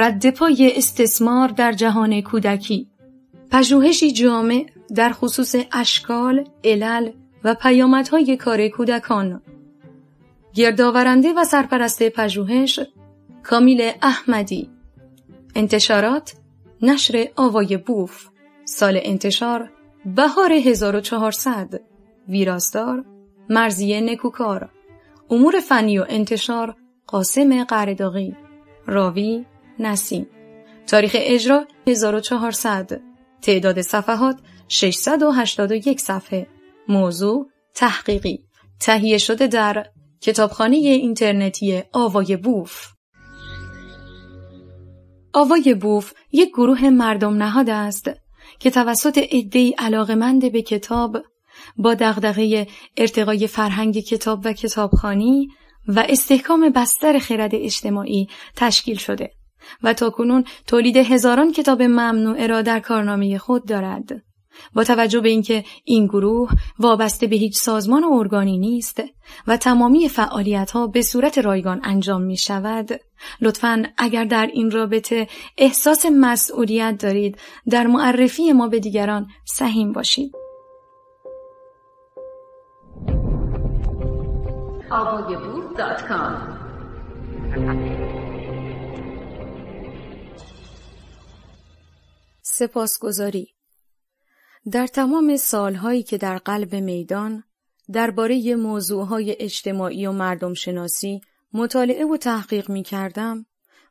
رد استثمار در جهان کودکی پژوهشی جامع در خصوص اشکال، علل و پیامدهای کار کودکان گردآورنده و سرپرست پژوهش کامیل احمدی انتشارات نشر آوای بوف سال انتشار بهار 1400 ویراستار مرزی نکوکار امور فنی و انتشار قاسم قرداغی راوی نسیم تاریخ اجرا 1400 تعداد صفحات 681 صفحه موضوع تحقیقی تهیه شده در کتابخانه اینترنتی آوای بوف آوای بوف یک گروه مردم نهاد است که توسط ادهی علاقمند به کتاب با دغدغه ارتقای فرهنگ کتاب و کتابخانی و استحکام بستر خرد اجتماعی تشکیل شده و کنون تولید هزاران کتاب ممنوع را در کارنامه خود دارد. با توجه به اینکه این گروه وابسته به هیچ سازمان و ارگانی نیست و تمامی فعالیت ها به صورت رایگان انجام می شود لطفا اگر در این رابطه احساس مسئولیت دارید در معرفی ما به دیگران سهیم باشید سپاسگزاری در تمام سالهایی که در قلب میدان درباره موضوعهای اجتماعی و مردم شناسی مطالعه و تحقیق می کردم،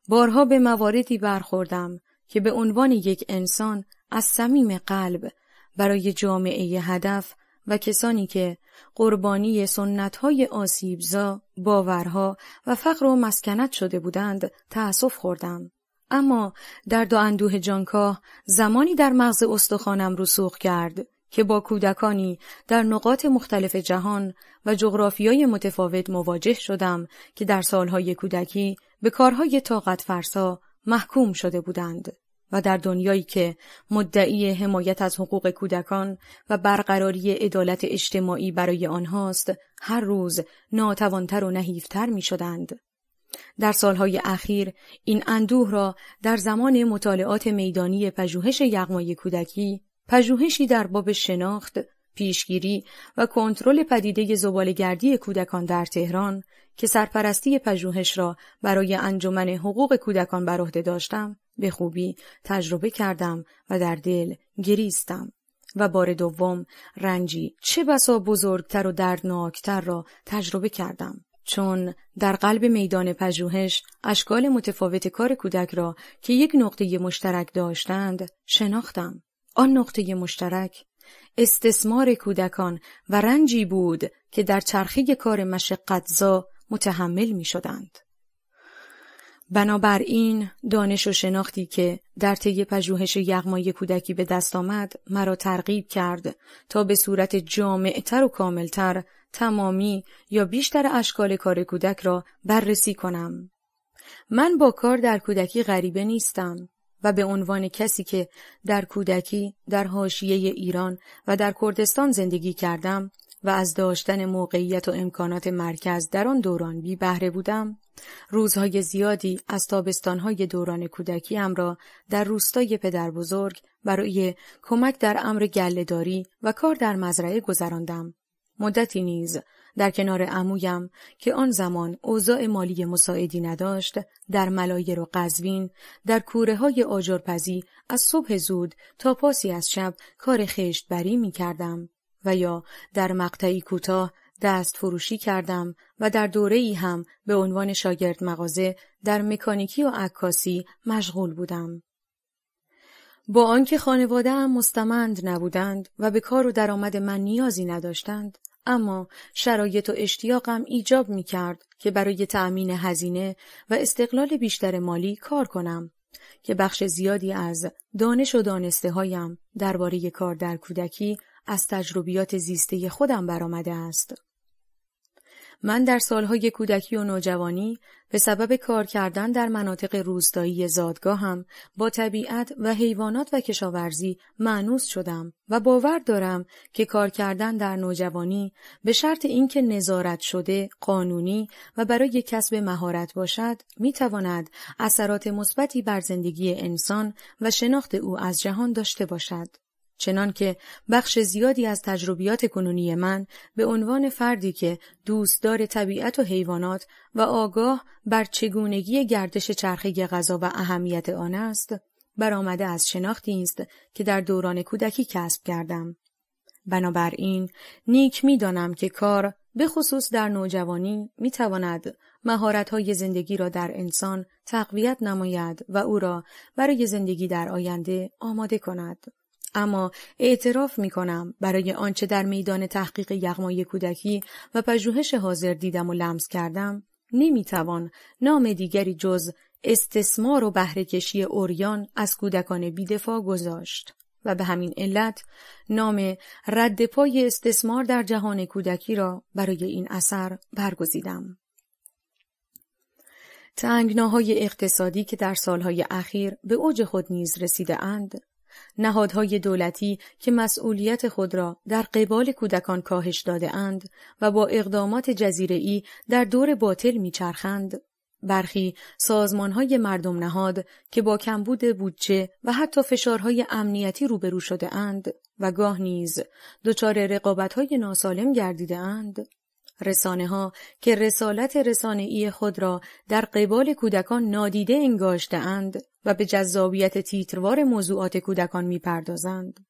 بارها به مواردی برخوردم که به عنوان یک انسان از صمیم قلب برای جامعه هدف و کسانی که قربانی سنتهای آسیبزا، باورها و فقر و مسکنت شده بودند تأسف خوردم. اما در و اندوه جانکاه زمانی در مغز استخوانم رسوخ کرد که با کودکانی در نقاط مختلف جهان و جغرافیای متفاوت مواجه شدم که در سالهای کودکی به کارهای طاقت فرسا محکوم شده بودند و در دنیایی که مدعی حمایت از حقوق کودکان و برقراری عدالت اجتماعی برای آنهاست هر روز ناتوانتر و نحیفتر می شدند. در سالهای اخیر این اندوه را در زمان مطالعات میدانی پژوهش یغمای کودکی پژوهشی در باب شناخت پیشگیری و کنترل پدیده زبالگردی کودکان در تهران که سرپرستی پژوهش را برای انجمن حقوق کودکان بر عهده داشتم به خوبی تجربه کردم و در دل گریستم و بار دوم رنجی چه بسا بزرگتر و دردناکتر را تجربه کردم چون در قلب میدان پژوهش اشکال متفاوت کار کودک را که یک نقطه مشترک داشتند شناختم آن نقطه مشترک استثمار کودکان و رنجی بود که در چرخی کار مشقتزا متحمل می شدند. بنابراین دانش و شناختی که در طی پژوهش یغمای کودکی به دست آمد مرا ترغیب کرد تا به صورت جامعتر و کاملتر تمامی یا بیشتر اشکال کار کودک را بررسی کنم. من با کار در کودکی غریبه نیستم و به عنوان کسی که در کودکی در حاشیه ایران و در کردستان زندگی کردم و از داشتن موقعیت و امکانات مرکز در آن دوران بی بهره بودم روزهای زیادی از تابستانهای دوران کودکیم را در روستای پدر بزرگ برای کمک در امر گلهداری و کار در مزرعه گذراندم مدتی نیز در کنار عمویم که آن زمان اوضاع مالی مساعدی نداشت در ملایر و قزوین در کوره های آجرپزی از صبح زود تا پاسی از شب کار خشت بری می کردم و یا در مقطعی کوتاه دست فروشی کردم و در دوره ای هم به عنوان شاگرد مغازه در مکانیکی و عکاسی مشغول بودم. با آنکه خانواده هم مستمند نبودند و به کار و درآمد من نیازی نداشتند، اما شرایط و اشتیاقم ایجاب می کرد که برای تأمین هزینه و استقلال بیشتر مالی کار کنم که بخش زیادی از دانش و دانسته هایم درباره کار در کودکی از تجربیات زیسته خودم برآمده است. من در سالهای کودکی و نوجوانی به سبب کار کردن در مناطق روستایی زادگاهم با طبیعت و حیوانات و کشاورزی معنوس شدم و باور دارم که کار کردن در نوجوانی به شرط اینکه نظارت شده، قانونی و برای کسب مهارت باشد، می تواند اثرات مثبتی بر زندگی انسان و شناخت او از جهان داشته باشد. چنان که بخش زیادی از تجربیات کنونی من به عنوان فردی که دوستدار طبیعت و حیوانات و آگاه بر چگونگی گردش چرخه غذا و اهمیت آن است، برآمده از شناختی است که در دوران کودکی کسب کردم. بنابراین نیک میدانم که کار به خصوص در نوجوانی می تواند مهارت زندگی را در انسان تقویت نماید و او را برای زندگی در آینده آماده کند. اما اعتراف می کنم برای آنچه در میدان تحقیق یغمای کودکی و پژوهش حاضر دیدم و لمس کردم توان نام دیگری جز استثمار و بهرهکشی اوریان از کودکان بیدفاع گذاشت و به همین علت نام رد پای استثمار در جهان کودکی را برای این اثر برگزیدم. تنگناهای اقتصادی که در سالهای اخیر به اوج خود نیز رسیده اند نهادهای دولتی که مسئولیت خود را در قبال کودکان کاهش داده اند و با اقدامات ای در دور باطل میچرخند برخی سازمانهای مردم نهاد که با کمبود بودجه و حتی فشارهای امنیتی روبرو شده اند و گاه نیز دچار رقابتهای ناسالم گردیده اند رسانه ها که رسالت رسانه ای خود را در قبال کودکان نادیده انگاشته اند و به جذابیت تیتروار موضوعات کودکان میپردازند.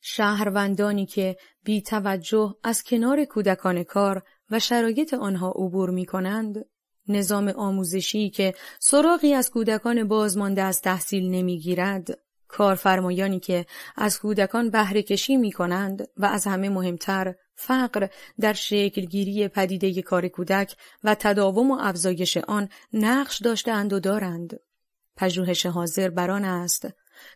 شهروندانی که بی توجه از کنار کودکان کار و شرایط آنها عبور می کنند، نظام آموزشی که سراغی از کودکان بازمانده از تحصیل نمیگیرد، کارفرمایانی که از کودکان بهره کشی می کنند و از همه مهمتر فقر در شکلگیری پدیده کار کودک و تداوم و افزایش آن نقش داشتهاند و دارند. پژوهش حاضر بر آن است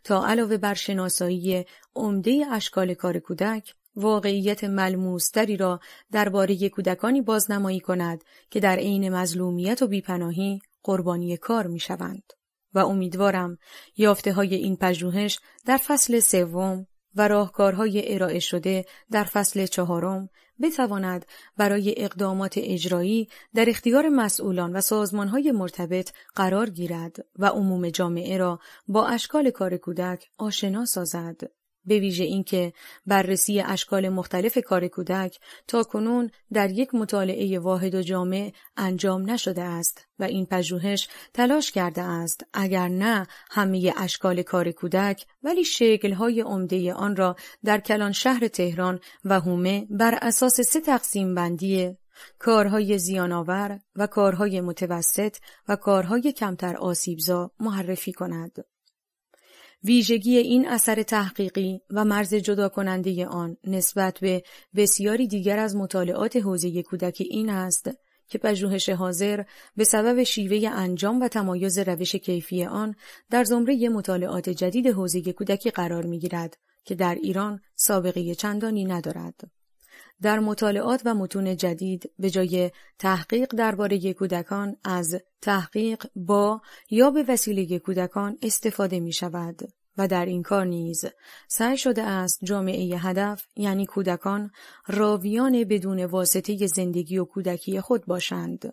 تا علاوه بر شناسایی عمده اشکال کار کودک واقعیت ملموستری را درباره کودکانی بازنمایی کند که در عین مظلومیت و بیپناهی قربانی کار شوند. و امیدوارم یافته های این پژوهش در فصل سوم و راهکارهای ارائه شده در فصل چهارم بتواند برای اقدامات اجرایی در اختیار مسئولان و سازمانهای مرتبط قرار گیرد و عموم جامعه را با اشکال کار کودک آشنا سازد. به ویژه اینکه بررسی اشکال مختلف کار کودک تا کنون در یک مطالعه واحد و جامع انجام نشده است و این پژوهش تلاش کرده است اگر نه همه اشکال کار کودک ولی شکل‌های عمده آن را در کلان شهر تهران و هومه بر اساس سه تقسیم بندی کارهای زیانآور و کارهای متوسط و کارهای کمتر آسیبزا معرفی کند. ویژگی این اثر تحقیقی و مرز جدا کننده آن نسبت به بسیاری دیگر از مطالعات حوزه کودکی این است که پژوهش حاضر به سبب شیوه انجام و تمایز روش کیفی آن در زمره مطالعات جدید حوزه کودکی قرار می گیرد که در ایران سابقه چندانی ندارد. در مطالعات و متون جدید به جای تحقیق درباره کودکان از تحقیق با یا به وسیله کودکان استفاده می شود و در این کار نیز سعی شده است جامعه هدف یعنی کودکان راویان بدون واسطه زندگی و کودکی خود باشند.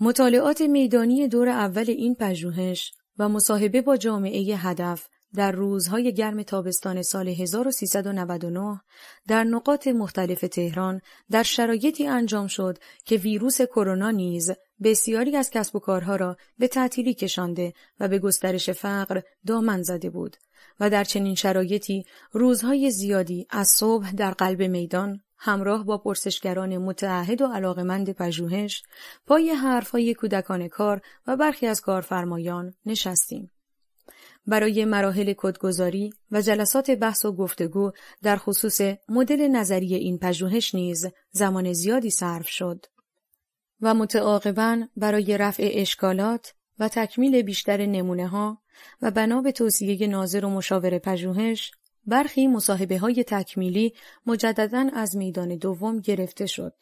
مطالعات میدانی دور اول این پژوهش و مصاحبه با جامعه هدف در روزهای گرم تابستان سال 1399 در نقاط مختلف تهران در شرایطی انجام شد که ویروس کرونا نیز بسیاری از کسب و کارها را به تعطیلی کشانده و به گسترش فقر دامن زده بود و در چنین شرایطی روزهای زیادی از صبح در قلب میدان همراه با پرسشگران متعهد و علاقمند پژوهش پای حرفهای کودکان کار و برخی از کارفرمایان نشستیم برای مراحل کدگذاری و جلسات بحث و گفتگو در خصوص مدل نظری این پژوهش نیز زمان زیادی صرف شد و متعاقبا برای رفع اشکالات و تکمیل بیشتر نمونه ها و بنا به توصیه ناظر و مشاور پژوهش برخی مصاحبه های تکمیلی مجددا از میدان دوم گرفته شد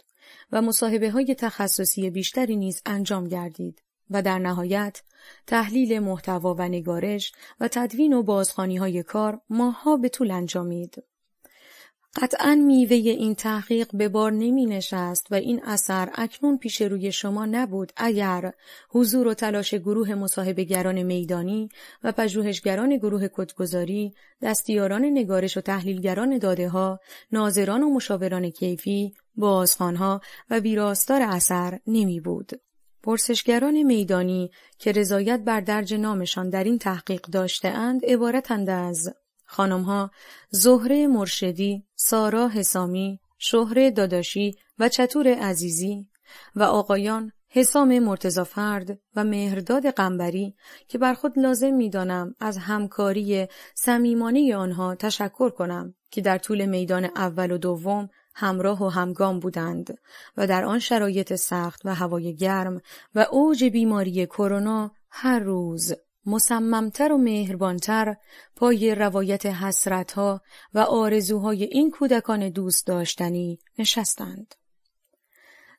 و مصاحبه های تخصصی بیشتری نیز انجام گردید و در نهایت تحلیل محتوا و نگارش و تدوین و بازخانی های کار ماها به طول انجامید. قطعا میوه این تحقیق به بار نمی نشست و این اثر اکنون پیش روی شما نبود اگر حضور و تلاش گروه مصاحبهگران میدانی و پژوهشگران گروه کدگذاری، دستیاران نگارش و تحلیلگران داده ها، ناظران و مشاوران کیفی، بازخانها و ویراستار اثر نمی بود. پرسشگران میدانی که رضایت بر درج نامشان در این تحقیق اند، عبارتند از خانمها زهره مرشدی، سارا حسامی، شهره داداشی و چطور عزیزی و آقایان حسام مرتزافرد و مهرداد قنبری که بر خود لازم دانم از همکاری سمیمانی آنها تشکر کنم که در طول میدان اول و دوم همراه و همگام بودند و در آن شرایط سخت و هوای گرم و اوج بیماری کرونا هر روز مصممتر و مهربانتر پای روایت حسرتها و آرزوهای این کودکان دوست داشتنی نشستند.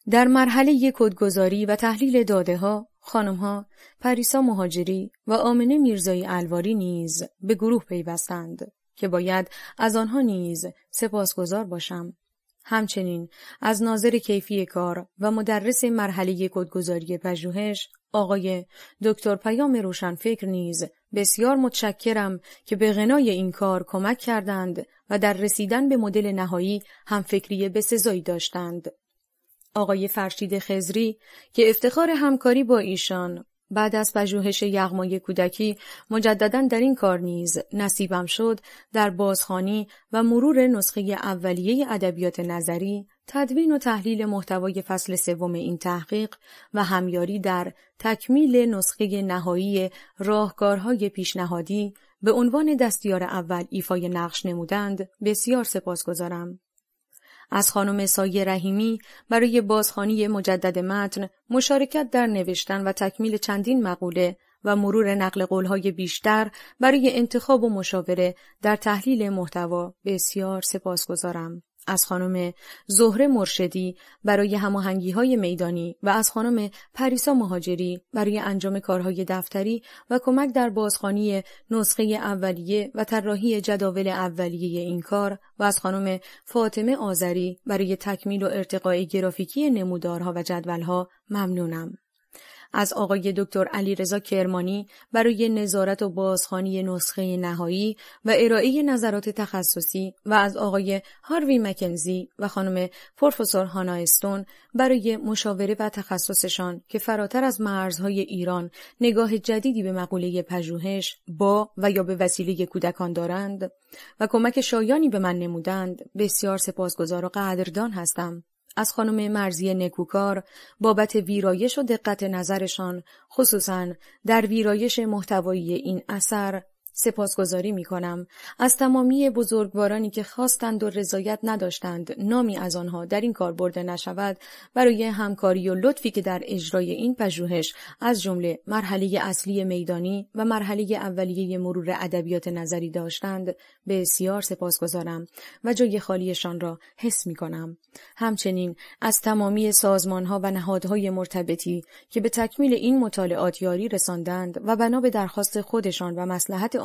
در مرحله کدگذاری و تحلیل داده ها، خانم ها، پریسا مهاجری و آمنه میرزایی الواری نیز به گروه پیوستند که باید از آنها نیز سپاسگزار باشم همچنین از ناظر کیفی کار و مدرس مرحله کدگذاری پژوهش آقای دکتر پیام روشن فکر نیز بسیار متشکرم که به غنای این کار کمک کردند و در رسیدن به مدل نهایی هم به بسزایی داشتند. آقای فرشید خزری که افتخار همکاری با ایشان بعد از پژوهش یغمای کودکی مجددا در این کار نیز نصیبم شد در بازخانی و مرور نسخه اولیه ادبیات نظری تدوین و تحلیل محتوای فصل سوم این تحقیق و همیاری در تکمیل نسخه نهایی راهکارهای پیشنهادی به عنوان دستیار اول ایفای نقش نمودند بسیار سپاسگزارم از خانم سایه رحیمی برای بازخانی مجدد متن مشارکت در نوشتن و تکمیل چندین مقوله و مرور نقل قولهای بیشتر برای انتخاب و مشاوره در تحلیل محتوا بسیار سپاسگزارم. از خانم زهره مرشدی برای هماهنگی های میدانی و از خانم پریسا مهاجری برای انجام کارهای دفتری و کمک در بازخانی نسخه اولیه و طراحی جداول اولیه این کار و از خانم فاطمه آذری برای تکمیل و ارتقای گرافیکی نمودارها و جدولها ممنونم. از آقای دکتر علی رضا کرمانی برای نظارت و بازخانی نسخه نهایی و ارائه نظرات تخصصی و از آقای هاروی مکنزی و خانم پروفسور هانا استون برای مشاوره و تخصصشان که فراتر از مرزهای ایران نگاه جدیدی به مقوله پژوهش با و یا به وسیله کودکان دارند و کمک شایانی به من نمودند بسیار سپاسگزار و قدردان هستم از خانم مرزی نکوکار بابت ویرایش و دقت نظرشان خصوصا در ویرایش محتوایی این اثر سپاسگزاری می کنم از تمامی بزرگوارانی که خواستند و رضایت نداشتند نامی از آنها در این کار برده نشود برای همکاری و لطفی که در اجرای این پژوهش از جمله مرحله اصلی میدانی و مرحله اولیه مرور ادبیات نظری داشتند بسیار سپاسگزارم و جای خالیشان را حس می کنم همچنین از تمامی سازمانها و نهادهای مرتبطی که به تکمیل این مطالعات یاری رساندند و بنا به درخواست خودشان و مسلحت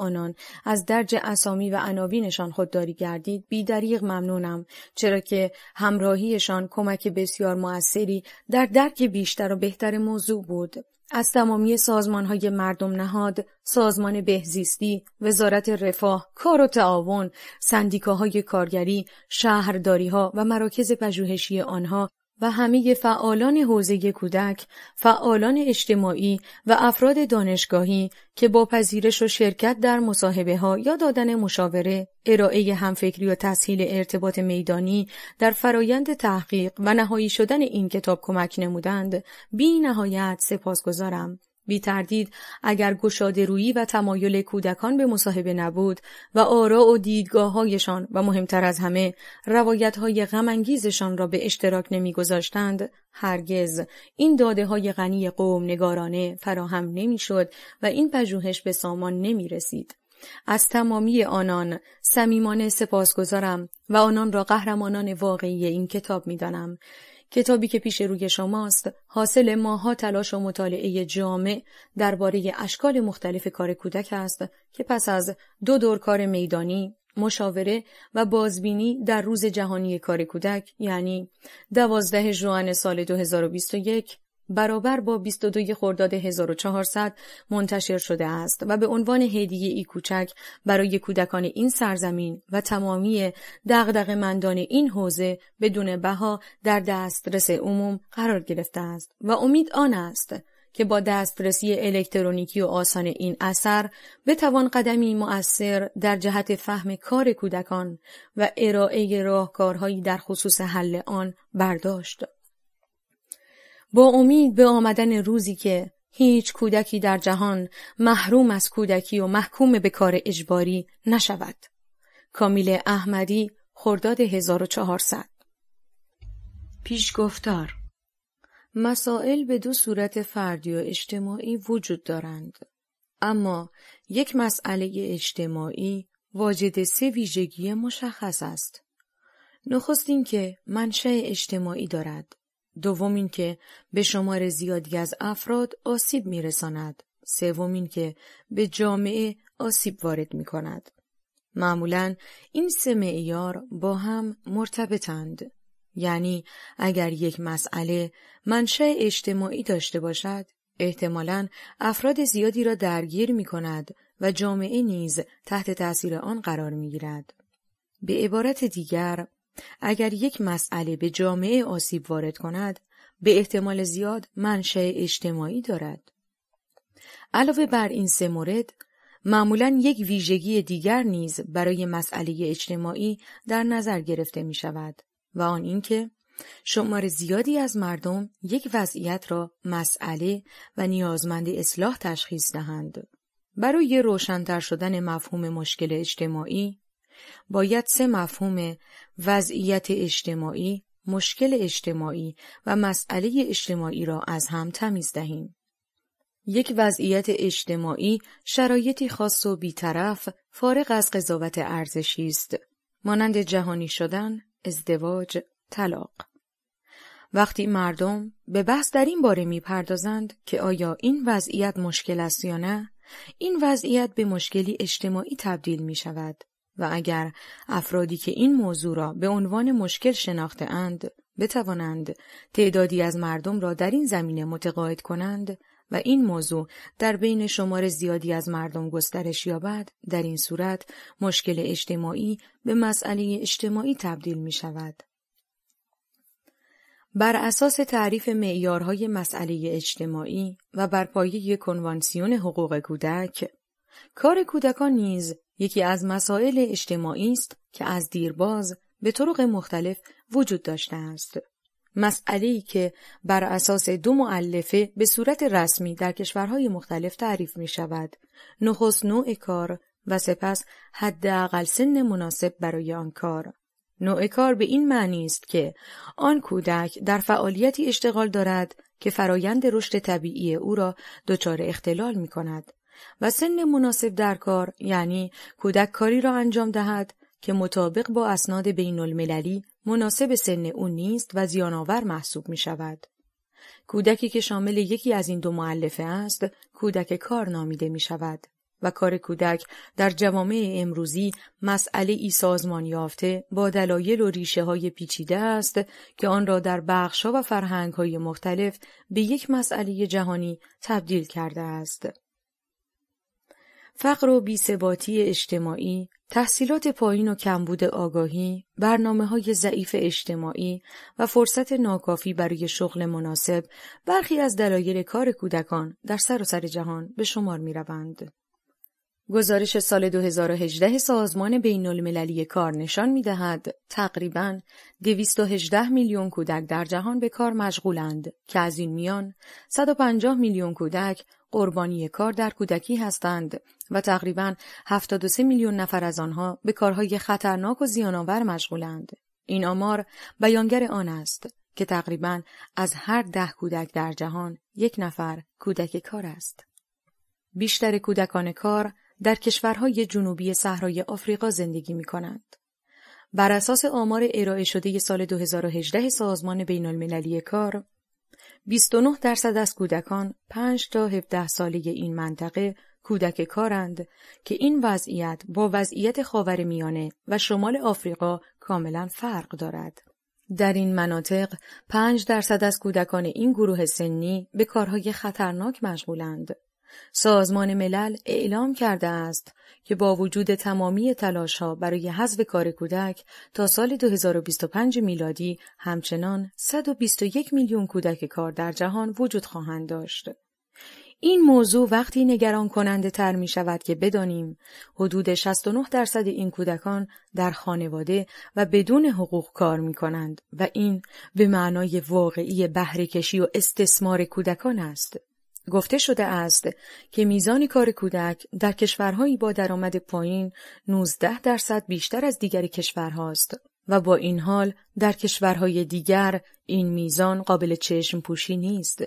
از درج اسامی و عناوینشان خودداری گردید دریغ ممنونم چرا که همراهیشان کمک بسیار موثری در درک بیشتر و بهتر موضوع بود از تمامی سازمان های مردم نهاد، سازمان بهزیستی، وزارت رفاه، کار و تعاون، سندیکاهای کارگری، شهرداریها و مراکز پژوهشی آنها و همه فعالان حوزه کودک، فعالان اجتماعی و افراد دانشگاهی که با پذیرش و شرکت در مصاحبه ها یا دادن مشاوره، ارائه همفکری و تسهیل ارتباط میدانی در فرایند تحقیق و نهایی شدن این کتاب کمک نمودند، بی نهایت گذارم. بی تردید اگر گشاده رویی و تمایل کودکان به مصاحبه نبود و آرا و هایشان و مهمتر از همه روایتهای غمانگیزشان را به اشتراک نمیگذاشتند هرگز این داده های غنی قوم نگارانه فراهم نمیشد و این پژوهش به سامان نمی رسید. از تمامی آنان صمیمانه سپاسگزارم و آنان را قهرمانان واقعی این کتاب دانم، کتابی که پیش روی شماست حاصل ماها تلاش و مطالعه جامع درباره اشکال مختلف کار کودک است که پس از دو دور کار میدانی مشاوره و بازبینی در روز جهانی کار کودک یعنی دوازده ژوئن سال 2021 برابر با 22 خرداد 1400 منتشر شده است و به عنوان هدیه ای کوچک برای کودکان این سرزمین و تمامی دغدغه مندان این حوزه بدون بها در دسترس عموم قرار گرفته است و امید آن است که با دسترسی الکترونیکی و آسان این اثر بتوان قدمی مؤثر در جهت فهم کار کودکان و ارائه راهکارهایی در خصوص حل آن برداشت. با امید به آمدن روزی که هیچ کودکی در جهان محروم از کودکی و محکوم به کار اجباری نشود. کامیل احمدی خرداد 1400 پیش گفتار مسائل به دو صورت فردی و اجتماعی وجود دارند. اما یک مسئله اجتماعی واجد سه ویژگی مشخص است. نخست اینکه منشأ اجتماعی دارد. دوم اینکه به شمار زیادی از افراد آسیب میرساند سوم که به جامعه آسیب وارد می کند. معمولا این سه معیار با هم مرتبطند. یعنی اگر یک مسئله منشأ اجتماعی داشته باشد، احتمالا افراد زیادی را درگیر می کند و جامعه نیز تحت تأثیر آن قرار می گیرد. به عبارت دیگر، اگر یک مسئله به جامعه آسیب وارد کند، به احتمال زیاد منشأ اجتماعی دارد. علاوه بر این سه مورد، معمولا یک ویژگی دیگر نیز برای مسئله اجتماعی در نظر گرفته می شود و آن اینکه شمار زیادی از مردم یک وضعیت را مسئله و نیازمند اصلاح تشخیص دهند. برای روشنتر شدن مفهوم مشکل اجتماعی باید سه مفهوم وضعیت اجتماعی، مشکل اجتماعی و مسئله اجتماعی را از هم تمیز دهیم. یک وضعیت اجتماعی شرایطی خاص و بیطرف فارغ از قضاوت ارزشی است مانند جهانی شدن ازدواج طلاق وقتی مردم به بحث در این باره میپردازند که آیا این وضعیت مشکل است یا نه این وضعیت به مشکلی اجتماعی تبدیل می شود و اگر افرادی که این موضوع را به عنوان مشکل شناخته اند بتوانند تعدادی از مردم را در این زمینه متقاعد کنند و این موضوع در بین شمار زیادی از مردم گسترش یابد در این صورت مشکل اجتماعی به مسئله اجتماعی تبدیل می شود. بر اساس تعریف معیارهای مسئله اجتماعی و بر پایه کنوانسیون حقوق کودک کار کودکان نیز یکی از مسائل اجتماعی است که از دیرباز به طرق مختلف وجود داشته است. مسئله که بر اساس دو معلفه به صورت رسمی در کشورهای مختلف تعریف می شود. نخست نوع کار و سپس حداقل سن مناسب برای آن کار. نوع کار به این معنی است که آن کودک در فعالیتی اشتغال دارد که فرایند رشد طبیعی او را دچار اختلال می کند و سن مناسب در کار یعنی کودک کاری را انجام دهد که مطابق با اسناد بین المللی مناسب سن او نیست و زیانآور محسوب می شود. کودکی که شامل یکی از این دو معلفه است کودک کار نامیده می شود و کار کودک در جوامع امروزی مسئله ای سازمان یافته با دلایل و ریشه های پیچیده است که آن را در بخش و فرهنگ های مختلف به یک مسئله جهانی تبدیل کرده است. فقر و بیثباتی اجتماعی، تحصیلات پایین و کمبود آگاهی، برنامه های ضعیف اجتماعی و فرصت ناکافی برای شغل مناسب برخی از دلایل کار کودکان در سراسر سر جهان به شمار می روند. گزارش سال 2018 سازمان بین المللی کار نشان می دهد تقریباً 218 میلیون کودک در جهان به کار مشغولند که از این میان 150 میلیون کودک قربانی کار در کودکی هستند و تقریبا 73 میلیون نفر از آنها به کارهای خطرناک و زیانآور مشغولند. این آمار بیانگر آن است که تقریبا از هر ده کودک در جهان یک نفر کودک کار است. بیشتر کودکان کار در کشورهای جنوبی صحرای آفریقا زندگی می کنند. بر اساس آمار ارائه شده سال 2018 سازمان بین المللی کار، 29 درصد از کودکان 5 تا 17 ساله این منطقه کودک کارند که این وضعیت با وضعیت خاور میانه و شمال آفریقا کاملا فرق دارد. در این مناطق 5 درصد از کودکان این گروه سنی به کارهای خطرناک مشغولند. سازمان ملل اعلام کرده است که با وجود تمامی ها برای حذف کار کودک تا سال 2025 میلادی همچنان 121 میلیون کودک کار در جهان وجود خواهند داشت. این موضوع وقتی نگران کننده تر می شود که بدانیم حدود 69 درصد این کودکان در خانواده و بدون حقوق کار می کنند و این به معنای واقعی کشی و استثمار کودکان است. گفته شده است که میزان کار کودک در کشورهایی با درآمد پایین 19 درصد بیشتر از دیگر کشورهاست و با این حال در کشورهای دیگر این میزان قابل چشم پوشی نیست.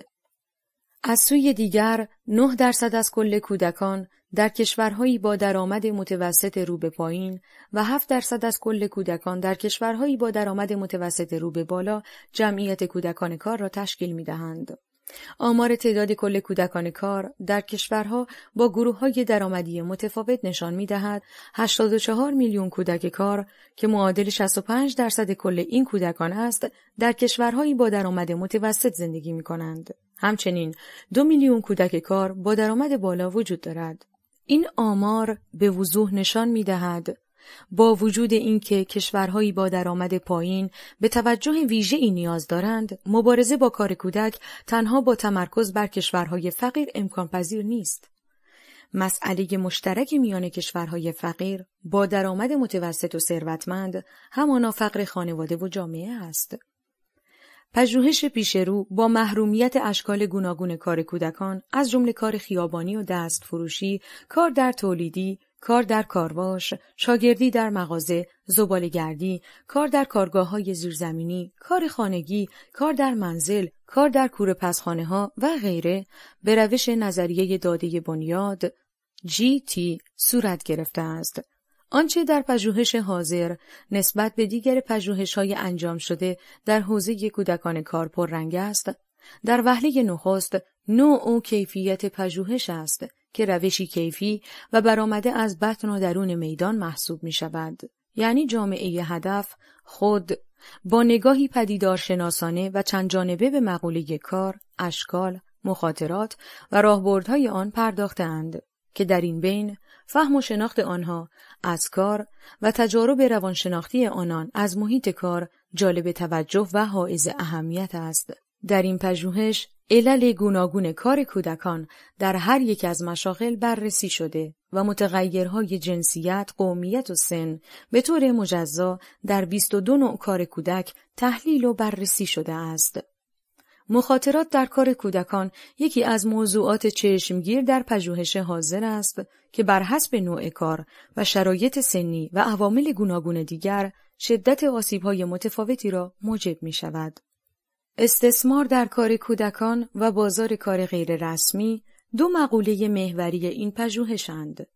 از سوی دیگر 9 درصد از کل کودکان در کشورهایی با درآمد متوسط رو به پایین و 7 درصد از کل کودکان در کشورهایی با درآمد متوسط رو به بالا جمعیت کودکان کار را تشکیل می دهند. آمار تعداد کل کودکان کار در کشورها با گروه های درآمدی متفاوت نشان می دهد 84 میلیون کودک کار که معادل 65 درصد کل این کودکان است در کشورهایی با درآمد متوسط زندگی می کنند. همچنین دو میلیون کودک کار با درآمد بالا وجود دارد. این آمار به وضوح نشان می دهد با وجود اینکه کشورهایی با درآمد پایین به توجه ویژه ای نیاز دارند، مبارزه با کار کودک تنها با تمرکز بر کشورهای فقیر امکان پذیر نیست. مسئله مشترک میان کشورهای فقیر با درآمد متوسط و ثروتمند همانا فقر خانواده و جامعه است. پژوهش پیشرو با محرومیت اشکال گوناگون کار کودکان از جمله کار خیابانی و دست فروشی، کار در تولیدی، کار در کارواش، شاگردی در مغازه، زبالگردی، کار در کارگاه های زیرزمینی، کار خانگی، کار در منزل، کار در کوره پسخانه ها و غیره به روش نظریه داده بنیاد GT صورت گرفته است. آنچه در پژوهش حاضر نسبت به دیگر پژوهش‌های انجام شده در حوزه کودکان کار پررنگ است در وهله نخست نوع و کیفیت پژوهش است که روشی کیفی و برآمده از بطن و درون میدان محسوب می شود. یعنی جامعه هدف خود با نگاهی پدیدارشناسانه و چند جانبه به مقوله کار، اشکال، مخاطرات و راهبردهای آن پرداختند که در این بین فهم و شناخت آنها از کار و تجارب روانشناختی آنان از محیط کار جالب توجه و حائز اهمیت است. در این پژوهش علل گوناگون کار کودکان در هر یک از مشاغل بررسی شده و متغیرهای جنسیت، قومیت و سن به طور مجزا در 22 نوع کار کودک تحلیل و بررسی شده است. مخاطرات در کار کودکان یکی از موضوعات چشمگیر در پژوهش حاضر است که بر حسب نوع کار و شرایط سنی و عوامل گوناگون دیگر شدت آسیب‌های متفاوتی را موجب می‌شود. استثمار در کار کودکان و بازار کار غیررسمی دو مقوله محوری این پژوهشند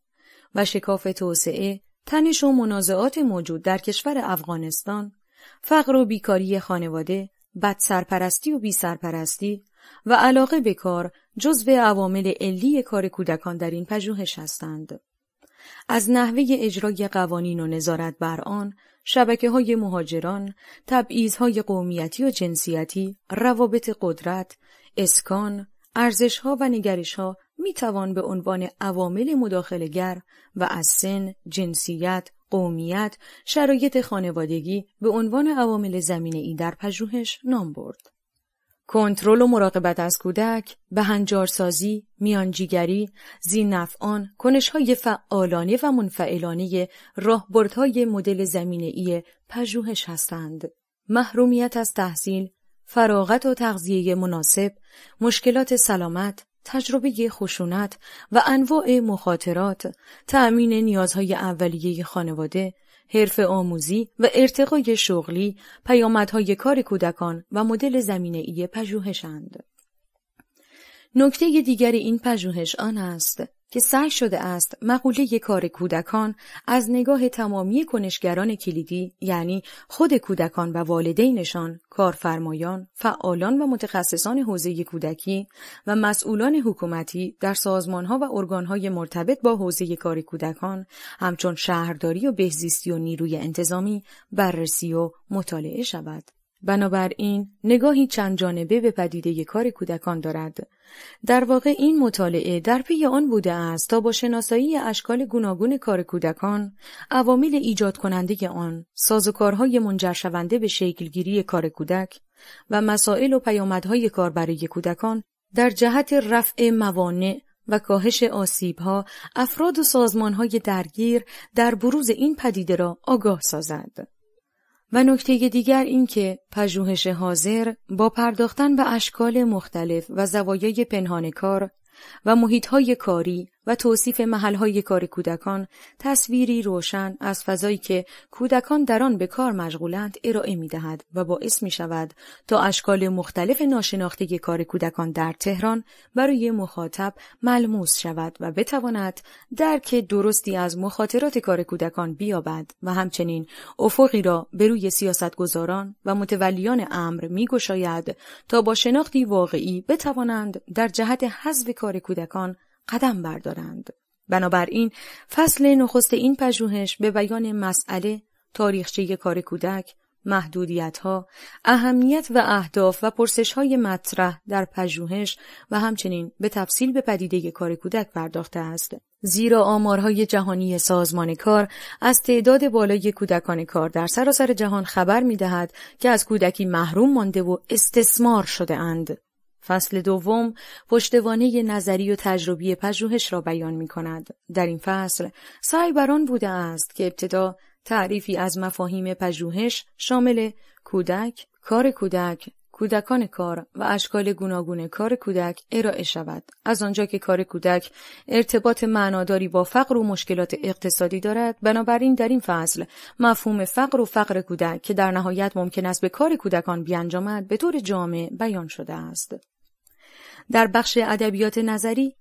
و شکاف توسعه تنش و منازعات موجود در کشور افغانستان فقر و بیکاری خانواده بد سرپرستی و بی سرپرستی و علاقه به کار جزو عوامل علی کار کودکان در این پژوهش هستند از نحوه اجرای قوانین و نظارت بر آن، شبکه های مهاجران، تبعیض های قومیتی و جنسیتی، روابط قدرت، اسکان، ارزش و نگرش ها می توان به عنوان عوامل مداخلگر و از سن، جنسیت، قومیت، شرایط خانوادگی به عنوان عوامل زمینه ای در پژوهش نام برد. کنترل و مراقبت از کودک، بهنجارسازی، میانجیگری، زینفعان، کنشهای فعالانه و منفعلانه راهبردهای مدل ای پژوهش هستند. محرومیت از تحصیل، فراغت و تغذیه مناسب، مشکلات سلامت، تجربه خشونت و انواع مخاطرات، تأمین نیازهای اولیه خانواده، حرف آموزی و ارتقای شغلی پیامدهای کار کودکان و مدل زمینه ای پژوهشند. نکته دیگر این پژوهش آن است که سعی شده است مقوله کار کودکان از نگاه تمامی کنشگران کلیدی یعنی خود کودکان و والدینشان، کارفرمایان، فعالان و متخصصان حوزه کودکی و مسئولان حکومتی در سازمانها و ارگانهای مرتبط با حوزه کار کودکان همچون شهرداری و بهزیستی و نیروی انتظامی بررسی و مطالعه شود. بنابراین نگاهی چند جانبه به پدیده کار کودکان دارد. در واقع این مطالعه در پی آن بوده است تا با شناسایی اشکال گوناگون کار کودکان، عوامل ایجاد کننده آن، سازوکارهای منجر شونده به شکلگیری کار کودک و مسائل و پیامدهای کار برای کودکان در جهت رفع موانع و کاهش آسیبها افراد و سازمانهای درگیر در بروز این پدیده را آگاه سازد. و نکته دیگر اینکه پژوهش حاضر با پرداختن به اشکال مختلف و زوایای پنهان کار و محیطهای کاری و توصیف محلهای کار کودکان تصویری روشن از فضایی که کودکان در آن به کار مشغولند ارائه می دهد و باعث می شود تا اشکال مختلف ناشناخته کار کودکان در تهران برای مخاطب ملموس شود و بتواند درک درستی از مخاطرات کار کودکان بیابد و همچنین افقی را به روی سیاستگزاران و متولیان امر می گشاید تا با شناختی واقعی بتوانند در جهت حذف کار کودکان قدم بردارند. بنابراین فصل نخست این پژوهش به بیان مسئله تاریخچه کار کودک محدودیت ها، اهمیت و اهداف و پرسش های مطرح در پژوهش و همچنین به تفصیل به پدیده کار کودک پرداخته است. زیرا آمارهای جهانی سازمان کار از تعداد بالای کودکان کار در سراسر جهان خبر می دهد که از کودکی محروم مانده و استثمار شده اند. فصل دوم پشتوانه نظری و تجربی پژوهش را بیان می کند. در این فصل سعی بر بوده است که ابتدا تعریفی از مفاهیم پژوهش شامل کودک، کار کودک، کودکان کار و اشکال گوناگون کار کودک ارائه شود از آنجا که کار کودک ارتباط معناداری با فقر و مشکلات اقتصادی دارد بنابراین در این فصل مفهوم فقر و فقر کودک که در نهایت ممکن است به کار کودکان بیانجامد به طور جامع بیان شده است در بخش ادبیات نظری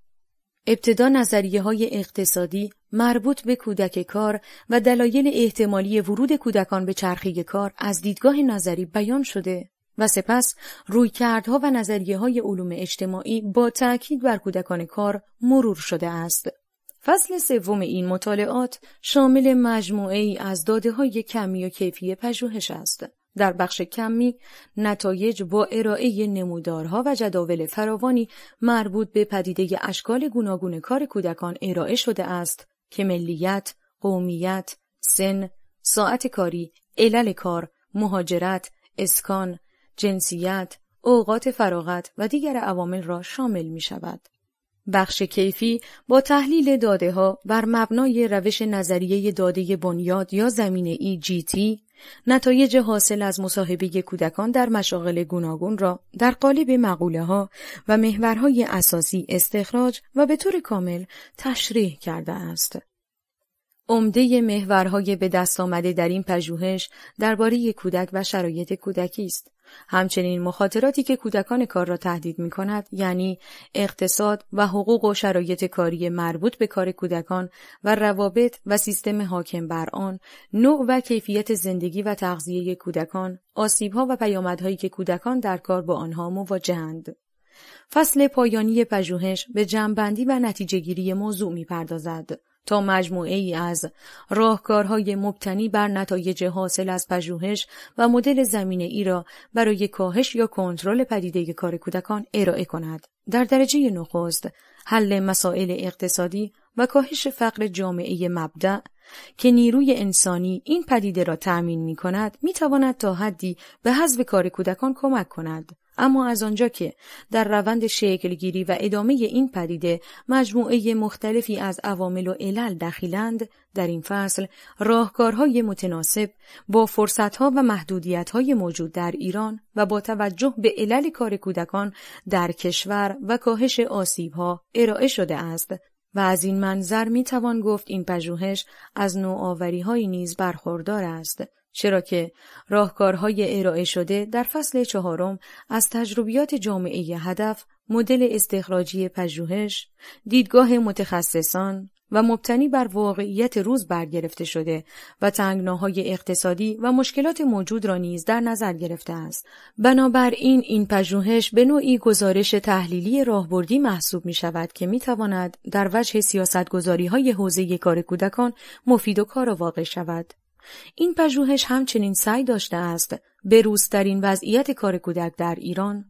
ابتدا نظریه های اقتصادی مربوط به کودک کار و دلایل احتمالی ورود کودکان به چرخی کار از دیدگاه نظری بیان شده و سپس رویکردها و نظریه های علوم اجتماعی با تأکید بر کودکان کار مرور شده است. فصل سوم این مطالعات شامل مجموعه ای از داده های کمی و کیفی پژوهش است. در بخش کمی نتایج با ارائه نمودارها و جداول فراوانی مربوط به پدیده اشکال گوناگون کار کودکان ارائه شده است که ملیت، قومیت، سن، ساعت کاری، علل کار، مهاجرت، اسکان، جنسیت، اوقات فراغت و دیگر عوامل را شامل می شود. بخش کیفی با تحلیل داده ها بر مبنای روش نظریه داده بنیاد یا زمینه تی نتایج حاصل از مصاحبه کودکان در مشاغل گوناگون را در قالب مقوله ها و محورهای اساسی استخراج و به طور کامل تشریح کرده است. عمده محورهای به دست آمده در این پژوهش درباره کودک و شرایط کودکی است. همچنین مخاطراتی که کودکان کار را تهدید می کند یعنی اقتصاد و حقوق و شرایط کاری مربوط به کار کودکان و روابط و سیستم حاکم بر آن، نوع و کیفیت زندگی و تغذیه کودکان، آسیبها و پیامدهایی که کودکان در کار با آنها مواجهند. فصل پایانی پژوهش به جمعبندی و نتیجهگیری موضوع می پردازد. تا مجموعه ای از راهکارهای مبتنی بر نتایج حاصل از پژوهش و مدل زمینه ای را برای کاهش یا کنترل پدیده کار کودکان ارائه کند. در درجه نخست حل مسائل اقتصادی و کاهش فقر جامعه مبدع که نیروی انسانی این پدیده را تأمین می کند می تواند تا حدی به حذف کار کودکان کمک کند اما از آنجا که در روند شکلگیری و ادامه این پدیده مجموعه مختلفی از عوامل و علل دخیلند در این فصل راهکارهای متناسب با فرصتها و محدودیتهای موجود در ایران و با توجه به علل کار کودکان در کشور و کاهش آسیبها ارائه شده است و از این منظر می توان گفت این پژوهش از نوآوری های نیز برخوردار است چرا که راهکارهای ارائه شده در فصل چهارم از تجربیات جامعه هدف مدل استخراجی پژوهش دیدگاه متخصصان و مبتنی بر واقعیت روز برگرفته شده و تنگناهای اقتصادی و مشکلات موجود را نیز در نظر گرفته است بنابراین این پژوهش به نوعی گزارش تحلیلی راهبردی محسوب می شود که می تواند در وجه گزاری های حوزه کار کودکان مفید و کار واقع شود این پژوهش همچنین سعی داشته است به روزترین وضعیت کار کودک در ایران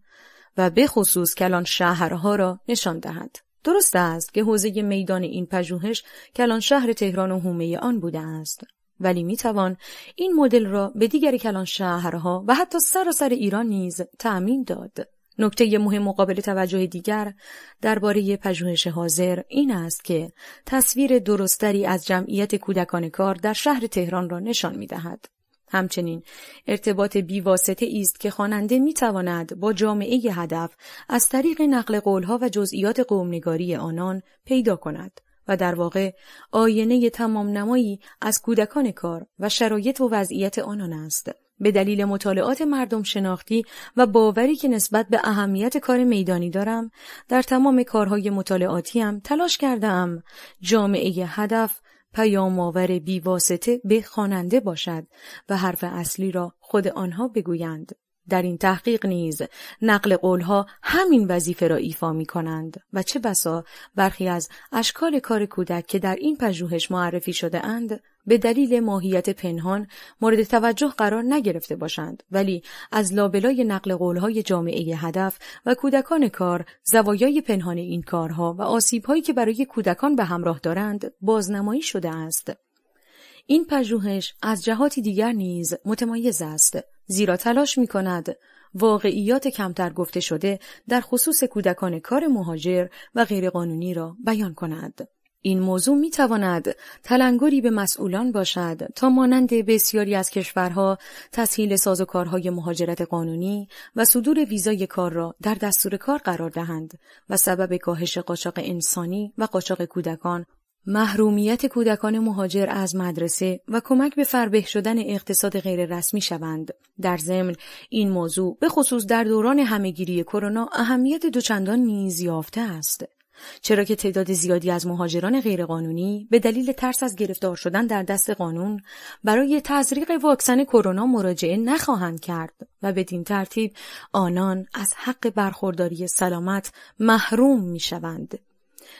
و به خصوص کلان شهرها را نشان دهد. درست است که حوزه میدان این پژوهش کلان شهر تهران و حومه آن بوده است ولی می توان این مدل را به دیگر کلان شهرها و حتی سراسر ایران نیز تعمین داد نکته مهم مقابل توجه دیگر درباره پژوهش حاضر این است که تصویر درستری از جمعیت کودکان کار در شهر تهران را نشان می دهد. همچنین ارتباط بیواسطه است که خواننده می تواند با جامعه هدف از طریق نقل قولها و جزئیات قومنگاری آنان پیدا کند و در واقع آینه تمام نمایی از کودکان کار و شرایط و وضعیت آنان است. به دلیل مطالعات مردم شناختی و باوری که نسبت به اهمیت کار میدانی دارم در تمام کارهای مطالعاتیم تلاش کردم جامعه هدف پیامآور بیواسطه به خواننده باشد و حرف اصلی را خود آنها بگویند. در این تحقیق نیز نقل قولها همین وظیفه را ایفا می کنند و چه بسا برخی از اشکال کار کودک که در این پژوهش معرفی شده اند به دلیل ماهیت پنهان مورد توجه قرار نگرفته باشند ولی از لابلای نقل قولهای جامعه هدف و کودکان کار زوایای پنهان این کارها و آسیبهایی که برای کودکان به همراه دارند بازنمایی شده است این پژوهش از جهاتی دیگر نیز متمایز است زیرا تلاش می کند واقعیات کمتر گفته شده در خصوص کودکان کار مهاجر و غیرقانونی را بیان کند. این موضوع می تواند تلنگری به مسئولان باشد تا مانند بسیاری از کشورها تسهیل کارهای مهاجرت قانونی و صدور ویزای کار را در دستور کار قرار دهند و سبب کاهش قاچاق انسانی و قاچاق کودکان محرومیت کودکان مهاجر از مدرسه و کمک به فربه شدن اقتصاد غیررسمی شوند. در ضمن این موضوع به خصوص در دوران همهگیری کرونا اهمیت دوچندان نیز یافته است. چرا که تعداد زیادی از مهاجران غیرقانونی به دلیل ترس از گرفتار شدن در دست قانون برای تزریق واکسن کرونا مراجعه نخواهند کرد و بدین ترتیب آنان از حق برخورداری سلامت محروم می شوند.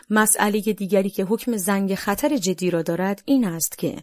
مسئله دیگری که حکم زنگ خطر جدی را دارد این است که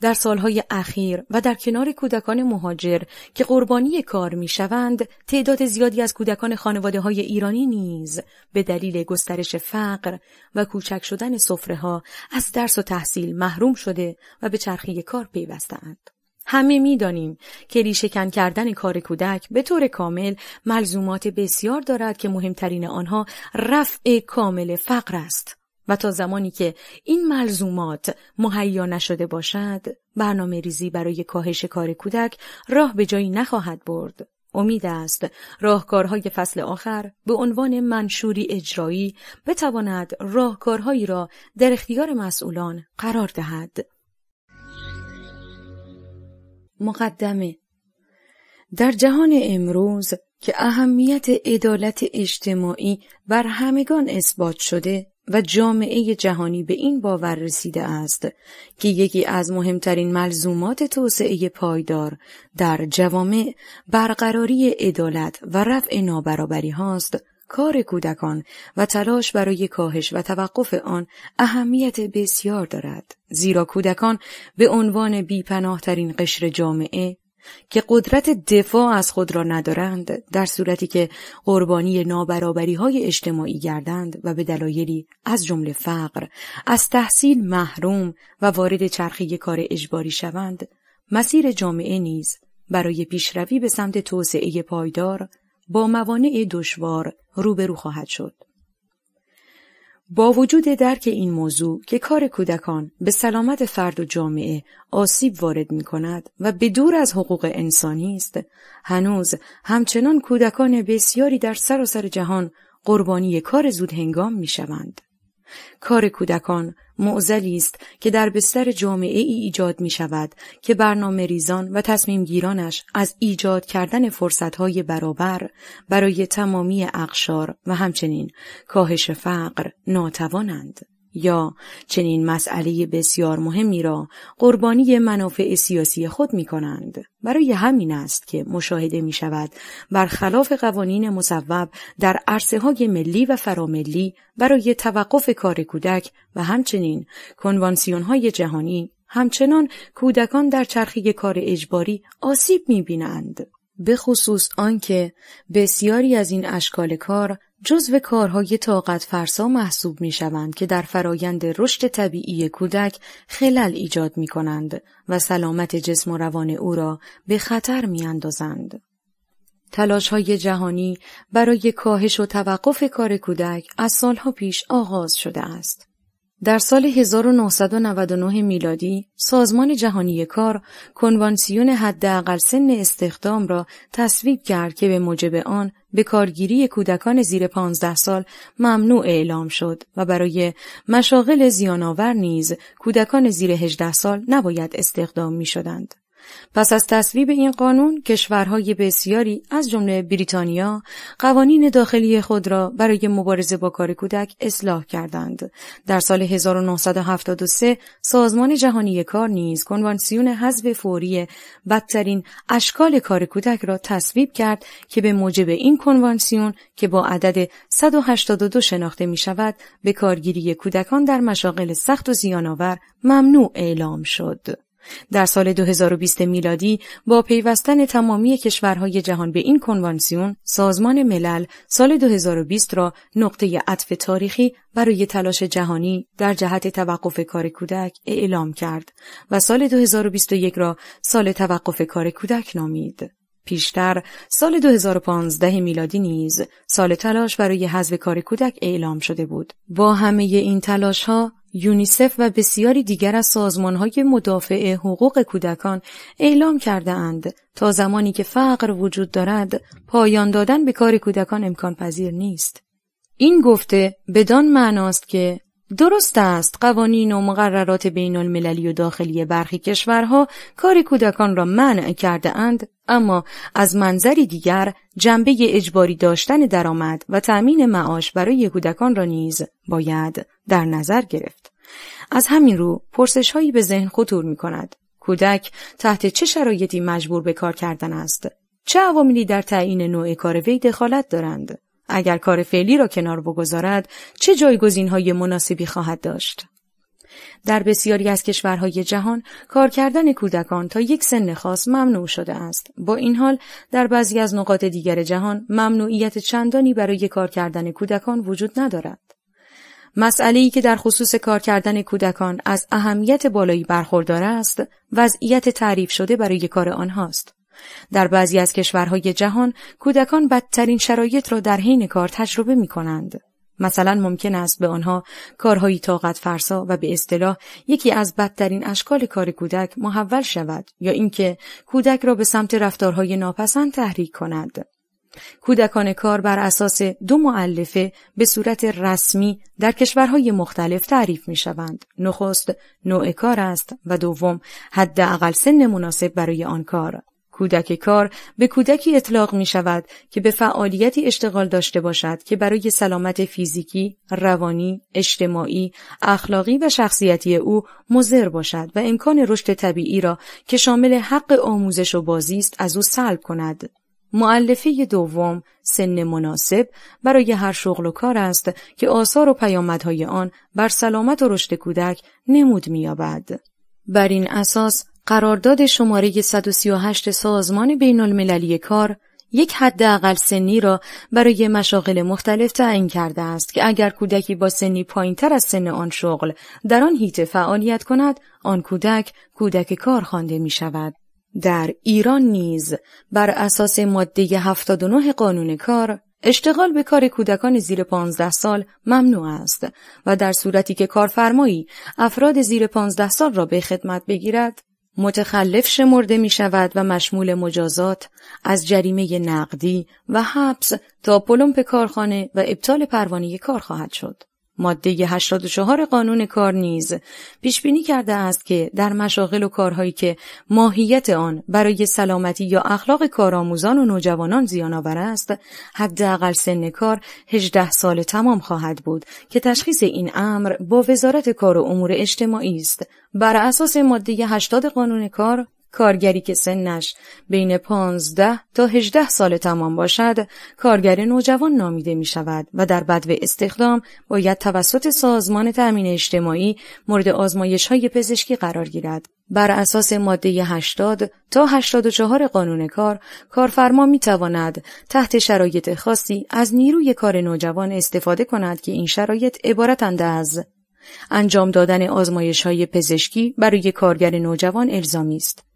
در سالهای اخیر و در کنار کودکان مهاجر که قربانی کار شوند، تعداد زیادی از کودکان خانواده های ایرانی نیز به دلیل گسترش فقر و کوچک شدن سفره ها از درس و تحصیل محروم شده و به چرخی کار پیوستند. همه میدانیم که ریشکن کردن کار کودک به طور کامل ملزومات بسیار دارد که مهمترین آنها رفع کامل فقر است و تا زمانی که این ملزومات مهیا نشده باشد برنامه ریزی برای کاهش کار کودک راه به جایی نخواهد برد امید است راهکارهای فصل آخر به عنوان منشوری اجرایی بتواند راهکارهایی را در اختیار مسئولان قرار دهد مقدمه در جهان امروز که اهمیت عدالت اجتماعی بر همگان اثبات شده و جامعه جهانی به این باور رسیده است که یکی از مهمترین ملزومات توسعه پایدار در جوامع برقراری عدالت و رفع نابرابری هاست کار کودکان و تلاش برای کاهش و توقف آن اهمیت بسیار دارد زیرا کودکان به عنوان ترین قشر جامعه که قدرت دفاع از خود را ندارند در صورتی که قربانی نابرابری های اجتماعی گردند و به دلایلی از جمله فقر از تحصیل محروم و وارد چرخه کار اجباری شوند مسیر جامعه نیز برای پیشروی به سمت توسعه پایدار با موانع دشوار روبرو خواهد شد. با وجود درک این موضوع که کار کودکان به سلامت فرد و جامعه آسیب وارد می کند و به دور از حقوق انسانی است، هنوز همچنان کودکان بسیاری در سراسر سر جهان قربانی کار زود هنگام می شوند. کار کودکان معزلی است که در بستر جامعه ای ایجاد می شود که برنامه ریزان و تصمیم گیرانش از ایجاد کردن فرصتهای برابر برای تمامی اقشار و همچنین کاهش فقر ناتوانند. یا چنین مسئله بسیار مهمی را قربانی منافع سیاسی خود می کنند. برای همین است که مشاهده می شود برخلاف قوانین مصوب در عرصه های ملی و فراملی برای توقف کار کودک و همچنین کنوانسیون های جهانی همچنان کودکان در چرخی کار اجباری آسیب می بینند. به خصوص آنکه بسیاری از این اشکال کار جزو کارهای طاقت فرسا محسوب می شوند که در فرایند رشد طبیعی کودک خلل ایجاد می کنند و سلامت جسم و روان او را به خطر می اندازند. جهانی برای کاهش و توقف کار کودک از سالها پیش آغاز شده است. در سال 1999 میلادی سازمان جهانی کار کنوانسیون حداقل سن استخدام را تصویب کرد که به موجب آن به کارگیری کودکان زیر 15 سال ممنوع اعلام شد و برای مشاغل زیانآور نیز کودکان زیر 18 سال نباید استخدام می شدند. پس از تصویب این قانون کشورهای بسیاری از جمله بریتانیا قوانین داخلی خود را برای مبارزه با کار کودک اصلاح کردند در سال 1973 سازمان جهانی کار نیز کنوانسیون حذف فوری بدترین اشکال کار کودک را تصویب کرد که به موجب این کنوانسیون که با عدد 182 شناخته می شود به کارگیری کودکان در مشاغل سخت و زیانآور ممنوع اعلام شد. در سال 2020 میلادی با پیوستن تمامی کشورهای جهان به این کنوانسیون، سازمان ملل سال 2020 را نقطه عطف تاریخی برای تلاش جهانی در جهت توقف کار کودک اعلام کرد و سال 2021 را سال توقف کار کودک نامید. پیشتر سال 2015 میلادی نیز سال تلاش برای حذف کار کودک اعلام شده بود. با همه این تلاش ها یونیسف و بسیاری دیگر از سازمان های مدافع حقوق کودکان اعلام کرده اند تا زمانی که فقر وجود دارد پایان دادن به کار کودکان امکان پذیر نیست. این گفته بدان معناست که درست است قوانین و مقررات بین المللی و داخلی برخی کشورها کار کودکان را منع کرده اند اما از منظری دیگر جنبه اجباری داشتن درآمد و تأمین معاش برای کودکان را نیز باید در نظر گرفت از همین رو پرسش هایی به ذهن خطور می کند کودک تحت چه شرایطی مجبور به کار کردن است چه عواملی در تعیین نوع کار وی دخالت دارند اگر کار فعلی را کنار بگذارد چه جایگزین های مناسبی خواهد داشت؟ در بسیاری از کشورهای جهان کار کردن کودکان تا یک سن خاص ممنوع شده است. با این حال در بعضی از نقاط دیگر جهان ممنوعیت چندانی برای کار کردن کودکان وجود ندارد. مسئله ای که در خصوص کار کردن کودکان از اهمیت بالایی برخوردار است، وضعیت تعریف شده برای کار آنهاست. در بعضی از کشورهای جهان کودکان بدترین شرایط را در حین کار تجربه می کنند. مثلا ممکن است به آنها کارهایی طاقت فرسا و به اصطلاح یکی از بدترین اشکال کار کودک محول شود یا اینکه کودک را به سمت رفتارهای ناپسند تحریک کند. کودکان کار بر اساس دو معلفه به صورت رسمی در کشورهای مختلف تعریف می شوند. نخست نوع کار است و دوم حداقل سن مناسب برای آن کار. کودک کار به کودکی اطلاق می شود که به فعالیتی اشتغال داشته باشد که برای سلامت فیزیکی، روانی، اجتماعی، اخلاقی و شخصیتی او مضر باشد و امکان رشد طبیعی را که شامل حق آموزش و بازی است از او سلب کند. معلفه دوم سن مناسب برای هر شغل و کار است که آثار و پیامدهای آن بر سلامت و رشد کودک نمود می‌یابد. بر این اساس قرارداد شماره 138 سازمان بین المللی کار یک حداقل سنی را برای مشاغل مختلف تعیین کرده است که اگر کودکی با سنی تر از سن آن شغل در آن هیته فعالیت کند آن کودک کودک کار خوانده می شود. در ایران نیز بر اساس ماده 79 قانون کار اشتغال به کار کودکان زیر 15 سال ممنوع است و در صورتی که کارفرمایی افراد زیر 15 سال را به خدمت بگیرد متخلف شمرده می شود و مشمول مجازات از جریمه نقدی و حبس تا پلمپ کارخانه و ابطال پروانه کار خواهد شد. ماده 84 قانون کار نیز پیش بینی کرده است که در مشاغل و کارهایی که ماهیت آن برای سلامتی یا اخلاق کارآموزان و نوجوانان زیان آور است حداقل سن کار 18 سال تمام خواهد بود که تشخیص این امر با وزارت کار و امور اجتماعی است بر اساس ماده 80 قانون کار کارگری که سنش بین پانزده تا هجده سال تمام باشد کارگر نوجوان نامیده می شود و در بدو استخدام باید توسط سازمان تأمین اجتماعی مورد آزمایش های پزشکی قرار گیرد. بر اساس ماده 80 تا 84 قانون کار، کارفرما می تواند تحت شرایط خاصی از نیروی کار نوجوان استفاده کند که این شرایط عبارتند از انجام دادن آزمایش های پزشکی برای کارگر نوجوان الزامی است.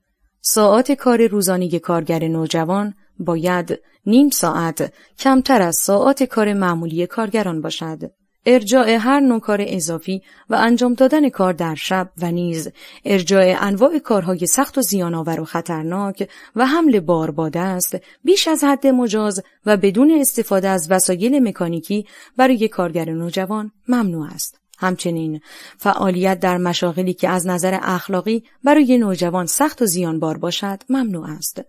ساعت کار روزانه کارگر نوجوان باید نیم ساعت کمتر از ساعت کار معمولی کارگران باشد. ارجاع هر نوع کار اضافی و انجام دادن کار در شب و نیز ارجاع انواع کارهای سخت و آور و خطرناک و حمل بار با است بیش از حد مجاز و بدون استفاده از وسایل مکانیکی برای کارگر نوجوان ممنوع است. همچنین فعالیت در مشاغلی که از نظر اخلاقی برای نوجوان سخت و زیانبار باشد ممنوع است.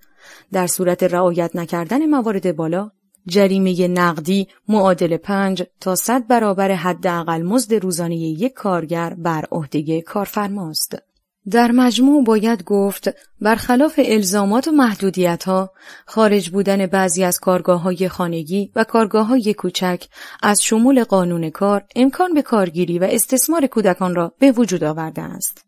در صورت رعایت نکردن موارد بالا، جریمه نقدی معادل پنج تا صد برابر حداقل مزد روزانه یک کارگر بر عهده کارفرماست. در مجموع باید گفت برخلاف الزامات و محدودیت ها خارج بودن بعضی از کارگاه های خانگی و کارگاه های کوچک از شمول قانون کار امکان به کارگیری و استثمار کودکان را به وجود آورده است.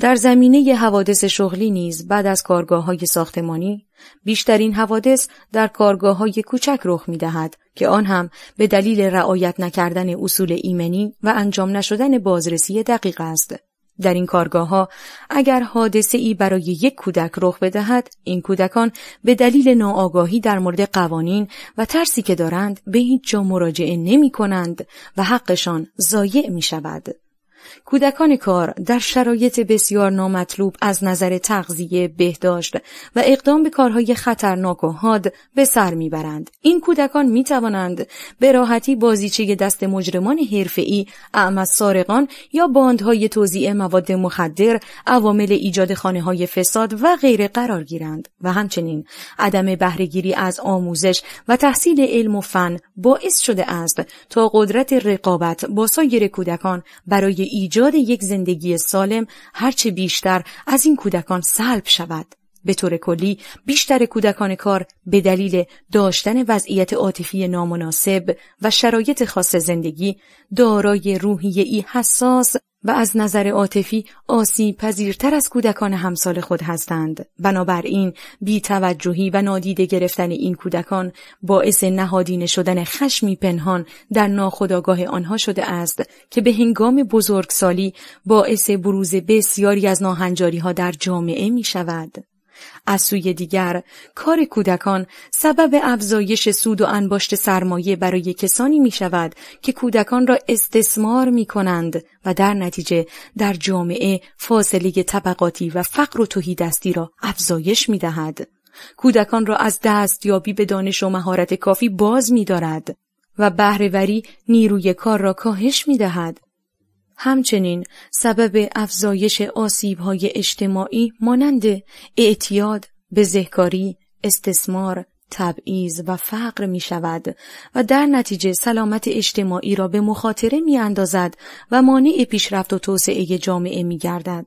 در زمینه حوادث شغلی نیز بعد از کارگاه های ساختمانی بیشترین حوادث در کارگاه های کوچک رخ می دهد که آن هم به دلیل رعایت نکردن اصول ایمنی و انجام نشدن بازرسی دقیق است در این کارگاه ها اگر حادثه ای برای یک کودک رخ بدهد این کودکان به دلیل ناآگاهی در مورد قوانین و ترسی که دارند به هیچ جا مراجعه نمی کنند و حقشان ضایع می شود. کودکان کار در شرایط بسیار نامطلوب از نظر تغذیه بهداشت و اقدام به کارهای خطرناک و حاد به سر میبرند این کودکان می توانند به راحتی بازیچه دست مجرمان حرفه‌ای اعم سارقان یا باندهای توزیع مواد مخدر عوامل ایجاد خانه های فساد و غیره قرار گیرند و همچنین عدم بهرهگیری از آموزش و تحصیل علم و فن باعث شده است تا قدرت رقابت با سایر کودکان برای ایجاد یک زندگی سالم هرچه بیشتر از این کودکان سلب شود. به طور کلی بیشتر کودکان کار به دلیل داشتن وضعیت عاطفی نامناسب و شرایط خاص زندگی دارای روحیه ای حساس و از نظر عاطفی آسی پذیرتر از کودکان همسال خود هستند. بنابراین توجهی و نادیده گرفتن این کودکان باعث نهادینه شدن خشمی پنهان در ناخودآگاه آنها شده است که به هنگام بزرگسالی باعث بروز بسیاری از ناهنجاری ها در جامعه می شود. از سوی دیگر کار کودکان سبب افزایش سود و انباشت سرمایه برای کسانی می شود که کودکان را استثمار می کنند و در نتیجه در جامعه فاصله طبقاتی و فقر و دستی را افزایش می دهد. کودکان را از دستیابی به دانش و مهارت کافی باز می دارد و بهرهوری نیروی کار را کاهش می دهد همچنین سبب افزایش های اجتماعی مانند اعتیاد، بزهکاری، استثمار، تبعیض و فقر می شود و در نتیجه سلامت اجتماعی را به مخاطره می اندازد و مانع پیشرفت و توسعه جامعه می گردد.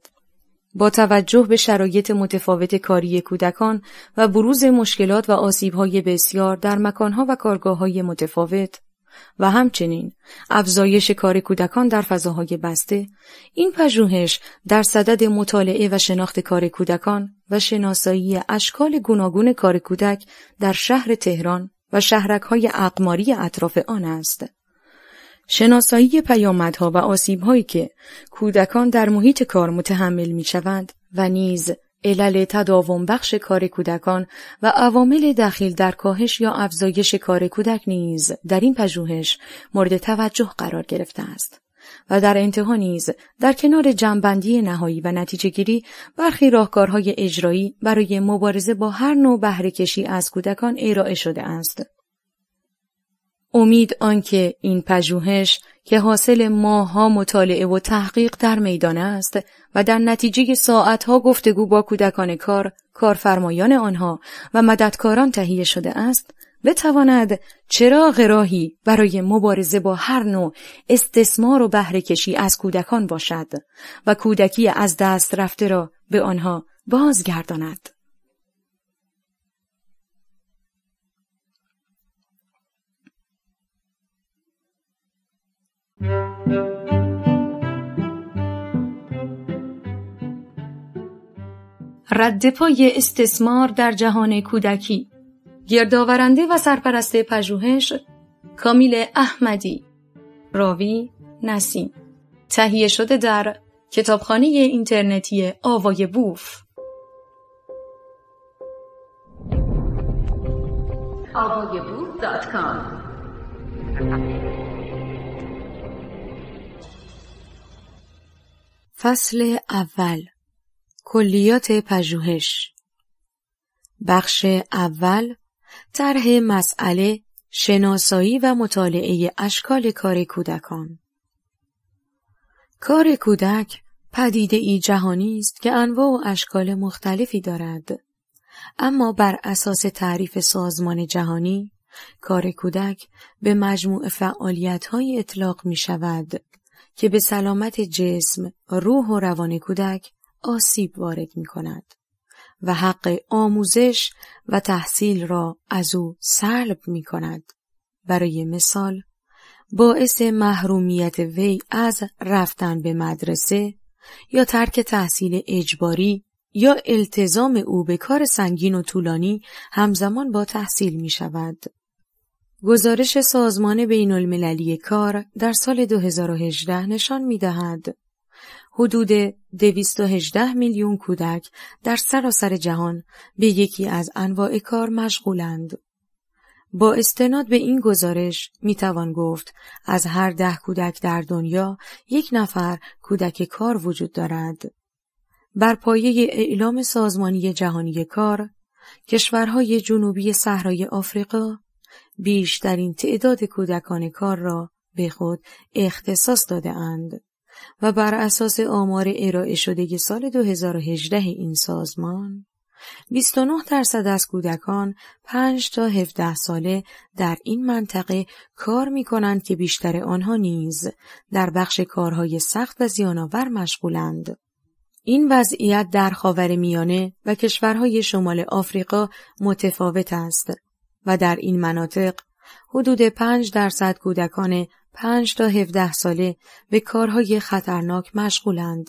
با توجه به شرایط متفاوت کاری کودکان و بروز مشکلات و های بسیار در مکانها و کارگاه متفاوت، و همچنین افزایش کار کودکان در فضاهای بسته این پژوهش در صدد مطالعه و شناخت کار کودکان و شناسایی اشکال گوناگون کار کودک در شهر تهران و شهرکهای اقماری اطراف آن است شناسایی پیامدها و هایی که کودکان در محیط کار متحمل می شوند و نیز علل تداوم بخش کار کودکان و عوامل دخیل در کاهش یا افزایش کار کودک نیز در این پژوهش مورد توجه قرار گرفته است و در انتها نیز در کنار جنبندی نهایی و نتیجه گیری برخی راهکارهای اجرایی برای مبارزه با هر نوع بهرهکشی از کودکان ارائه شده است. امید آنکه این پژوهش که حاصل ماهها مطالعه و تحقیق در میدان است و در نتیجه ساعتها گفتگو با کودکان کار، کارفرمایان آنها و مددکاران تهیه شده است، بتواند چراغ راهی برای مبارزه با هر نوع استثمار و بهرهکشی از کودکان باشد و کودکی از دست رفته را به آنها بازگرداند. رد پای استثمار در جهان کودکی گردآورنده و سرپرست پژوهش کامیل احمدی راوی نسیم تهیه شده در کتابخانه اینترنتی آوای بوف آوای فصل اول کلیات پژوهش بخش اول طرح مسئله شناسایی و مطالعه اشکال کار کودکان کار کودک پدیده ای جهانی است که انواع و اشکال مختلفی دارد اما بر اساس تعریف سازمان جهانی کار کودک به مجموع فعالیت های اطلاق می شود که به سلامت جسم، روح و روان کودک آسیب وارد می کند و حق آموزش و تحصیل را از او سلب می کند. برای مثال، باعث محرومیت وی از رفتن به مدرسه یا ترک تحصیل اجباری یا التزام او به کار سنگین و طولانی همزمان با تحصیل می شود. گزارش سازمان بین المللی کار در سال 2018 نشان می دهد. حدود 218 میلیون کودک در سراسر جهان به یکی از انواع کار مشغولند. با استناد به این گزارش می توان گفت از هر ده کودک در دنیا یک نفر کودک کار وجود دارد. بر پایه اعلام سازمانی جهانی کار، کشورهای جنوبی صحرای آفریقا بیشترین تعداد کودکان کار را به خود اختصاص داده اند و بر اساس آمار ارائه شده سال 2018 این سازمان 29 درصد از کودکان 5 تا 17 ساله در این منطقه کار می کنند که بیشتر آنها نیز در بخش کارهای سخت و زیانآور مشغولند. این وضعیت در خاور میانه و کشورهای شمال آفریقا متفاوت است و در این مناطق حدود پنج درصد کودکان 5 تا 17 ساله به کارهای خطرناک مشغولند.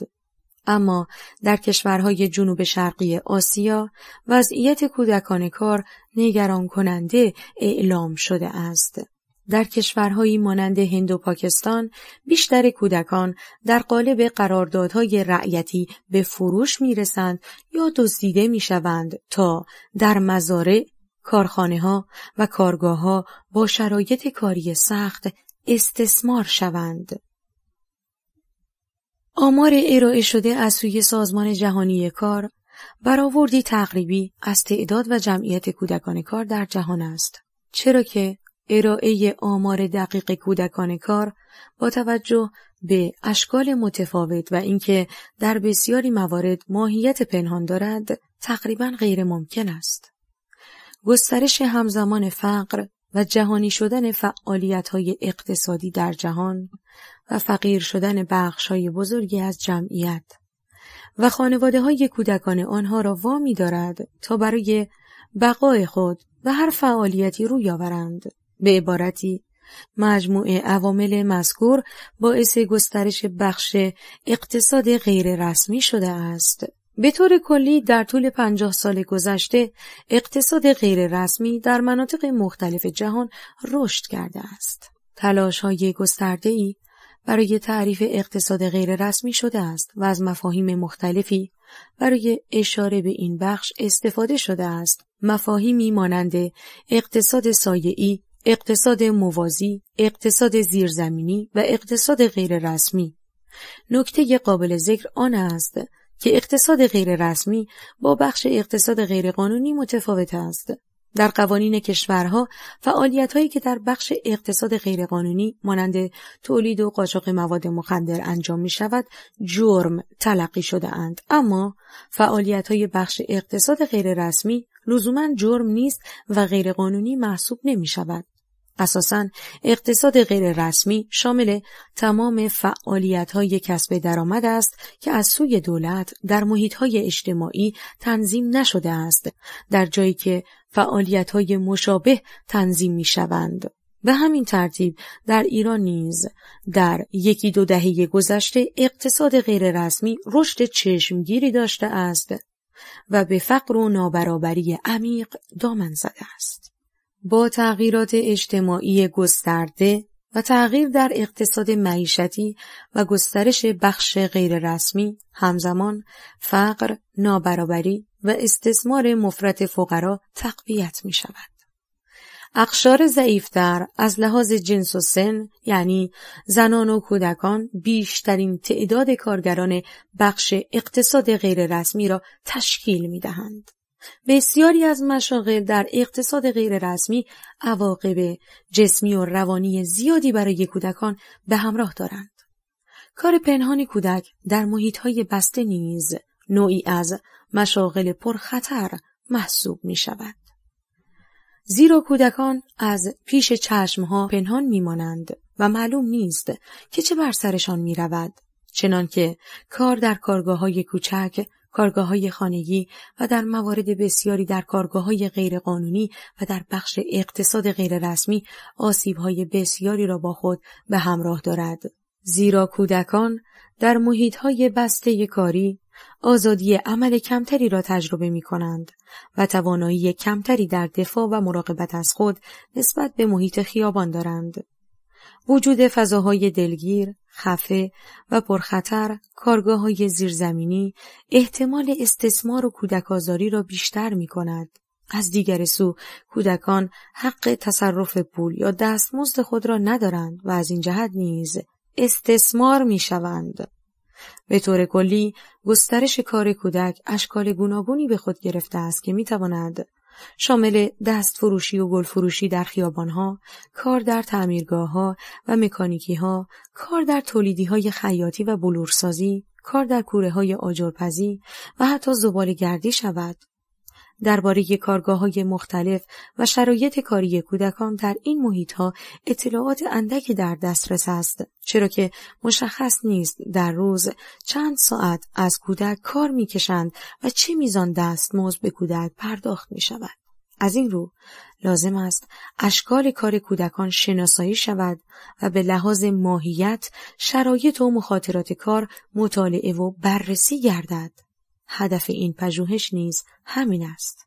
اما در کشورهای جنوب شرقی آسیا وضعیت کودکان کار نگران کننده اعلام شده است. در کشورهایی مانند هند و پاکستان بیشتر کودکان در قالب قراردادهای رعیتی به فروش میرسند یا دزدیده میشوند تا در مزارع کارخانه ها و کارگاه ها با شرایط کاری سخت استثمار شوند. آمار ارائه شده از سوی سازمان جهانی کار برآوردی تقریبی از تعداد و جمعیت کودکان کار در جهان است چرا که ارائه آمار دقیق کودکان کار با توجه به اشکال متفاوت و اینکه در بسیاری موارد ماهیت پنهان دارد تقریبا غیر ممکن است گسترش همزمان فقر و جهانی شدن فعالیت های اقتصادی در جهان و فقیر شدن بخش های بزرگی از جمعیت و خانواده های کودکان آنها را وامی دارد تا برای بقای خود و هر فعالیتی روی آورند. به عبارتی مجموعه عوامل مذکور باعث گسترش بخش اقتصاد غیررسمی شده است به طور کلی در طول پنجاه سال گذشته اقتصاد غیررسمی در مناطق مختلف جهان رشد کرده است. تلاش های گسترده ای برای تعریف اقتصاد غیررسمی شده است و از مفاهیم مختلفی برای اشاره به این بخش استفاده شده است. مفاهیمی مانند اقتصاد سایعی، اقتصاد موازی، اقتصاد زیرزمینی و اقتصاد غیررسمی. نکته قابل ذکر آن است که اقتصاد غیررسمی با بخش اقتصاد غیرقانونی متفاوت است. در قوانین کشورها هایی که در بخش اقتصاد غیرقانونی مانند تولید و قاچاق مواد مخدر انجام می شود جرم تلقی شده اند اما فعالیت های بخش اقتصاد غیررسمی لزوما جرم نیست و غیرقانونی محسوب نمی شود اساسا اقتصاد غیر رسمی شامل تمام فعالیت های کسب درآمد است که از سوی دولت در محیط های اجتماعی تنظیم نشده است در جایی که فعالیت های مشابه تنظیم می شوند. به همین ترتیب در ایران نیز در یکی دو دهه گذشته اقتصاد غیررسمی رشد چشمگیری داشته است و به فقر و نابرابری عمیق دامن زده است. با تغییرات اجتماعی گسترده و تغییر در اقتصاد معیشتی و گسترش بخش غیررسمی همزمان فقر، نابرابری و استثمار مفرت فقرا تقویت می شود. اقشار ضعیفتر از لحاظ جنس و سن یعنی زنان و کودکان بیشترین تعداد کارگران بخش اقتصاد غیررسمی را تشکیل می دهند. بسیاری از مشاغل در اقتصاد غیررسمی عواقب جسمی و روانی زیادی برای کودکان به همراه دارند. کار پنهان کودک در های بسته نیز نوعی از مشاغل پرخطر محسوب می شود. زیرا کودکان از پیش ها پنهان می مانند و معلوم نیست که چه بر سرشان می رود. که کار در کارگاه های کوچک کارگاه های خانگی و در موارد بسیاری در کارگاه های غیرقانونی و در بخش اقتصاد غیررسمی آسیب های بسیاری را با خود به همراه دارد. زیرا کودکان در محیط های بسته کاری آزادی عمل کمتری را تجربه می کنند و توانایی کمتری در دفاع و مراقبت از خود نسبت به محیط خیابان دارند. وجود فضاهای دلگیر، خفه و پرخطر کارگاه های زیرزمینی احتمال استثمار و کودک را بیشتر می کند. از دیگر سو کودکان حق تصرف پول یا دستمزد خود را ندارند و از این جهت نیز استثمار می شوند. به طور کلی گسترش کار کودک اشکال گوناگونی به خود گرفته است که می تواند شامل دست فروشی و گل فروشی در خیابانها، کار در تعمیرگاه ها و مکانیکی ها، کار در تولیدی های خیاطی و بلورسازی، کار در کوره های آجرپزی و حتی زبال گردی شود. درباره کارگاه های مختلف و شرایط کاری کودکان در این محیط ها اطلاعات اندکی در دسترس است چرا که مشخص نیست در روز چند ساعت از کودک کار میکشند و چه میزان دستمزد به کودک پرداخت می شود. از این رو لازم است اشکال کار کودکان شناسایی شود و به لحاظ ماهیت شرایط و مخاطرات کار مطالعه و بررسی گردد. هدف این پژوهش نیز همین است.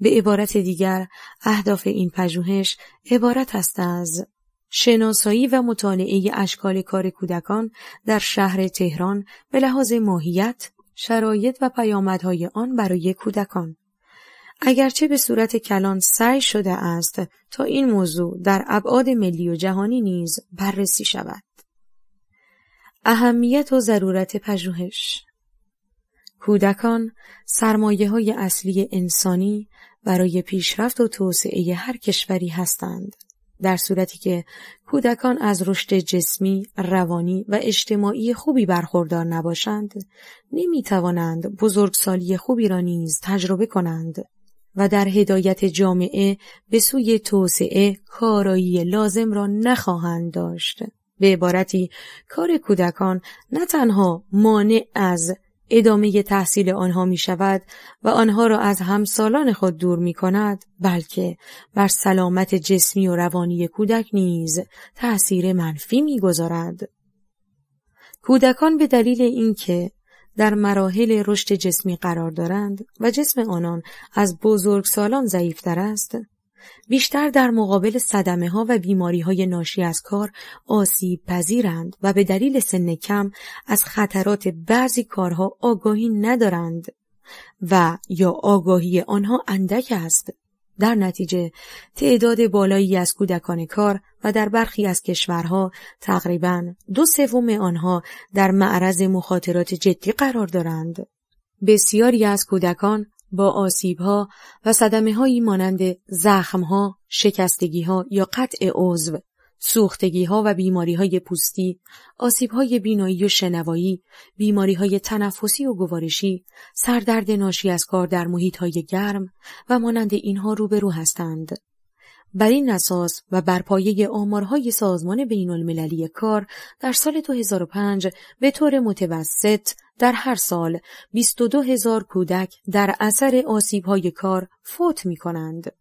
به عبارت دیگر اهداف این پژوهش عبارت است از شناسایی و مطالعه اشکال کار کودکان در شهر تهران به لحاظ ماهیت، شرایط و پیامدهای آن برای کودکان اگرچه به صورت کلان سعی شده است تا این موضوع در ابعاد ملی و جهانی نیز بررسی شود. اهمیت و ضرورت پژوهش کودکان سرمایه های اصلی انسانی برای پیشرفت و توسعه هر کشوری هستند. در صورتی که کودکان از رشد جسمی، روانی و اجتماعی خوبی برخوردار نباشند، نمی توانند بزرگسالی خوبی را نیز تجربه کنند و در هدایت جامعه به سوی توسعه کارایی لازم را نخواهند داشت. به عبارتی کار کودکان نه تنها مانع از ادامه تحصیل آنها می شود و آنها را از همسالان خود دور می کند بلکه بر سلامت جسمی و روانی کودک نیز تأثیر منفی می گذارد. کودکان به دلیل اینکه در مراحل رشد جسمی قرار دارند و جسم آنان از بزرگسالان ضعیفتر است بیشتر در مقابل صدمه ها و بیماری های ناشی از کار آسیب پذیرند و به دلیل سن کم از خطرات بعضی کارها آگاهی ندارند و یا آگاهی آنها اندک است. در نتیجه تعداد بالایی از کودکان کار و در برخی از کشورها تقریبا دو سوم آنها در معرض مخاطرات جدی قرار دارند. بسیاری از کودکان با آسیبها و صدمه هایی مانند زخمها، شکستگیها یا قطع عضو، سوختگیها و بیماری های پوستی، آسیب های بینایی و شنوایی، بیماری های تنفسی و گوارشی، سردرد ناشی از کار در محیط های گرم و مانند اینها روبرو هستند. بر این اساس و بر پایه آمارهای سازمان بین المللی کار در سال 2005 به طور متوسط در هر سال 22 هزار کودک در اثر آسیبهای کار فوت می کنند.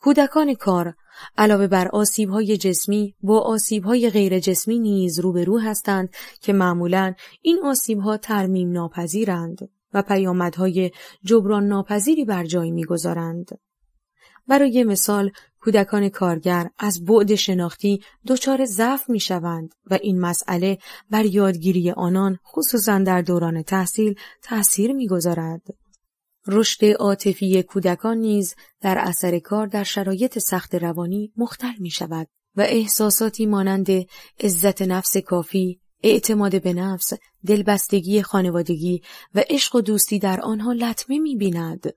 کودکان کار علاوه بر آسیبهای جسمی با آسیبهای غیر جسمی نیز روبرو هستند که معمولا این آسیبها ترمیم ناپذیرند و پیامدهای جبران ناپذیری بر جای میگذارند. برای مثال کودکان کارگر از بعد شناختی دچار ضعف می شوند و این مسئله بر یادگیری آنان خصوصا در دوران تحصیل تأثیر می گذارد. رشد عاطفی کودکان نیز در اثر کار در شرایط سخت روانی مختل می شود و احساساتی مانند عزت نفس کافی، اعتماد به نفس، دلبستگی خانوادگی و عشق و دوستی در آنها لطمه می بیند.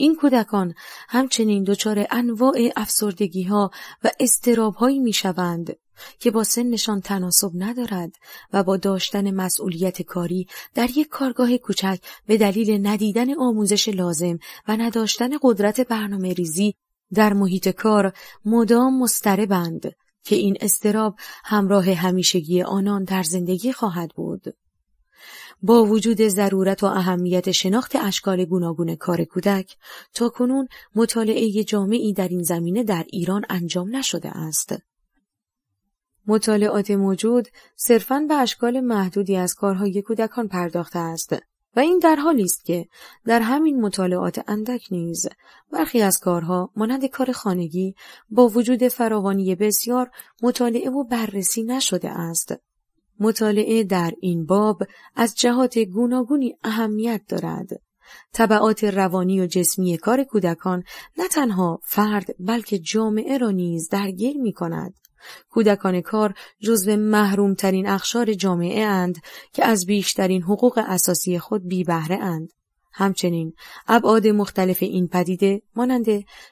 این کودکان همچنین دچار انواع افسردگی ها و استراب هایی می شوند که با سنشان تناسب ندارد و با داشتن مسئولیت کاری در یک کارگاه کوچک به دلیل ندیدن آموزش لازم و نداشتن قدرت برنامه ریزی در محیط کار مدام مستربند که این استراب همراه همیشگی آنان در زندگی خواهد بود. با وجود ضرورت و اهمیت شناخت اشکال گوناگون کار کودک تا کنون مطالعه جامعی در این زمینه در ایران انجام نشده است. مطالعات موجود صرفاً به اشکال محدودی از کارهای کودکان پرداخته است و این در حالی است که در همین مطالعات اندک نیز برخی از کارها مانند کار خانگی با وجود فراوانی بسیار مطالعه و بررسی نشده است مطالعه در این باب از جهات گوناگونی اهمیت دارد. طبعات روانی و جسمی کار کودکان نه تنها فرد بلکه جامعه را نیز درگیر می کند. کودکان کار جزو محرومترین اخشار جامعه اند که از بیشترین حقوق اساسی خود بی اند. همچنین ابعاد مختلف این پدیده مانند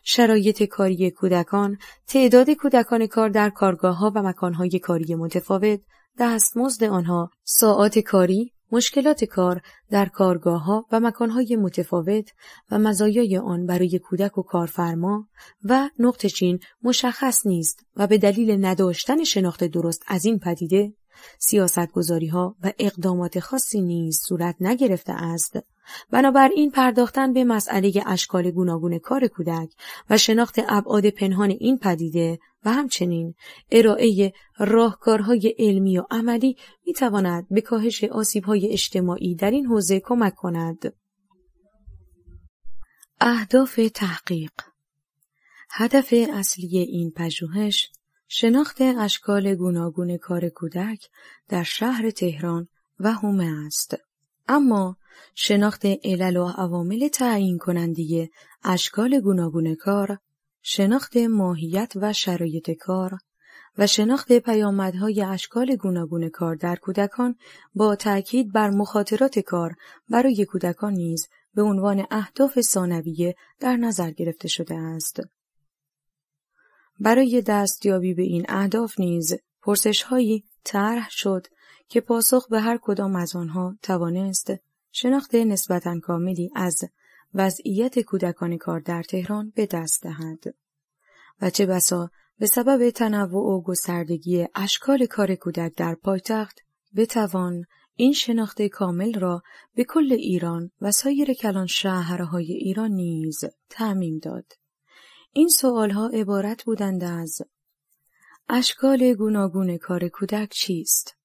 شرایط کاری کودکان، تعداد کودکان کار در کارگاه ها و مکان های کاری متفاوت، دستمزد آنها، ساعات کاری، مشکلات کار در کارگاه ها و مکانهای متفاوت و مزایای آن برای کودک و کارفرما و نقط چین مشخص نیست و به دلیل نداشتن شناخت درست از این پدیده سیاستگذاری ها و اقدامات خاصی نیز صورت نگرفته است. بنابراین پرداختن به مسئله اشکال گوناگون کار کودک و شناخت ابعاد پنهان این پدیده و همچنین ارائه راهکارهای علمی و عملی می تواند به کاهش آسیبهای اجتماعی در این حوزه کمک کند. اهداف تحقیق هدف اصلی این پژوهش شناخت اشکال گوناگون کار کودک در شهر تهران و هومه است. اما شناخت علل و عوامل تعیین کننده اشکال گوناگون کار شناخت ماهیت و شرایط کار و شناخت پیامدهای اشکال گوناگون کار در کودکان با تاکید بر مخاطرات کار برای کودکان نیز به عنوان اهداف ثانویه در نظر گرفته شده است. برای دستیابی به این اهداف نیز پرسشهایی طرح شد که پاسخ به هر کدام از آنها توانست شناخت نسبتا کاملی از وضعیت کودکان کار در تهران به دست دهد و چه بسا به سبب تنوع و گستردگی اشکال کار کودک در پایتخت بتوان این شناخته کامل را به کل ایران و سایر کلان شهرهای ایران نیز تعمیم داد. این ها عبارت بودند از اشکال گوناگون کار کودک چیست؟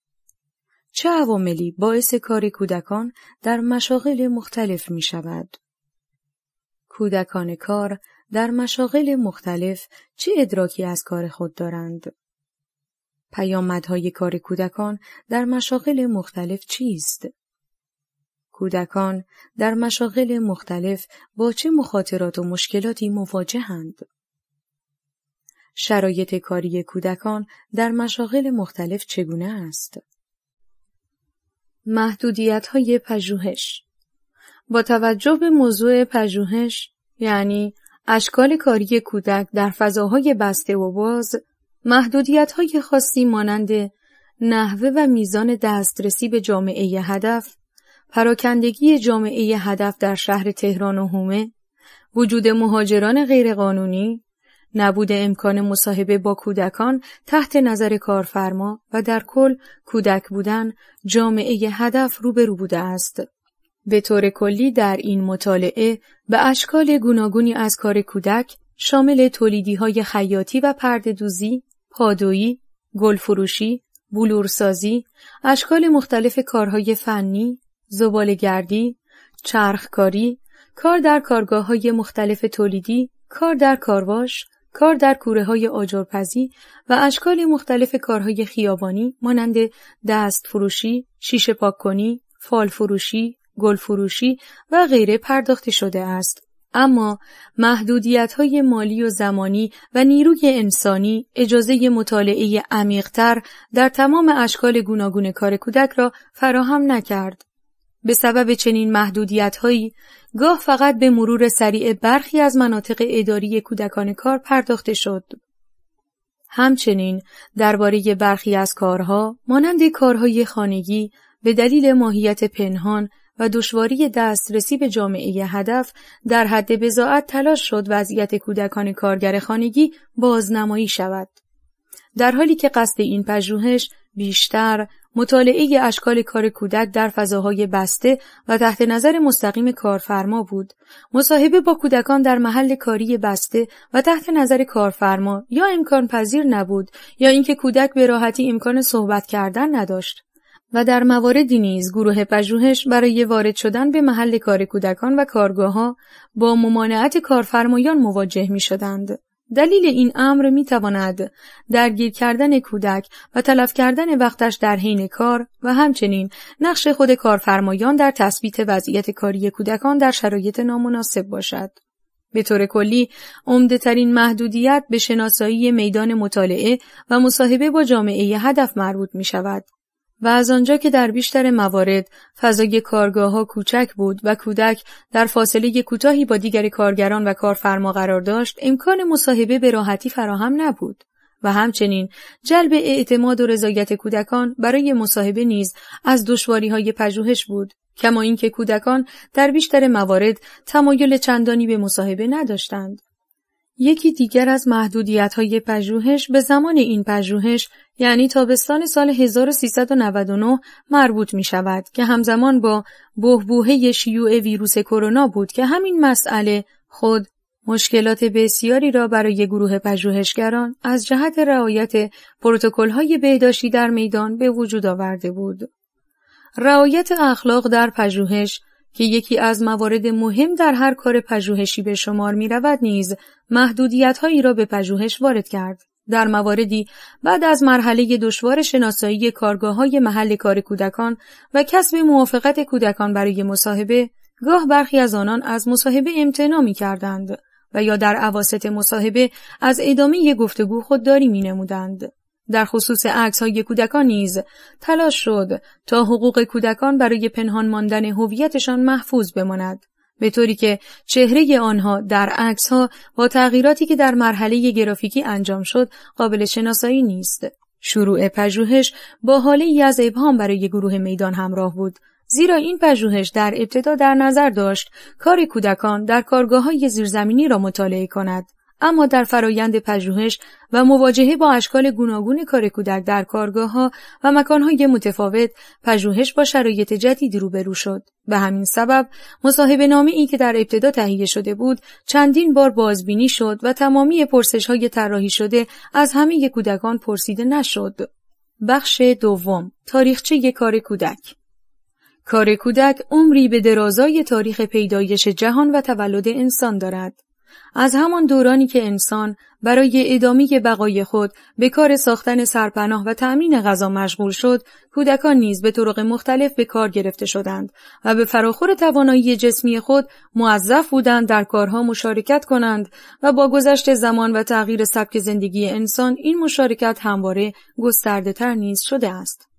چه عواملی باعث کار کودکان در مشاغل مختلف می شود؟ کودکان کار در مشاغل مختلف چه ادراکی از کار خود دارند؟ پیامدهای کار کودکان در مشاغل مختلف چیست؟ کودکان در مشاغل مختلف با چه مخاطرات و مشکلاتی مواجهند؟ شرایط کاری کودکان در مشاغل مختلف چگونه است؟ محدودیت های پژوهش با توجه به موضوع پژوهش یعنی اشکال کاری کودک در فضاهای بسته و باز محدودیت های خاصی مانند نحوه و میزان دسترسی به جامعه هدف پراکندگی جامعه هدف در شهر تهران و هومه وجود مهاجران غیرقانونی نبود امکان مصاحبه با کودکان تحت نظر کارفرما و در کل کودک بودن جامعه هدف روبرو بوده است به طور کلی در این مطالعه به اشکال گوناگونی از کار کودک شامل تولیدی های خیاطی و دوزی، پادویی، گلفروشی، بلورسازی، اشکال مختلف کارهای فنی، زبالگردی، چرخکاری، کار در کارگاه های مختلف تولیدی، کار در کارواش، کار در کوره های آجرپزی و اشکال مختلف کارهای خیابانی مانند دست فروشی، شیشه پاک کنی، فال فروشی، گلفروشی و غیره پرداخته شده است. اما محدودیت های مالی و زمانی و نیروی انسانی اجازه مطالعه عمیقتر در تمام اشکال گوناگون کار کودک را فراهم نکرد. به سبب چنین محدودیت هایی گاه فقط به مرور سریع برخی از مناطق اداری کودکان کار پرداخته شد. همچنین درباره برخی از کارها مانند کارهای خانگی به دلیل ماهیت پنهان و دشواری دسترسی به جامعه هدف در حد بزاعت تلاش شد وضعیت کودکان کارگر خانگی بازنمایی شود. در حالی که قصد این پژوهش بیشتر مطالعه اشکال کار کودک در فضاهای بسته و تحت نظر مستقیم کارفرما بود مصاحبه با کودکان در محل کاری بسته و تحت نظر کارفرما یا امکان پذیر نبود یا اینکه کودک به راحتی امکان صحبت کردن نداشت و در مواردی نیز گروه پژوهش برای وارد شدن به محل کار کودکان و کارگاهها با ممانعت کارفرمایان مواجه می شدند. دلیل این امر می تواند درگیر کردن کودک و تلف کردن وقتش در حین کار و همچنین نقش خود کارفرمایان در تثبیت وضعیت کاری کودکان در شرایط نامناسب باشد. به طور کلی عمده ترین محدودیت به شناسایی میدان مطالعه و مصاحبه با جامعه هدف مربوط می شود و از آنجا که در بیشتر موارد فضای کارگاه ها کوچک بود و کودک در فاصله کوتاهی با دیگر کارگران و کارفرما قرار داشت امکان مصاحبه به راحتی فراهم نبود و همچنین جلب اعتماد و رضایت کودکان برای مصاحبه نیز از دشواری های پژوهش بود کما اینکه کودکان در بیشتر موارد تمایل چندانی به مصاحبه نداشتند یکی دیگر از محدودیت های پژوهش به زمان این پژوهش یعنی تابستان سال 1399 مربوط می شود که همزمان با بهبوه شیوع ویروس کرونا بود که همین مسئله خود مشکلات بسیاری را برای گروه پژوهشگران از جهت رعایت های بهداشتی در میدان به وجود آورده بود. رعایت اخلاق در پژوهش که یکی از موارد مهم در هر کار پژوهشی به شمار می رود نیز محدودیت هایی را به پژوهش وارد کرد. در مواردی بعد از مرحله دشوار شناسایی کارگاه های محل کار کودکان و کسب موافقت کودکان برای مصاحبه، گاه برخی از آنان از مصاحبه امتنا می کردند و یا در عواست مصاحبه از ادامه گفتگو خودداری می نمودند. در خصوص عکس های کودکان نیز تلاش شد تا حقوق کودکان برای پنهان ماندن هویتشان محفوظ بماند به طوری که چهره آنها در عکس ها با تغییراتی که در مرحله گرافیکی انجام شد قابل شناسایی نیست شروع پژوهش با حاله ای از ابهام برای گروه میدان همراه بود زیرا این پژوهش در ابتدا در نظر داشت کار کودکان در کارگاه های زیرزمینی را مطالعه کند اما در فرایند پژوهش و مواجهه با اشکال گوناگون کار کودک در کارگاه ها و مکانهای متفاوت پژوهش با شرایط جدیدی روبرو شد به همین سبب مصاحبه نامه ای که در ابتدا تهیه شده بود چندین بار بازبینی شد و تمامی پرسش های طراحی شده از همه کودکان پرسیده نشد بخش دوم تاریخچه کار کودک کار کودک عمری به درازای تاریخ پیدایش جهان و تولد انسان دارد از همان دورانی که انسان برای ادامه بقای خود به کار ساختن سرپناه و تأمین غذا مشغول شد، کودکان نیز به طرق مختلف به کار گرفته شدند و به فراخور توانایی جسمی خود موظف بودند در کارها مشارکت کنند و با گذشت زمان و تغییر سبک زندگی انسان این مشارکت همواره گسترده تر نیز شده است.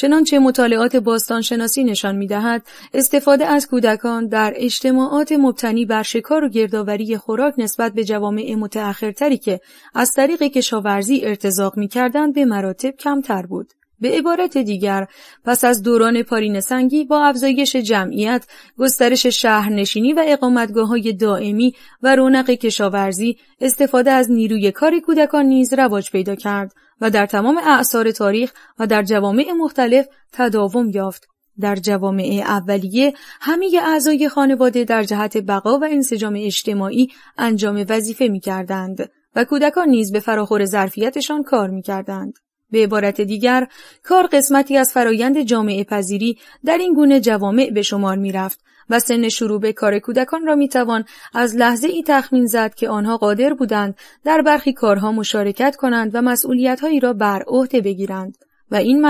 چنانچه مطالعات باستانشناسی نشان میدهد استفاده از کودکان در اجتماعات مبتنی بر شکار و گردآوری خوراک نسبت به جوامع متأخرتری که از طریق کشاورزی ارتزاق میکردند به مراتب کمتر بود به عبارت دیگر پس از دوران پارین سنگی با افزایش جمعیت گسترش شهرنشینی و اقامتگاه های دائمی و رونق کشاورزی استفاده از نیروی کار کودکان نیز رواج پیدا کرد و در تمام اعثار تاریخ و در جوامع مختلف تداوم یافت. در جوامع اولیه همه اعضای خانواده در جهت بقا و انسجام اجتماعی انجام وظیفه می و کودکان نیز به فراخور ظرفیتشان کار می به عبارت دیگر کار قسمتی از فرایند جامعه پذیری در این گونه جوامع به شمار می و سن شروع به کار کودکان را میتوان از لحظه ای تخمین زد که آنها قادر بودند در برخی کارها مشارکت کنند و هایی را بر عهده بگیرند و این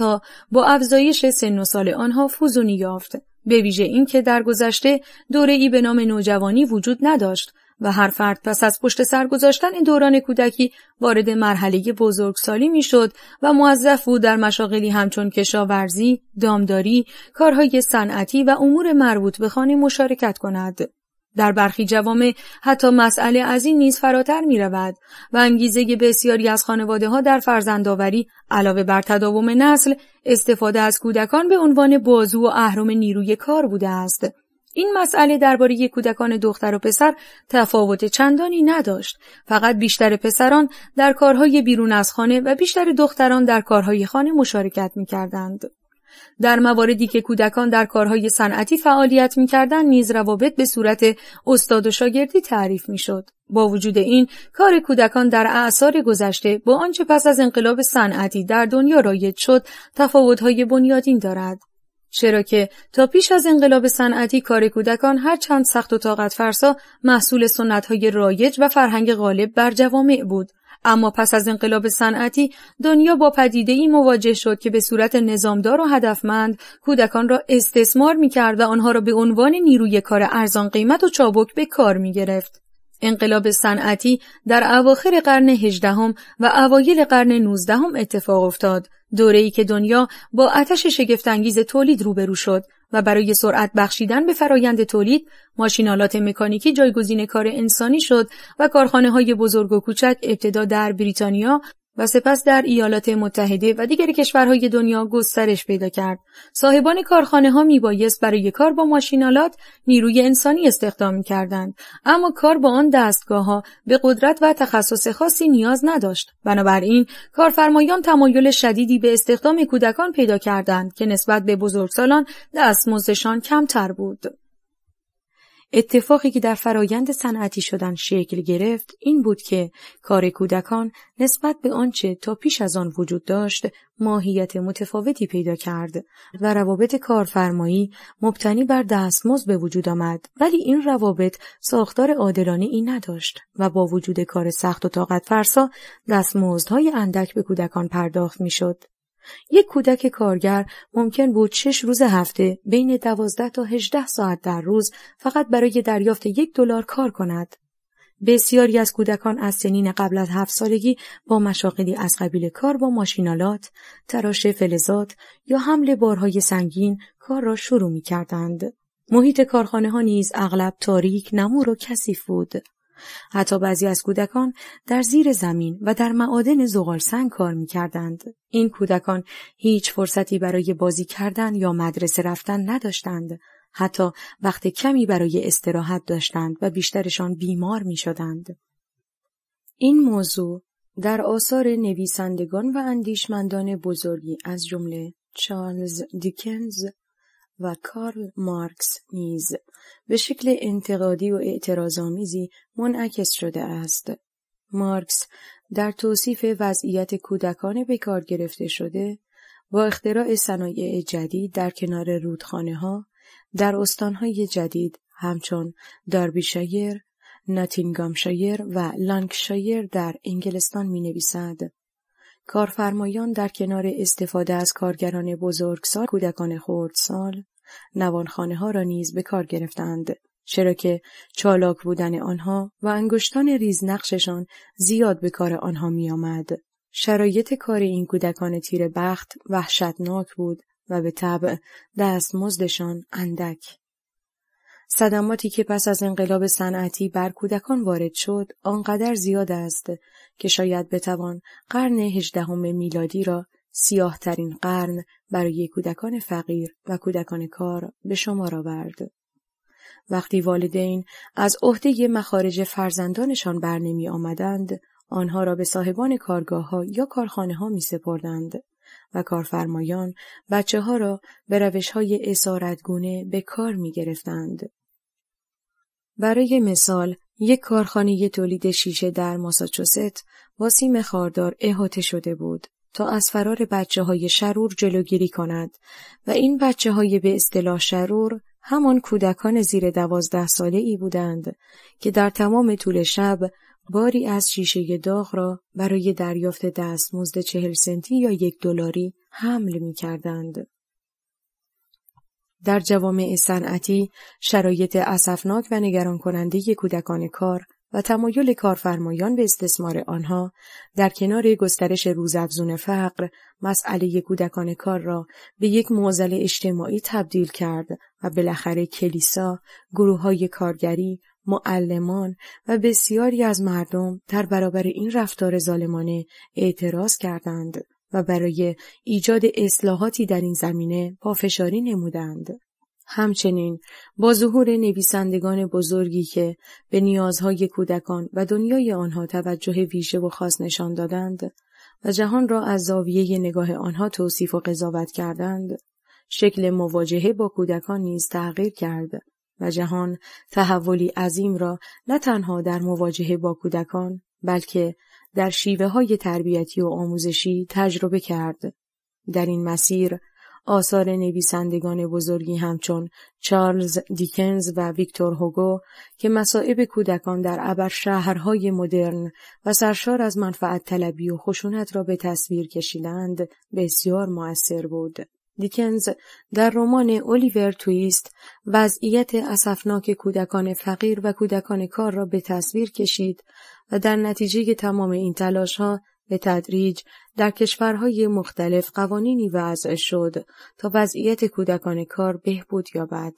ها با افزایش سن و سال آنها فزونی یافت به ویژه اینکه در گذشته دوره ای به نام نوجوانی وجود نداشت و هر فرد پس از پشت سر گذاشتن این دوران کودکی وارد مرحله بزرگسالی میشد و موظف بود در مشاغلی همچون کشاورزی، دامداری، کارهای صنعتی و امور مربوط به خانه مشارکت کند. در برخی جوامع حتی مسئله از این نیز فراتر می رود و انگیزه بسیاری از خانواده ها در فرزندآوری علاوه بر تداوم نسل استفاده از کودکان به عنوان بازو و اهرم نیروی کار بوده است. این مسئله درباره کودکان دختر و پسر تفاوت چندانی نداشت فقط بیشتر پسران در کارهای بیرون از خانه و بیشتر دختران در کارهای خانه مشارکت میکردند در مواردی که کودکان در کارهای صنعتی فعالیت میکردند نیز روابط به صورت استاد و شاگردی تعریف شد. با وجود این کار کودکان در اعثار گذشته با آنچه پس از انقلاب صنعتی در دنیا رایج شد تفاوتهای بنیادین دارد چرا که تا پیش از انقلاب صنعتی کار کودکان هر چند سخت و طاقت فرسا محصول سنت های رایج و فرهنگ غالب بر جوامع بود اما پس از انقلاب صنعتی دنیا با پدیده ای مواجه شد که به صورت نظامدار و هدفمند کودکان را استثمار می کرد و آنها را به عنوان نیروی کار ارزان قیمت و چابک به کار می گرفت. انقلاب صنعتی در اواخر قرن هجدهم و اوایل قرن نوزدهم اتفاق افتاد ای که دنیا با آتش شگفتانگیز تولید روبرو شد و برای سرعت بخشیدن به فرایند تولید ماشینالات مکانیکی جایگزین کار انسانی شد و کارخانه های بزرگ و کوچک ابتدا در بریتانیا و سپس در ایالات متحده و دیگر کشورهای دنیا گسترش پیدا کرد. صاحبان کارخانه ها می بایست برای کار با ماشینالات نیروی انسانی استخدام می کردند. اما کار با آن دستگاه ها به قدرت و تخصص خاصی نیاز نداشت. بنابراین کارفرمایان تمایل شدیدی به استخدام کودکان پیدا کردند که نسبت به بزرگسالان دستمزدشان کمتر بود. اتفاقی که در فرایند صنعتی شدن شکل گرفت این بود که کار کودکان نسبت به آنچه تا پیش از آن وجود داشت ماهیت متفاوتی پیدا کرد و روابط کارفرمایی مبتنی بر دستمزد به وجود آمد ولی این روابط ساختار عادلانه ای نداشت و با وجود کار سخت و طاقت فرسا دستمزدهای اندک به کودکان پرداخت میشد یک کودک کارگر ممکن بود شش روز هفته بین دوازده تا هجده ساعت در روز فقط برای دریافت یک دلار کار کند. بسیاری از کودکان از سنین قبل از هفت سالگی با مشاغلی از قبیل کار با ماشینالات، تراش فلزات یا حمل بارهای سنگین کار را شروع می کردند. محیط کارخانه ها نیز اغلب تاریک، نمور و کثیف بود. حتی بعضی از کودکان در زیر زمین و در معادن زغال سنگ کار میکردند. این کودکان هیچ فرصتی برای بازی کردن یا مدرسه رفتن نداشتند. حتی وقت کمی برای استراحت داشتند و بیشترشان بیمار می شدند. این موضوع در آثار نویسندگان و اندیشمندان بزرگی از جمله چارلز دیکنز و کارل مارکس نیز به شکل انتقادی و اعتراضآمیزی منعکس شده است. مارکس در توصیف وضعیت کودکان کار گرفته شده با اختراع صنایع جدید در کنار رودخانه ها در استانهای جدید همچون داربیشایر، ناتینگامشایر و لانکشایر در انگلستان می نویسد. کارفرمایان در کنار استفاده از کارگران بزرگسال کودکان خردسال نوانخانه ها را نیز به کار گرفتند چرا که چالاک بودن آنها و انگشتان ریز نقششان زیاد به کار آنها آمد. شرایط کار این کودکان تیر بخت وحشتناک بود و به طبع دستمزدشان اندک صدماتی که پس از انقلاب صنعتی بر کودکان وارد شد آنقدر زیاد است که شاید بتوان قرن هجدهم میلادی را سیاهترین قرن برای کودکان فقیر و کودکان کار به را آورد. وقتی والدین از عهده مخارج فرزندانشان نمی آمدند، آنها را به صاحبان کارگاه ها یا کارخانه ها می سپردند و کارفرمایان بچه ها را به روش های اسارتگونه به کار می گرفتند. برای مثال، یک کارخانه تولید شیشه در ماساچوست با سیم خاردار احاطه شده بود تا از فرار بچه های شرور جلوگیری کند و این بچه های به اصطلاح شرور همان کودکان زیر دوازده ساله ای بودند که در تمام طول شب باری از شیشه داغ را برای دریافت دستمزد چهل سنتی یا یک دلاری حمل می کردند. در جوامع صنعتی شرایط اسفناک و نگران کننده کودکان کار و تمایل کارفرمایان به استثمار آنها در کنار گسترش روزافزون فقر مسئله کودکان کار را به یک معضل اجتماعی تبدیل کرد و بالاخره کلیسا، گروه های کارگری، معلمان و بسیاری از مردم در برابر این رفتار ظالمانه اعتراض کردند. و برای ایجاد اصلاحاتی در این زمینه پافشاری نمودند. همچنین با ظهور نویسندگان بزرگی که به نیازهای کودکان و دنیای آنها توجه ویژه و خاص نشان دادند و جهان را از زاویه نگاه آنها توصیف و قضاوت کردند، شکل مواجهه با کودکان نیز تغییر کرد و جهان تحولی عظیم را نه تنها در مواجهه با کودکان بلکه در شیوه های تربیتی و آموزشی تجربه کرد. در این مسیر آثار نویسندگان بزرگی همچون چارلز دیکنز و ویکتور هوگو که مسائب کودکان در ابر شهرهای مدرن و سرشار از منفعت طلبی و خشونت را به تصویر کشیدند بسیار مؤثر بود. دیکنز در رمان اولیور تویست وضعیت اسفناک کودکان فقیر و کودکان کار را به تصویر کشید و در نتیجه تمام این تلاش ها به تدریج در کشورهای مختلف قوانینی وضع شد تا وضعیت کودکان کار بهبود یابد.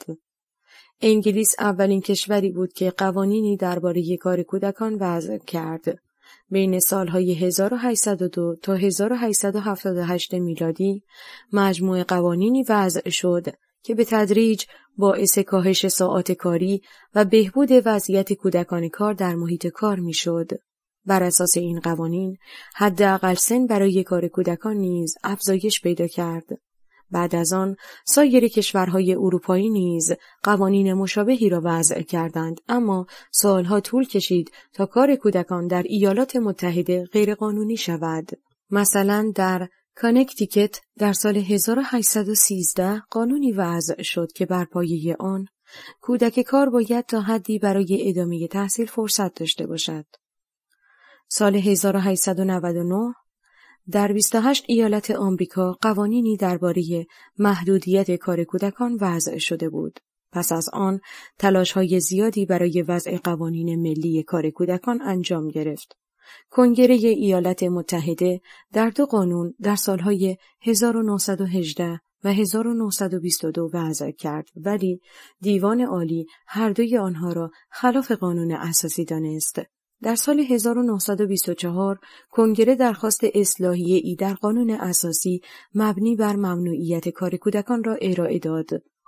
انگلیس اولین کشوری بود که قوانینی درباره کار کودکان وضع کرد. بین سالهای 1802 تا 1878 میلادی مجموع قوانینی وضع شد که به تدریج باعث کاهش ساعات کاری و بهبود وضعیت کودکان کار در محیط کار میشد. بر اساس این قوانین حداقل سن برای کار کودکان نیز افزایش پیدا کرد. بعد از آن سایر کشورهای اروپایی نیز قوانین مشابهی را وضع کردند اما سالها طول کشید تا کار کودکان در ایالات متحده غیرقانونی شود مثلا در کانکتیکت در سال 1813 قانونی وضع شد که بر پایه آن کودک کار باید تا حدی برای ادامه تحصیل فرصت داشته باشد. سال 1899 در 28 ایالت آمریکا قوانینی درباره محدودیت کار کودکان وضع شده بود. پس از آن تلاش های زیادی برای وضع قوانین ملی کار کودکان انجام گرفت. کنگره ایالات متحده در دو قانون در سالهای 1918 و 1922 وضع کرد ولی دیوان عالی هر دوی آنها را خلاف قانون اساسی دانست در سال 1924 کنگره درخواست اصلاحی ای در قانون اساسی مبنی بر ممنوعیت کار کودکان را ارائه داد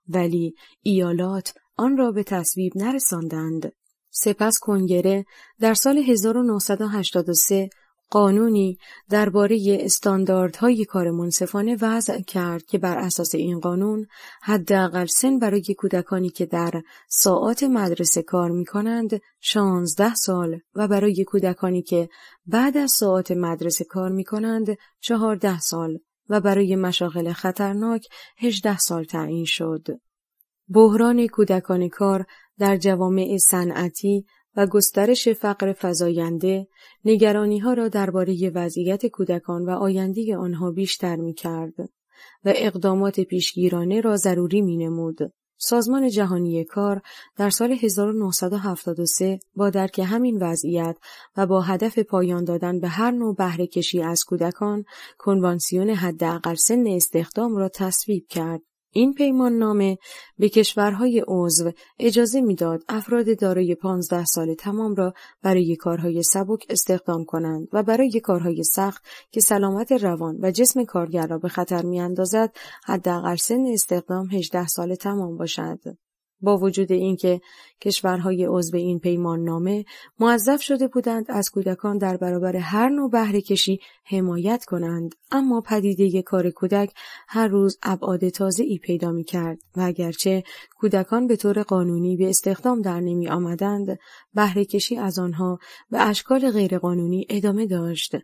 ولی ایالات آن را به تصویب نرساندند. سپس کنگره در سال 1983 قانونی درباره استانداردهای کار منصفانه وضع کرد که بر اساس این قانون حداقل سن برای کودکانی که در ساعات مدرسه کار می کنند 16 سال و برای کودکانی که بعد از ساعات مدرسه کار می کنند 14 سال و برای مشاغل خطرناک 18 سال تعیین شد. بحران کودکان کار در جوامع صنعتی و گسترش فقر فزاینده ها را درباره وضعیت کودکان و آینده آنها بیشتر می کرد و اقدامات پیشگیرانه را ضروری می نمود. سازمان جهانی کار در سال 1973 با درک همین وضعیت و با هدف پایان دادن به هر نوع بهره کشی از کودکان کنوانسیون حداقل سن استخدام را تصویب کرد این پیمان نامه به کشورهای عضو اجازه میداد افراد دارای پانزده سال تمام را برای کارهای سبک استخدام کنند و برای کارهای سخت که سلامت روان و جسم کارگر را به خطر میاندازد حداقل سن استخدام 18 سال تمام باشد. با وجود اینکه کشورهای عضو این پیمان نامه موظف شده بودند از کودکان در برابر هر نوع بهره کشی حمایت کنند اما پدیده کار کودک هر روز ابعاد تازه ای پیدا می کرد و اگرچه کودکان به طور قانونی به استخدام در نمی آمدند بهره کشی از آنها به اشکال غیرقانونی ادامه داشت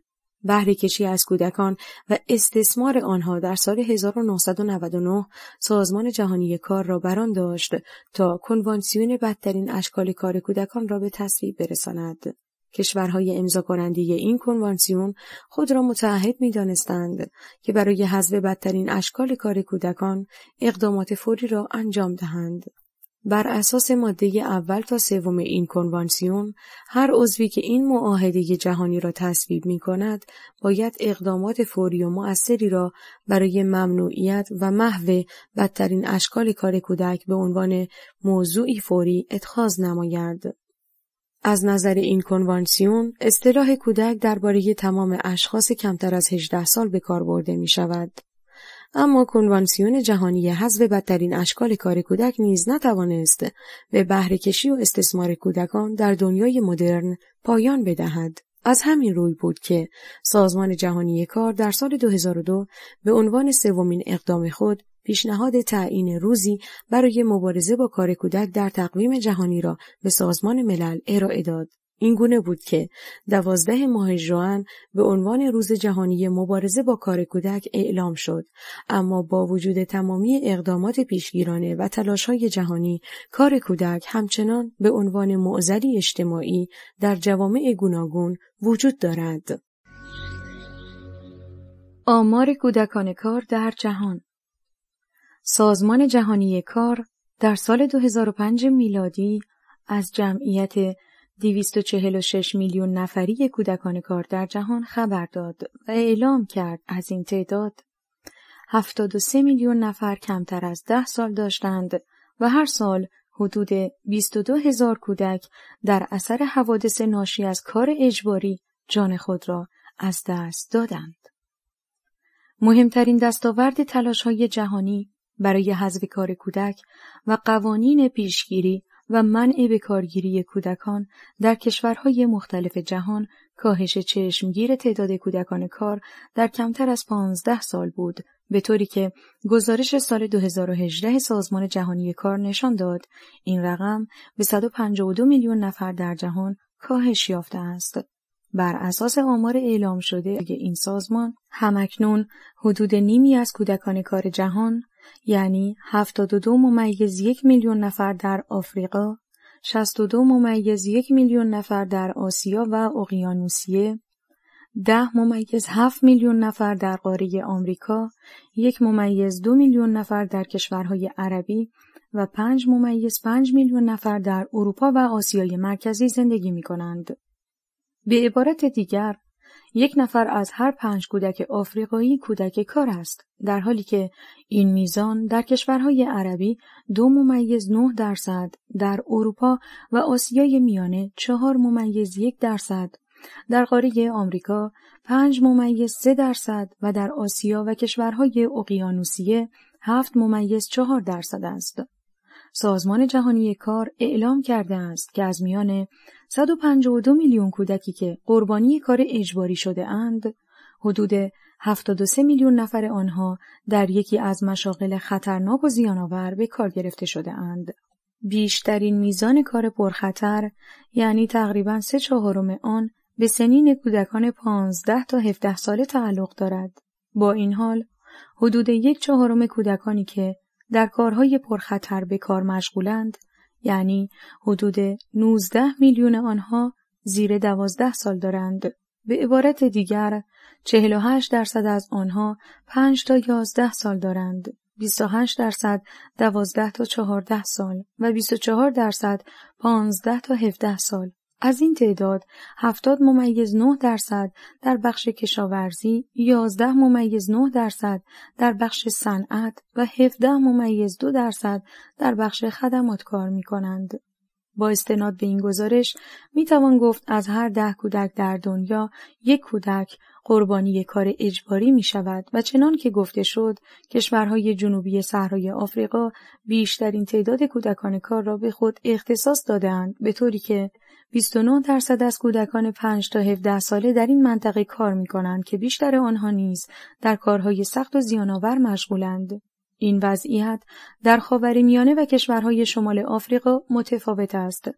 بهره کشی از کودکان و استثمار آنها در سال 1999 سازمان جهانی کار را بران داشت تا کنوانسیون بدترین اشکال کار کودکان را به تصویب برساند. کشورهای امضا این کنوانسیون خود را متعهد می دانستند که برای حذف بدترین اشکال کار کودکان اقدامات فوری را انجام دهند. بر اساس ماده اول تا سوم این کنوانسیون هر عضوی که این معاهده جهانی را تصویب می کند باید اقدامات فوری و مؤثری را برای ممنوعیت و محو بدترین اشکال کار کودک به عنوان موضوعی فوری اتخاذ نماید. از نظر این کنوانسیون اصطلاح کودک درباره تمام اشخاص کمتر از 18 سال به کار برده می شود. اما کنوانسیون جهانی حذف بدترین اشکال کار کودک نیز نتوانست به بهره و استثمار کودکان در دنیای مدرن پایان بدهد. از همین روی بود که سازمان جهانی کار در سال 2002 به عنوان سومین اقدام خود پیشنهاد تعیین روزی برای مبارزه با کار کودک در تقویم جهانی را به سازمان ملل ارائه داد. این گونه بود که دوازده ماه جوان به عنوان روز جهانی مبارزه با کار کودک اعلام شد اما با وجود تمامی اقدامات پیشگیرانه و تلاش‌های جهانی کار کودک همچنان به عنوان معضلی اجتماعی در جوامع گوناگون وجود دارد آمار کودکان کار در جهان سازمان جهانی کار در سال 2005 میلادی از جمعیت 246 میلیون نفری کودکان کار در جهان خبر داد و اعلام کرد از این تعداد 73 میلیون نفر کمتر از 10 سال داشتند و هر سال حدود 22 هزار کودک در اثر حوادث ناشی از کار اجباری جان خود را از دست دادند. مهمترین دستاورد تلاش های جهانی برای حذف کار کودک و قوانین پیشگیری و منع کارگیری کودکان در کشورهای مختلف جهان کاهش چشمگیر تعداد کودکان کار در کمتر از پانزده سال بود به طوری که گزارش سال 2018 سازمان جهانی کار نشان داد این رقم به 152 میلیون نفر در جهان کاهش یافته است بر اساس آمار اعلام شده این سازمان همکنون حدود نیمی از کودکان کار جهان یعنی 72 ممیز یک میلیون نفر در آفریقا، 62 ممیز یک میلیون نفر در آسیا و اقیانوسیه، 10 ممیز 7 میلیون نفر در قاره آمریکا، یک ممیز دو میلیون نفر در کشورهای عربی و 5 ممیز 5 میلیون نفر در اروپا و آسیای مرکزی زندگی می کنند. به عبارت دیگر یک نفر از هر پنج کودک آفریقایی کودک کار است در حالی که این میزان در کشورهای عربی دو ممیز نه درصد در اروپا و آسیای میانه چهار ممیز یک درصد در قاره آمریکا پنج ممیز سه درصد و در آسیا و کشورهای اقیانوسیه هفت ممیز چهار درصد است. سازمان جهانی کار اعلام کرده است که از میان 152 میلیون کودکی که قربانی کار اجباری شده اند، حدود 73 میلیون نفر آنها در یکی از مشاغل خطرناک و زیانآور به کار گرفته شده اند. بیشترین میزان کار پرخطر یعنی تقریبا سه چهارم آن به سنین کودکان 15 تا 17 ساله تعلق دارد. با این حال حدود یک چهارم کودکانی که در کارهای پرخطر به کار مشغولند یعنی حدود 19 میلیون آنها زیر 12 سال دارند. به عبارت دیگر 48 درصد از آنها 5 تا 11 سال دارند. 28 درصد 12 تا 14 سال و 24 درصد 15 تا 17 سال از این تعداد 70 ممیز 9 درصد در بخش کشاورزی، 11 ممیز 9 درصد در بخش صنعت و 17 ممیز 2 درصد در بخش خدمات کار می کنند. با استناد به این گزارش می توان گفت از هر ده کودک در دنیا یک کودک قربانی کار اجباری می شود و چنان که گفته شد کشورهای جنوبی صحرای آفریقا بیشترین تعداد کودکان کار را به خود اختصاص دادهاند به طوری که 29 درصد از کودکان 5 تا 17 ساله در این منطقه کار می کنند که بیشتر آنها نیز در کارهای سخت و زیانآور مشغولند. این وضعیت در خاور میانه و کشورهای شمال آفریقا متفاوت است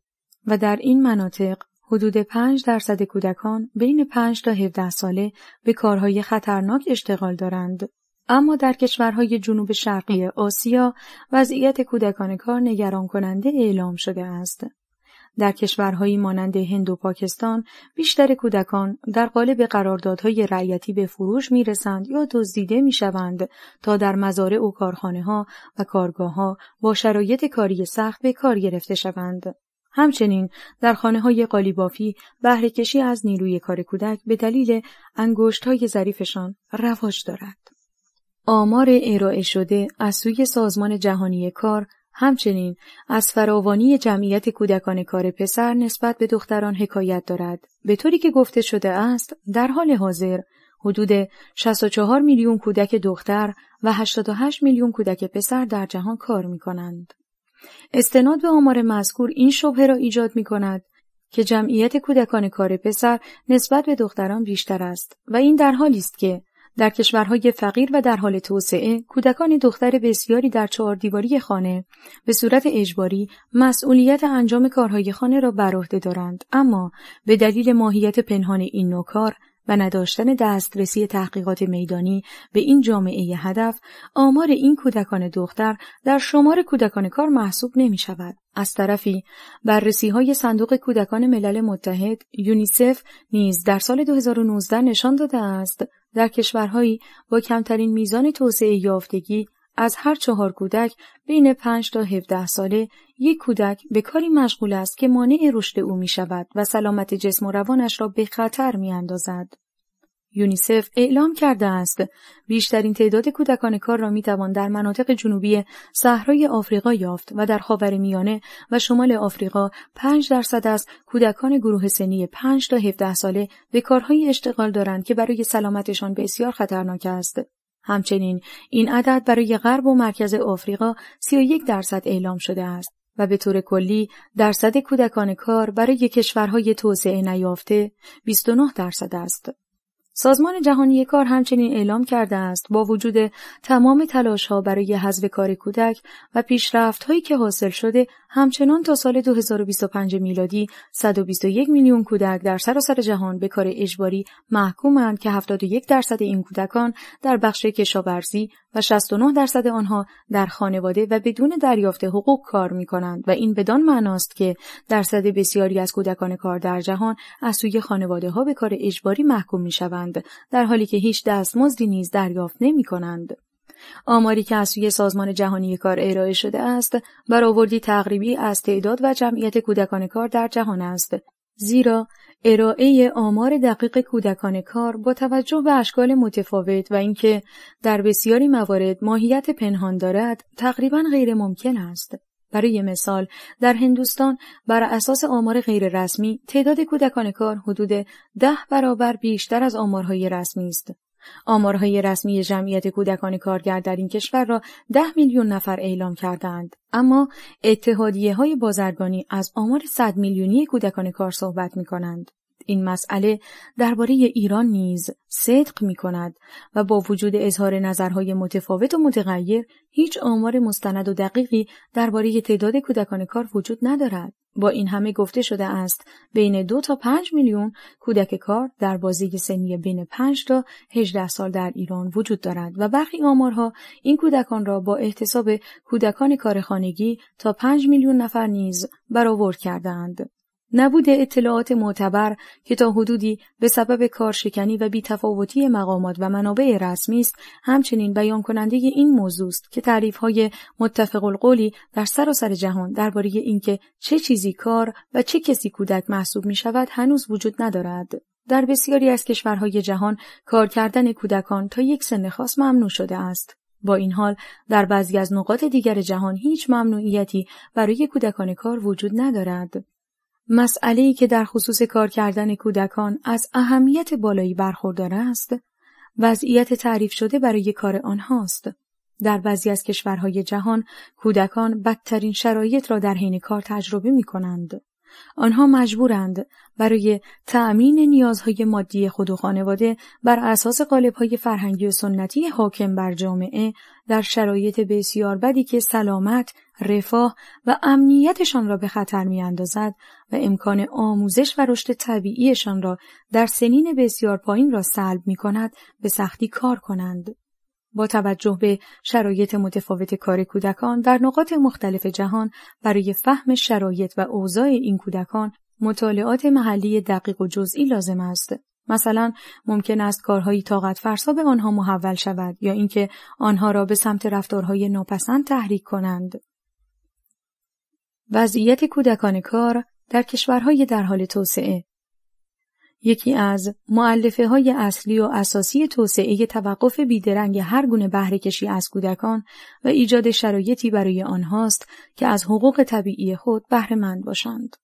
و در این مناطق حدود 5 درصد کودکان بین 5 تا 17 ساله به کارهای خطرناک اشتغال دارند. اما در کشورهای جنوب شرقی آسیا وضعیت کودکان کار نگران کننده اعلام شده است. در کشورهایی مانند هند و پاکستان بیشتر کودکان در قالب قراردادهای رعیتی به فروش میرسند یا دزدیده میشوند تا در مزارع و کارخانه ها و کارگاه ها با شرایط کاری سخت به کار گرفته شوند. همچنین در خانه های قالیبافی بهره از نیروی کار کودک به دلیل انگشت های ظریفشان رواج دارد. آمار ارائه شده از سوی سازمان جهانی کار همچنین از فراوانی جمعیت کودکان کار پسر نسبت به دختران حکایت دارد. به طوری که گفته شده است، در حال حاضر حدود 64 میلیون کودک دختر و 88 میلیون کودک پسر در جهان کار می کنند. استناد به آمار مذکور این شبه را ایجاد می کند که جمعیت کودکان کار پسر نسبت به دختران بیشتر است و این در حالی است که در کشورهای فقیر و در حال توسعه کودکان دختر بسیاری در چهار دیواری خانه به صورت اجباری مسئولیت انجام کارهای خانه را بر عهده دارند اما به دلیل ماهیت پنهان این نوکار، کار و نداشتن دسترسی تحقیقات میدانی به این جامعه هدف آمار این کودکان دختر در شمار کودکان کار محسوب نمی شود. از طرفی بررسی های صندوق کودکان ملل متحد یونیسف نیز در سال 2019 نشان داده است در کشورهایی با کمترین میزان توسعه یافتگی از هر چهار کودک بین پنج تا هفده ساله یک کودک به کاری مشغول است که مانع رشد او می شود و سلامت جسم و روانش را به خطر می اندازد. یونیسف اعلام کرده است بیشترین تعداد کودکان کار را می توان در مناطق جنوبی صحرای آفریقا یافت و در خاور میانه و شمال آفریقا 5 درصد از کودکان گروه سنی 5 تا 17 ساله به کارهای اشتغال دارند که برای سلامتشان بسیار خطرناک است. همچنین این عدد برای غرب و مرکز آفریقا 31 درصد اعلام شده است و به طور کلی درصد کودکان کار برای کشورهای توسعه نیافته 29 درصد است. سازمان جهانی کار همچنین اعلام کرده است با وجود تمام ها برای حذف کار کودک و هایی که حاصل شده همچنان تا سال 2025 میلادی 121 میلیون کودک در سراسر جهان به کار اجباری محکومند که 71 درصد این کودکان در بخش کشاورزی و 69 درصد آنها در خانواده و بدون دریافت حقوق کار می کنند و این بدان معناست که درصد بسیاری از کودکان کار در جهان از سوی خانواده ها به کار اجباری محکوم می شوند در حالی که هیچ دستمزدی نیز دریافت نمی کنند. آماری که از سوی سازمان جهانی کار ارائه شده است برآوردی تقریبی از تعداد و جمعیت کودکان کار در جهان است زیرا ارائه آمار دقیق کودکان کار با توجه به اشکال متفاوت و اینکه در بسیاری موارد ماهیت پنهان دارد تقریبا غیر ممکن است. برای مثال در هندوستان بر اساس آمار غیررسمی تعداد کودکان کار حدود ده برابر بیشتر از آمارهای رسمی است آمارهای رسمی جمعیت کودکان کارگر در این کشور را ده میلیون نفر اعلام کردند اما اتحادیه های بازرگانی از آمار صد میلیونی کودکان کار صحبت می کنند. این مسئله درباره ایران نیز صدق می کند و با وجود اظهار نظرهای متفاوت و متغیر هیچ آمار مستند و دقیقی درباره تعداد کودکان کار وجود ندارد. با این همه گفته شده است بین دو تا پنج میلیون کودک کار در بازی سنی بین 5 تا 18 سال در ایران وجود دارد و برخی آمارها این کودکان را با احتساب کودکان کار خانگی تا 5 میلیون نفر نیز برآورد کردند. نبود اطلاعات معتبر که تا حدودی به سبب کارشکنی و بیتفاوتی مقامات و منابع رسمی است همچنین بیان کننده این موضوع است که های متفق القولی در سراسر جهان درباره اینکه چه چیزی کار و چه کسی کودک محسوب می شود هنوز وجود ندارد. در بسیاری از کشورهای جهان کار کردن کودکان تا یک سن خاص ممنوع شده است. با این حال در بعضی از نقاط دیگر جهان هیچ ممنوعیتی برای کودکان کار وجود ندارد. مسئله که در خصوص کار کردن کودکان از اهمیت بالایی برخوردار است، وضعیت تعریف شده برای کار آنهاست. در بعضی از کشورهای جهان کودکان بدترین شرایط را در حین کار تجربه می کنند. آنها مجبورند برای تأمین نیازهای مادی خود و خانواده بر اساس قالبهای فرهنگی و سنتی حاکم بر جامعه در شرایط بسیار بدی که سلامت، رفاه و امنیتشان را به خطر می اندازد و امکان آموزش و رشد طبیعیشان را در سنین بسیار پایین را سلب می کند به سختی کار کنند. با توجه به شرایط متفاوت کار کودکان در نقاط مختلف جهان برای فهم شرایط و اوضاع این کودکان مطالعات محلی دقیق و جزئی لازم است. مثلا ممکن است کارهایی طاقت فرسا به آنها محول شود یا اینکه آنها را به سمت رفتارهای ناپسند تحریک کنند. وضعیت کودکان کار در کشورهای در حال توسعه یکی از معلفه های اصلی و اساسی توسعه توقف بیدرنگ هر گونه بهره کشی از کودکان و ایجاد شرایطی برای آنهاست که از حقوق طبیعی خود بهره باشند.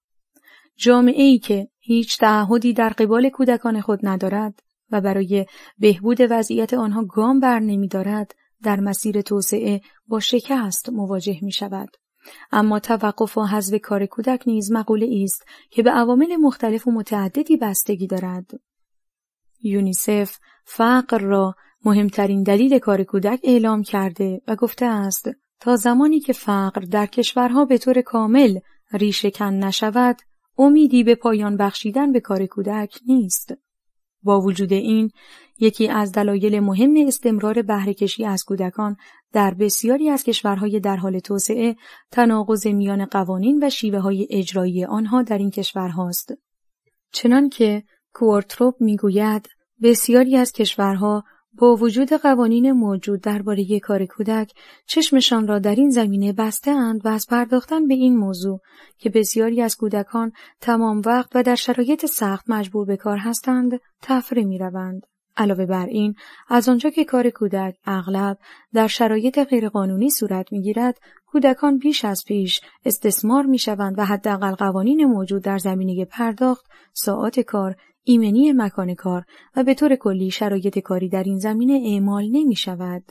جامعه ای که هیچ تعهدی در قبال کودکان خود ندارد و برای بهبود وضعیت آنها گام بر نمی دارد در مسیر توسعه با شکست مواجه می شود. اما توقف و حذف کار کودک نیز مقوله است که به عوامل مختلف و متعددی بستگی دارد یونیسف فقر را مهمترین دلیل کار کودک اعلام کرده و گفته است تا زمانی که فقر در کشورها به طور کامل ریشه کن نشود امیدی به پایان بخشیدن به کار کودک نیست با وجود این یکی از دلایل مهم استمرار بهرهکشی از کودکان در بسیاری از کشورهای در حال توسعه تناقض میان قوانین و شیوه های اجرایی آنها در این کشورهاست. چنانکه کوارتروپ میگوید بسیاری از کشورها با وجود قوانین موجود درباره کار کودک چشمشان را در این زمینه بسته اند و از پرداختن به این موضوع که بسیاری از کودکان تمام وقت و در شرایط سخت مجبور به کار هستند تفره می روند. علاوه بر این از آنجا که کار کودک اغلب در شرایط غیرقانونی صورت گیرد، کودکان بیش از پیش استثمار می شوند و حداقل قوانین موجود در زمینه پرداخت ساعات کار ایمنی مکان کار و به طور کلی شرایط کاری در این زمینه اعمال نمی شود.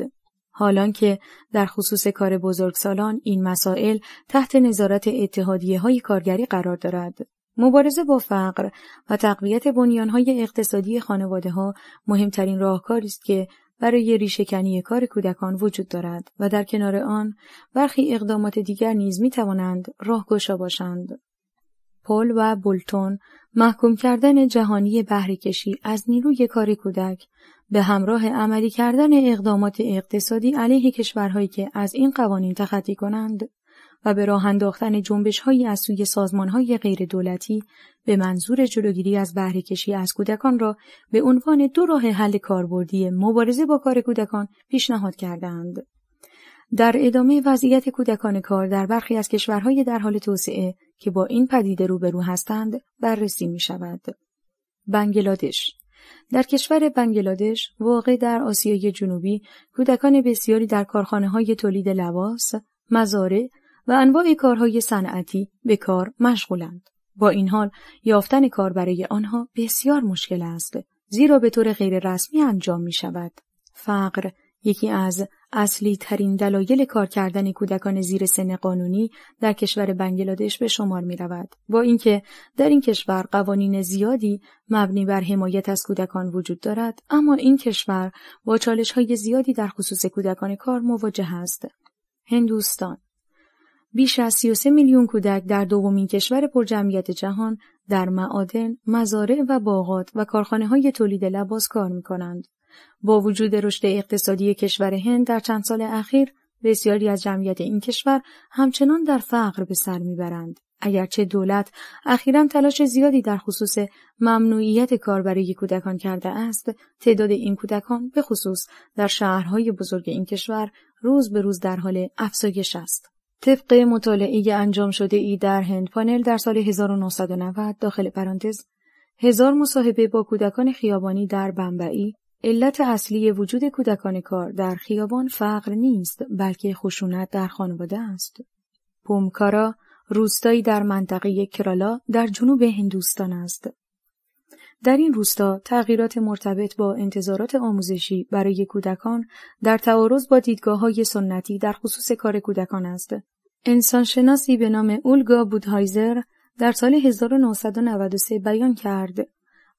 حالان که در خصوص کار بزرگسالان این مسائل تحت نظارت اتحادیه های کارگری قرار دارد. مبارزه با فقر و تقویت بنیانهای اقتصادی خانواده ها مهمترین راهکاری است که برای ریشهکنی کار کودکان وجود دارد و در کنار آن برخی اقدامات دیگر نیز می توانند راهگشا باشند. پل و بولتون محکوم کردن جهانی بهرهکشی از نیروی کار کودک به همراه عملی کردن اقدامات اقتصادی علیه کشورهایی که از این قوانین تخطی کنند و به راه انداختن جنبش هایی از سوی سازمان های غیر دولتی به منظور جلوگیری از بهرهکشی از کودکان را به عنوان دو راه حل کاربردی مبارزه با کار کودکان پیشنهاد کردند. در ادامه وضعیت کودکان کار در برخی از کشورهای در حال توسعه که با این پدیده روبرو هستند بررسی می شود. بنگلادش در کشور بنگلادش واقع در آسیای جنوبی کودکان بسیاری در کارخانه های تولید لباس، مزارع و انواع کارهای صنعتی به کار مشغولند. با این حال یافتن کار برای آنها بسیار مشکل است زیرا به طور غیر رسمی انجام می شود. فقر یکی از اصلی ترین دلایل کار کردن کودکان زیر سن قانونی در کشور بنگلادش به شمار می رود. با اینکه در این کشور قوانین زیادی مبنی بر حمایت از کودکان وجود دارد، اما این کشور با چالش های زیادی در خصوص کودکان کار مواجه است. هندوستان بیش از 33 میلیون کودک در دومین کشور پرجمعیت جهان در معادن، مزارع و باغات و کارخانه های تولید لباس کار می کنند. با وجود رشد اقتصادی کشور هند در چند سال اخیر بسیاری از جمعیت این کشور همچنان در فقر به سر میبرند اگرچه دولت اخیرا تلاش زیادی در خصوص ممنوعیت کار برای کودکان کرده است تعداد این کودکان به خصوص در شهرهای بزرگ این کشور روز به روز در حال افزایش است طبق مطالعه انجام شده ای در هند پانل در سال 1990 داخل پرانتز هزار مصاحبه با کودکان خیابانی در بمبئی علت اصلی وجود کودکان کار در خیابان فقر نیست بلکه خشونت در خانواده است. پومکارا روستایی در منطقه کرالا در جنوب هندوستان است. در این روستا تغییرات مرتبط با انتظارات آموزشی برای کودکان در تعارض با دیدگاه های سنتی در خصوص کار کودکان است. انسانشناسی به نام اولگا بودهایزر در سال 1993 بیان کرد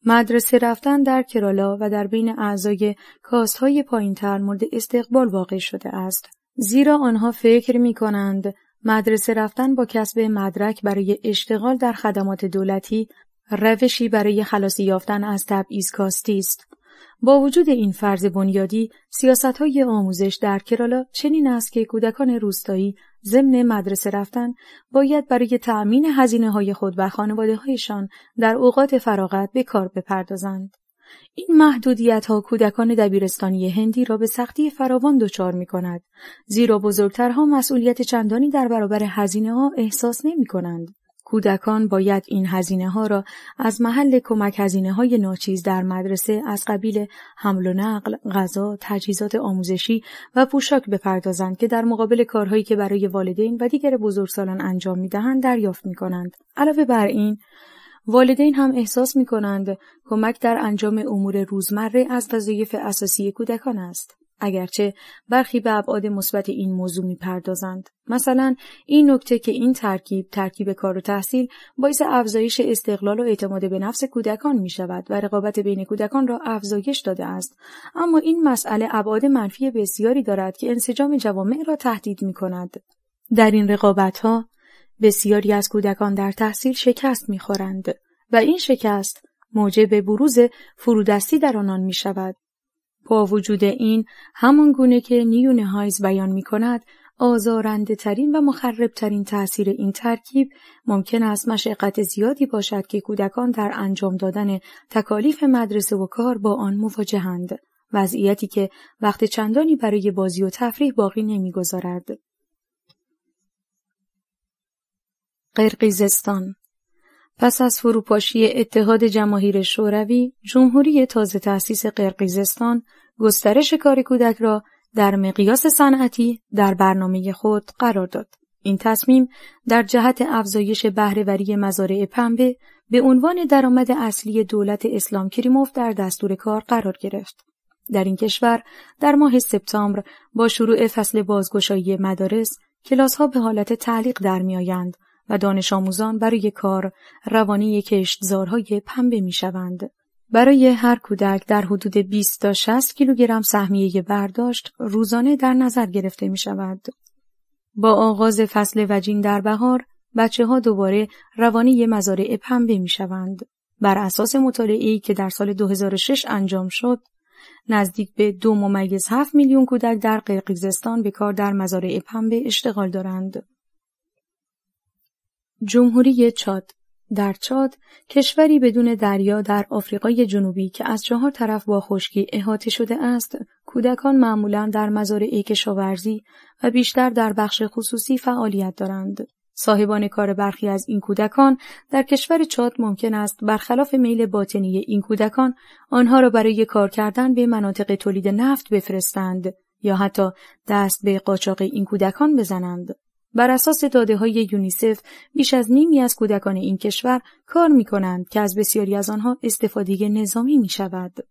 مدرسه رفتن در کرالا و در بین اعضای کاست های پایین تر مورد استقبال واقع شده است. زیرا آنها فکر می کنند مدرسه رفتن با کسب مدرک برای اشتغال در خدمات دولتی روشی برای خلاصی یافتن از تبعیض کاستی است. با وجود این فرض بنیادی، سیاست های آموزش در کرالا چنین است که کودکان روستایی ضمن مدرسه رفتن باید برای تأمین هزینه های خود و خانواده هایشان در اوقات فراغت به کار بپردازند. این محدودیت ها کودکان دبیرستانی هندی را به سختی فراوان دچار می کند زیرا بزرگترها مسئولیت چندانی در برابر هزینه ها احساس نمی کنند. کودکان باید این هزینه ها را از محل کمک هزینه های ناچیز در مدرسه از قبیل حمل و نقل، غذا، تجهیزات آموزشی و پوشاک بپردازند که در مقابل کارهایی که برای والدین و دیگر بزرگسالان انجام می دهند دریافت می کنند. علاوه بر این، والدین هم احساس می کنند کمک در انجام امور روزمره از وظایف اساسی کودکان است. اگرچه برخی به ابعاد مثبت این موضوع میپردازند مثلا این نکته که این ترکیب ترکیب کار و تحصیل باعث افزایش استقلال و اعتماد به نفس کودکان می شود و رقابت بین کودکان را افزایش داده است اما این مسئله ابعاد منفی بسیاری دارد که انسجام جوامع را تهدید می کند در این رقابت ها بسیاری از کودکان در تحصیل شکست می خورند و این شکست موجب بروز فرودستی در آنان می شود با وجود این همان گونه که نیون هایز بیان می کند آزارنده ترین و مخرب ترین تأثیر این ترکیب ممکن است مشقت زیادی باشد که کودکان در انجام دادن تکالیف مدرسه و کار با آن مواجهند. وضعیتی که وقت چندانی برای بازی و تفریح باقی نمیگذارد. قرقیزستان پس از فروپاشی اتحاد جماهیر شوروی، جمهوری تازه تأسیس قرقیزستان گسترش کار کودک را در مقیاس صنعتی در برنامه خود قرار داد. این تصمیم در جهت افزایش بهرهوری مزارع پنبه به عنوان درآمد اصلی دولت اسلام کریموف در دستور کار قرار گرفت. در این کشور در ماه سپتامبر با شروع فصل بازگشایی مدارس کلاس ها به حالت تعلیق در میآیند و دانش آموزان برای کار روانی کشتزارهای پنبه می شوند. برای هر کودک در حدود 20 تا 60 کیلوگرم سهمیه برداشت روزانه در نظر گرفته می شود. با آغاز فصل وجین در بهار، بچه ها دوباره روانی مزارع پنبه می شوند. بر اساس ای که در سال 2006 انجام شد، نزدیک به دو ممیز هفت میلیون کودک در قرقیزستان به کار در مزارع پنبه اشتغال دارند. جمهوری چاد در چاد کشوری بدون دریا در آفریقای جنوبی که از چهار طرف با خشکی احاطه شده است کودکان معمولا در مزارع کشاورزی و بیشتر در بخش خصوصی فعالیت دارند صاحبان کار برخی از این کودکان در کشور چاد ممکن است برخلاف میل باطنی این کودکان آنها را برای کار کردن به مناطق تولید نفت بفرستند یا حتی دست به قاچاق این کودکان بزنند بر اساس داده های یونیسف بیش از نیمی از کودکان این کشور کار می کنند که از بسیاری از آنها استفاده نظامی می شود.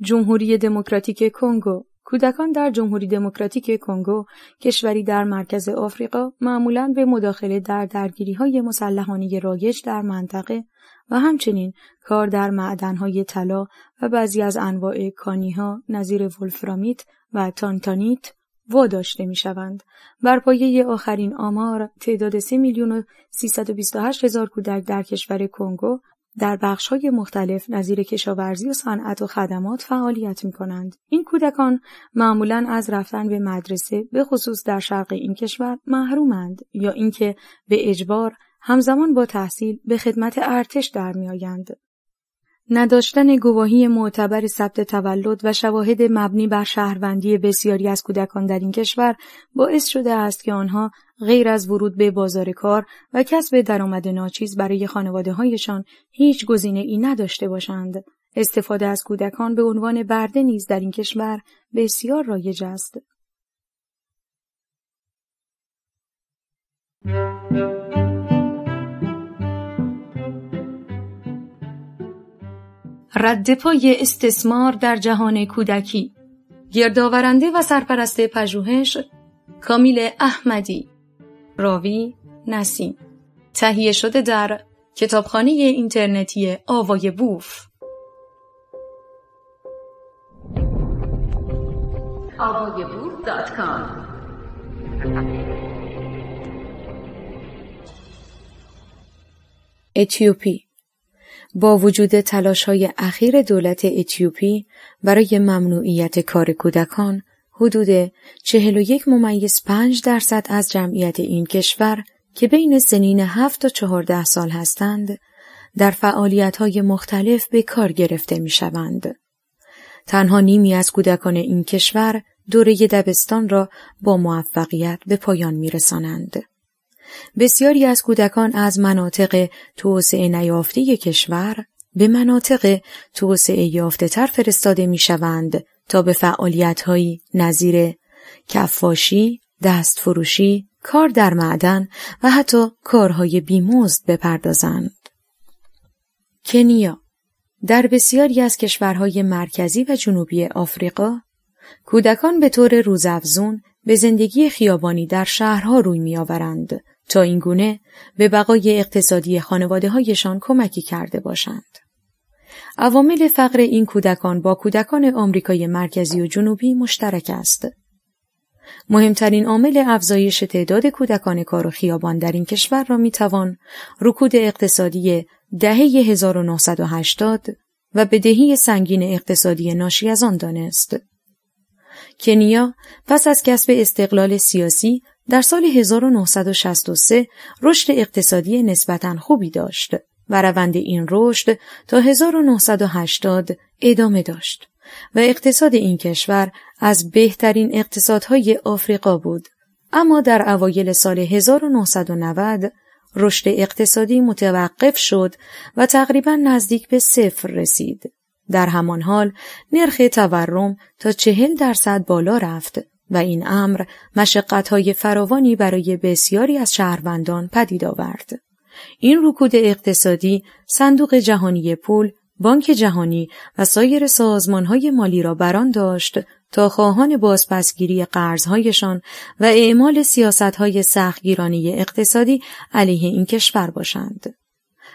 جمهوری دموکراتیک کنگو کودکان در جمهوری دموکراتیک کنگو کشوری در مرکز آفریقا معمولا به مداخله در درگیری های مسلحانه رایج در منطقه و همچنین کار در های طلا و بعضی از انواع کانی ها نظیر ولفرامیت و تانتانیت واداشته شوند. بر پایه آخرین آمار تعداد 3 میلیون و 328 هزار کودک در کشور کنگو در بخشهای مختلف نظیر کشاورزی و صنعت و خدمات فعالیت می کنند. این کودکان معمولا از رفتن به مدرسه به خصوص در شرق این کشور محرومند یا اینکه به اجبار همزمان با تحصیل به خدمت ارتش در میآیند نداشتن گواهی معتبر ثبت تولد و شواهد مبنی بر شهروندی بسیاری از کودکان در این کشور باعث شده است که آنها غیر از ورود به بازار کار و کسب درآمد ناچیز برای خانواده هایشان هیچ گزینه ای نداشته باشند. استفاده از کودکان به عنوان برده نیز در این کشور بسیار رایج است. پای استثمار در جهان کودکی گردآورنده و سرپرست پژوهش کامیل احمدی راوی نسیم تهیه شده در کتابخانه اینترنتی آوای بوف اتیوپی با وجود تلاش های اخیر دولت اتیوپی برای ممنوعیت کار کودکان حدود 41 ممیز 5 درصد از جمعیت این کشور که بین سنین 7 تا 14 سال هستند در فعالیت های مختلف به کار گرفته می شوند. تنها نیمی از کودکان این کشور دوره دبستان را با موفقیت به پایان می رسانند. بسیاری از کودکان از مناطق توسعه نیافته کشور به مناطق توسعه یافته تر فرستاده می شوند تا به فعالیت های نظیر کفاشی، فروشی، کار در معدن و حتی کارهای بیمزد بپردازند. کنیا در بسیاری از کشورهای مرکزی و جنوبی آفریقا کودکان به طور روزافزون به زندگی خیابانی در شهرها روی میآورند تا این گونه به بقای اقتصادی خانواده هایشان کمکی کرده باشند. عوامل فقر این کودکان با کودکان آمریکای مرکزی و جنوبی مشترک است. مهمترین عامل افزایش تعداد کودکان کار و خیابان در این کشور را میتوان رکود اقتصادی دهه 1980 و بدهی سنگین اقتصادی ناشی از آن دانست. کنیا پس از کسب استقلال سیاسی در سال 1963 رشد اقتصادی نسبتا خوبی داشت و روند این رشد تا 1980 ادامه داشت و اقتصاد این کشور از بهترین اقتصادهای آفریقا بود اما در اوایل سال 1990 رشد اقتصادی متوقف شد و تقریبا نزدیک به صفر رسید در همان حال نرخ تورم تا چهل درصد بالا رفت و این امر مشقتهای فراوانی برای بسیاری از شهروندان پدید آورد. این رکود اقتصادی صندوق جهانی پول، بانک جهانی و سایر سازمانهای مالی را بران داشت تا خواهان بازپسگیری قرضهایشان و اعمال سیاستهای سختگیرانه اقتصادی علیه این کشور باشند.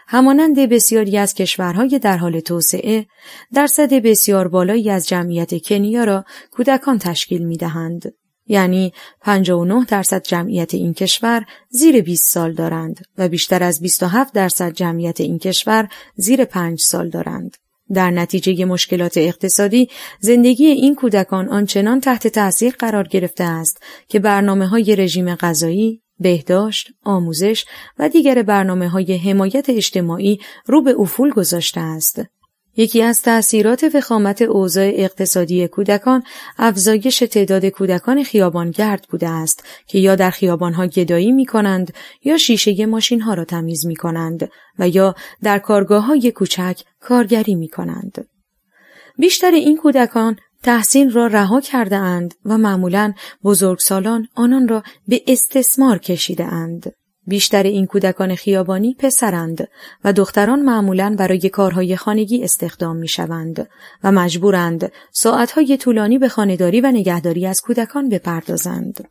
همانند بسیاری از کشورهای در حال توسعه درصد بسیار بالایی از جمعیت کنیا را کودکان تشکیل می دهند. یعنی 59 درصد جمعیت این کشور زیر 20 سال دارند و بیشتر از 27 درصد جمعیت این کشور زیر 5 سال دارند. در نتیجه مشکلات اقتصادی زندگی این کودکان آنچنان تحت تاثیر قرار گرفته است که برنامه های رژیم غذایی، بهداشت، آموزش و دیگر برنامه های حمایت اجتماعی رو به افول گذاشته است. یکی از تأثیرات وخامت اوضاع اقتصادی کودکان افزایش تعداد کودکان خیابانگرد بوده است که یا در خیابانها گدایی می کنند یا شیشه ماشین ها را تمیز می کنند و یا در کارگاه های کوچک کارگری می کنند. بیشتر این کودکان تحسین را رها کرده اند و معمولا بزرگسالان آنان را به استثمار کشیده اند. بیشتر این کودکان خیابانی پسرند و دختران معمولا برای کارهای خانگی استخدام می شوند و مجبورند ساعتهای طولانی به خانهداری و نگهداری از کودکان بپردازند.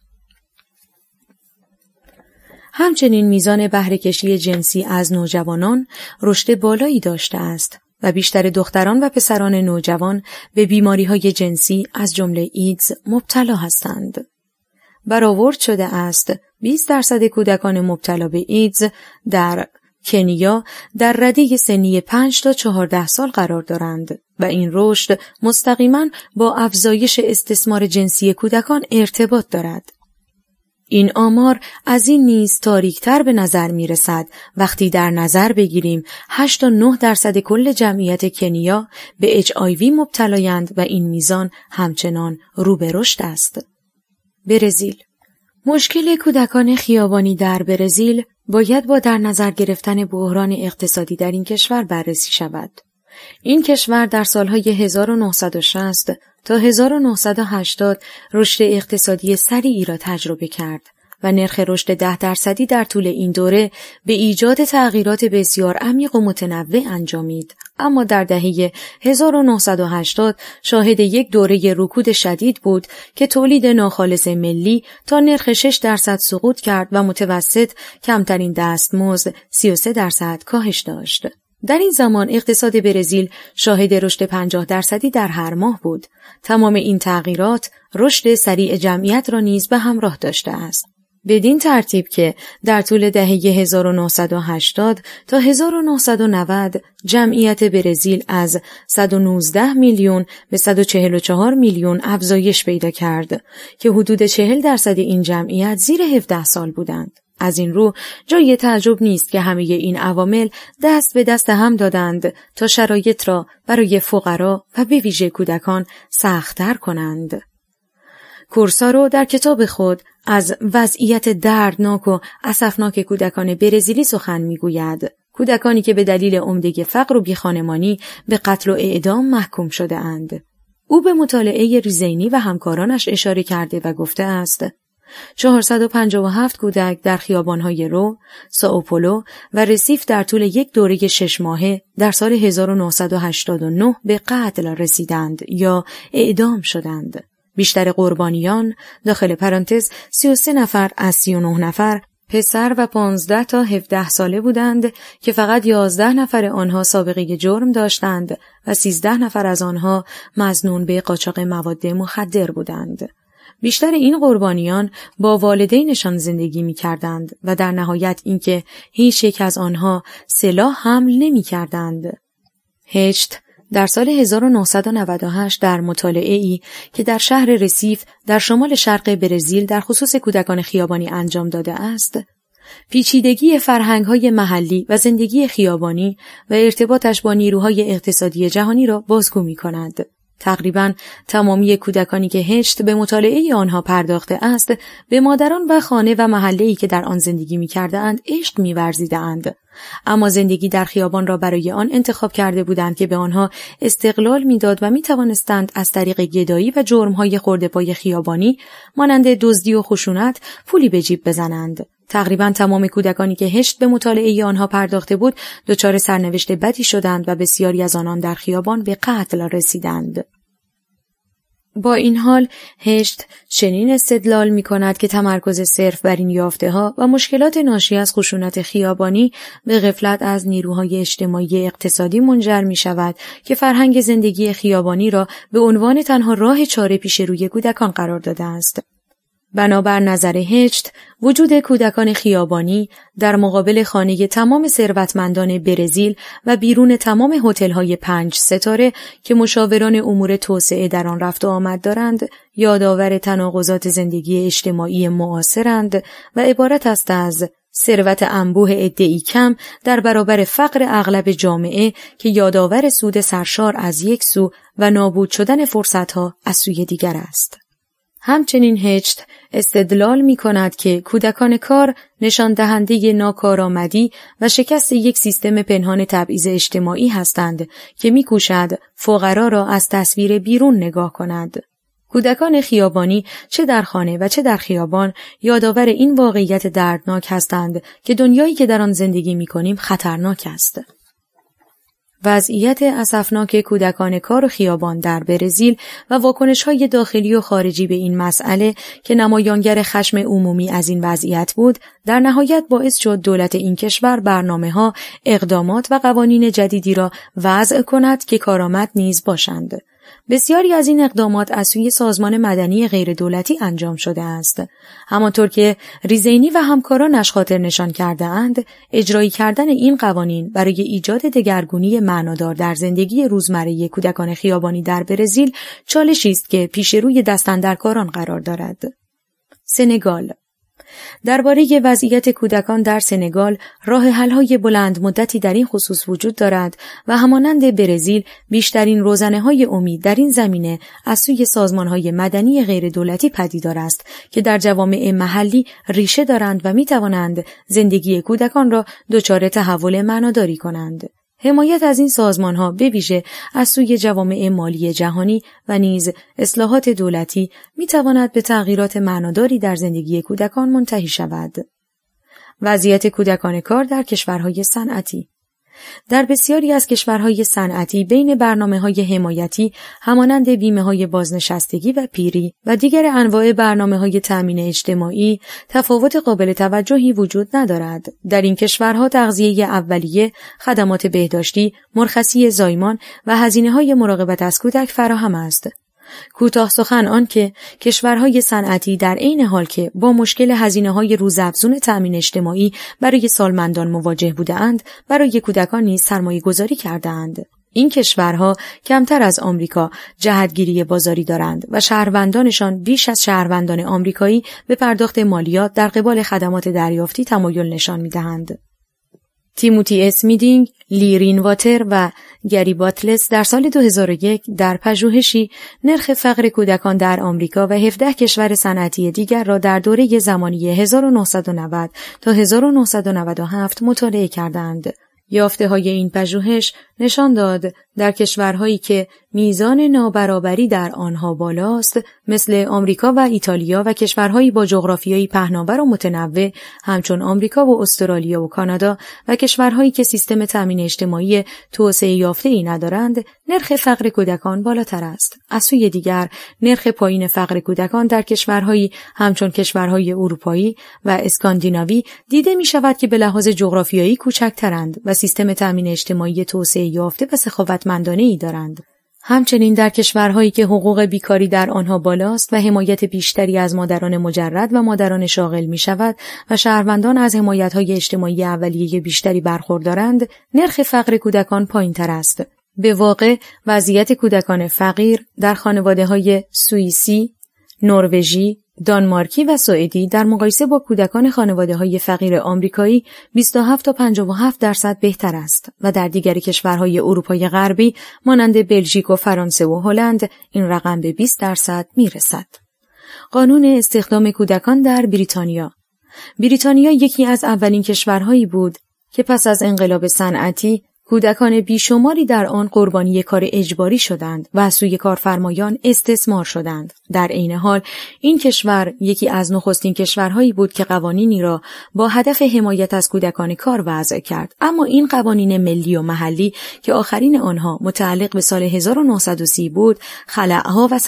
همچنین میزان بهرهکشی جنسی از نوجوانان رشد بالایی داشته است و بیشتر دختران و پسران نوجوان به بیماری های جنسی از جمله ایدز مبتلا هستند. برآورد شده است 20 درصد کودکان مبتلا به ایدز در کنیا در رده سنی 5 تا 14 سال قرار دارند و این رشد مستقیما با افزایش استثمار جنسی کودکان ارتباط دارد. این آمار از این نیز تاریکتر به نظر می رسد وقتی در نظر بگیریم 8 تا 9 درصد کل جمعیت کنیا به اچ مبتلایند و این میزان همچنان رو رشد است. برزیل مشکل کودکان خیابانی در برزیل باید با در نظر گرفتن بحران اقتصادی در این کشور بررسی شود. این کشور در سالهای 1960 تا 1980 رشد اقتصادی سریعی را تجربه کرد و نرخ رشد ده درصدی در طول این دوره به ایجاد تغییرات بسیار عمیق و متنوع انجامید اما در دهه 1980 شاهد یک دوره رکود شدید بود که تولید ناخالص ملی تا نرخ 6 درصد سقوط کرد و متوسط کمترین دستمزد 33 درصد کاهش داشت در این زمان اقتصاد برزیل شاهد رشد 50 درصدی در هر ماه بود. تمام این تغییرات رشد سریع جمعیت را نیز به همراه داشته است. بدین ترتیب که در طول دهه 1980 تا 1990 جمعیت برزیل از 119 میلیون به 144 میلیون افزایش پیدا کرد که حدود 40 درصد این جمعیت زیر 17 سال بودند. از این رو جای تعجب نیست که همه این عوامل دست به دست هم دادند تا شرایط را برای فقرا و به ویژه کودکان سختتر کنند. رو در کتاب خود از وضعیت دردناک و اسفناک کودکان برزیلی سخن میگوید. کودکانی که به دلیل عمدگی فقر و بیخانمانی به قتل و اعدام محکوم شده اند. او به مطالعه ریزینی و همکارانش اشاره کرده و گفته است 457 کودک در خیابان‌های رو، ساوپولو و رسیف در طول یک دوره شش ماهه در سال 1989 به قتل رسیدند یا اعدام شدند. بیشتر قربانیان داخل پرانتز 33 نفر از 39 نفر پسر و 15 تا 17 ساله بودند که فقط 11 نفر آنها سابقه جرم داشتند و 13 نفر از آنها مزنون به قاچاق مواد مخدر بودند. بیشتر این قربانیان با والدینشان زندگی می کردند و در نهایت اینکه هیچ یک از آنها سلاح حمل نمی کردند. هشت در سال 1998 در مطالعه ای که در شهر رسیف در شمال شرق برزیل در خصوص کودکان خیابانی انجام داده است، پیچیدگی فرهنگ های محلی و زندگی خیابانی و ارتباطش با نیروهای اقتصادی جهانی را بازگو می کند. تقریبا تمامی کودکانی که هشت به مطالعه آنها پرداخته است به مادران و خانه و محله‌ای که در آن زندگی اند عشق میورزیدهاند. اما زندگی در خیابان را برای آن انتخاب کرده بودند که به آنها استقلال میداد و می توانستند از طریق گدایی و جرمهای خورده پای خیابانی مانند دزدی و خشونت پولی به جیب بزنند تقریبا تمام کودکانی که هشت به مطالعه آنها پرداخته بود دچار سرنوشت بدی شدند و بسیاری از آنان در خیابان به قتل رسیدند با این حال هشت چنین استدلال می کند که تمرکز صرف بر این یافته ها و مشکلات ناشی از خشونت خیابانی به غفلت از نیروهای اجتماعی اقتصادی منجر می شود که فرهنگ زندگی خیابانی را به عنوان تنها راه چاره پیش روی کودکان قرار داده است. بنابر نظر هشت وجود کودکان خیابانی در مقابل خانه تمام ثروتمندان برزیل و بیرون تمام هتل‌های پنج ستاره که مشاوران امور توسعه در آن رفت و آمد دارند، یادآور تناقضات زندگی اجتماعی معاصرند و عبارت است از ثروت انبوه عدهای کم در برابر فقر اغلب جامعه که یادآور سود سرشار از یک سو و نابود شدن فرصتها از سوی دیگر است. همچنین هشت استدلال می کند که کودکان کار نشان دهنده ناکارآمدی و شکست یک سیستم پنهان تبعیض اجتماعی هستند که میکوشد فقرا را از تصویر بیرون نگاه کند. کودکان خیابانی چه در خانه و چه در خیابان یادآور این واقعیت دردناک هستند که دنیایی که در آن زندگی می کنیم خطرناک است. وضعیت اصفناک کودکان کار و خیابان در برزیل و واکنش های داخلی و خارجی به این مسئله که نمایانگر خشم عمومی از این وضعیت بود در نهایت باعث شد دولت این کشور برنامه ها، اقدامات و قوانین جدیدی را وضع کند که کارآمد نیز باشند. بسیاری از این اقدامات از سوی سازمان مدنی غیردولتی انجام شده است. همانطور که ریزینی و همکارانش خاطر نشان کرده اند، اجرایی کردن این قوانین برای ایجاد دگرگونی معنادار در زندگی روزمره کودکان خیابانی در برزیل چالشی است که پیش روی دستندرکاران قرار دارد. سنگال درباره وضعیت کودکان در سنگال راه حل‌های بلند مدتی در این خصوص وجود دارد و همانند برزیل بیشترین روزنه های امید در این زمینه از سوی سازمان های مدنی غیردولتی پدیدار است که در جوامع محلی ریشه دارند و می توانند زندگی کودکان را دچار تحول معناداری کنند. حمایت از این سازمان ها به ویژه از سوی جوامع مالی جهانی و نیز اصلاحات دولتی می تواند به تغییرات معناداری در زندگی کودکان منتهی شود. وضعیت کودکان کار در کشورهای صنعتی در بسیاری از کشورهای صنعتی بین برنامه های حمایتی همانند بیمه های بازنشستگی و پیری و دیگر انواع برنامه های تأمین اجتماعی تفاوت قابل توجهی وجود ندارد. در این کشورها تغذیه اولیه، خدمات بهداشتی، مرخصی زایمان و هزینه های مراقبت از کودک فراهم است. کوتاه سخن آنکه کشورهای صنعتی در عین حال که با مشکل هزینه های روزافزون تأمین اجتماعی برای سالمندان مواجه اند، برای کودکان نیز سرمایه گذاری کردهاند این کشورها کمتر از آمریکا جهتگیری بازاری دارند و شهروندانشان بیش از شهروندان آمریکایی به پرداخت مالیات در قبال خدمات دریافتی تمایل نشان میدهند. تیموتی اسمیدینگ، لیرین واتر و گری باتلس در سال 2001 در پژوهشی نرخ فقر کودکان در آمریکا و 17 کشور صنعتی دیگر را در دوره زمانی 1990 تا 1997 مطالعه کردند. یافته های این پژوهش نشان داد در کشورهایی که میزان نابرابری در آنها بالاست مثل آمریکا و ایتالیا و کشورهایی با جغرافیایی پهناور و متنوع همچون آمریکا و استرالیا و کانادا و کشورهایی که سیستم تامین اجتماعی توسعه یافته ای ندارند نرخ فقر کودکان بالاتر است از سوی دیگر نرخ پایین فقر کودکان در کشورهایی همچون کشورهای اروپایی و اسکاندیناوی دیده می شود که به لحاظ جغرافیایی کوچکترند و سیستم تأمین اجتماعی توسعه یافته و سخاوتمندانه ای دارند. همچنین در کشورهایی که حقوق بیکاری در آنها بالاست و حمایت بیشتری از مادران مجرد و مادران شاغل می شود و شهروندان از های اجتماعی اولیه بیشتری برخوردارند، نرخ فقر کودکان پایین تر است. به واقع وضعیت کودکان فقیر در خانواده های سوئیسی، نروژی، دانمارکی و سوئدی در مقایسه با کودکان خانواده های فقیر آمریکایی 27 تا 57 درصد بهتر است و در دیگر کشورهای اروپای غربی مانند بلژیک و فرانسه و هلند این رقم به 20 درصد میرسد. قانون استخدام کودکان در بریتانیا بریتانیا یکی از اولین کشورهایی بود که پس از انقلاب صنعتی کودکان بیشماری در آن قربانی کار اجباری شدند و از سوی کارفرمایان استثمار شدند. در عین حال این کشور یکی از نخستین کشورهایی بود که قوانینی را با هدف حمایت از کودکان کار وضع کرد. اما این قوانین ملی و محلی که آخرین آنها متعلق به سال 1930 بود، خلعها و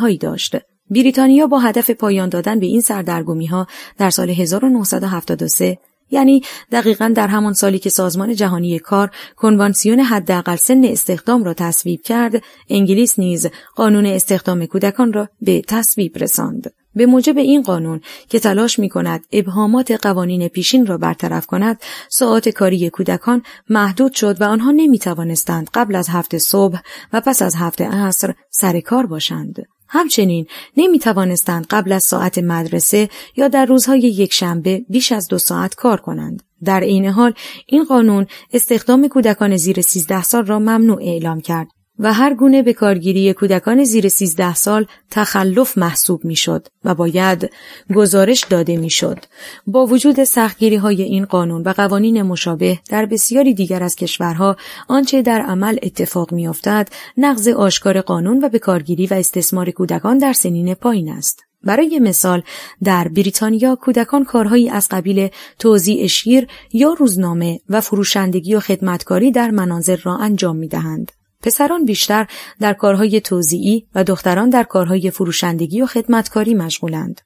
هایی داشت. بریتانیا با هدف پایان دادن به این سردرگمی ها در سال 1973 یعنی دقیقا در همان سالی که سازمان جهانی کار کنوانسیون حداقل سن استخدام را تصویب کرد انگلیس نیز قانون استخدام کودکان را به تصویب رساند به موجب این قانون که تلاش می کند ابهامات قوانین پیشین را برطرف کند ساعات کاری کودکان محدود شد و آنها نمی توانستند قبل از هفت صبح و پس از هفت عصر سر کار باشند همچنین نمی توانستند قبل از ساعت مدرسه یا در روزهای یک شنبه بیش از دو ساعت کار کنند. در عین حال این قانون استخدام کودکان زیر 13 سال را ممنوع اعلام کرد و هر گونه به کارگیری کودکان زیر 13 سال تخلف محسوب میشد و باید گزارش داده میشد. با وجود سختگیری های این قانون و قوانین مشابه در بسیاری دیگر از کشورها آنچه در عمل اتفاق میافتد نقض آشکار قانون و به کارگیری و استثمار کودکان در سنین پایین است. برای مثال در بریتانیا کودکان کارهایی از قبیل توزیع شیر یا روزنامه و فروشندگی و خدمتکاری در مناظر را انجام می دهند. پسران بیشتر در کارهای توزیعی و دختران در کارهای فروشندگی و خدمتکاری مشغولند.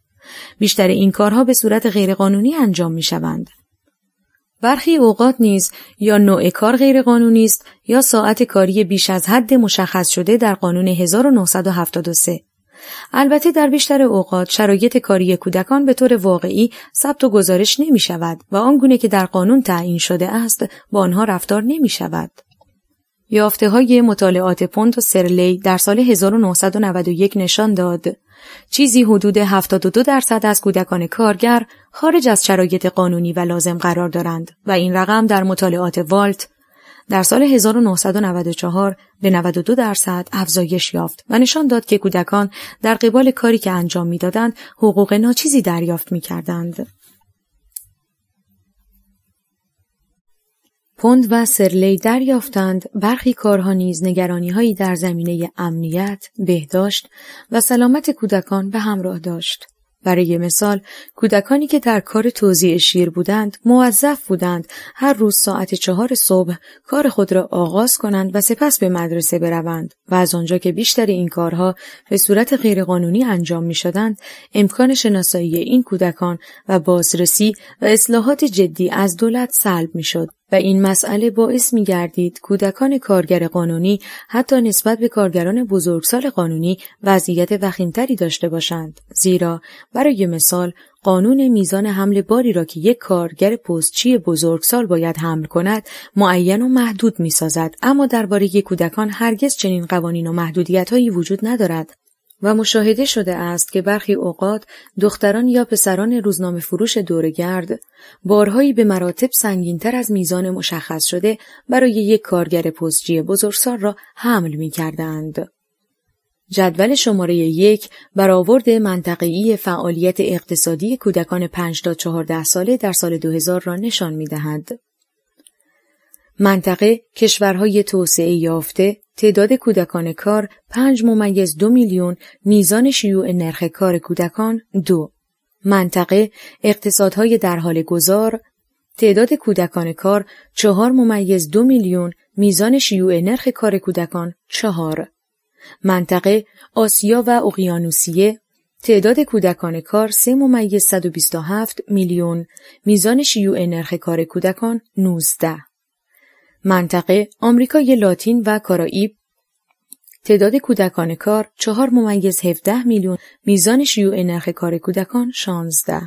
بیشتر این کارها به صورت غیرقانونی انجام می شوند. برخی اوقات نیز یا نوع کار غیرقانونی است یا ساعت کاری بیش از حد مشخص شده در قانون 1973 البته در بیشتر اوقات شرایط کاری کودکان به طور واقعی ثبت و گزارش نمی شود و آنگونه که در قانون تعیین شده است با آنها رفتار نمی شود. یافته های مطالعات پونت و سرلی در سال 1991 نشان داد چیزی حدود 72 درصد از کودکان کارگر خارج از شرایط قانونی و لازم قرار دارند و این رقم در مطالعات والت در سال 1994 به 92 درصد افزایش یافت و نشان داد که کودکان در قبال کاری که انجام میدادند حقوق ناچیزی دریافت میکردند. پوند و سرلی دریافتند برخی کارها نیز نگرانی هایی در زمینه امنیت، بهداشت و سلامت کودکان به همراه داشت. برای مثال کودکانی که در کار توزیع شیر بودند موظف بودند هر روز ساعت چهار صبح کار خود را آغاز کنند و سپس به مدرسه بروند و از آنجا که بیشتر این کارها به صورت غیرقانونی انجام می شدند امکان شناسایی این کودکان و بازرسی و اصلاحات جدی از دولت سلب می شد. و این مسئله باعث می گردید کودکان کارگر قانونی حتی نسبت به کارگران بزرگسال قانونی وضعیت وخیمتری داشته باشند زیرا برای مثال قانون میزان حمل باری را که یک کارگر پستچی بزرگسال باید حمل کند معین و محدود می سازد اما درباره کودکان هرگز چنین قوانین و محدودیت هایی وجود ندارد و مشاهده شده است که برخی اوقات دختران یا پسران روزنامه فروش دورگرد بارهایی به مراتب سنگینتر از میزان مشخص شده برای یک کارگر پستچی بزرگسال را حمل می کردند. جدول شماره یک برآورد منطقی فعالیت اقتصادی کودکان 5 تا 14 ساله در سال 2000 را نشان می دهد. منطقه کشورهای توسعه یافته، تعداد کودکان کار پنج ممیز دو میلیون میزان شیوع نرخ کار کودکان دو منطقه اقتصادهای در حال گذار تعداد کودکان کار چهار ممیز دو میلیون میزان شیوع نرخ کار کودکان چهار منطقه آسیا و اقیانوسیه تعداد کودکان کار سه ممیز هفت میلیون میزان شیوع نرخ کار کودکان 19 منطقه آمریکای لاتین و کارائیب تعداد کودکان کار چهار ممیز 17 میلیون میزان شیوع نرخ کار کودکان 16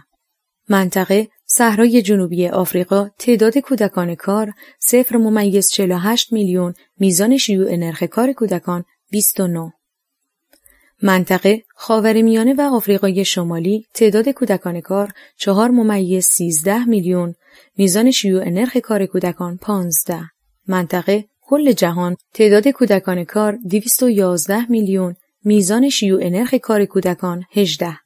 منطقه صحرای جنوبی آفریقا تعداد کودکان کار صفر ممیز 48 میلیون میزان شیوع نرخ کار کودکان 29 منطقه خاور میانه و آفریقای شمالی تعداد کودکان کار چهار ممیز 13 میلیون میزان شیوع نرخ کار کودکان 15 منطقه کل جهان تعداد کودکان کار 211 میلیون میزان شیوع نرخ کار کودکان 18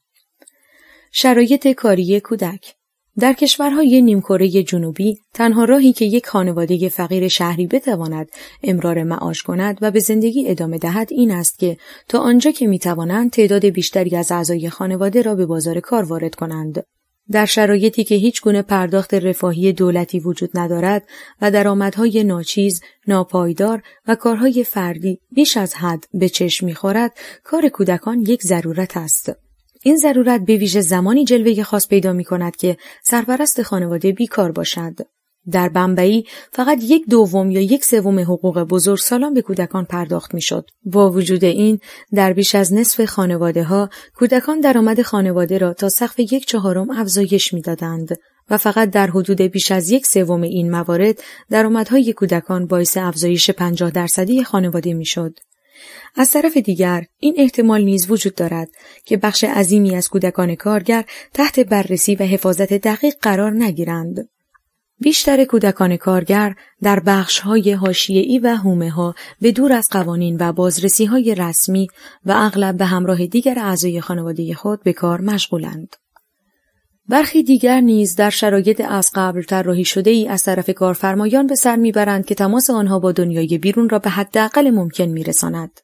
شرایط کاری کودک در کشورهای نیمکره جنوبی تنها راهی که یک خانواده فقیر شهری بتواند امرار معاش کند و به زندگی ادامه دهد این است که تا آنجا که میتوانند تعداد بیشتری از اعضای خانواده را به بازار کار وارد کنند در شرایطی که هیچ گونه پرداخت رفاهی دولتی وجود ندارد و درآمدهای ناچیز، ناپایدار و کارهای فردی بیش از حد به چشم میخورد، کار کودکان یک ضرورت است. این ضرورت به ویژه زمانی جلوه خاص پیدا می کند که سرپرست خانواده بیکار باشد. در بمبئی فقط یک دوم یا یک سوم حقوق سالان به کودکان پرداخت میشد. با وجود این در بیش از نصف خانواده ها کودکان درآمد خانواده را تا سقف یک چهارم افزایش دادند و فقط در حدود بیش از یک سوم این موارد درآمدهای کودکان باعث افزایش 50 درصدی خانواده میشد. از طرف دیگر این احتمال نیز وجود دارد که بخش عظیمی از کودکان کارگر تحت بررسی و حفاظت دقیق قرار نگیرند. بیشتر کودکان کارگر در بخشهای ای و هومه ها به دور از قوانین و بازرسی های رسمی و اغلب به همراه دیگر اعضای خانواده خود به کار مشغولند. برخی دیگر نیز در شرایط از قبل طراحی شده ای از طرف کارفرمایان به سر میبرند که تماس آنها با دنیای بیرون را به حداقل ممکن میرساند.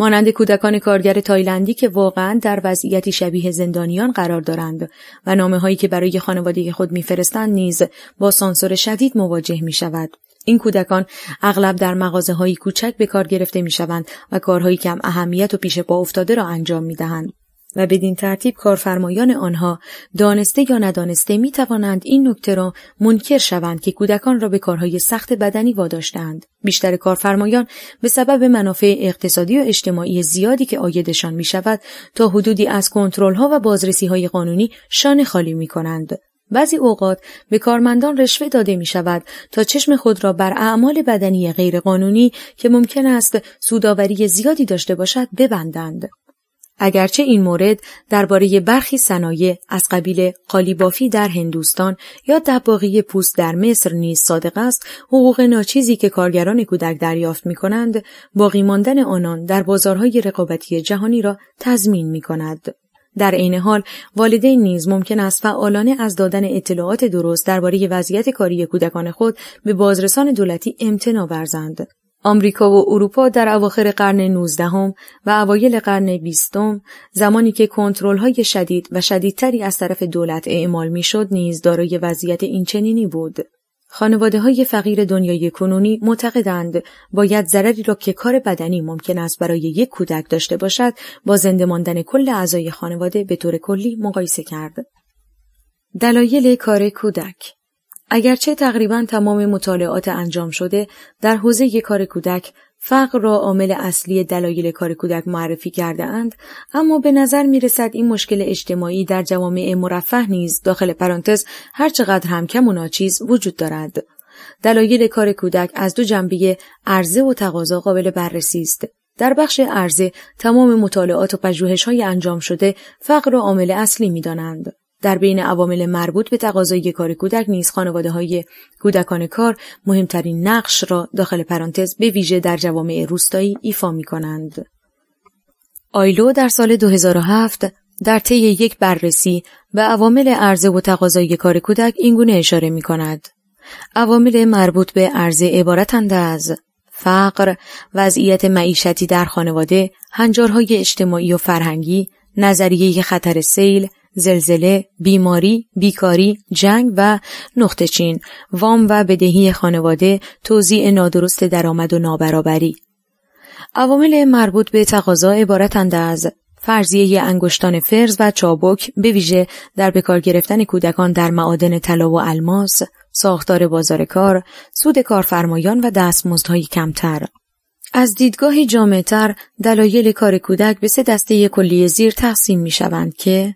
مانند کودکان کارگر تایلندی که واقعا در وضعیتی شبیه زندانیان قرار دارند و نامه هایی که برای خانواده خود میفرستند نیز با سانسور شدید مواجه می شود. این کودکان اغلب در مغازه های کوچک به کار گرفته می شوند و کارهایی کم اهمیت و پیش پا افتاده را انجام می دهند. و بدین ترتیب کارفرمایان آنها دانسته یا ندانسته می توانند این نکته را منکر شوند که کودکان را به کارهای سخت بدنی واداشتند. بیشتر کارفرمایان به سبب منافع اقتصادی و اجتماعی زیادی که آیدشان می شود تا حدودی از کنترل ها و بازرسی های قانونی شانه خالی می کنند. بعضی اوقات به کارمندان رشوه داده می شود تا چشم خود را بر اعمال بدنی غیرقانونی که ممکن است سوداوری زیادی داشته باشد ببندند. اگرچه این مورد درباره برخی صنایع از قبیل قالیبافی در هندوستان یا دباغی پوست در مصر نیز صادق است حقوق ناچیزی که کارگران کودک دریافت می کنند باقی ماندن آنان در بازارهای رقابتی جهانی را تضمین می کند. در عین حال والدین نیز ممکن است فعالانه از دادن اطلاعات درست درباره وضعیت کاری کودکان خود به بازرسان دولتی امتنا ورزند آمریکا و اروپا در اواخر قرن 19 و اوایل قرن بیستم زمانی که های شدید و شدیدتری از طرف دولت اعمال میشد نیز دارای وضعیت اینچنینی بود. خانواده های فقیر دنیای کنونی معتقدند باید ضرری را که کار بدنی ممکن است برای یک کودک داشته باشد با زنده ماندن کل اعضای خانواده به طور کلی مقایسه کرد. دلایل کار کودک اگرچه تقریبا تمام مطالعات انجام شده در حوزه کار کودک فقر را عامل اصلی دلایل کار کودک معرفی کرده اند اما به نظر می رسد این مشکل اجتماعی در جوامع مرفه نیز داخل پرانتز هرچقدر هم کم و ناچیز وجود دارد. دلایل کار کودک از دو جنبه عرضه و تقاضا قابل بررسی است. در بخش عرضه تمام مطالعات و پژوهش‌های انجام شده فقر را عامل اصلی می‌دانند. در بین عوامل مربوط به تقاضای کار کودک نیز خانواده های کودکان کار مهمترین نقش را داخل پرانتز به ویژه در جوامع روستایی ایفا می کنند. آیلو در سال 2007 در طی یک بررسی به عوامل عرضه و تقاضای کار کودک اینگونه اشاره می کند. عوامل مربوط به عرضه عبارتند از فقر، وضعیت معیشتی در خانواده، هنجارهای اجتماعی و فرهنگی، نظریه خطر سیل، زلزله، بیماری، بیکاری، جنگ و نقطه چین، وام و بدهی خانواده، توزیع نادرست درآمد و نابرابری. عوامل مربوط به تقاضا عبارتند از فرضیه انگشتان فرز و چابک به ویژه در بکار گرفتن کودکان در معادن طلا و الماس، ساختار بازار کار، سود کارفرمایان و دستمزدهای کمتر. از دیدگاهی جامعتر دلایل کار کودک به سه دسته کلی زیر تقسیم می شوند که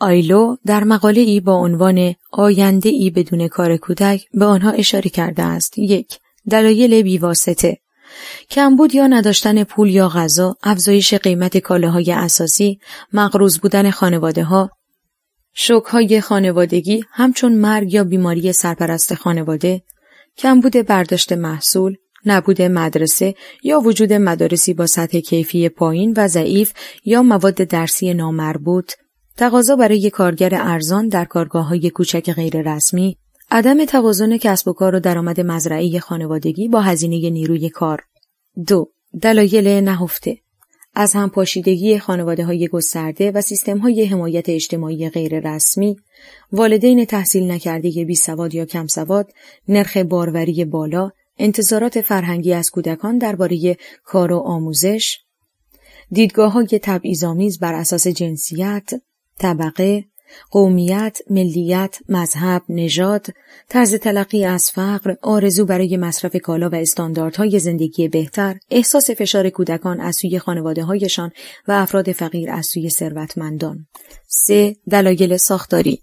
آیلو در مقاله ای با عنوان آینده ای بدون کار کودک به آنها اشاره کرده است. یک دلایل بیواسطه کمبود یا نداشتن پول یا غذا، افزایش قیمت کالاهای اساسی، مغروز بودن خانواده ها، شوکهای خانوادگی همچون مرگ یا بیماری سرپرست خانواده، کمبود برداشت محصول، نبود مدرسه یا وجود مدارسی با سطح کیفی پایین و ضعیف یا مواد درسی نامربوط، تقاضا برای کارگر ارزان در کارگاه های کوچک غیررسمی عدم توازن کسب و کار و درآمد مزرعی خانوادگی با هزینه نیروی کار دو دلایل نهفته از هم پاشیدگی خانواده های گسترده و سیستم های حمایت اجتماعی غیررسمی، والدین تحصیل نکرده بی سواد یا کم سواد، نرخ باروری بالا، انتظارات فرهنگی از کودکان درباره کار و آموزش، دیدگاه های بر اساس جنسیت، طبقه، قومیت، ملیت، مذهب، نژاد، طرز تلقی از فقر، آرزو برای مصرف کالا و استانداردهای زندگی بهتر، احساس فشار کودکان از سوی خانواده هایشان و افراد فقیر از سوی ثروتمندان. 3. دلایل ساختاری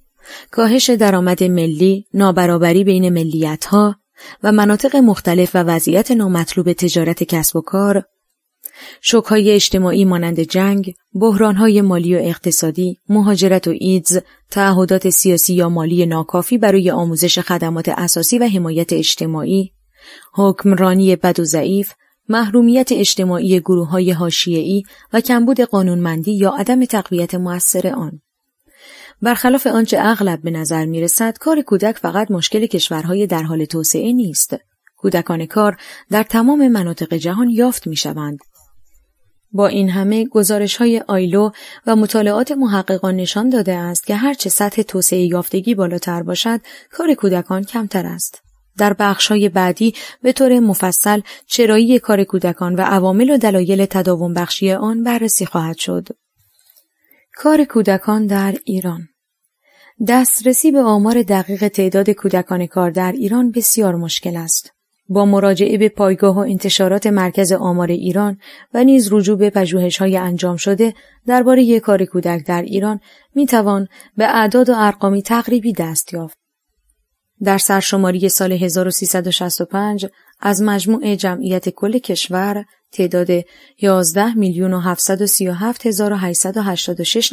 کاهش درآمد ملی، نابرابری بین ها و مناطق مختلف و وضعیت نامطلوب تجارت کسب و کار، شوکهای اجتماعی مانند جنگ، بحرانهای مالی و اقتصادی، مهاجرت و ایدز، تعهدات سیاسی یا مالی ناکافی برای آموزش خدمات اساسی و حمایت اجتماعی، حکمرانی بد و ضعیف، محرومیت اجتماعی گروه های هاشیعی و کمبود قانونمندی یا عدم تقویت موثر آن. برخلاف آنچه اغلب به نظر می رسد، کار کودک فقط مشکل کشورهای در حال توسعه نیست. کودکان کار در تمام مناطق جهان یافت می شوند با این همه گزارش های آیلو و مطالعات محققان نشان داده است که هرچه سطح توسعه یافتگی بالاتر باشد کار کودکان کمتر است. در بخش های بعدی به طور مفصل چرایی کار کودکان و عوامل و دلایل تداوم بخشی آن بررسی خواهد شد. کار کودکان در ایران دسترسی به آمار دقیق تعداد کودکان کار در ایران بسیار مشکل است. با مراجعه به پایگاه و انتشارات مرکز آمار ایران و نیز رجوع به های انجام شده درباره کار کودک در ایران توان به اعداد و ارقامی تقریبی دست یافت. در سرشماری سال 1365 از مجموع جمعیت کل کشور تعداد 11 میلیون و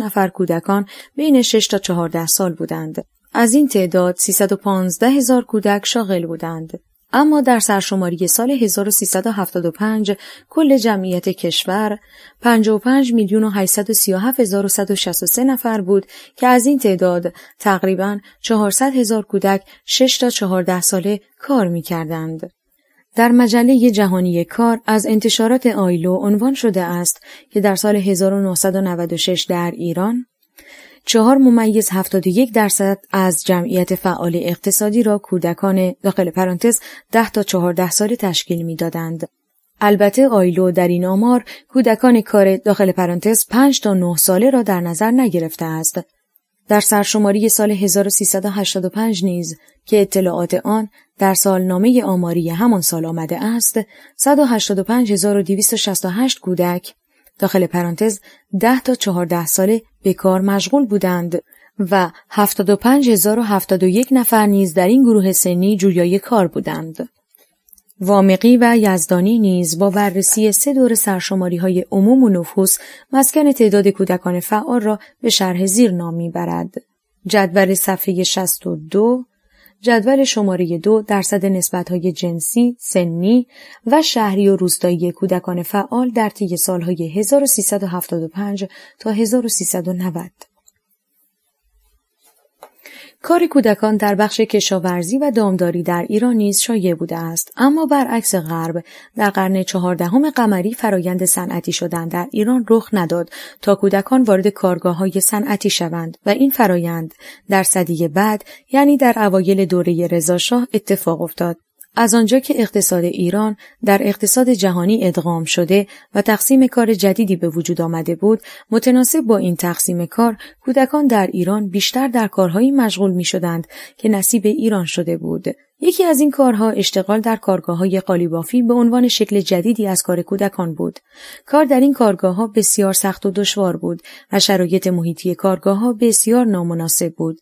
نفر کودکان بین 6 تا 14 سال بودند. از این تعداد 315 هزار کودک شاغل بودند. اما در سرشماری سال 1375 کل جمعیت کشور 55 میلیون و 837 نفر بود که از این تعداد تقریبا 400 هزار کودک 6 تا 14 ساله کار می کردند. در مجله جهانی کار از انتشارات آیلو عنوان شده است که در سال 1996 در ایران چهار ممیز یک درصد از جمعیت فعال اقتصادی را کودکان داخل پرانتز ده تا چهارده سال تشکیل می دادند. البته آیلو در این آمار کودکان کار داخل پرانتز 5 تا 9 ساله را در نظر نگرفته است. در سرشماری سال 1385 نیز که اطلاعات آن در سالنامه آماری همان سال آمده است 185268 کودک داخل پرانتز ده تا چهارده ساله به کار مشغول بودند و یک نفر نیز در این گروه سنی جویای کار بودند. وامقی و یزدانی نیز با بررسی سه دور سرشماری های عموم و نفوس مسکن تعداد کودکان فعال را به شرح زیر نام برد. جدول صفحه 62 جدول شماره دو درصد های جنسی، سنی و شهری و روستایی کودکان فعال در طی سالهای 1375 تا 1390 کار کودکان در بخش کشاورزی و دامداری در ایران نیز شایع بوده است اما برعکس غرب در قرن چهاردهم قمری فرایند صنعتی شدن در ایران رخ نداد تا کودکان وارد کارگاه های صنعتی شوند و این فرایند در صدی بعد یعنی در اوایل دوره رضاشاه اتفاق افتاد از آنجا که اقتصاد ایران در اقتصاد جهانی ادغام شده و تقسیم کار جدیدی به وجود آمده بود، متناسب با این تقسیم کار، کودکان در ایران بیشتر در کارهایی مشغول می شدند که نصیب ایران شده بود. یکی از این کارها اشتغال در کارگاه های قالیبافی به عنوان شکل جدیدی از کار کودکان بود. کار در این کارگاه ها بسیار سخت و دشوار بود و شرایط محیطی کارگاه ها بسیار نامناسب بود.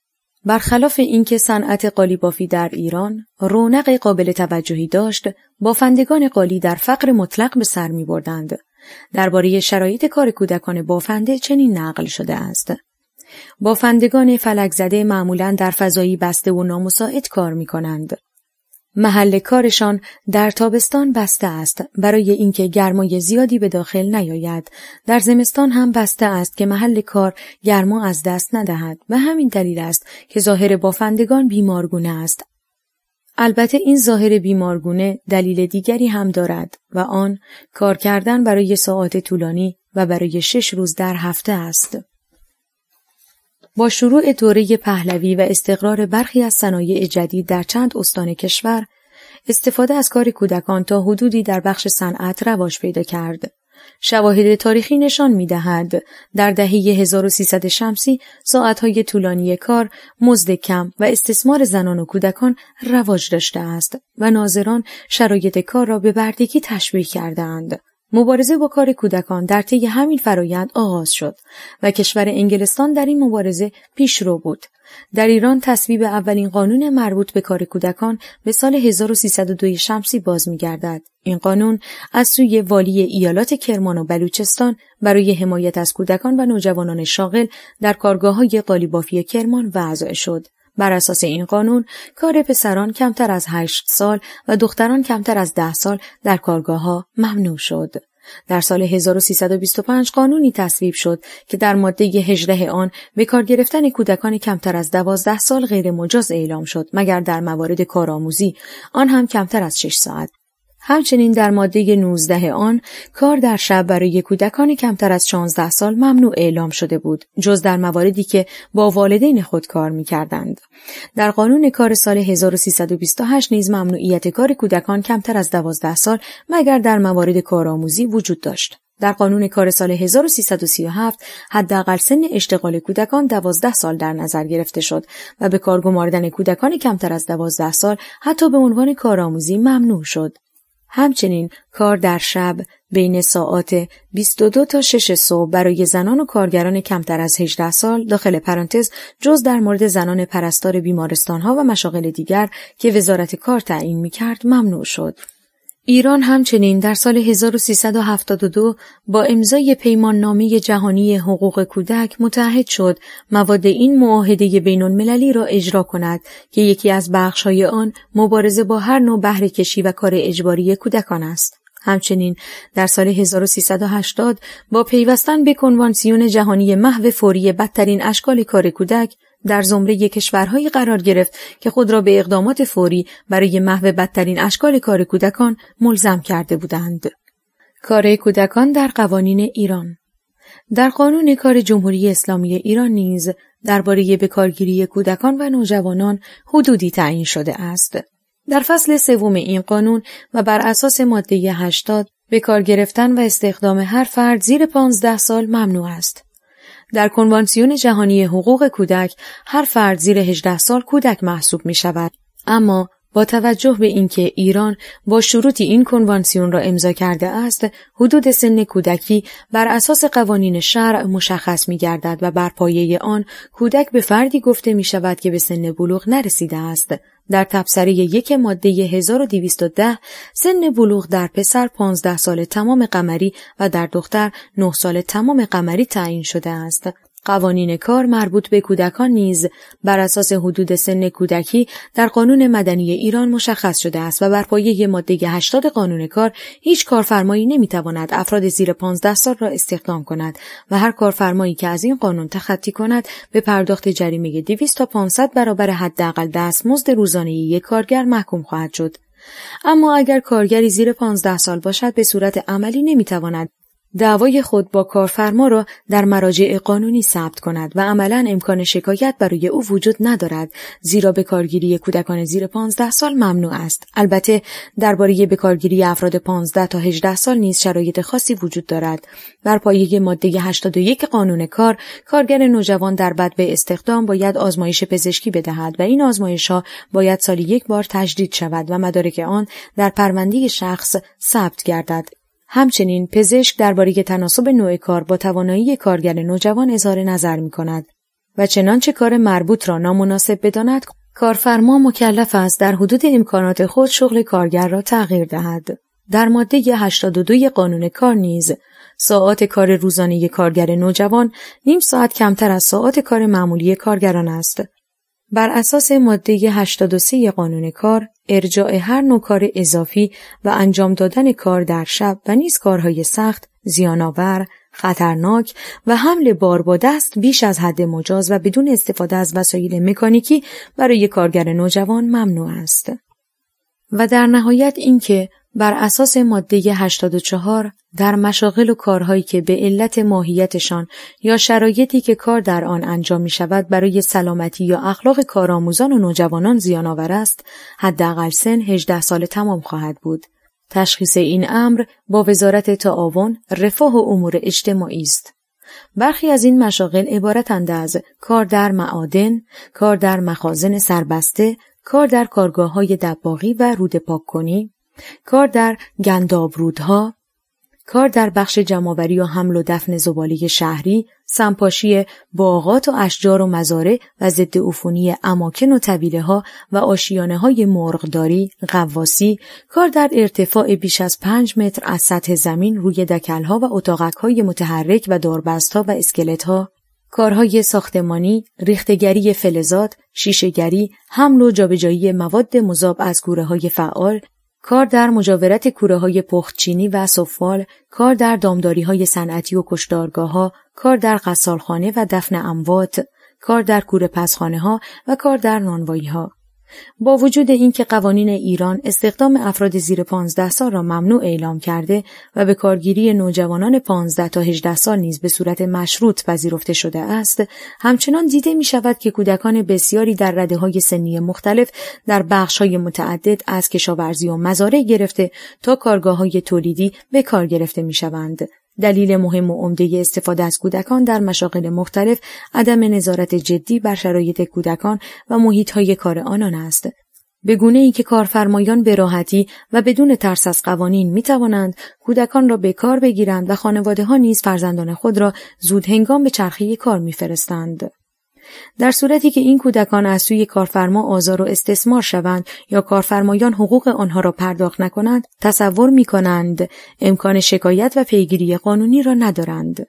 برخلاف اینکه صنعت بافی در ایران رونق قابل توجهی داشت، بافندگان قالی در فقر مطلق به سر می بردند. درباره شرایط کار کودکان بافنده چنین نقل شده است. بافندگان فلک زده معمولا در فضایی بسته و نامساعد کار می کنند. محل کارشان در تابستان بسته است برای اینکه گرمای زیادی به داخل نیاید در زمستان هم بسته است که محل کار گرما از دست ندهد و همین دلیل است که ظاهر بافندگان بیمارگونه است البته این ظاهر بیمارگونه دلیل دیگری هم دارد و آن کار کردن برای ساعات طولانی و برای شش روز در هفته است با شروع دوره پهلوی و استقرار برخی از صنایع جدید در چند استان کشور، استفاده از کار کودکان تا حدودی در بخش صنعت رواج پیدا کرد. شواهد تاریخی نشان می دهد در دهه 1300 شمسی ساعتهای طولانی کار، مزد کم و استثمار زنان و کودکان رواج داشته است و ناظران شرایط کار را به بردگی تشبیه کردند. مبارزه با کار کودکان در طی همین فرایند آغاز شد و کشور انگلستان در این مبارزه پیشرو بود. در ایران تصویب اولین قانون مربوط به کار کودکان به سال 1302 شمسی باز گردد. این قانون از سوی والی ایالات کرمان و بلوچستان برای حمایت از کودکان و نوجوانان شاغل در کارگاه های قالیبافی کرمان وضع شد. بر اساس این قانون کار پسران کمتر از هشت سال و دختران کمتر از ده سال در کارگاه ها ممنوع شد. در سال 1325 قانونی تصویب شد که در ماده 18 آن به کار گرفتن کودکان کمتر از 12 سال غیر مجاز اعلام شد مگر در موارد کارآموزی آن هم کمتر از 6 ساعت همچنین در ماده 19 آن کار در شب برای کودکان کمتر از 16 سال ممنوع اعلام شده بود جز در مواردی که با والدین خود کار کردند. در قانون کار سال 1328 نیز ممنوعیت کار کودکان کمتر از 12 سال مگر در موارد کارآموزی وجود داشت در قانون کار سال 1337 حداقل سن اشتغال کودکان 12 سال در نظر گرفته شد و به کار گماردن کودکان کمتر از 12 سال حتی به عنوان کارآموزی ممنوع شد. همچنین کار در شب بین ساعات 22 تا 6 صبح برای زنان و کارگران کمتر از 18 سال داخل پرانتز جز در مورد زنان پرستار بیمارستان ها و مشاغل دیگر که وزارت کار تعیین می کرد ممنوع شد. ایران همچنین در سال 1372 با امضای پیمان نامی جهانی حقوق کودک متحد شد مواد این معاهده بین را اجرا کند که یکی از بخشهای آن مبارزه با هر نوع بهره کشی و کار اجباری کودکان است. همچنین در سال 1380 با پیوستن به کنوانسیون جهانی محو فوری بدترین اشکال کار کودک در زمره کشورهایی قرار گرفت که خود را به اقدامات فوری برای محو بدترین اشکال کار کودکان ملزم کرده بودند. کار کودکان در قوانین ایران در قانون کار جمهوری اسلامی ایران نیز درباره کارگیری کودکان و نوجوانان حدودی تعیین شده است. در فصل سوم این قانون و بر اساس ماده 80 به کار گرفتن و استخدام هر فرد زیر 15 سال ممنوع است. در کنوانسیون جهانی حقوق کودک هر فرد زیر 18 سال کودک محسوب می شود. اما با توجه به اینکه ایران با شروطی این کنوانسیون را امضا کرده است حدود سن کودکی بر اساس قوانین شرع مشخص می گردد و بر پایه آن کودک به فردی گفته می شود که به سن بلوغ نرسیده است در تبصره یک ماده 1210 سن بلوغ در پسر 15 سال تمام قمری و در دختر 9 سال تمام قمری تعیین شده است قوانین کار مربوط به کودکان نیز بر اساس حدود سن کودکی در قانون مدنی ایران مشخص شده است و بر پایه ماده 80 قانون کار هیچ کارفرمایی نمیتواند افراد زیر 15 سال را استخدام کند و هر کارفرمایی که از این قانون تخطی کند به پرداخت جریمه 200 تا 500 برابر حداقل دستمزد روزانه یک کارگر محکوم خواهد شد. اما اگر کارگری زیر 15 سال باشد به صورت عملی نمیتواند دعوای خود با کارفرما را در مراجع قانونی ثبت کند و عملا امکان شکایت برای او وجود ندارد زیرا به کارگیری کودکان زیر 15 سال ممنوع است البته درباره به کارگیری افراد 15 تا 18 سال نیز شرایط خاصی وجود دارد بر پایه ماده 81 قانون کار کارگر نوجوان در بد به استخدام باید آزمایش پزشکی بدهد و این آزمایش ها باید سالی یک بار تجدید شود و مدارک آن در پرونده شخص ثبت گردد همچنین پزشک درباره تناسب نوع کار با توانایی کارگر نوجوان اظهار نظر می کند و چنانچه کار مربوط را نامناسب بداند کارفرما مکلف است در حدود امکانات خود شغل کارگر را تغییر دهد. در ماده 82 قانون کار نیز ساعات کار روزانه کارگر نوجوان نیم ساعت کمتر از ساعات کار معمولی کارگران است بر اساس ماده 83 قانون کار ارجاع هر نوع کار اضافی و انجام دادن کار در شب و نیز کارهای سخت زیانآور خطرناک و حمل بار با دست بیش از حد مجاز و بدون استفاده از وسایل مکانیکی برای کارگر نوجوان ممنوع است و در نهایت اینکه بر اساس ماده 84 در مشاغل و کارهایی که به علت ماهیتشان یا شرایطی که کار در آن انجام می شود برای سلامتی یا اخلاق کارآموزان و نوجوانان زیان آور است حداقل سن 18 سال تمام خواهد بود تشخیص این امر با وزارت تعاون رفاه و امور اجتماعی است برخی از این مشاغل عبارتند از کار در معادن، کار در مخازن سربسته، کار در کارگاه های دباغی و رود پاک کنی، کار در گندابرودها، کار در بخش جمعآوری و حمل و دفن زباله شهری، سمپاشی باغات و اشجار و مزاره و ضد عفونی اماکن و طویله ها و آشیانه های مرغداری، غواسی، کار در ارتفاع بیش از پنج متر از سطح زمین روی دکل ها و اتاقک های متحرک و داربست ها و اسکلت ها، کارهای ساختمانی، ریختگری فلزات، شیشهگری، حمل و جابجایی مواد مذاب از گوره های فعال، کار در مجاورت کوره های پختچینی و سفال، کار در دامداری های صنعتی و کشدارگاه ها، کار در غسالخانه و دفن اموات، کار در کوره پسخانه ها و کار در نانوایی ها. با وجود اینکه قوانین ایران استخدام افراد زیر 15 سال را ممنوع اعلام کرده و به کارگیری نوجوانان 15 تا 18 سال نیز به صورت مشروط پذیرفته شده است، همچنان دیده می شود که کودکان بسیاری در رده های سنی مختلف در بخش های متعدد از کشاورزی و مزارع گرفته تا کارگاه های تولیدی به کار گرفته می شوند. دلیل مهم و عمده استفاده از کودکان در مشاغل مختلف عدم نظارت جدی بر شرایط کودکان و های کار آنان است به گونه ای که کارفرمایان به راحتی و بدون ترس از قوانین می توانند کودکان را به کار بگیرند و خانواده ها نیز فرزندان خود را زود هنگام به چرخه کار می در صورتی که این کودکان از سوی کارفرما آزار و استثمار شوند یا کارفرمایان حقوق آنها را پرداخت نکنند تصور می کنند امکان شکایت و پیگیری قانونی را ندارند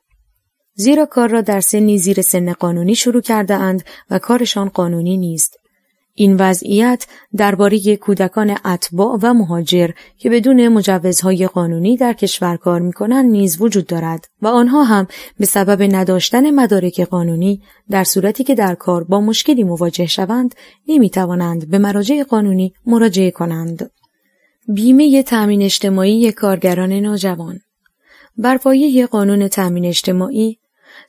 زیرا کار را در سنی زیر سن قانونی شروع کرده اند و کارشان قانونی نیست این وضعیت درباره کودکان اتباع و مهاجر که بدون مجوزهای قانونی در کشور کار میکنند نیز وجود دارد و آنها هم به سبب نداشتن مدارک قانونی در صورتی که در کار با مشکلی مواجه شوند توانند به مراجع قانونی مراجعه کنند بیمه تامین اجتماعی کارگران نوجوان بر پایه قانون تامین اجتماعی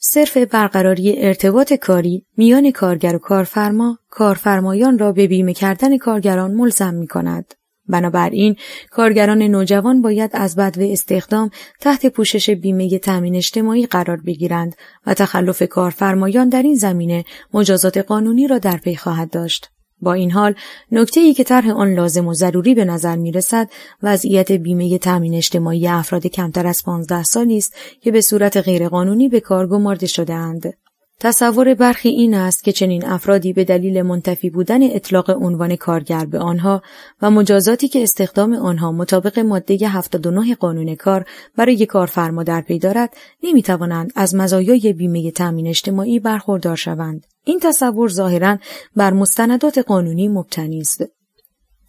صرف برقراری ارتباط کاری میان کارگر و کارفرما کارفرمایان را به بیمه کردن کارگران ملزم می کند. بنابراین کارگران نوجوان باید از بدو استخدام تحت پوشش بیمه تامین اجتماعی قرار بگیرند و تخلف کارفرمایان در این زمینه مجازات قانونی را در پی خواهد داشت. با این حال نکته ای که طرح آن لازم و ضروری به نظر می رسد وضعیت بیمه تأمین اجتماعی افراد کمتر از 15 سالی است که به صورت غیرقانونی به کار گمارده شدهاند. تصور برخی این است که چنین افرادی به دلیل منتفی بودن اطلاق عنوان کارگر به آنها و مجازاتی که استخدام آنها مطابق ماده 79 قانون کار برای کارفرما در پی دارد نمیتوانند از مزایای بیمه تامین اجتماعی برخوردار شوند این تصور ظاهرا بر مستندات قانونی مبتنی است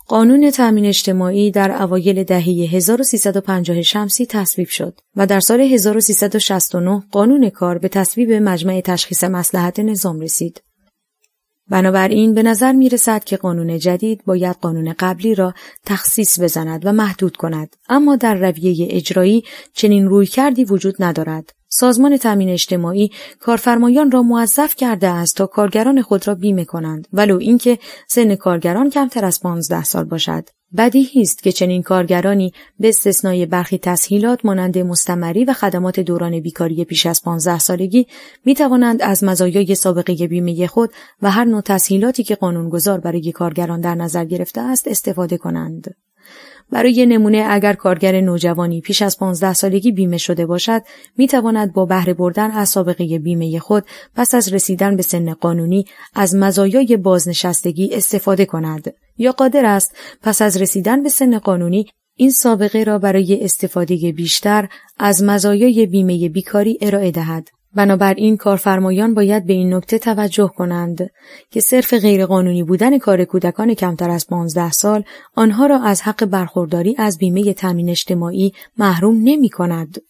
قانون تامین اجتماعی در اوایل دهه 1350 شمسی تصویب شد و در سال 1369 قانون کار به تصویب مجمع تشخیص مسلحت نظام رسید. بنابراین به نظر می رسد که قانون جدید باید قانون قبلی را تخصیص بزند و محدود کند اما در رویه اجرایی چنین رویکردی وجود ندارد سازمان تامین اجتماعی کارفرمایان را موظف کرده است تا کارگران خود را بیمه کنند ولو اینکه سن کارگران کمتر از 15 سال باشد بدیهی است که چنین کارگرانی به استثنای برخی تسهیلات مانند مستمری و خدمات دوران بیکاری پیش از 15 سالگی می توانند از مزایای سابقه بیمه خود و هر نوع تسهیلاتی که قانونگذار برای کارگران در نظر گرفته است استفاده کنند. برای نمونه اگر کارگر نوجوانی پیش از 15 سالگی بیمه شده باشد می تواند با بهره بردن از سابقه بیمه خود پس از رسیدن به سن قانونی از مزایای بازنشستگی استفاده کند یا قادر است پس از رسیدن به سن قانونی این سابقه را برای استفاده بیشتر از مزایای بیمه بیکاری ارائه دهد بنابراین کارفرمایان باید به این نکته توجه کنند که صرف غیرقانونی بودن کار کودکان کمتر از 15 سال آنها را از حق برخورداری از بیمه تامین اجتماعی محروم نمی کند.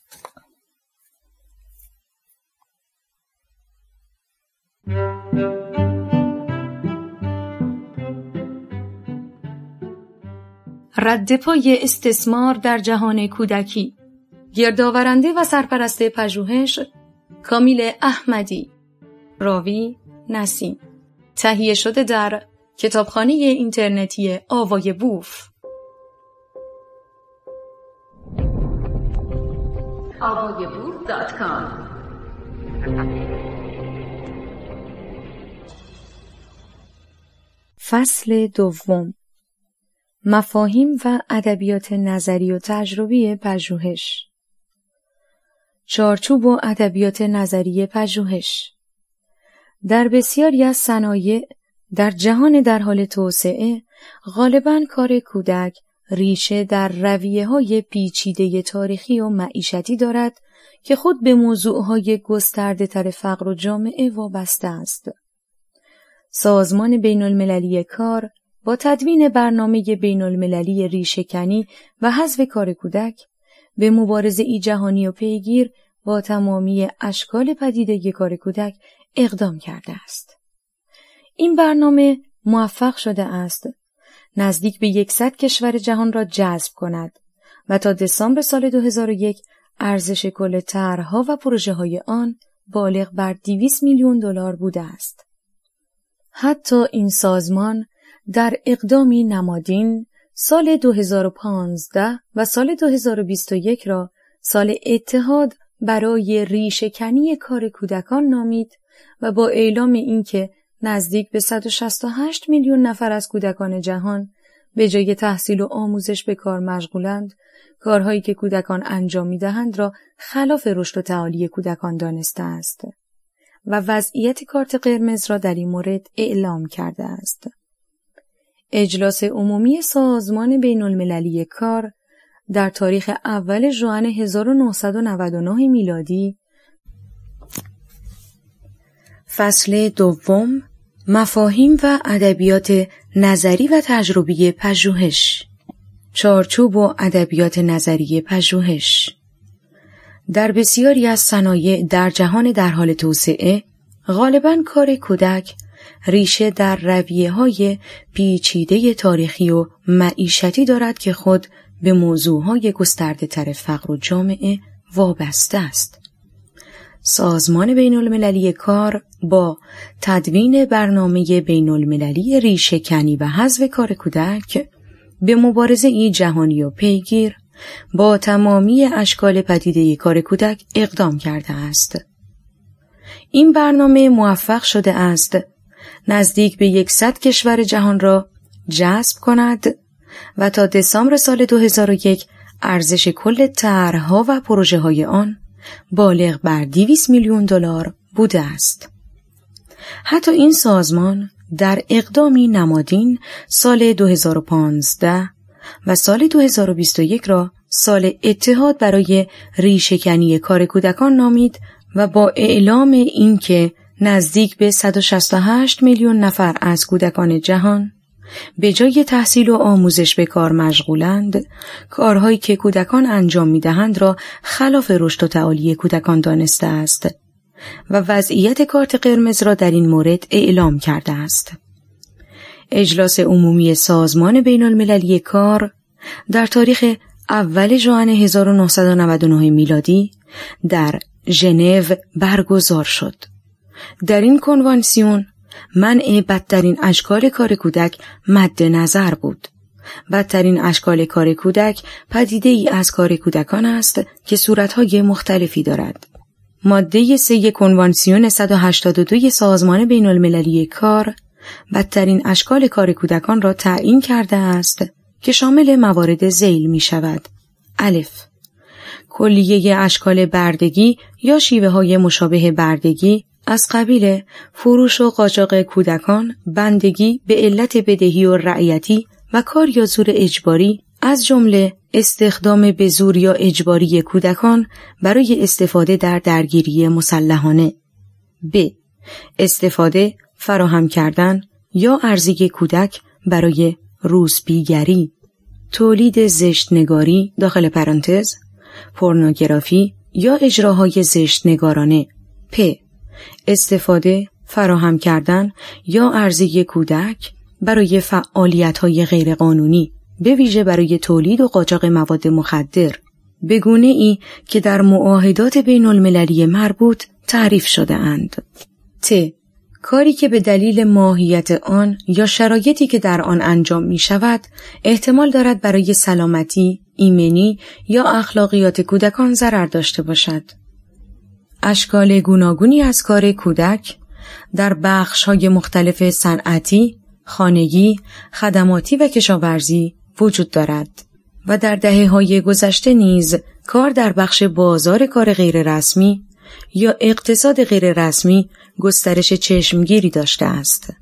رد پای استثمار در جهان کودکی گردآورنده و سرپرست پژوهش کامیل احمدی راوی نسیم تهیه شده در کتابخانه اینترنتی آوای بوف فصل دوم مفاهیم و ادبیات نظری و تجربی پژوهش چارچوب و ادبیات نظری پژوهش در بسیاری از صنایع در جهان در حال توسعه غالبا کار کودک ریشه در رویه های پیچیده تاریخی و معیشتی دارد که خود به موضوع های گسترده تر فقر و جامعه وابسته است. سازمان بین المللی کار با تدوین برنامه بین المللی ریشهکنی و حذف کار کودک به مبارزه ای جهانی و پیگیر با تمامی اشکال پدیده کار کودک اقدام کرده است. این برنامه موفق شده است نزدیک به یکصد کشور جهان را جذب کند و تا دسامبر سال 2001 ارزش کل طرحها و پروژه های آن بالغ بر 200 میلیون دلار بوده است. حتی این سازمان در اقدامی نمادین سال 2015 و سال 2021 را سال اتحاد برای ریشهکنی کار کودکان نامید و با اعلام اینکه نزدیک به 168 میلیون نفر از کودکان جهان به جای تحصیل و آموزش به کار مشغولند، کارهایی که کودکان انجام میدهند را خلاف رشد و تعالی کودکان دانسته است و وضعیت کارت قرمز را در این مورد اعلام کرده است. اجلاس عمومی سازمان بین المللی کار در تاریخ اول جوان 1999 میلادی فصل دوم مفاهیم و ادبیات نظری و تجربی پژوهش چارچوب و ادبیات نظری پژوهش در بسیاری از صنایع در جهان در حال توسعه غالبا کار کودک ریشه در رویه های پیچیده تاریخی و معیشتی دارد که خود به موضوع های گسترده تر فقر و جامعه وابسته است. سازمان بین المللی کار با تدوین برنامه بین المللی ریشه کنی و حذف کار کودک به مبارزه ای جهانی و پیگیر با تمامی اشکال پدیده کار کودک اقدام کرده است. این برنامه موفق شده است نزدیک به یکصد کشور جهان را جذب کند و تا دسامبر سال 2001 ارزش کل طرحها و پروژه های آن بالغ بر 200 میلیون دلار بوده است. حتی این سازمان در اقدامی نمادین سال 2015 و سال 2021 را سال اتحاد برای ریشهکنی کار کودکان نامید و با اعلام اینکه نزدیک به 168 میلیون نفر از کودکان جهان به جای تحصیل و آموزش به کار مشغولند کارهایی که کودکان انجام می دهند را خلاف رشد و تعالی کودکان دانسته است و وضعیت کارت قرمز را در این مورد اعلام کرده است اجلاس عمومی سازمان بین المللی کار در تاریخ اول ژوئن 1999 میلادی در ژنو برگزار شد در این کنوانسیون منع بدترین اشکال کار کودک مد نظر بود. بدترین اشکال کار کودک پدیده ای از کار کودکان است که صورتهای مختلفی دارد. ماده سه کنوانسیون 182 سازمان بین المللی کار بدترین اشکال کار کودکان را تعیین کرده است که شامل موارد زیل می شود. الف کلیه اشکال بردگی یا شیوه های مشابه بردگی از قبیل فروش و قاچاق کودکان، بندگی به علت بدهی و رعیتی و کار یا زور اجباری از جمله استخدام به زور یا اجباری کودکان برای استفاده در درگیری مسلحانه ب استفاده فراهم کردن یا ارزی کودک برای روزبیگری تولید زشتنگاری داخل پرانتز پورنوگرافی یا اجراهای زشتنگارانه پ استفاده، فراهم کردن یا ارزی کودک برای فعالیت های غیرقانونی به ویژه برای تولید و قاچاق مواد مخدر به گونه ای که در معاهدات بین المللی مربوط تعریف شده اند. ت. کاری که به دلیل ماهیت آن یا شرایطی که در آن انجام می شود احتمال دارد برای سلامتی، ایمنی یا اخلاقیات کودکان ضرر داشته باشد. اشکال گوناگونی از کار کودک در بخش های مختلف صنعتی، خانگی، خدماتی و کشاورزی وجود دارد و در دهه های گذشته نیز کار در بخش بازار کار غیررسمی یا اقتصاد غیررسمی گسترش چشمگیری داشته است.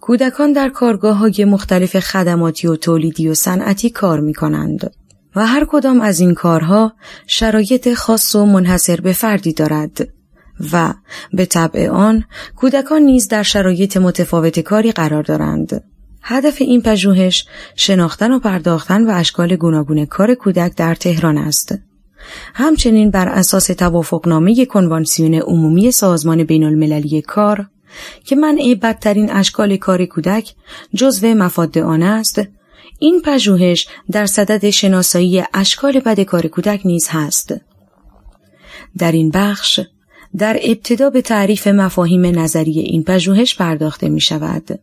کودکان در کارگاه های مختلف خدماتی و تولیدی و صنعتی کار می کنند. و هر کدام از این کارها شرایط خاص و منحصر به فردی دارد و به طبع آن کودکان نیز در شرایط متفاوت کاری قرار دارند. هدف این پژوهش شناختن و پرداختن و اشکال گوناگون کار کودک در تهران است. همچنین بر اساس توافقنامه کنوانسیون عمومی سازمان بین المللی کار که منع بدترین اشکال کار کودک جزو مفاد آن است این پژوهش در صدد شناسایی اشکال بدکار کودک نیز هست. در این بخش در ابتدا به تعریف مفاهیم نظری این پژوهش پرداخته می شود.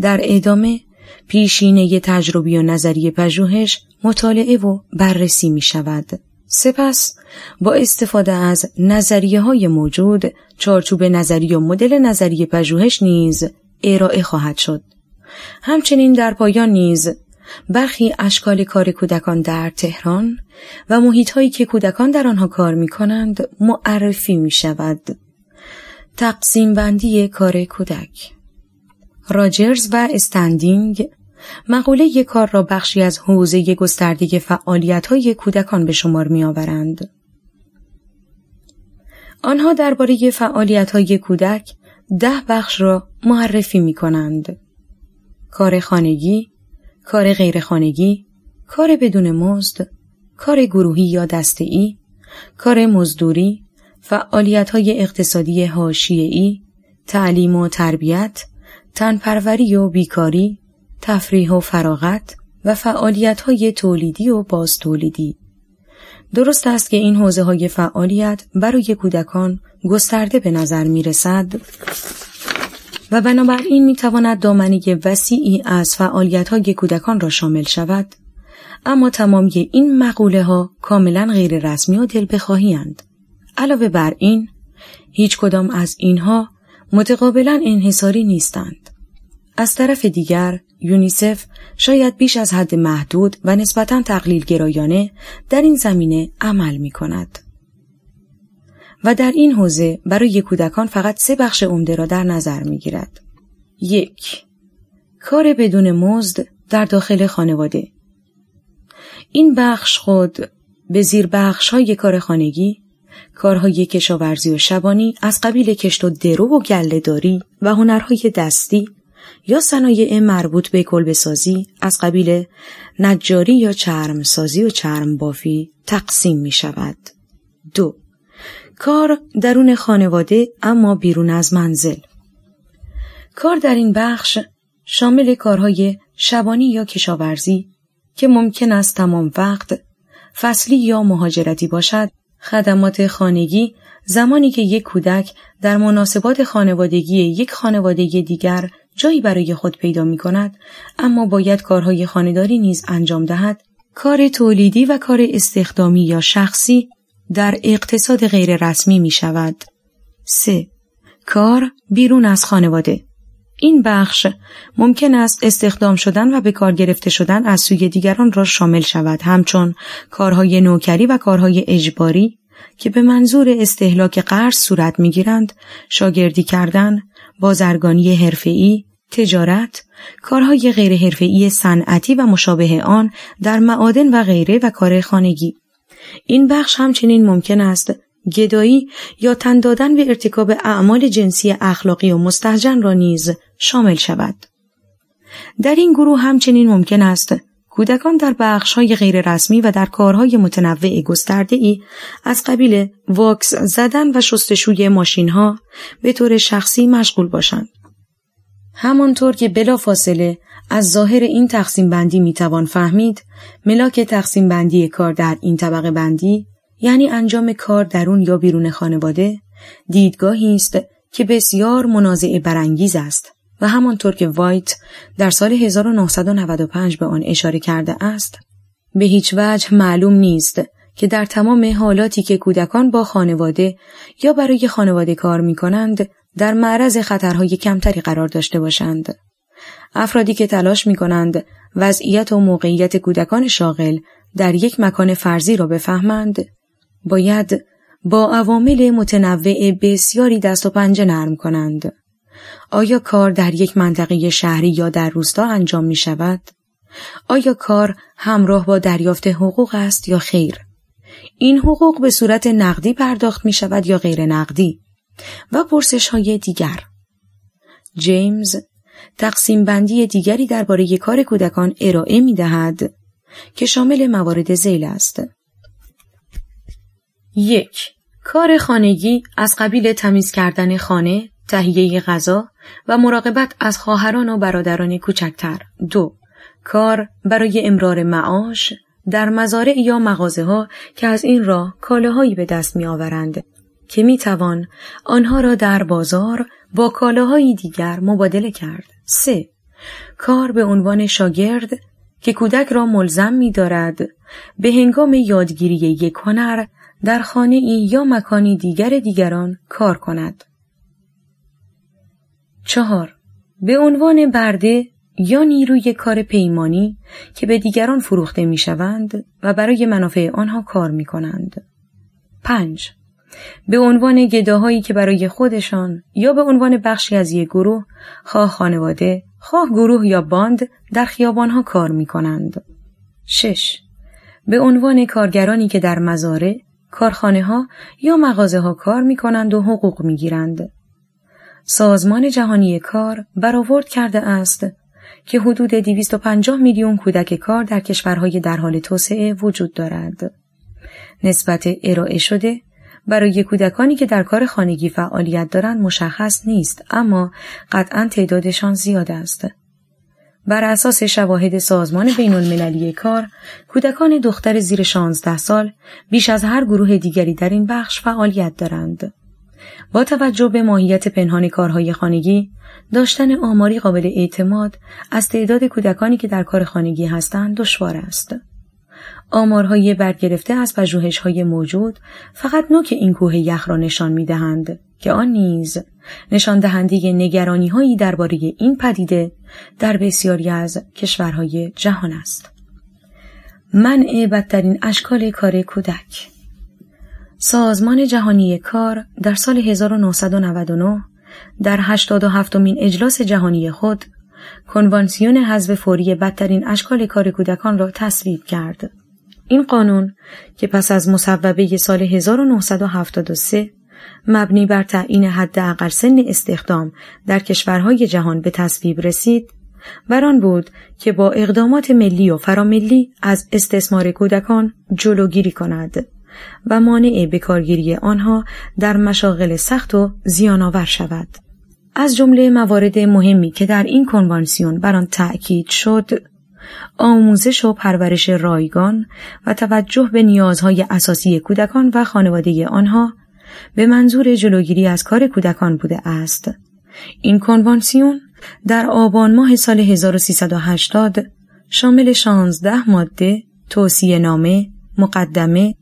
در ادامه پیشینه تجربی و نظری پژوهش مطالعه و بررسی می شود. سپس با استفاده از نظریه های موجود چارچوب نظری و مدل نظری پژوهش نیز ارائه خواهد شد. همچنین در پایان نیز برخی اشکال کار کودکان در تهران و محیط هایی که کودکان در آنها کار می کنند معرفی می شود. تقسیم بندی کار کودک راجرز و استندینگ مقوله کار را بخشی از حوزه گسترده فعالیت های کودکان به شمار می آورند. آنها درباره فعالیت های کودک ده بخش را معرفی می کنند. کار خانگی، کار غیرخانگی، کار بدون مزد، کار گروهی یا دستهای، کار مزدوری، فعالیت های اقتصادی ای، تعلیم و تربیت، تنپروری و بیکاری، تفریح و فراغت و فعالیت های تولیدی و بازتولیدی. درست است که این حوزه های فعالیت برای کودکان گسترده به نظر می رسد و بنابراین می تواند دامنه وسیعی از فعالیت های کودکان را شامل شود اما تمامی این مقوله ها کاملا غیر رسمی و دل بخواهیند. علاوه بر این هیچ کدام از اینها متقابلا انحصاری نیستند. از طرف دیگر یونیسف شاید بیش از حد محدود و نسبتا تقلیل گرایانه در این زمینه عمل می کند. و در این حوزه برای کودکان فقط سه بخش عمده را در نظر می گیرد. یک کار بدون مزد در داخل خانواده این بخش خود به زیر بخش های کار خانگی، کارهای کشاورزی و شبانی از قبیل کشت و درو و داری و هنرهای دستی یا صنایع مربوط به سازی از قبیل نجاری یا چرم سازی و چرم بافی تقسیم می شود. دو کار درون خانواده اما بیرون از منزل کار در این بخش شامل کارهای شبانی یا کشاورزی که ممکن است تمام وقت فصلی یا مهاجرتی باشد خدمات خانگی زمانی که یک کودک در مناسبات خانوادگی یک خانواده دیگر جایی برای خود پیدا می کند اما باید کارهای خانداری نیز انجام دهد کار تولیدی و کار استخدامی یا شخصی در اقتصاد غیررسمی می شود. 3. کار بیرون از خانواده این بخش ممکن است استخدام شدن و به کار گرفته شدن از سوی دیگران را شامل شود همچون کارهای نوکری و کارهای اجباری که به منظور استهلاک قرض صورت میگیرند شاگردی کردن بازرگانی حرفه‌ای تجارت کارهای غیرحرفه‌ای صنعتی و مشابه آن در معادن و غیره و کار خانگی این بخش همچنین ممکن است گدایی یا تن دادن به ارتکاب اعمال جنسی اخلاقی و مستهجن را نیز شامل شود. در این گروه همچنین ممکن است کودکان در غیر غیررسمی و در کارهای متنوع گسترده ای از قبیل واکس زدن و شستشوی ها به طور شخصی مشغول باشند. همانطور که بلافاصله از ظاهر این تقسیم بندی می توان فهمید ملاک تقسیم بندی کار در این طبقه بندی یعنی انجام کار درون یا بیرون خانواده دیدگاهی است که بسیار منازعه برانگیز است و همانطور که وایت در سال 1995 به آن اشاره کرده است به هیچ وجه معلوم نیست که در تمام حالاتی که کودکان با خانواده یا برای خانواده کار می کنند در معرض خطرهای کمتری قرار داشته باشند. افرادی که تلاش می کنند وضعیت و موقعیت کودکان شاغل در یک مکان فرضی را بفهمند باید با عوامل متنوع بسیاری دست و پنجه نرم کنند. آیا کار در یک منطقه شهری یا در روستا انجام می شود؟ آیا کار همراه با دریافت حقوق است یا خیر؟ این حقوق به صورت نقدی پرداخت می شود یا غیر نقدی؟ و پرسش های دیگر جیمز تقسیم بندی دیگری درباره کار کودکان ارائه می دهد که شامل موارد زیل است. یک کار خانگی از قبیل تمیز کردن خانه، تهیه غذا و مراقبت از خواهران و برادران کوچکتر. دو کار برای امرار معاش در مزارع یا مغازه ها که از این راه کالاهایی به دست می آورند که می توان آنها را در بازار با کالاهایی دیگر مبادله کرد. سه کار به عنوان شاگرد که کودک را ملزم می دارد به هنگام یادگیری یک هنر در خانه ای یا مکانی دیگر دیگران کار کند. چهار به عنوان برده یا نیروی کار پیمانی که به دیگران فروخته می شوند و برای منافع آنها کار می کنند. پنج به عنوان گداهایی که برای خودشان یا به عنوان بخشی از یک گروه خواه خانواده خواه گروه یا باند در خیابانها کار می کنند. شش به عنوان کارگرانی که در مزاره کارخانه ها یا مغازه ها کار می کنند و حقوق می گیرند. سازمان جهانی کار برآورد کرده است که حدود 250 میلیون کودک کار در کشورهای در حال توسعه وجود دارد. نسبت ارائه شده برای کودکانی که در کار خانگی فعالیت دارند مشخص نیست اما قطعا تعدادشان زیاد است. بر اساس شواهد سازمان بین المللی کار، کودکان دختر زیر 16 سال بیش از هر گروه دیگری در این بخش فعالیت دارند. با توجه به ماهیت پنهان کارهای خانگی، داشتن آماری قابل اعتماد از تعداد کودکانی که در کار خانگی هستند دشوار است. آمارهای برگرفته از های موجود فقط نوک این کوه یخ را نشان می‌دهند که آن نیز نشان دهنده هایی درباره این پدیده در بسیاری از کشورهای جهان است. منع بدترین اشکال کار کودک سازمان جهانی کار در سال 1999 در 87 مین اجلاس جهانی خود کنوانسیون حذف فوری بدترین اشکال کار کودکان را تصویب کرد. این قانون که پس از مصوبه سال 1973 مبنی بر تعیین حداقل سن استخدام در کشورهای جهان به تصویب رسید بر آن بود که با اقدامات ملی و فراملی از استثمار کودکان جلوگیری کند و مانع بکارگیری آنها در مشاغل سخت و زیانآور شود از جمله موارد مهمی که در این کنوانسیون بر آن تأکید شد آموزش و پرورش رایگان و توجه به نیازهای اساسی کودکان و خانواده آنها به منظور جلوگیری از کار کودکان بوده است. این کنوانسیون در آبان ماه سال 1380 شامل 16 ماده توصیه نامه، مقدمه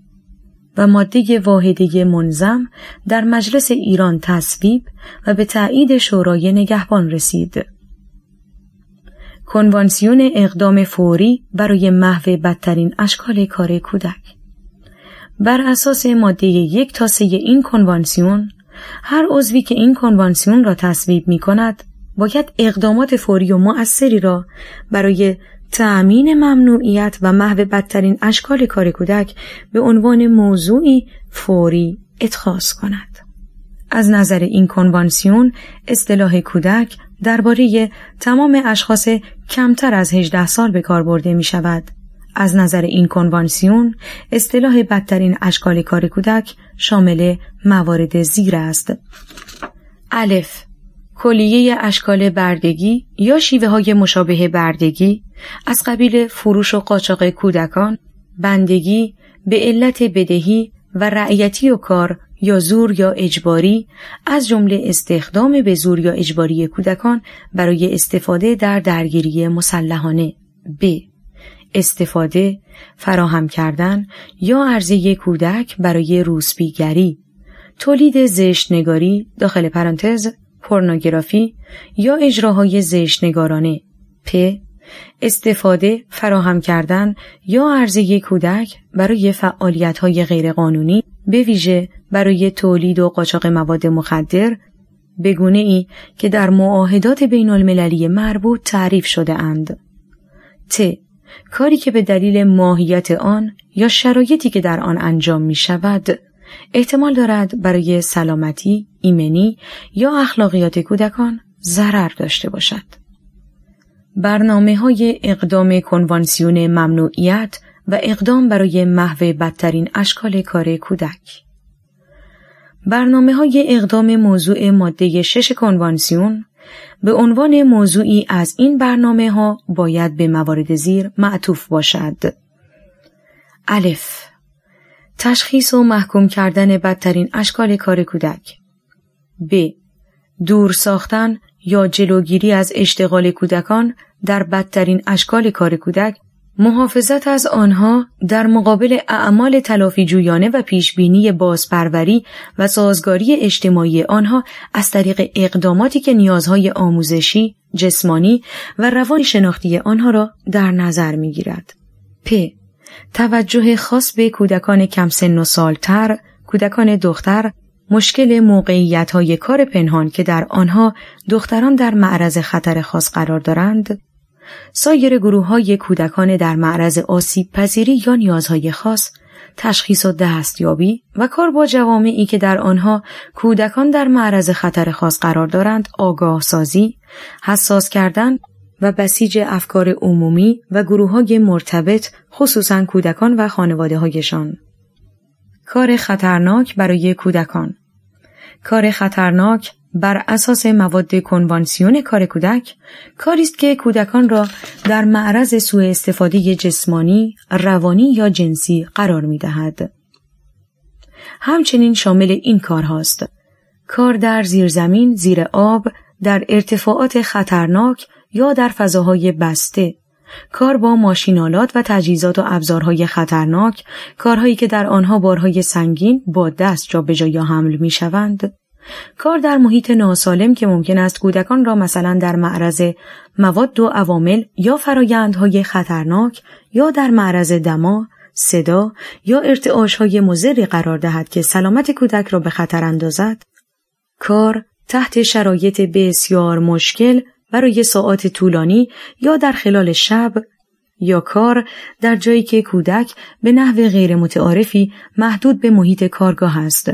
و ماده واحده منظم در مجلس ایران تصویب و به تایید شورای نگهبان رسید. کنوانسیون اقدام فوری برای محو بدترین اشکال کار کودک بر اساس ماده یک تا سه این کنوانسیون هر عضوی که این کنوانسیون را تصویب می کند باید اقدامات فوری و مؤثری را برای تأمین ممنوعیت و محو بدترین اشکال کار کودک به عنوان موضوعی فوری اتخاذ کند. از نظر این کنوانسیون اصطلاح کودک درباره تمام اشخاص کمتر از 18 سال به کار برده می شود. از نظر این کنوانسیون اصطلاح بدترین اشکال کار کودک شامل موارد زیر است. الف کلیه اشکال بردگی یا شیوه های مشابه بردگی از قبیل فروش و قاچاق کودکان، بندگی، به علت بدهی و رعیتی و کار یا زور یا اجباری از جمله استخدام به زور یا اجباری کودکان برای استفاده در درگیری مسلحانه ب استفاده فراهم کردن یا عرضه کودک برای روسبیگری تولید زشتنگاری داخل پرانتز پورنوگرافی یا اجراهای زشتنگارانه پ استفاده فراهم کردن یا عرضه کودک برای فعالیت های غیرقانونی به ویژه برای تولید و قاچاق مواد مخدر بگونه ای که در معاهدات بین المللی مربوط تعریف شده اند. ت. کاری که به دلیل ماهیت آن یا شرایطی که در آن انجام می شود احتمال دارد برای سلامتی، ایمنی یا اخلاقیات کودکان ضرر داشته باشد. برنامه های اقدام کنوانسیون ممنوعیت و اقدام برای محو بدترین اشکال کار کودک برنامه های اقدام موضوع ماده شش کنوانسیون به عنوان موضوعی از این برنامه ها باید به موارد زیر معطوف باشد. الف تشخیص و محکوم کردن بدترین اشکال کار کودک ب. دور ساختن یا جلوگیری از اشتغال کودکان در بدترین اشکال کار کودک محافظت از آنها در مقابل اعمال تلافی جویانه و پیشبینی بازپروری و سازگاری اجتماعی آنها از طریق اقداماتی که نیازهای آموزشی، جسمانی و روان شناختی آنها را در نظر می گیرد. پ. توجه خاص به کودکان کم سن و سالتر، کودکان دختر، مشکل موقعیت های کار پنهان که در آنها دختران در معرض خطر خاص قرار دارند، سایر گروه های کودکان در معرض آسیب پذیری یا نیازهای خاص تشخیص و دستیابی و کار با جوامعی که در آنها کودکان در معرض خطر خاص قرار دارند آگاه سازی، حساس کردن و بسیج افکار عمومی و گروه های مرتبط خصوصا کودکان و خانواده هایشان. کار خطرناک برای کودکان کار خطرناک بر اساس مواد کنوانسیون کار کودک کاری است که کودکان را در معرض سوء استفاده جسمانی، روانی یا جنسی قرار می دهد. همچنین شامل این کار هاست. کار در زیرزمین، زیر آب، در ارتفاعات خطرناک یا در فضاهای بسته، کار با ماشینالات و تجهیزات و ابزارهای خطرناک، کارهایی که در آنها بارهای سنگین با دست جابجا یا حمل می شوند. کار در محیط ناسالم که ممکن است کودکان را مثلا در معرض مواد و عوامل یا فرایندهای خطرناک یا در معرض دما صدا یا ارتعاش های قرار دهد که سلامت کودک را به خطر اندازد کار تحت شرایط بسیار مشکل برای ساعات طولانی یا در خلال شب یا کار در جایی که کودک به نحو غیر متعارفی محدود به محیط کارگاه است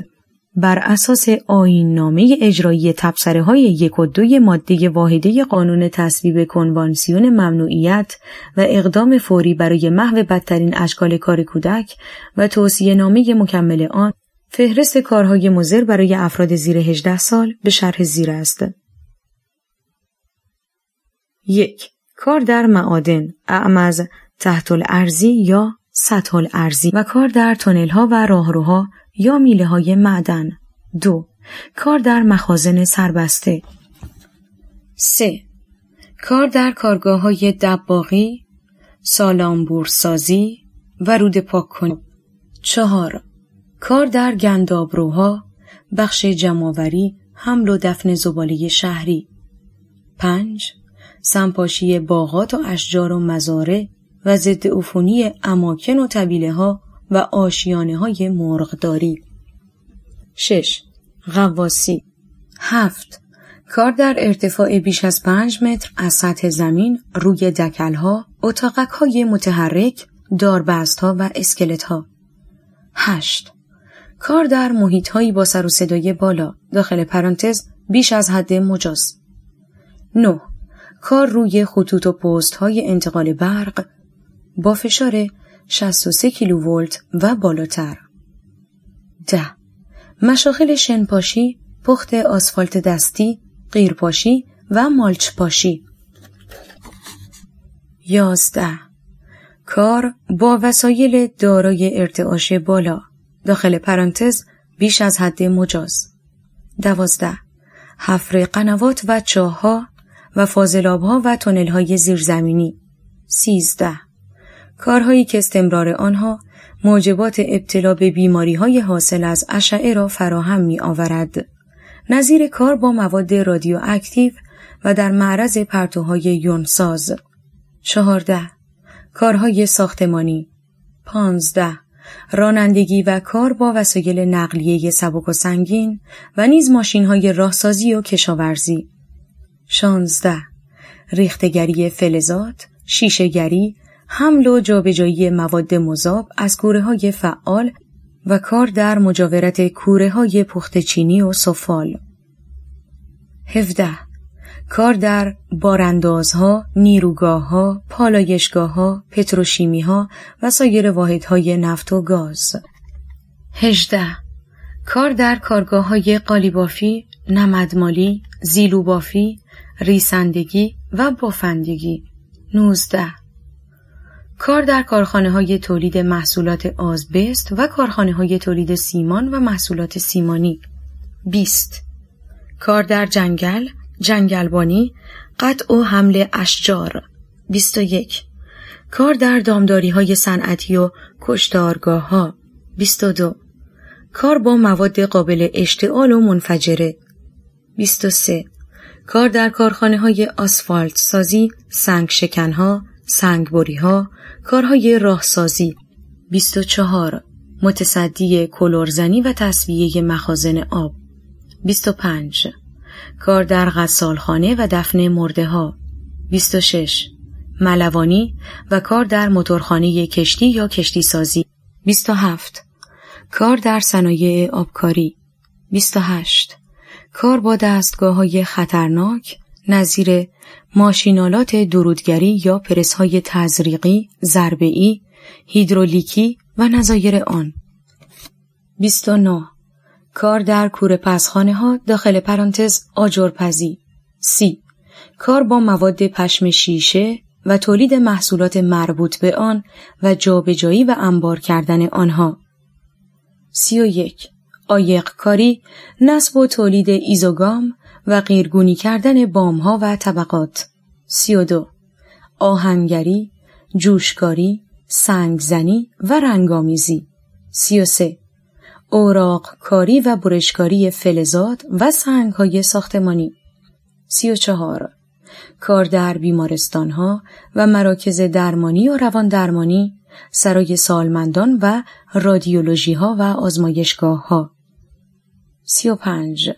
بر اساس آین نامه اجرایی تبصره های یک و دوی ماده واحده قانون تصویب کنوانسیون ممنوعیت و اقدام فوری برای محو بدترین اشکال کار کودک و توصیه نامه مکمل آن فهرست کارهای مزر برای افراد زیر 18 سال به شرح زیر است. یک کار در معادن اعمز تحت الارزی یا سطح الارزی و کار در تونل ها و راهروها یا میله های معدن دو کار در مخازن سربسته سه کار در کارگاه های دباغی، سالانبورسازی و رود پاک کن. چهار کار در گندابروها، بخش جمعآوری، حمل و دفن زباله شهری. پنج سمپاشی باغات و اشجار و مزاره و ضد عفونی اماکن و طبیله ها و آشیانه های مرغداری 6. غواسی 7. کار در ارتفاع بیش از 5 متر از سطح زمین روی دکل ها اتاقک های متحرک، داربست ها و اسکلت ها. 8. کار در محیط هایی با سر و صدای بالا داخل پرانتز بیش از حد مجاز. 9. کار روی خطوط و پست های انتقال برق با فشار 63 کیلوولت و بالاتر. ده مشاغل شنپاشی، پخت آسفالت دستی، غیرپاشی و مالچپاشی یازده کار با وسایل دارای ارتعاش بالا داخل پرانتز بیش از حد مجاز. دوازده حفر قنوات و ها و ها و های زیرزمینی. سیزده کارهایی که استمرار آنها موجبات ابتلا به بیماری های حاصل از اشعه را فراهم می آورد. نظیر کار با مواد رادیواکتیو و در معرض پرتوهای یونساز. چهارده کارهای ساختمانی 15. رانندگی و کار با وسایل نقلیه سبک و سنگین و نیز ماشینهای راهسازی و کشاورزی 16. ریختگری فلزات، شیشهگری حمل و جابجایی مواد مذاب از کوره های فعال و کار در مجاورت کوره های پخت چینی و سفال 17. کار در باراندازها، نیروگاهها، پالایشگاهها، پتروشیمیها و سایر واحدهای نفت و گاز. 18. کار در کارگاه های قالیبافی، نمدمالی، زیلوبافی، ریسندگی و بافندگی. 19. کار در کارخانه های تولید محصولات آزبست و کارخانه های تولید سیمان و محصولات سیمانی 20. کار در جنگل، جنگلبانی، قطع و حمل اشجار 21. کار در دامداری های صنعتی و کشتارگاه ها 22. کار با مواد قابل اشتعال و منفجره 23. کار در کارخانه های آسفالت سازی، سنگ شکنها، سنگبوری ها، کارهای راهسازی 24 متصدی کلورزنی و تصویه مخازن آب 25 کار در غسالخانه و دفن مرده ها 26 ملوانی و کار در موتورخانه کشتی یا کشتی سازی 27 کار در صنایع آبکاری 28 کار با دستگاه های خطرناک نظیر ماشینالات درودگری یا پرسهای تزریقی، زربعی، هیدرولیکی و نظایر آن. 29. کار در کور پسخانه ها داخل پرانتز آجرپزی سی کار با مواد پشم شیشه و تولید محصولات مربوط به آن و جابجایی و انبار کردن آنها. سی و یک آیق کاری، نصب و تولید ایزوگام و غیرگونی کردن ها و طبقات دو آهنگری جوشکاری سنگزنی و رنگامیزی سه اوراق کاری و برشکاری فلزات و سنگهای ساختمانی چهار کار در بیمارستان ها و مراکز درمانی و روان درمانی سرای سالمندان و رادیولوژی ها و آزمایشگاه ها پنج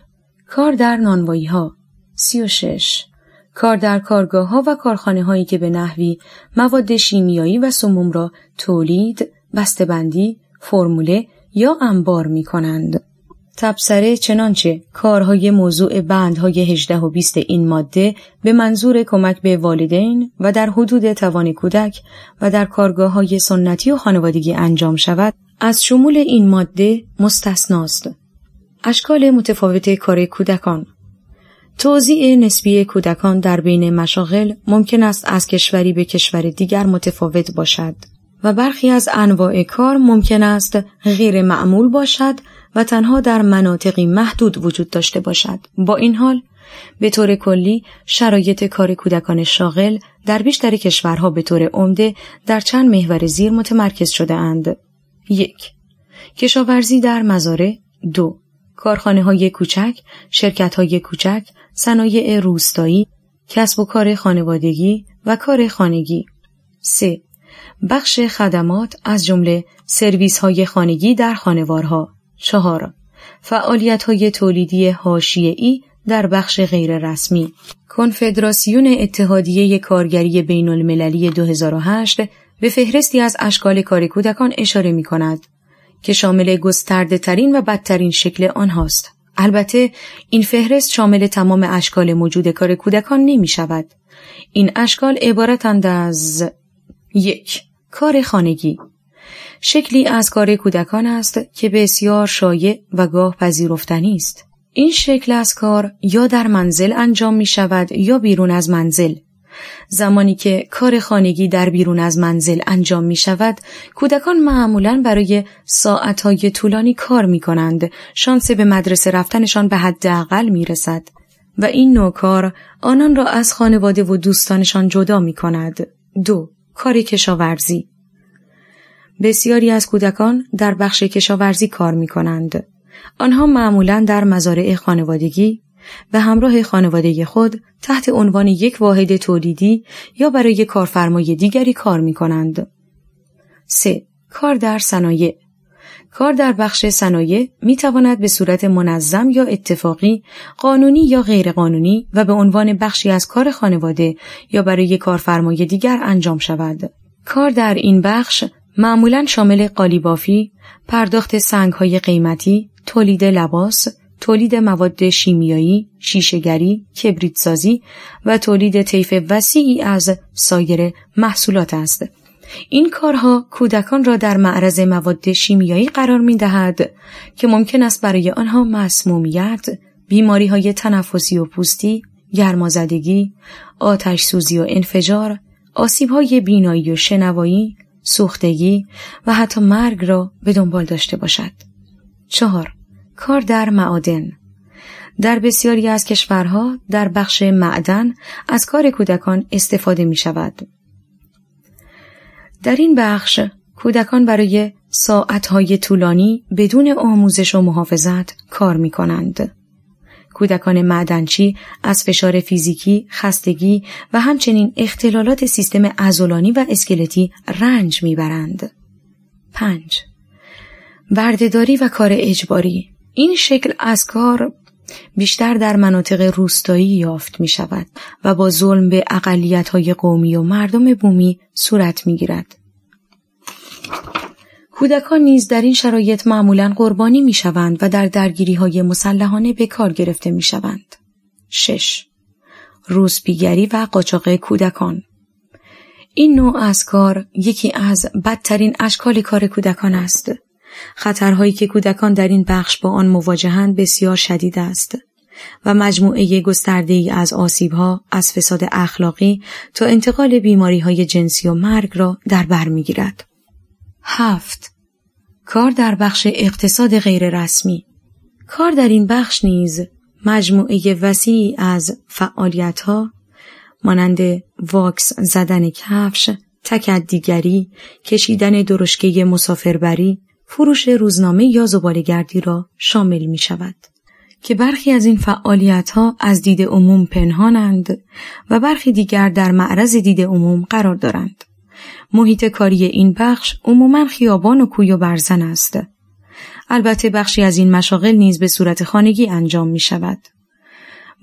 کار در نانوایی ها 36 کار در کارگاه ها و کارخانه هایی که به نحوی مواد شیمیایی و سموم را تولید، بسته‌بندی، فرموله یا انبار می کنند. تبصره چنانچه کارهای موضوع بندهای 18 و 20 این ماده به منظور کمک به والدین و در حدود توان کودک و در کارگاه های سنتی و خانوادگی انجام شود از شمول این ماده مستثناست اشکال متفاوت کار کودکان توضیع نسبی کودکان در بین مشاغل ممکن است از کشوری به کشور دیگر متفاوت باشد و برخی از انواع کار ممکن است غیر معمول باشد و تنها در مناطقی محدود وجود داشته باشد. با این حال به طور کلی شرایط کار کودکان شاغل در بیشتر کشورها به طور عمده در چند محور زیر متمرکز شده اند. یک کشاورزی در مزاره، دو کارخانه های کوچک، شرکت های کوچک، صنایع روستایی، کسب و کار خانوادگی و کار خانگی. 3. بخش خدمات از جمله سرویس های خانگی در خانوارها. 4. فعالیت های تولیدی حاشیه‌ای در بخش غیررسمی کنفدراسیون اتحادیه کارگری بین المللی 2008 به فهرستی از اشکال کار کودکان اشاره می کند. که شامل گسترده ترین و بدترین شکل آنهاست. البته این فهرست شامل تمام اشکال موجود کار کودکان نمی شود. این اشکال عبارتند از یک کار خانگی شکلی از کار کودکان است که بسیار شایع و گاه پذیرفتنی است. این شکل از کار یا در منزل انجام می شود یا بیرون از منزل زمانی که کار خانگی در بیرون از منزل انجام می شود کودکان معمولا برای ساعتهای طولانی کار می کنند شانس به مدرسه رفتنشان به حداقل می رسد و این نوع کار آنان را از خانواده و دوستانشان جدا می کند دو کار کشاورزی بسیاری از کودکان در بخش کشاورزی کار می کنند. آنها معمولا در مزارع خانوادگی، به همراه خانواده خود تحت عنوان یک واحد تولیدی یا برای کارفرمای دیگری کار می کنند. 3. کار در صنایع کار در بخش صنایع می تواند به صورت منظم یا اتفاقی، قانونی یا غیرقانونی و به عنوان بخشی از کار خانواده یا برای کارفرمای دیگر انجام شود. کار در این بخش معمولا شامل قالیبافی، پرداخت سنگهای قیمتی، تولید لباس، تولید مواد شیمیایی، شیشهگری، سازی و تولید طیف وسیعی از سایر محصولات است. این کارها کودکان را در معرض مواد شیمیایی قرار می دهد که ممکن است برای آنها مسمومیت، بیماری های تنفسی و پوستی، گرمازدگی، آتش سوزی و انفجار، آسیب های بینایی و شنوایی، سوختگی و حتی مرگ را به دنبال داشته باشد. چهار کار در معادن در بسیاری از کشورها در بخش معدن از کار کودکان استفاده می شود. در این بخش کودکان برای ساعتهای طولانی بدون آموزش و محافظت کار می کنند. کودکان معدنچی از فشار فیزیکی، خستگی و همچنین اختلالات سیستم عضلانی و اسکلتی رنج میبرند. 5. بردهداری و کار اجباری این شکل از کار بیشتر در مناطق روستایی یافت می شود و با ظلم به اقلیت های قومی و مردم بومی صورت می گیرد. کودکان نیز در این شرایط معمولا قربانی می شوند و در درگیری های مسلحانه به کار گرفته می شوند. 6. بیگری و قاچاق کودکان این نوع از کار یکی از بدترین اشکال کار کودکان است خطرهایی که کودکان در این بخش با آن مواجهند بسیار شدید است و مجموعه گسترده ای از آسیبها از فساد اخلاقی تا انتقال بیماری های جنسی و مرگ را در بر میگیرد. هفت کار در بخش اقتصاد غیررسمی کار در این بخش نیز مجموعه وسیعی از فعالیت ها مانند واکس زدن کفش، تکدیگری، کشیدن درشکه مسافربری، فروش روزنامه یا گردی را شامل می شود. که برخی از این فعالیت ها از دید عموم پنهانند و برخی دیگر در معرض دید عموم قرار دارند. محیط کاری این بخش عموما خیابان و کوی و برزن است. البته بخشی از این مشاغل نیز به صورت خانگی انجام می شود.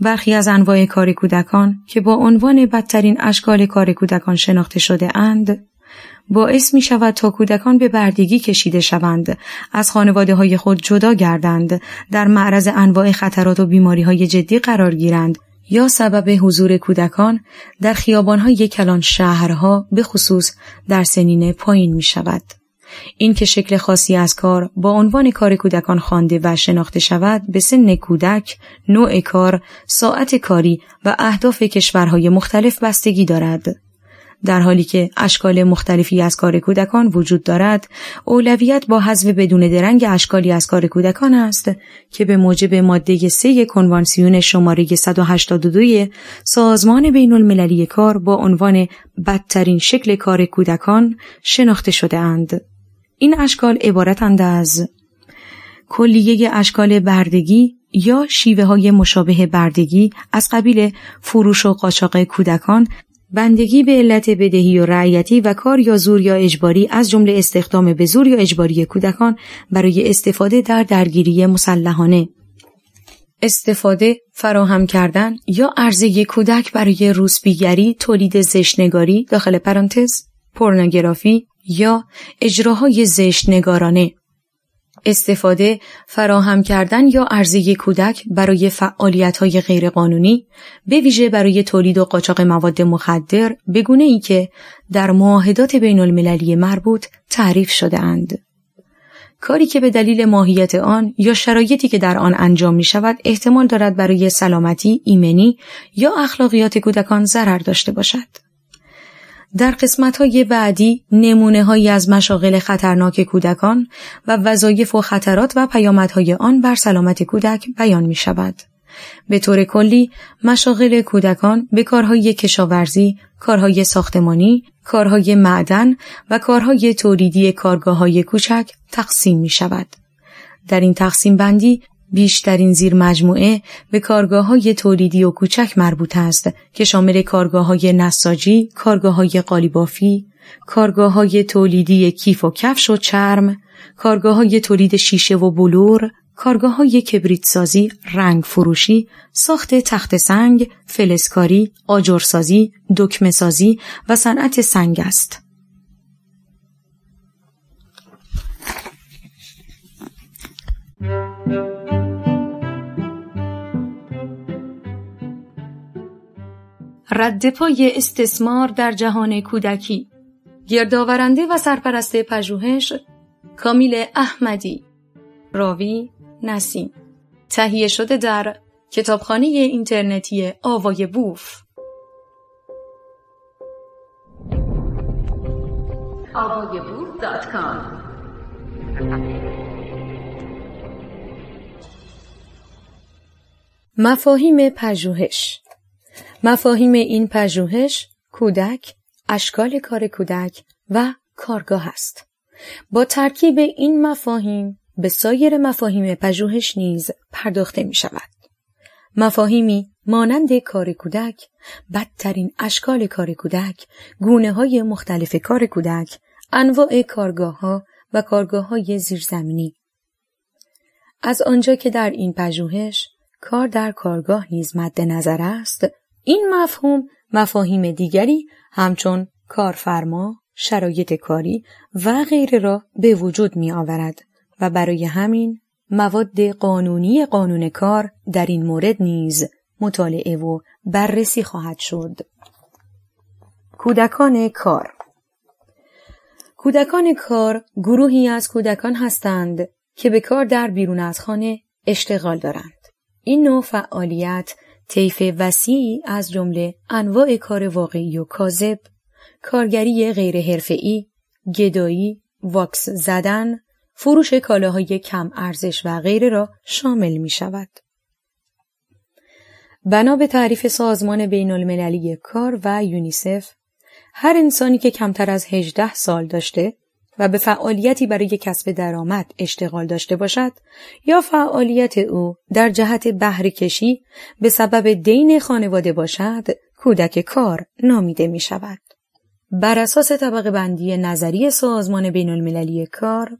برخی از انواع کار کودکان که با عنوان بدترین اشکال کار کودکان شناخته شده اند، باعث می شود تا کودکان به بردگی کشیده شوند از خانواده های خود جدا گردند در معرض انواع خطرات و بیماری های جدی قرار گیرند یا سبب حضور کودکان در خیابان های کلان شهرها به خصوص در سنین پایین می شود. این که شکل خاصی از کار با عنوان کار کودکان خوانده و شناخته شود به سن کودک، نوع کار، ساعت کاری و اهداف کشورهای مختلف بستگی دارد. در حالی که اشکال مختلفی از کار کودکان وجود دارد اولویت با حذف بدون درنگ اشکالی از کار کودکان است که به موجب ماده 3 کنوانسیون شماره 182 سازمان بین المللی کار با عنوان بدترین شکل کار کودکان شناخته شده اند. این اشکال عبارتند از کلیه اشکال بردگی یا شیوه های مشابه بردگی از قبیل فروش و قاچاق کودکان بندگی به علت بدهی و رعیتی و کار یا زور یا اجباری از جمله استخدام به زور یا اجباری کودکان برای استفاده در درگیری مسلحانه استفاده، فراهم کردن یا عرضه کودک برای روسبیگری، تولید زشتنگاری داخل پرانتز، پورنوگرافی یا اجراهای زشتنگارانه استفاده، فراهم کردن یا عرضه کودک برای فعالیت‌های غیرقانونی، به ویژه برای تولید و قاچاق مواد مخدر به گونه ای که در معاهدات بین المللی مربوط تعریف شده اند. کاری که به دلیل ماهیت آن یا شرایطی که در آن انجام می شود احتمال دارد برای سلامتی، ایمنی یا اخلاقیات کودکان ضرر داشته باشد. در قسمت های بعدی نمونه های از مشاغل خطرناک کودکان و وظایف و خطرات و پیامدهای آن بر سلامت کودک بیان می شود. به طور کلی مشاغل کودکان به کارهای کشاورزی، کارهای ساختمانی، کارهای معدن و کارهای تولیدی کارگاه های کوچک تقسیم می شود. در این تقسیم بندی بیشترین زیر مجموعه به کارگاه های تولیدی و کوچک مربوط است که شامل کارگاه های نساجی، کارگاه های قالیبافی، کارگاه های تولیدی کیف و کفش و چرم، کارگاه های تولید شیشه و بلور، کارگاه های سازی، رنگ فروشی، ساخت تخت سنگ، فلزکاری، آجرسازی، دکمه سازی و صنعت سنگ است. ردپای استثمار در جهان کودکی گردآورنده و سرپرست پژوهش کامیل احمدی راوی نسیم تهیه شده در کتابخانه اینترنتی آوای بوف مفاهیم پژوهش مفاهیم این پژوهش کودک، اشکال کار کودک و کارگاه است. با ترکیب این مفاهیم به سایر مفاهیم پژوهش نیز پرداخته می شود. مفاهیمی مانند کار کودک، بدترین اشکال کار کودک، گونه های مختلف کار کودک، انواع کارگاه ها و کارگاه های زیرزمینی. از آنجا که در این پژوهش کار در کارگاه نیز مد نظر است، این مفهوم مفاهیم دیگری همچون کارفرما، شرایط کاری و غیره را به وجود می آورد و برای همین مواد قانونی قانون کار در این مورد نیز مطالعه و بررسی خواهد شد. کودکان کار کودکان کار گروهی از کودکان هستند که به کار در بیرون از خانه اشتغال دارند. این نوع فعالیت طیف وسیعی از جمله انواع کار واقعی و کاذب، کارگری غیرحرفهای گدایی، واکس زدن، فروش کالاهای کم ارزش و غیره را شامل می شود. بنا به تعریف سازمان بین المللی کار و یونیسف، هر انسانی که کمتر از 18 سال داشته و به فعالیتی برای کسب درآمد اشتغال داشته باشد یا فعالیت او در جهت بهره کشی به سبب دین خانواده باشد کودک کار نامیده می شود. بر اساس طبق بندی نظری سازمان بین المللی کار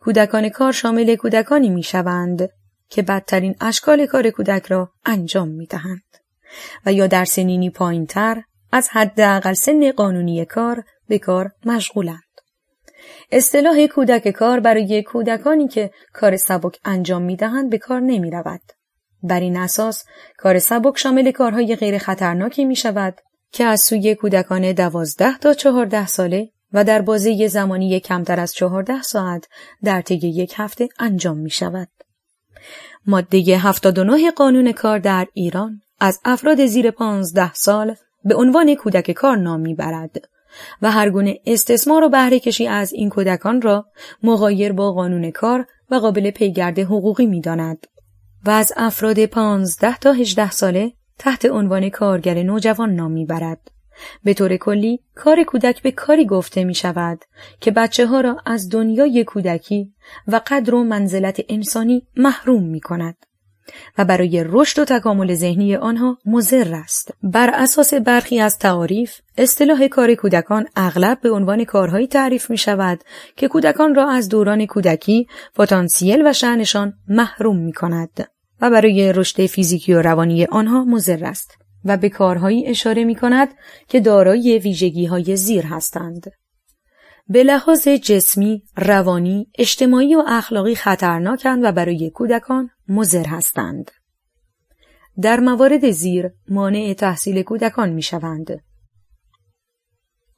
کودکان کار شامل کودکانی می شوند که بدترین اشکال کار کودک را انجام می دهند و یا در سنینی پایین تر از حداقل سن قانونی کار به کار مشغولند. اصطلاح کودک کار برای کودکانی که کار سبک انجام دهند به کار نمی رود. بر این اساس کار سبک شامل کارهای غیر خطرناکی می شود که از سوی کودکان دوازده تا چهارده ساله و در بازه زمانی کمتر از چهارده ساعت در طی یک هفته انجام می شود. ماده 79 قانون کار در ایران از افراد زیر 15 سال به عنوان کودک کار نام میبرد و هرگونه استثمار و بهره کشی از این کودکان را مغایر با قانون کار و قابل پیگرد حقوقی می داند. و از افراد پانزده تا 18 ساله تحت عنوان کارگر نوجوان نام برد به طور کلی کار کودک به کاری گفته می شود که بچه ها را از دنیای کودکی و قدر و منزلت انسانی محروم می کند. و برای رشد و تکامل ذهنی آنها مضر است بر اساس برخی از تعاریف اصطلاح کار کودکان اغلب به عنوان کارهایی تعریف می شود که کودکان را از دوران کودکی پتانسیل و شعنشان محروم می کند و برای رشد فیزیکی و روانی آنها مضر است و به کارهایی اشاره می کند که دارای ویژگی های زیر هستند. به لحاظ جسمی، روانی، اجتماعی و اخلاقی خطرناکند و برای کودکان مزر هستند. در موارد زیر مانع تحصیل کودکان می شوند.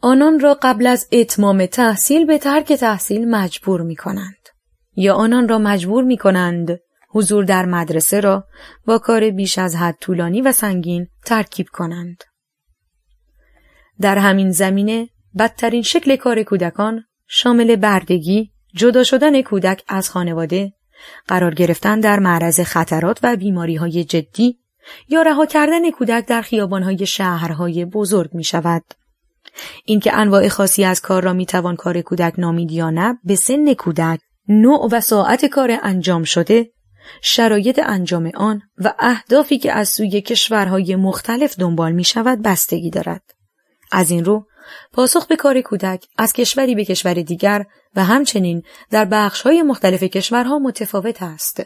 آنان را قبل از اتمام تحصیل به ترک تحصیل مجبور می کنند یا آنان را مجبور می کنند حضور در مدرسه را با کار بیش از حد طولانی و سنگین ترکیب کنند. در همین زمینه بدترین شکل کار کودکان شامل بردگی، جدا شدن کودک از خانواده، قرار گرفتن در معرض خطرات و بیماری های جدی یا رها کردن کودک در های شهرهای بزرگ می شود. اینکه انواع خاصی از کار را می توان کار کودک نامید یا نه به سن کودک نوع و ساعت کار انجام شده شرایط انجام آن و اهدافی که از سوی کشورهای مختلف دنبال می شود بستگی دارد. از این رو پاسخ به کار کودک از کشوری به کشور دیگر و همچنین در بخش‌های مختلف کشورها متفاوت است.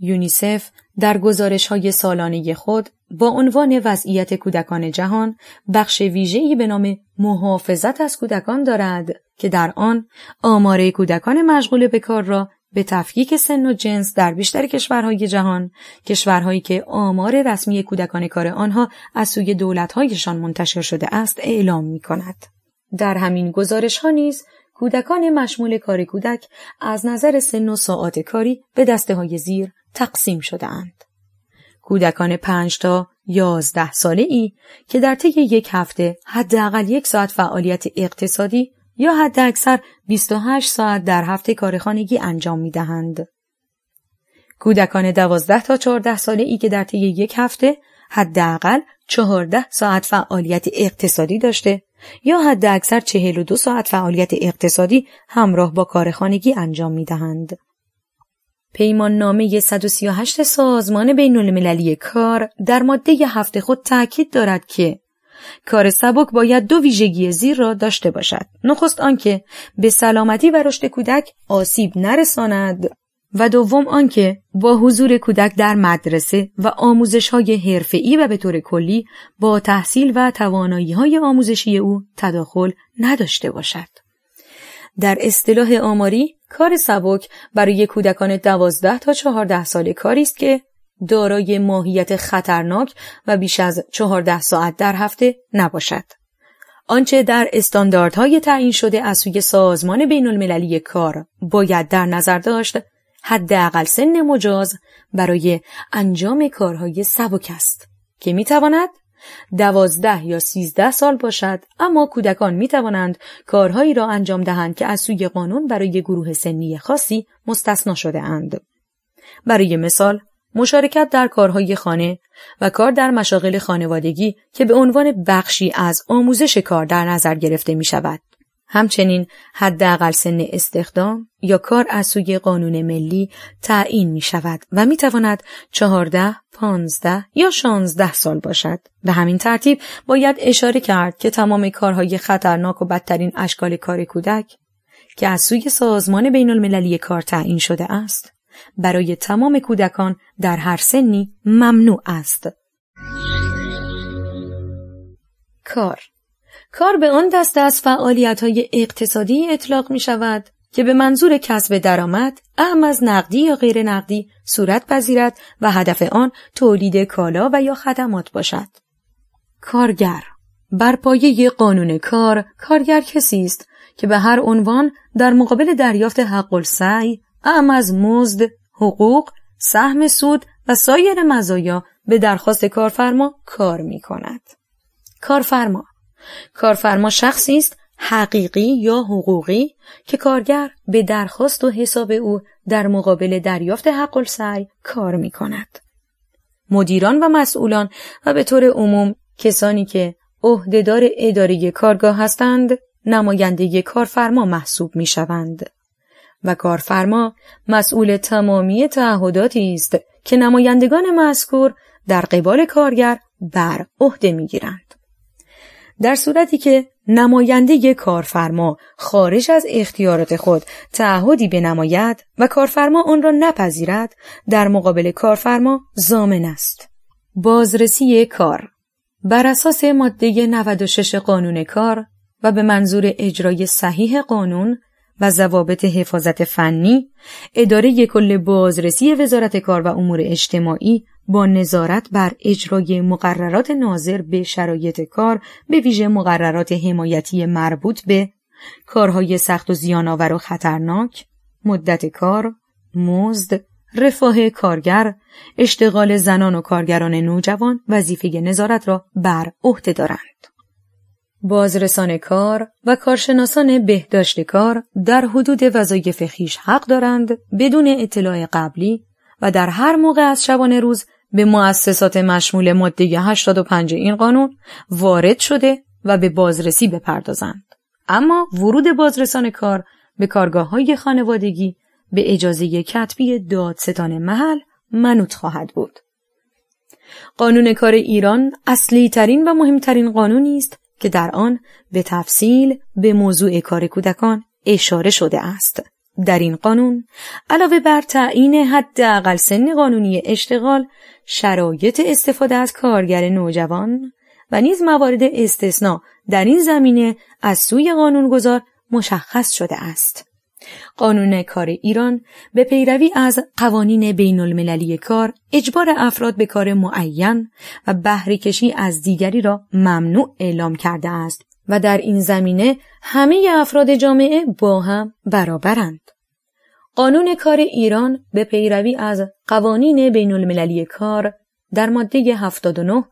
یونیسف در گزارش های سالانه خود با عنوان وضعیت کودکان جهان بخش ویژه‌ای به نام محافظت از کودکان دارد که در آن آمار کودکان مشغول به کار را به تفکیک سن و جنس در بیشتر کشورهای جهان کشورهایی که آمار رسمی کودکان کار آنها از سوی دولتهایشان منتشر شده است اعلام می کند. در همین گزارش ها نیز کودکان مشمول کار کودک از نظر سن و ساعات کاری به دسته های زیر تقسیم شده کودکان 5 تا یازده ساله ای که در طی یک هفته حداقل یک ساعت فعالیت اقتصادی یا اکثر 28 ساعت در هفته کارخانگی انجام می دهند. کودکان 12 تا 14 ساله ای که در طی یک هفته حداقل 14 ساعت فعالیت اقتصادی داشته یا حد اکثر 42 ساعت فعالیت اقتصادی همراه با کارخانگی انجام می دهند. پیمان نامه 138 سازمان بین المللی کار در ماده هفته خود تاکید دارد که کار سبک باید دو ویژگی زیر را داشته باشد نخست آنکه به سلامتی و رشد کودک آسیب نرساند و دوم آنکه با حضور کودک در مدرسه و آموزش های حرفه‌ای و به طور کلی با تحصیل و توانایی های آموزشی او تداخل نداشته باشد. در اصطلاح آماری کار سبک برای کودکان دوازده تا چهارده ساله کاری است که دارای ماهیت خطرناک و بیش از چهارده ساعت در هفته نباشد. آنچه در استانداردهای تعیین شده از سوی سازمان بین المللی کار باید در نظر داشت حداقل سن مجاز برای انجام کارهای سبک است که می تواند دوازده یا سیزده سال باشد اما کودکان می توانند کارهایی را انجام دهند که از سوی قانون برای گروه سنی خاصی مستثنا شده اند. برای مثال مشارکت در کارهای خانه و کار در مشاغل خانوادگی که به عنوان بخشی از آموزش کار در نظر گرفته می شود. همچنین حداقل سن استخدام یا کار از سوی قانون ملی تعیین می شود و می تواند 14, 15 یا 16 سال باشد. به همین ترتیب باید اشاره کرد که تمام کارهای خطرناک و بدترین اشکال کار کودک که از سوی سازمان بین المللی کار تعیین شده است برای تمام کودکان در هر سنی ممنوع است. کار کار به آن دسته از فعالیت های اقتصادی اطلاق می شود که به منظور کسب درآمد اهم از نقدی یا غیر نقدی صورت پذیرد و هدف آن تولید کالا و یا خدمات باشد. کارگر بر پایه قانون کار کارگر کسی است که به هر عنوان در مقابل دریافت حق سعی ام از مزد، حقوق، سهم سود و سایر مزایا به درخواست کارفرما کار می کند. کارفرما کارفرما شخصی است حقیقی یا حقوقی که کارگر به درخواست و حساب او در مقابل دریافت حق سعی کار می کند. مدیران و مسئولان و به طور عموم کسانی که عهدهدار اداره کارگاه هستند نمایندگی کارفرما محسوب می شوند. و کارفرما مسئول تمامی تعهداتی است که نمایندگان مذکور در قبال کارگر بر عهده میگیرند در صورتی که نماینده کارفرما خارج از اختیارات خود تعهدی بنماید و کارفرما آن را نپذیرد در مقابل کارفرما زامن است بازرسی کار بر اساس ماده 96 قانون کار و به منظور اجرای صحیح قانون و ضوابط حفاظت فنی، اداره کل بازرسی وزارت کار و امور اجتماعی با نظارت بر اجرای مقررات ناظر به شرایط کار به ویژه مقررات حمایتی مربوط به کارهای سخت و زیانآور و خطرناک، مدت کار، مزد، رفاه کارگر، اشتغال زنان و کارگران نوجوان وظیفه نظارت را بر عهده دارند. بازرسان کار و کارشناسان بهداشت کار در حدود وظایف خیش حق دارند بدون اطلاع قبلی و در هر موقع از شبانه روز به مؤسسات مشمول ماده 85 این قانون وارد شده و به بازرسی بپردازند. اما ورود بازرسان کار به کارگاه های خانوادگی به اجازه کتبی دادستان محل منوط خواهد بود. قانون کار ایران اصلی ترین و مهمترین قانونی است که در آن به تفصیل به موضوع کار کودکان اشاره شده است. در این قانون علاوه بر تعیین حداقل سن قانونی اشتغال شرایط استفاده از کارگر نوجوان و نیز موارد استثنا در این زمینه از سوی قانونگذار مشخص شده است قانون کار ایران به پیروی از قوانین بین المللی کار اجبار افراد به کار معین و بهره از دیگری را ممنوع اعلام کرده است و در این زمینه همه افراد جامعه با هم برابرند. قانون کار ایران به پیروی از قوانین بین المللی کار در ماده 79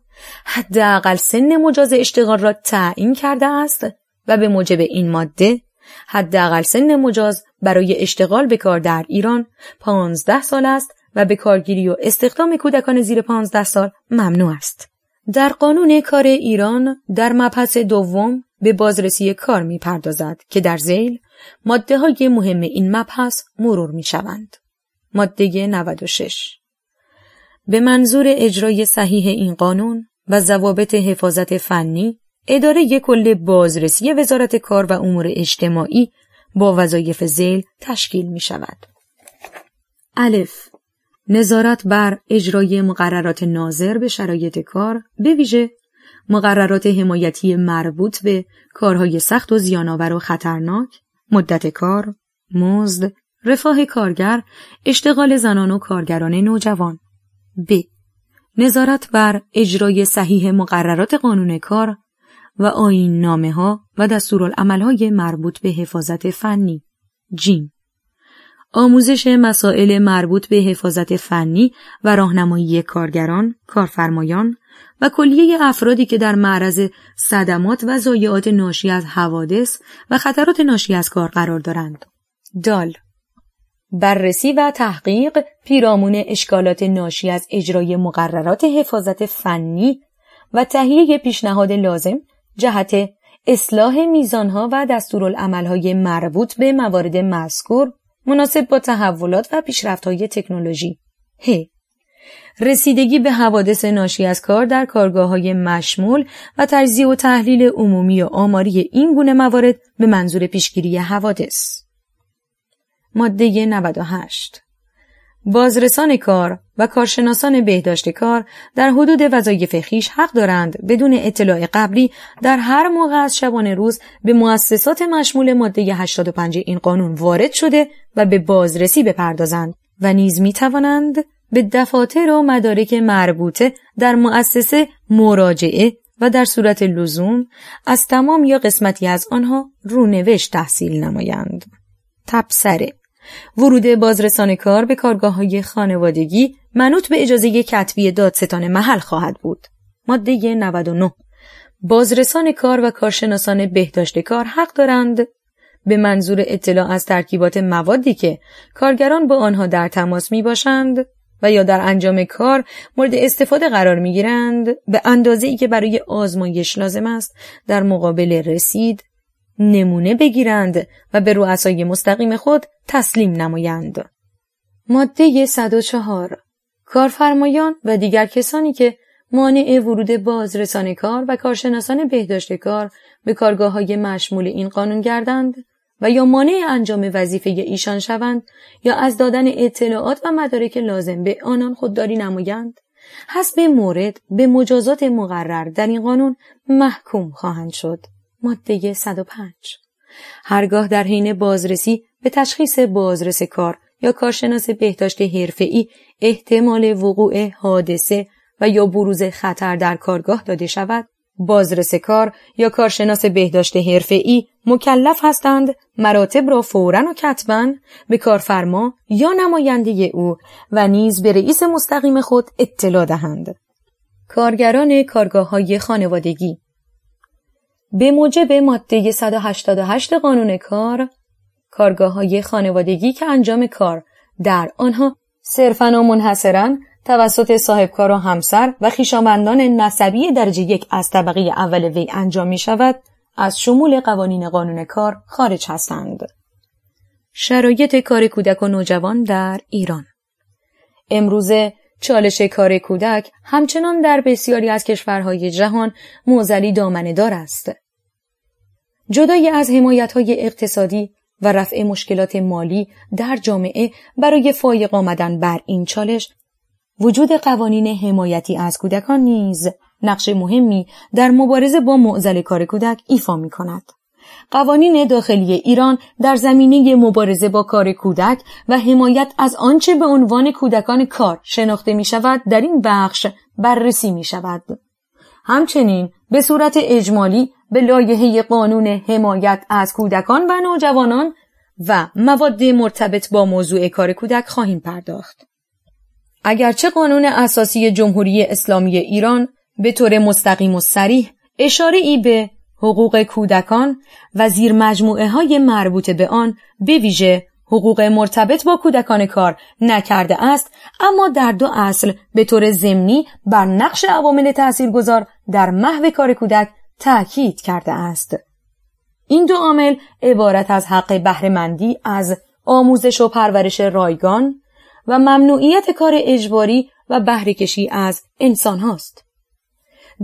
حداقل سن مجاز اشتغال را تعیین کرده است و به موجب این ماده حداقل سن مجاز برای اشتغال به کار در ایران 15 سال است و به کارگیری و استخدام کودکان زیر 15 سال ممنوع است. در قانون کار ایران در مبحث دوم به بازرسی کار می پردازد که در زیل ماده های مهم این مبحث مرور می شوند. ماده 96 به منظور اجرای صحیح این قانون و ضوابط حفاظت فنی اداره کل بازرسی وزارت کار و امور اجتماعی با وظایف زیل تشکیل می شود. الف نظارت بر اجرای مقررات ناظر به شرایط کار به ویژه مقررات حمایتی مربوط به کارهای سخت و زیانآور و خطرناک مدت کار مزد رفاه کارگر اشتغال زنان و کارگران نوجوان ب نظارت بر اجرای صحیح مقررات قانون کار و آین نامه ها و دستورالعمل های مربوط به حفاظت فنی. جیم آموزش مسائل مربوط به حفاظت فنی و راهنمایی کارگران، کارفرمایان و کلیه افرادی که در معرض صدمات و ضایعات ناشی از حوادث و خطرات ناشی از کار قرار دارند. دال بررسی و تحقیق پیرامون اشکالات ناشی از اجرای مقررات حفاظت فنی و تهیه پیشنهاد لازم جهت اصلاح میزانها و دستورالعملهای مربوط به موارد مذکور مناسب با تحولات و پیشرفتهای تکنولوژی ه رسیدگی به حوادث ناشی از کار در کارگاه های مشمول و تجزیه و تحلیل عمومی و آماری این گونه موارد به منظور پیشگیری حوادث ماده 98 بازرسان کار و کارشناسان بهداشت کار در حدود وظایف خیش حق دارند بدون اطلاع قبلی در هر موقع از شبانه روز به مؤسسات مشمول ماده 85 این قانون وارد شده و به بازرسی بپردازند و نیز می توانند به دفاتر و مدارک مربوطه در مؤسسه مراجعه و در صورت لزوم از تمام یا قسمتی از آنها رونوشت تحصیل نمایند. تبسره ورود بازرسان کار به کارگاه های خانوادگی منوط به اجازه کتبی دادستان محل خواهد بود. ماده 99 بازرسان کار و کارشناسان بهداشت کار حق دارند به منظور اطلاع از ترکیبات موادی که کارگران با آنها در تماس می باشند و یا در انجام کار مورد استفاده قرار می گیرند به اندازه ای که برای آزمایش لازم است در مقابل رسید نمونه بگیرند و به رؤسای مستقیم خود تسلیم نمایند. ماده 104 کارفرمایان و دیگر کسانی که مانع ورود بازرسان کار و کارشناسان بهداشت کار به کارگاه های مشمول این قانون گردند و یا مانع انجام وظیفه ایشان شوند یا از دادن اطلاعات و مدارک لازم به آنان خودداری نمایند حسب مورد به مجازات مقرر در این قانون محکوم خواهند شد. ماده 105 هرگاه در حین بازرسی به تشخیص بازرس کار یا کارشناس بهداشت حرفه‌ای احتمال وقوع حادثه و یا بروز خطر در کارگاه داده شود بازرس کار یا کارشناس بهداشت حرفه‌ای مکلف هستند مراتب را فورا و کتبا به کارفرما یا نماینده او و نیز به رئیس مستقیم خود اطلاع دهند کارگران کارگاه های خانوادگی به موجب ماده 188 قانون کار کارگاه های خانوادگی که انجام کار در آنها صرفا و منحصرا توسط کار و همسر و خیشامندان نسبی درجه یک از طبقه اول وی انجام می شود از شمول قوانین قانون کار خارج هستند. شرایط کار کودک و نوجوان در ایران امروزه چالش کار کودک همچنان در بسیاری از کشورهای جهان موزلی دامنه دار است. جدای از حمایت های اقتصادی و رفع مشکلات مالی در جامعه برای فایق آمدن بر این چالش وجود قوانین حمایتی از کودکان نیز نقش مهمی در مبارزه با معضل کار کودک ایفا می کند. قوانین داخلی ایران در زمینه مبارزه با کار کودک و حمایت از آنچه به عنوان کودکان کار شناخته می شود در این بخش بررسی می شود. همچنین به صورت اجمالی به لایحه قانون حمایت از کودکان و نوجوانان و مواد مرتبط با موضوع کار کودک خواهیم پرداخت. اگرچه قانون اساسی جمهوری اسلامی ایران به طور مستقیم و سریح اشاره ای به حقوق کودکان و زیر مجموعه های مربوط به آن به ویژه حقوق مرتبط با کودکان کار نکرده است اما در دو اصل به طور ضمنی بر نقش عوامل تاثیرگذار در محو کار کودک تأکید کرده است. این دو عامل عبارت از حق بهرهمندی از آموزش و پرورش رایگان و ممنوعیت کار اجباری و بهرهکشی از انسان هاست.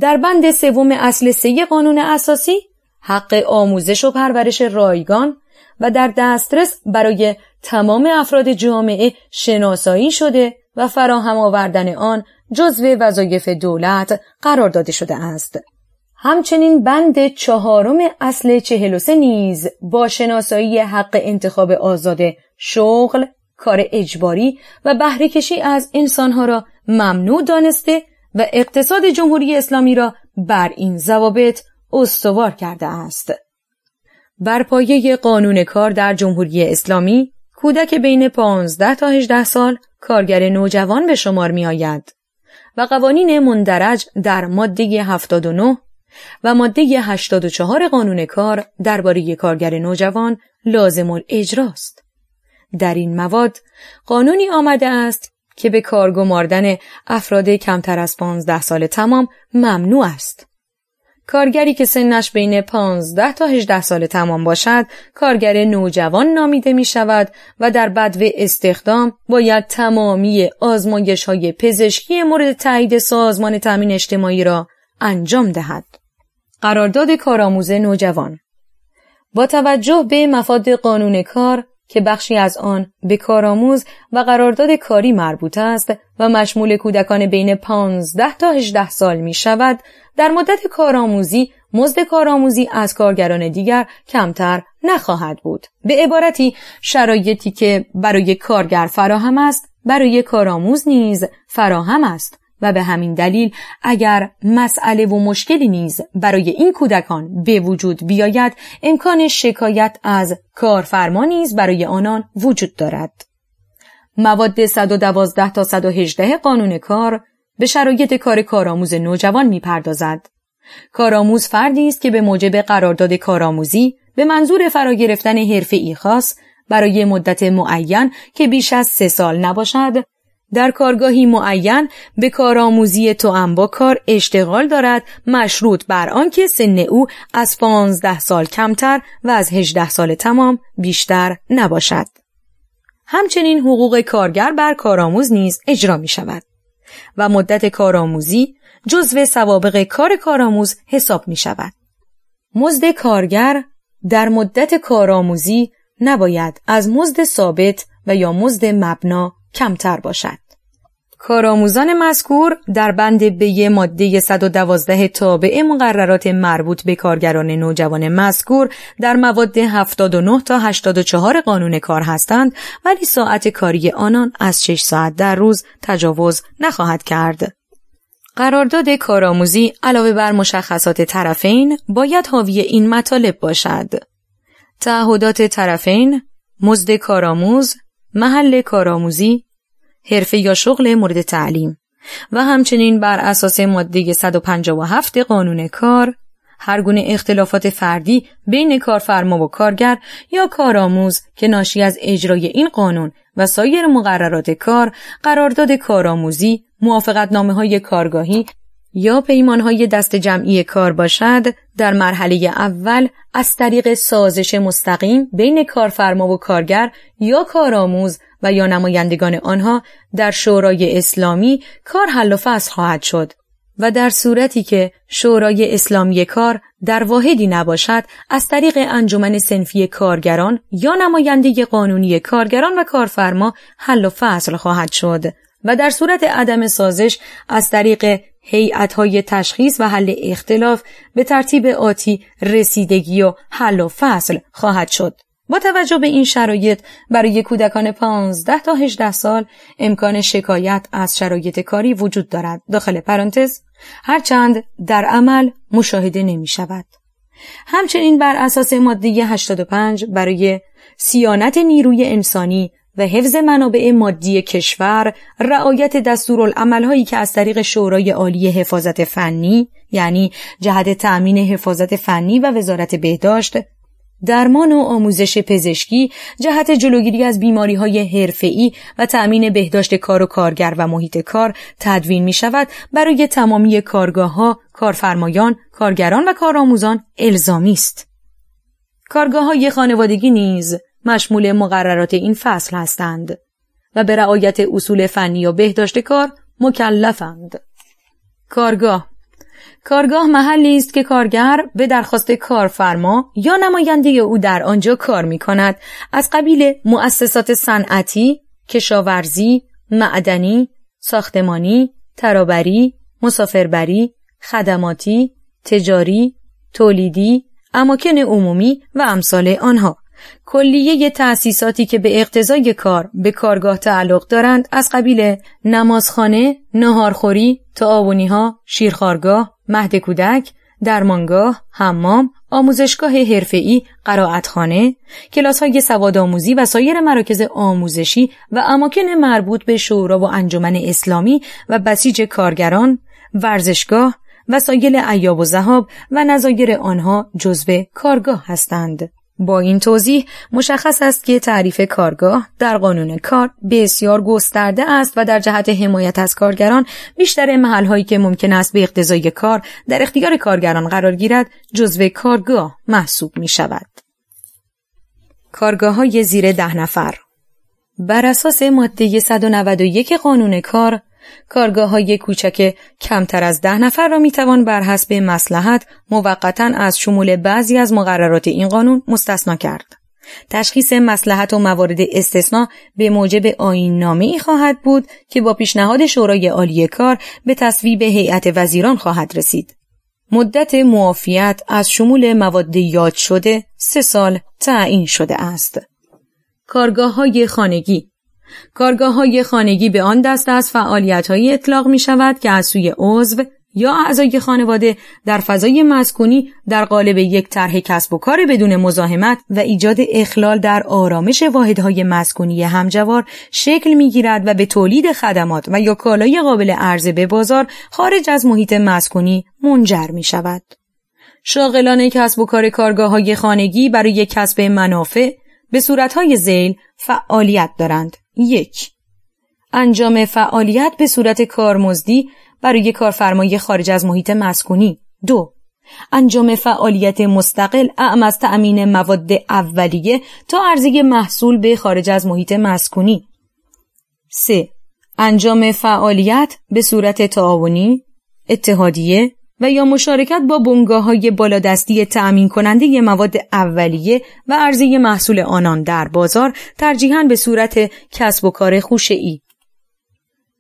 در بند سوم اصل سه قانون اساسی حق آموزش و پرورش رایگان و در دسترس برای تمام افراد جامعه شناسایی شده و فراهم آوردن آن جزو وظایف دولت قرار داده شده است. همچنین بند چهارم اصل 43 نیز با شناسایی حق انتخاب آزاد شغل، کار اجباری و بهره از انسانها را ممنوع دانسته و اقتصاد جمهوری اسلامی را بر این ضوابط استوار کرده است. بر پایه قانون کار در جمهوری اسلامی کودک بین 15 تا 18 سال کارگر نوجوان به شمار می آید و قوانین مندرج در ماده 79 و ماده 84 قانون کار درباره کارگر نوجوان لازم اجراست. در این مواد قانونی آمده است که به کار گماردن افراد کمتر از 15 سال تمام ممنوع است. کارگری که سنش بین 15 تا 18 سال تمام باشد، کارگر نوجوان نامیده می شود و در بدو استخدام باید تمامی آزمایش های پزشکی مورد تایید سازمان تامین اجتماعی را انجام دهد. قرارداد کارآموز نوجوان با توجه به مفاد قانون کار که بخشی از آن به کارآموز و قرارداد کاری مربوط است و مشمول کودکان بین 15 تا 18 سال می شود در مدت کارآموزی مزد کارآموزی از کارگران دیگر کمتر نخواهد بود به عبارتی شرایطی که برای کارگر فراهم است برای کارآموز نیز فراهم است و به همین دلیل اگر مسئله و مشکلی نیز برای این کودکان به وجود بیاید امکان شکایت از کارفرما نیز برای آنان وجود دارد مواد 112 تا 118 قانون کار به شرایط کار کارآموز نوجوان میپردازد کارآموز فردی است که به موجب قرارداد کارآموزی به منظور فرا گرفتن حرفه‌ای خاص برای مدت معین که بیش از سه سال نباشد در کارگاهی معین به کارآموزی تو با کار اشتغال دارد مشروط بر آنکه سن او از 15 سال کمتر و از 18 سال تمام بیشتر نباشد. همچنین حقوق کارگر بر کارآموز نیز اجرا می شود و مدت کارآموزی جزو سوابق کار کارآموز حساب می شود. مزد کارگر در مدت کارآموزی نباید از مزد ثابت و یا مزد مبنا کمتر باشد. کارآموزان مذکور در بند به ماده 112 تابع مقررات مربوط به کارگران نوجوان مذکور در مواد 79 تا 84 قانون کار هستند ولی ساعت کاری آنان از 6 ساعت در روز تجاوز نخواهد کرد. قرارداد کارآموزی علاوه بر مشخصات طرفین باید حاوی این مطالب باشد. تعهدات طرفین، مزد کارآموز، محل کارآموزی، حرفه یا شغل مورد تعلیم و همچنین بر اساس ماده 157 قانون کار هر گونه اختلافات فردی بین کارفرما و کارگر یا کارآموز که ناشی از اجرای این قانون و سایر مقررات کار، قرارداد کارآموزی، موافقت نامه های کارگاهی یا پیمانهای دست جمعی کار باشد در مرحله اول از طریق سازش مستقیم بین کارفرما و کارگر یا کارآموز و یا نمایندگان آنها در شورای اسلامی کار حل و فصل خواهد شد و در صورتی که شورای اسلامی کار در واحدی نباشد از طریق انجمن سنفی کارگران یا نماینده قانونی کارگران و کارفرما حل و فصل خواهد شد و در صورت عدم سازش از طریق های تشخیص و حل اختلاف به ترتیب آتی رسیدگی و حل و فصل خواهد شد. با توجه به این شرایط برای کودکان پانزده تا 18 سال امکان شکایت از شرایط کاری وجود دارد داخل پرانتز هرچند در عمل مشاهده نمی شود. همچنین بر اساس ماده 85 برای سیانت نیروی انسانی و حفظ منابع مادی کشور رعایت هایی که از طریق شورای عالی حفاظت فنی یعنی جهت تأمین حفاظت فنی و وزارت بهداشت درمان و آموزش پزشکی جهت جلوگیری از بیماری های حرفه‌ای و تأمین بهداشت کار و کارگر و محیط کار تدوین می شود برای تمامی کارگاه ها، کارفرمایان، کارگران و کارآموزان الزامی است. کارگاه های خانوادگی نیز مشمول مقررات این فصل هستند و به رعایت اصول فنی و بهداشت کار مکلفند. کارگاه کارگاه محلی است که کارگر به درخواست کارفرما یا نماینده او در آنجا کار می کند از قبیل مؤسسات صنعتی، کشاورزی، معدنی، ساختمانی، ترابری، مسافربری، خدماتی، تجاری، تولیدی، اماکن عمومی و امثال آنها کلیه تأسیساتی که به اقتضای کار به کارگاه تعلق دارند از قبیل نمازخانه، تعاونی ها، شیرخارگاه، مهد کودک، درمانگاه، حمام، آموزشگاه حرفه‌ای، قرائتخانه، کلاس‌های سوادآموزی و سایر مراکز آموزشی و اماکن مربوط به شورا و انجمن اسلامی و بسیج کارگران، ورزشگاه، وسایل ایاب و زهاب و نظایر آنها جزو کارگاه هستند. با این توضیح مشخص است که تعریف کارگاه در قانون کار بسیار گسترده است و در جهت حمایت از کارگران بیشتر محلهایی که ممکن است به اقتضای کار در اختیار کارگران قرار گیرد جزو کارگاه محسوب می شود. کارگاه های زیر ده نفر بر اساس ماده 191 قانون کار کارگاه های کوچک کمتر از ده نفر را میتوان بر حسب مسلحت موقتا از شمول بعضی از مقررات این قانون مستثنا کرد. تشخیص مسلحت و موارد استثنا به موجب آین نامه خواهد بود که با پیشنهاد شورای عالی کار به تصویب هیئت وزیران خواهد رسید. مدت معافیت از شمول مواد یاد شده سه سال تعیین شده است. کارگاه های خانگی کارگاه های خانگی به آن دست از فعالیت های اطلاق می شود که از سوی عضو یا اعضای خانواده در فضای مسکونی در قالب یک طرح کسب و کار بدون مزاحمت و ایجاد اخلال در آرامش واحدهای مسکونی همجوار شکل میگیرد و به تولید خدمات و یا کالای قابل عرضه به بازار خارج از محیط مسکونی منجر می شود. شاغلان کسب و کار کارگاه های خانگی برای کسب منافع به های زیل فعالیت دارند. یک انجام فعالیت به صورت کارمزدی برای کارفرمای خارج از محیط مسکونی دو انجام فعالیت مستقل اعم از تأمین مواد اولیه تا ارزی محصول به خارج از محیط مسکونی 3. انجام فعالیت به صورت تعاونی، اتحادیه، و یا مشارکت با بنگاه های بالادستی تأمین کننده مواد اولیه و عرضه محصول آنان در بازار ترجیحاً به صورت کسب و کار خوشه ای.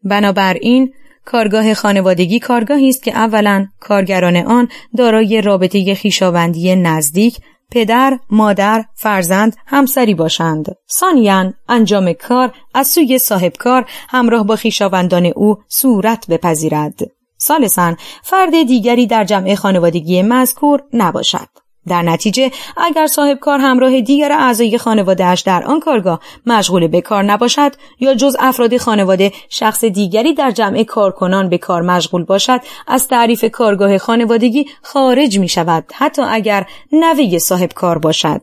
بنابراین کارگاه خانوادگی کارگاهی است که اولا کارگران آن دارای رابطه خیشاوندی نزدیک پدر، مادر، فرزند، همسری باشند. سانیان انجام کار از سوی صاحب کار همراه با خیشاوندان او صورت بپذیرد. سالسن فرد دیگری در جمع خانوادگی مذکور نباشد. در نتیجه اگر صاحب کار همراه دیگر اعضای خانوادهش در آن کارگاه مشغول به کار نباشد یا جز افراد خانواده شخص دیگری در جمع کارکنان به کار مشغول باشد از تعریف کارگاه خانوادگی خارج می شود حتی اگر نوی صاحب کار باشد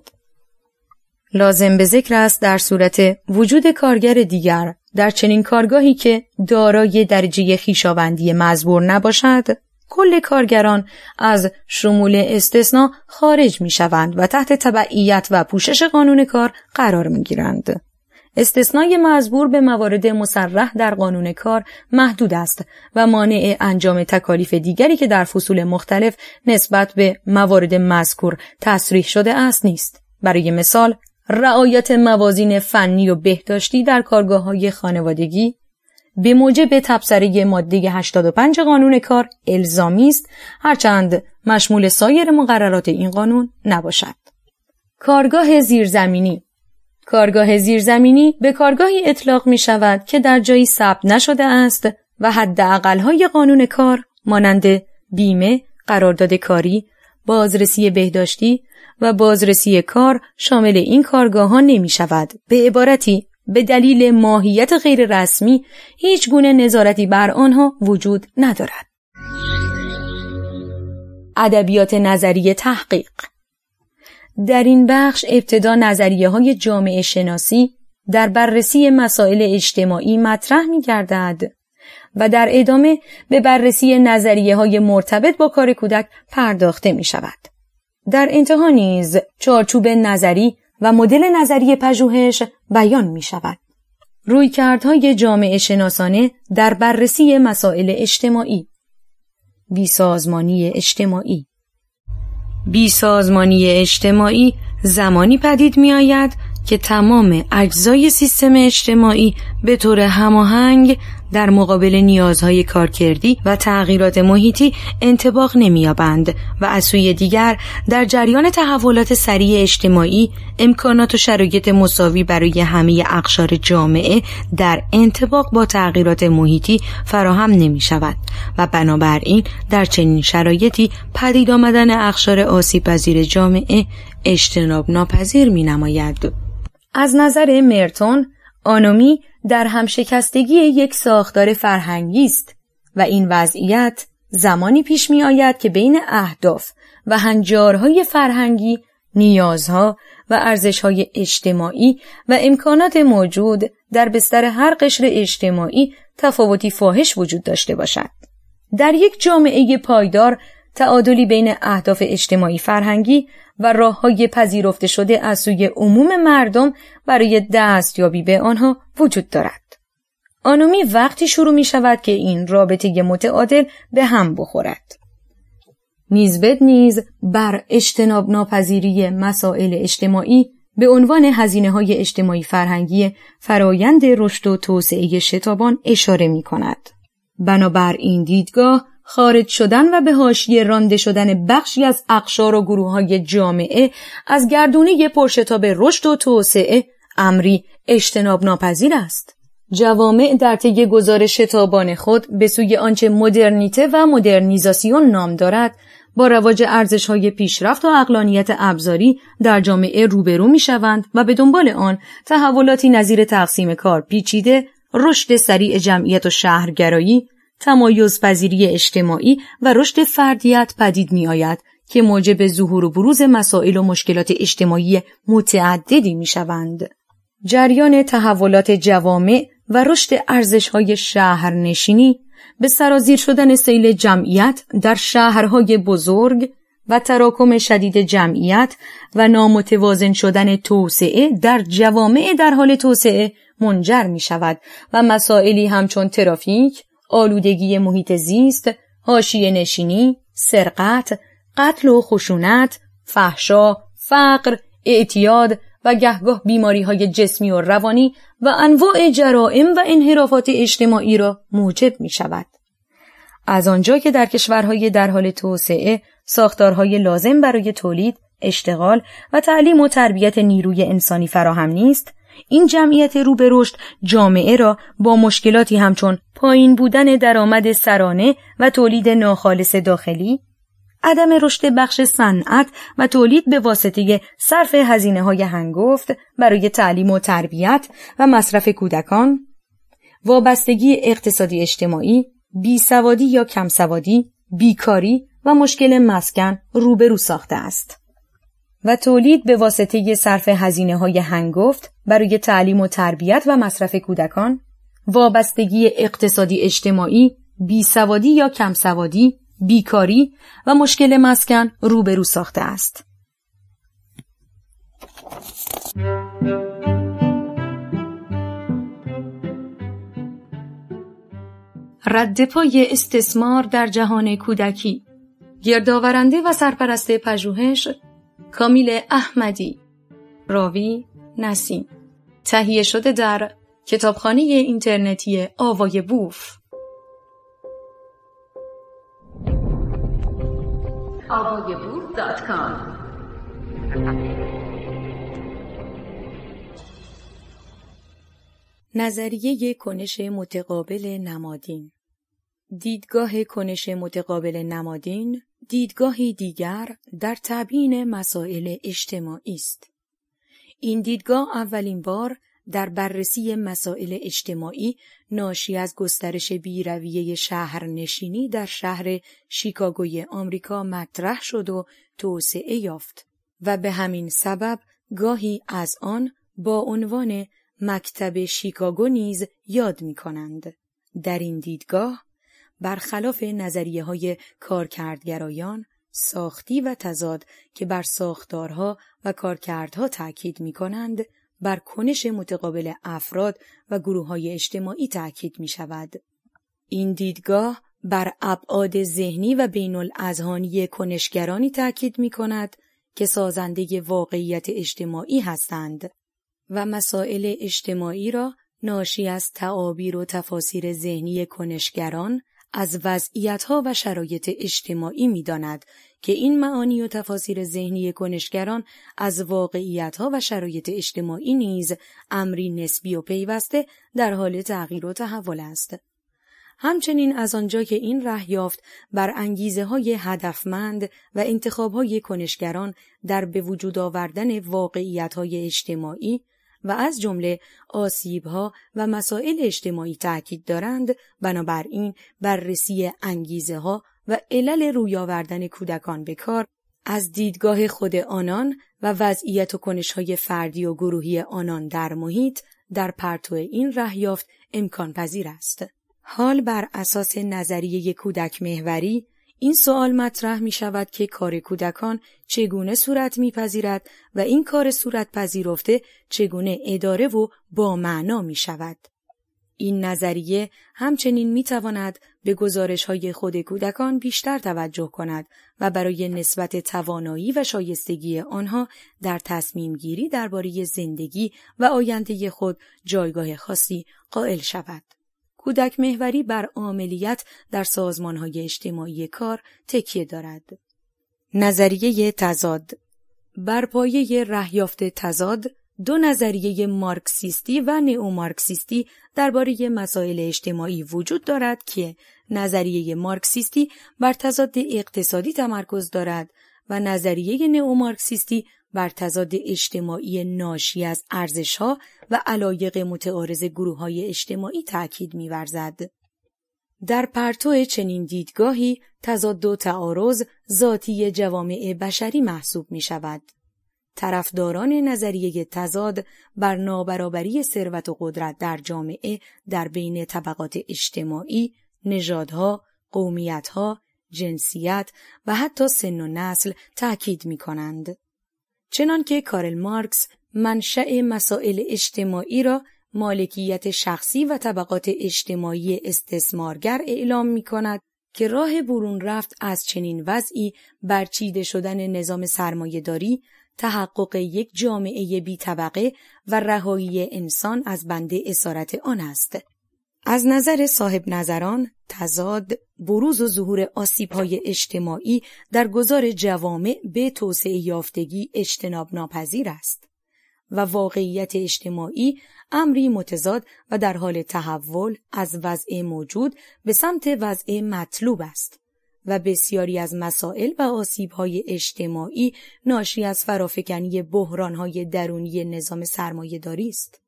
لازم به ذکر است در صورت وجود کارگر دیگر در چنین کارگاهی که دارای درجه خیشاوندی مزبور نباشد کل کارگران از شمول استثنا خارج می شوند و تحت تبعیت و پوشش قانون کار قرار می گیرند. استثنای مزبور به موارد مسرح در قانون کار محدود است و مانع انجام تکالیف دیگری که در فصول مختلف نسبت به موارد مذکور تصریح شده است نیست. برای مثال رعایت موازین فنی و بهداشتی در کارگاه های خانوادگی به موجب تبصره ماده 85 قانون کار الزامی است هرچند مشمول سایر مقررات این قانون نباشد. کارگاه زیرزمینی کارگاه زیرزمینی به کارگاهی اطلاق می شود که در جایی ثبت نشده است و حد های قانون کار مانند بیمه، قرارداد کاری، بازرسی بهداشتی و بازرسی کار شامل این کارگاه ها نمی شود. به عبارتی به دلیل ماهیت غیررسمی هیچ گونه نظارتی بر آنها وجود ندارد. ادبیات نظری تحقیق در این بخش ابتدا نظریه های جامعه شناسی در بررسی مسائل اجتماعی مطرح می گردد و در ادامه به بررسی نظریه های مرتبط با کار کودک پرداخته می شود. در انتها نیز چارچوب نظری و مدل نظری پژوهش بیان می شود. رویکردهای جامعه شناسانه در بررسی مسائل اجتماعی بیسازمانی اجتماعی بیسازمانی اجتماعی زمانی پدید می آید که تمام اجزای سیستم اجتماعی به طور هماهنگ در مقابل نیازهای کارکردی و تغییرات محیطی انتباق نمییابند و از سوی دیگر در جریان تحولات سریع اجتماعی امکانات و شرایط مساوی برای همه اقشار جامعه در انتباق با تغییرات محیطی فراهم نمی شود و بنابراین در چنین شرایطی پدید آمدن اقشار آسیب پذیر جامعه اجتناب ناپذیر می نماید. از نظر مرتون آنومی در همشکستگی یک ساختار فرهنگی است و این وضعیت زمانی پیش می آید که بین اهداف و هنجارهای فرهنگی، نیازها و ارزشهای اجتماعی و امکانات موجود در بستر هر قشر اجتماعی تفاوتی فاحش وجود داشته باشد. در یک جامعه پایدار تعادلی بین اهداف اجتماعی فرهنگی و راه های پذیرفته شده از سوی عموم مردم برای دستیابی به آنها وجود دارد. آنومی وقتی شروع می شود که این رابطه متعادل به هم بخورد. نیزبد نیز بر اجتناب ناپذیری مسائل اجتماعی به عنوان هزینه های اجتماعی فرهنگی فرایند رشد و توسعه شتابان اشاره می کند. بنابر این دیدگاه خارج شدن و به حاشیه رانده شدن بخشی از اقشار و گروه های جامعه از گردونه پرشتاب رشد و توسعه امری اجتناب ناپذیر است. جوامع در طی گزار شتابان خود به سوی آنچه مدرنیته و مدرنیزاسیون نام دارد با رواج ارزش های پیشرفت و اقلانیت ابزاری در جامعه روبرو می شوند و به دنبال آن تحولاتی نظیر تقسیم کار پیچیده رشد سریع جمعیت و شهرگرایی تمایزپذیری اجتماعی و رشد فردیت پدید می آید که موجب ظهور و بروز مسائل و مشکلات اجتماعی متعددی می شوند. جریان تحولات جوامع و رشد ارزش های شهرنشینی به سرازیر شدن سیل جمعیت در شهرهای بزرگ و تراکم شدید جمعیت و نامتوازن شدن توسعه در جوامع در حال توسعه منجر می شود و مسائلی همچون ترافیک، آلودگی محیط زیست، حاشیه نشینی، سرقت، قتل و خشونت، فحشا، فقر، اعتیاد و گهگاه بیماری های جسمی و روانی و انواع جرائم و انحرافات اجتماعی را موجب می شود. از آنجا که در کشورهای در حال توسعه ساختارهای لازم برای تولید، اشتغال و تعلیم و تربیت نیروی انسانی فراهم نیست، این جمعیت رو به رشد جامعه را با مشکلاتی همچون پایین بودن درآمد سرانه و تولید ناخالص داخلی عدم رشد بخش صنعت و تولید به واسطه صرف هزینه های هنگفت برای تعلیم و تربیت و مصرف کودکان وابستگی اقتصادی اجتماعی بیسوادی یا کمسوادی بیکاری و مشکل مسکن روبرو ساخته است و تولید به واسطه صرف هزینه های هنگفت برای تعلیم و تربیت و مصرف کودکان، وابستگی اقتصادی اجتماعی، بیسوادی یا کمسوادی، بیکاری و مشکل مسکن روبرو ساخته است. رد پای استثمار در جهان کودکی گردآورنده و سرپرست پژوهش کامیل احمدی راوی نسیم تهیه شده در کتابخانه اینترنتی آوای بوف نظریه کنش متقابل نمادین دیدگاه کنش متقابل نمادین دیدگاهی دیگر در تبیین مسائل اجتماعی است. این دیدگاه اولین بار در بررسی مسائل اجتماعی ناشی از گسترش بیرویه شهرنشینی در شهر شیکاگوی آمریکا مطرح شد و توسعه یافت و به همین سبب گاهی از آن با عنوان مکتب شیکاگو نیز یاد می کنند. در این دیدگاه برخلاف نظریه های کارکردگرایان ساختی و تزاد که بر ساختارها و کارکردها تاکید می کنند بر کنش متقابل افراد و گروه های اجتماعی تاکید می شود. این دیدگاه بر ابعاد ذهنی و بین الاذهانی کنشگرانی تاکید می کند که سازنده واقعیت اجتماعی هستند و مسائل اجتماعی را ناشی از تعابیر و تفاسیر ذهنی کنشگران از وضعیتها و شرایط اجتماعی داند که این معانی و تفاسیر ذهنی کنشگران از واقعیتها و شرایط اجتماعی نیز امری نسبی و پیوسته در حال تغییر و تحول است. همچنین از آنجا که این ره یافت بر انگیزه های هدفمند و انتخاب های کنشگران در به وجود آوردن واقعیت های اجتماعی و از جمله ها و مسائل اجتماعی تاکید دارند بنابراین بررسی انگیزه ها و علل روی آوردن کودکان به کار از دیدگاه خود آنان و وضعیت و کنش های فردی و گروهی آنان در محیط در پرتو این رهیافت امکان پذیر است. حال بر اساس نظریه کودک محوری این سوال مطرح می شود که کار کودکان چگونه صورت پذیرد و این کار صورت پذیرفته چگونه اداره و با معنا می شود. این نظریه همچنین می تواند به گزارش های خود کودکان بیشتر توجه کند و برای نسبت توانایی و شایستگی آنها در تصمیم گیری درباره زندگی و آینده خود جایگاه خاصی قائل شود. کودک محوری بر عاملیت در های اجتماعی کار تکیه دارد. نظریه تزاد بر پایه رهیافت تزاد دو نظریه مارکسیستی و نئومارکسیستی درباره مسائل اجتماعی وجود دارد که نظریه مارکسیستی بر تضاد اقتصادی تمرکز دارد و نظریه نئومارکسیستی بر تضاد اجتماعی ناشی از ارزشها و علایق متعارض گروه های اجتماعی تاکید میورزد. در پرتو چنین دیدگاهی تضاد و تعارض ذاتی جوامع بشری محسوب می شود. طرفداران نظریه تضاد بر نابرابری ثروت و قدرت در جامعه در بین طبقات اجتماعی، نژادها، قومیتها، جنسیت و حتی سن و نسل تاکید می کنند. چنانکه کارل مارکس منشأ مسائل اجتماعی را مالکیت شخصی و طبقات اجتماعی استثمارگر اعلام می کند که راه برون رفت از چنین وضعی برچیده شدن نظام داری تحقق یک جامعه بی طبقه و رهایی انسان از بنده اسارت آن است از نظر صاحب نظران تزاد بروز و ظهور های اجتماعی در گذار جوامع به توسعه یافتگی اجتناب ناپذیر است و واقعیت اجتماعی امری متضاد و در حال تحول از وضع موجود به سمت وضع مطلوب است و بسیاری از مسائل و های اجتماعی ناشی از فرافکنی های درونی نظام داری است.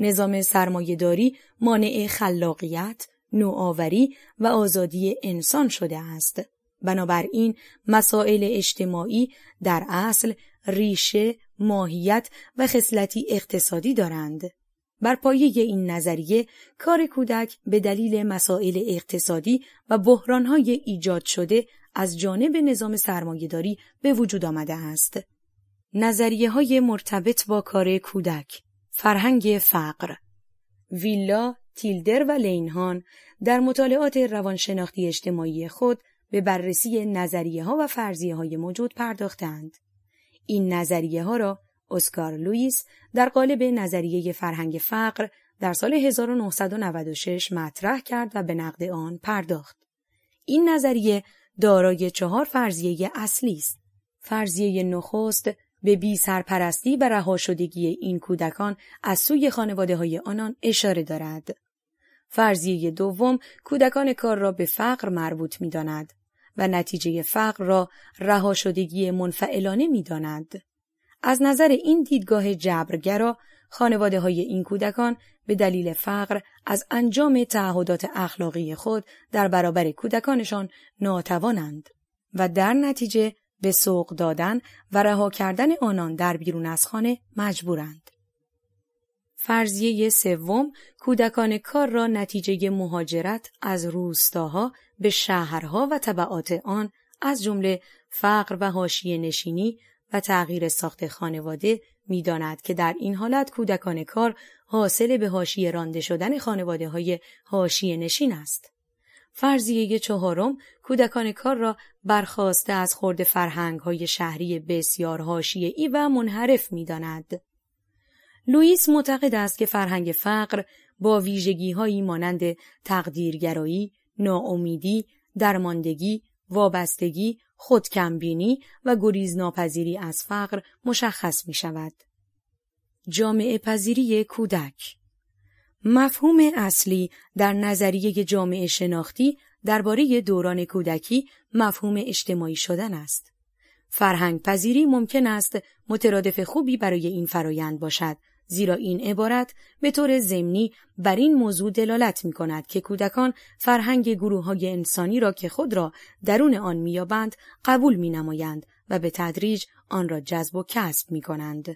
نظام سرمایهداری مانع خلاقیت، نوآوری و آزادی انسان شده است. بنابراین مسائل اجتماعی در اصل ریشه، ماهیت و خصلتی اقتصادی دارند. بر پایه این نظریه کار کودک به دلیل مسائل اقتصادی و بحرانهای ایجاد شده از جانب نظام سرمایهداری به وجود آمده است. نظریه های مرتبط با کار کودک فرهنگ فقر ویلا، تیلدر و لینهان در مطالعات روانشناختی اجتماعی خود به بررسی نظریه ها و فرضیه های موجود پرداختند. این نظریه ها را اسکار لویس در قالب نظریه فرهنگ فقر در سال 1996 مطرح کرد و به نقد آن پرداخت. این نظریه دارای چهار فرضیه اصلی است. فرضیه نخست به بی سرپرستی و رها شدگی این کودکان از سوی خانواده های آنان اشاره دارد. فرضیه دوم کودکان کار را به فقر مربوط می داند و نتیجه فقر را رها شدگی منفعلانه می داند. از نظر این دیدگاه جبرگرا خانواده های این کودکان به دلیل فقر از انجام تعهدات اخلاقی خود در برابر کودکانشان ناتوانند و در نتیجه به سوق دادن و رها کردن آنان در بیرون از خانه مجبورند. فرضیه سوم کودکان کار را نتیجه مهاجرت از روستاها به شهرها و طبعات آن از جمله فقر و حاشیه نشینی و تغییر ساخت خانواده میداند که در این حالت کودکان کار حاصل به حاشیه رانده شدن خانواده های حاشیه نشین است. فرضیه چهارم کودکان کار را برخواسته از خورد فرهنگ های شهری بسیار ای و منحرف می داند. لوئیس معتقد است که فرهنگ فقر با ویژگی هایی مانند تقدیرگرایی، ناامیدی، درماندگی، وابستگی، خودکمبینی و گریزناپذیری از فقر مشخص می شود. جامعه پذیری کودک مفهوم اصلی در نظریه جامعه شناختی درباره دوران کودکی مفهوم اجتماعی شدن است. فرهنگ پذیری ممکن است مترادف خوبی برای این فرایند باشد زیرا این عبارت به طور ضمنی بر این موضوع دلالت می کند که کودکان فرهنگ گروه های انسانی را که خود را درون آن میابند قبول می نمایند و به تدریج آن را جذب و کسب می کنند.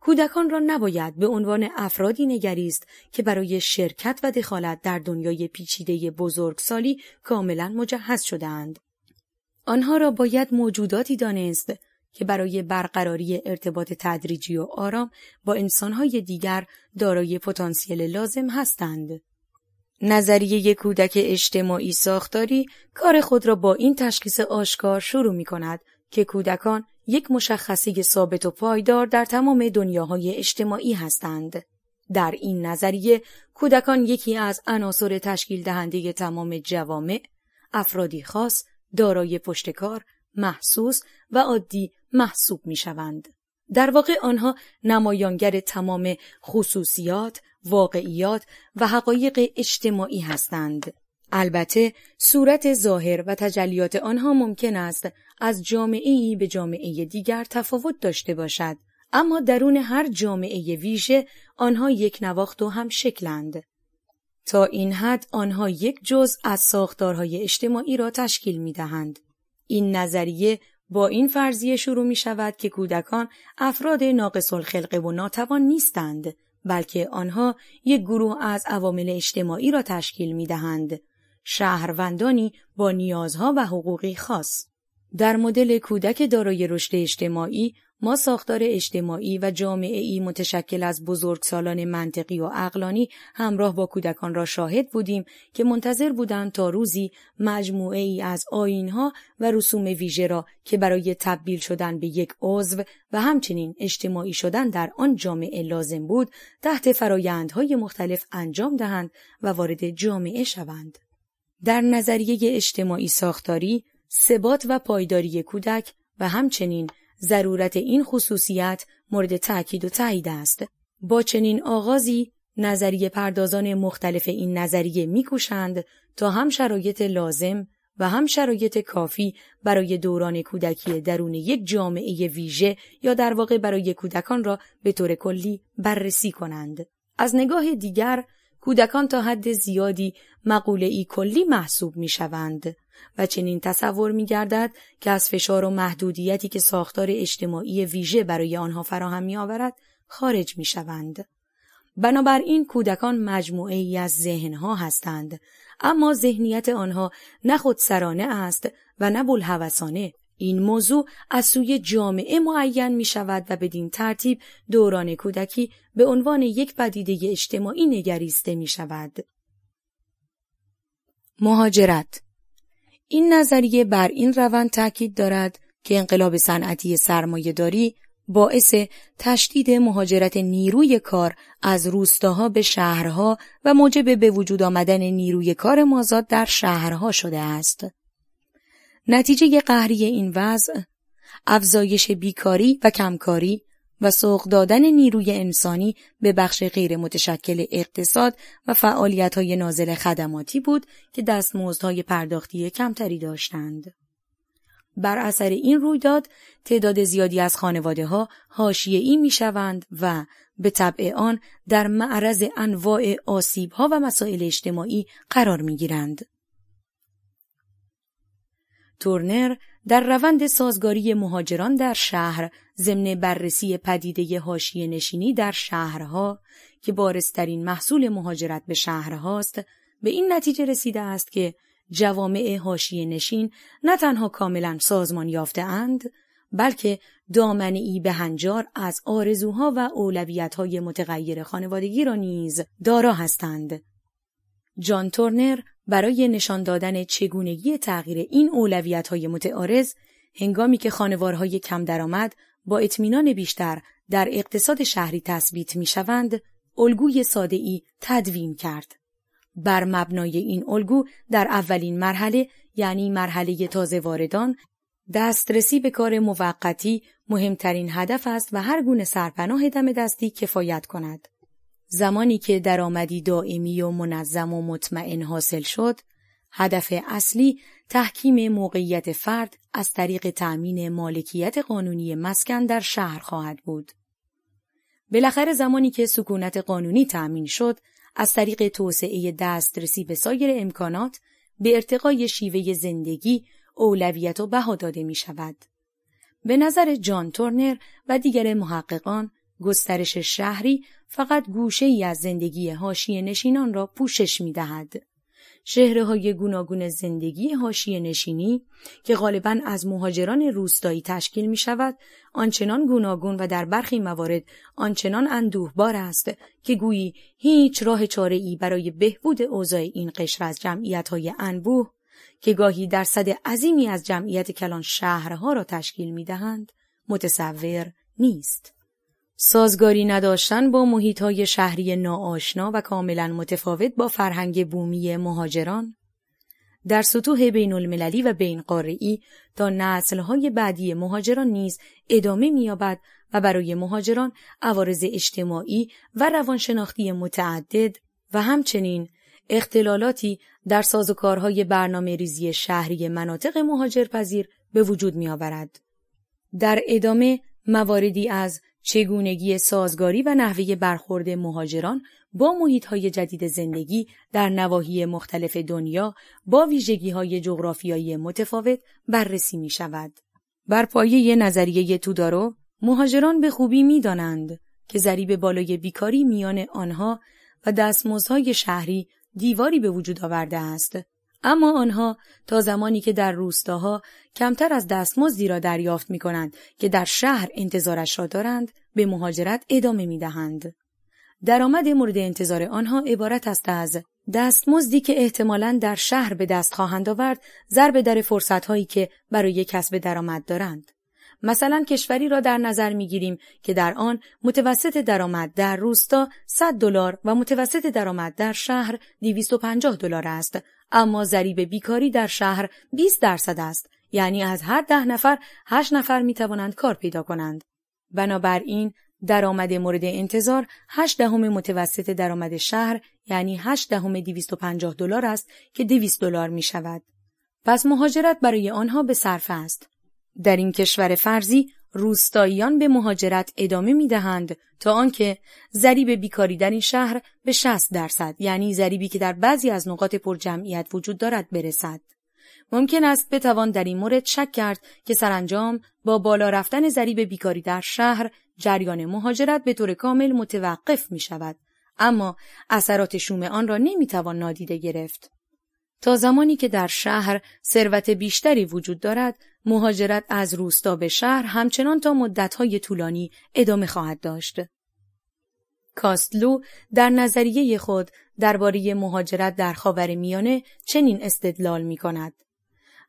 کودکان را نباید به عنوان افرادی نگریست که برای شرکت و دخالت در دنیای پیچیده بزرگسالی کاملا مجهز شدهاند. آنها را باید موجوداتی دانست که برای برقراری ارتباط تدریجی و آرام با انسانهای دیگر دارای پتانسیل لازم هستند. نظریه کودک اجتماعی ساختاری کار خود را با این تشخیص آشکار شروع می کند که کودکان یک مشخصه ثابت و پایدار در تمام دنیاهای اجتماعی هستند. در این نظریه کودکان یکی از عناصر تشکیل دهنده تمام جوامع، افرادی خاص، دارای پشتکار، محسوس و عادی محسوب می شوند. در واقع آنها نمایانگر تمام خصوصیات، واقعیات و حقایق اجتماعی هستند. البته صورت ظاهر و تجلیات آنها ممکن است از جامعه به جامعه دیگر تفاوت داشته باشد اما درون هر جامعه ویژه آنها یک نواخت و هم شکلند تا این حد آنها یک جزء از ساختارهای اجتماعی را تشکیل می دهند. این نظریه با این فرضیه شروع می شود که کودکان افراد ناقص الخلقه و ناتوان نیستند بلکه آنها یک گروه از عوامل اجتماعی را تشکیل می دهند. شهروندانی با نیازها و حقوقی خاص. در مدل کودک دارای رشد اجتماعی ما ساختار اجتماعی و جامعه ای متشکل از بزرگسالان منطقی و اقلانی همراه با کودکان را شاهد بودیم که منتظر بودند تا روزی مجموعه ای از آینها و رسوم ویژه را که برای تبدیل شدن به یک عضو و همچنین اجتماعی شدن در آن جامعه لازم بود تحت فرایندهای مختلف انجام دهند و وارد جامعه شوند. در نظریه اجتماعی ساختاری ثبات و پایداری کودک و همچنین ضرورت این خصوصیت مورد تأکید و تایید است با چنین آغازی نظریه پردازان مختلف این نظریه میکوشند تا هم شرایط لازم و هم شرایط کافی برای دوران کودکی درون یک جامعه ویژه یا در واقع برای کودکان را به طور کلی بررسی کنند. از نگاه دیگر کودکان تا حد زیادی مقوله ای کلی محسوب می شوند و چنین تصور می گردد که از فشار و محدودیتی که ساختار اجتماعی ویژه برای آنها فراهم می آورد خارج می شوند. بنابراین کودکان مجموعه ای از ذهنها هستند اما ذهنیت آنها نه خودسرانه است و نه بلحوثانه این موضوع از سوی جامعه معین می شود و بدین ترتیب دوران کودکی به عنوان یک پدیده اجتماعی نگریسته می شود. مهاجرت این نظریه بر این روند تاکید دارد که انقلاب صنعتی سرمایهداری باعث تشدید مهاجرت نیروی کار از روستاها به شهرها و موجب به وجود آمدن نیروی کار مازاد در شهرها شده است. نتیجه قهری این وضع افزایش بیکاری و کمکاری و سوق دادن نیروی انسانی به بخش غیر متشکل اقتصاد و فعالیت های نازل خدماتی بود که دستمزدهای پرداختی کمتری داشتند. بر اثر این رویداد تعداد زیادی از خانواده ها هاشیه ای می شوند و به طبع آن در معرض انواع آسیب ها و مسائل اجتماعی قرار می گیرند. تورنر در روند سازگاری مهاجران در شهر ضمن بررسی پدیده حاشیه نشینی در شهرها که بارزترین محصول مهاجرت به شهرهاست به این نتیجه رسیده است که جوامع حاشیه نشین نه تنها کاملا سازمان یافته اند بلکه دامن ای به هنجار از آرزوها و اولویتهای متغیر خانوادگی را نیز دارا هستند. جان تورنر برای نشان دادن چگونگی تغییر این اولویت های متعارض هنگامی که خانوارهای کم درآمد با اطمینان بیشتر در اقتصاد شهری تثبیت می شوند، الگوی ساده ای تدوین کرد. بر مبنای این الگو در اولین مرحله یعنی مرحله تازه واردان دسترسی به کار موقتی مهمترین هدف است و هر گونه سرپناه دم دستی کفایت کند. زمانی که درآمدی دائمی و منظم و مطمئن حاصل شد، هدف اصلی تحکیم موقعیت فرد از طریق تأمین مالکیت قانونی مسکن در شهر خواهد بود. بالاخره زمانی که سکونت قانونی تأمین شد، از طریق توسعه دسترسی به سایر امکانات به ارتقای شیوه زندگی اولویت و بها داده می شود. به نظر جان تورنر و دیگر محققان گسترش شهری فقط گوشه ای از زندگی هاشی نشینان را پوشش می دهد. های گوناگون زندگی هاشی نشینی که غالبا از مهاجران روستایی تشکیل می شود آنچنان گوناگون و در برخی موارد آنچنان بار است که گویی هیچ راه چاره ای برای بهبود اوضاع این قشر از جمعیت های انبوه که گاهی درصد عظیمی از جمعیت کلان شهرها را تشکیل می دهند متصور نیست. سازگاری نداشتن با های شهری ناآشنا و کاملا متفاوت با فرهنگ بومی مهاجران در سطوح بین المللی و بین قارعی تا های بعدی مهاجران نیز ادامه میابد و برای مهاجران عوارض اجتماعی و روانشناختی متعدد و همچنین اختلالاتی در سازوکارهای برنامه ریزی شهری مناطق مهاجرپذیر به وجود میآورد. در ادامه مواردی از چگونگی سازگاری و نحوه برخورد مهاجران با های جدید زندگی در نواحی مختلف دنیا با های جغرافیایی متفاوت بررسی می شود. بر پایه نظریه تودارو، مهاجران به خوبی می دانند که ذریب بالای بیکاری میان آنها و دستمزدهای شهری دیواری به وجود آورده است اما آنها تا زمانی که در روستاها کمتر از دستمزدی را دریافت می کنند که در شهر انتظارش را دارند به مهاجرت ادامه می دهند. درآمد مورد انتظار آنها عبارت است از دستمزدی که احتمالا در شهر به دست خواهند آورد ضرب در فرصتهایی که برای کسب درآمد دارند. مثلا کشوری را در نظر میگیریم که در آن متوسط درآمد در روستا 100 دلار و متوسط درآمد در شهر 250 دلار است اما ضریب بیکاری در شهر 20 درصد است یعنی از هر ده نفر 8 نفر می توانند کار پیدا کنند بنابراین درآمد مورد انتظار 8 دهم متوسط درآمد شهر یعنی 8 دهم 250 دلار است که 200 دلار می شود پس مهاجرت برای آنها به صرفه است در این کشور فرضی روستاییان به مهاجرت ادامه می دهند تا آنکه ضریب بیکاری در این شهر به 60 درصد یعنی ضریبی که در بعضی از نقاط پرجمعیت وجود دارد برسد. ممکن است بتوان در این مورد شک کرد که سرانجام با بالا رفتن ضریب بیکاری در شهر جریان مهاجرت به طور کامل متوقف می شود اما اثرات شوم آن را نمی توان نادیده گرفت. تا زمانی که در شهر ثروت بیشتری وجود دارد مهاجرت از روستا به شهر همچنان تا مدتهای طولانی ادامه خواهد داشت. کاستلو در نظریه خود درباره مهاجرت در خاور میانه چنین استدلال می کند.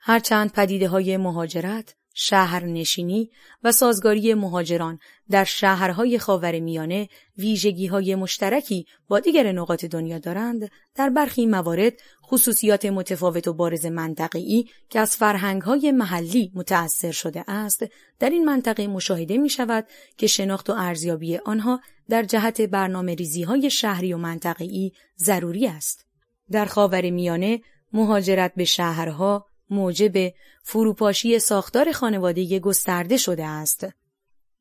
هرچند پدیده های مهاجرت شهرنشینی و سازگاری مهاجران در شهرهای خاور میانه ویژگی های مشترکی با دیگر نقاط دنیا دارند در برخی موارد خصوصیات متفاوت و بارز منطقه‌ای که از فرهنگ های محلی متأثر شده است در این منطقه مشاهده می شود که شناخت و ارزیابی آنها در جهت برنامه ریزی های شهری و منطقی ضروری است در خاور میانه مهاجرت به شهرها موجب فروپاشی ساختار خانواده گسترده شده است.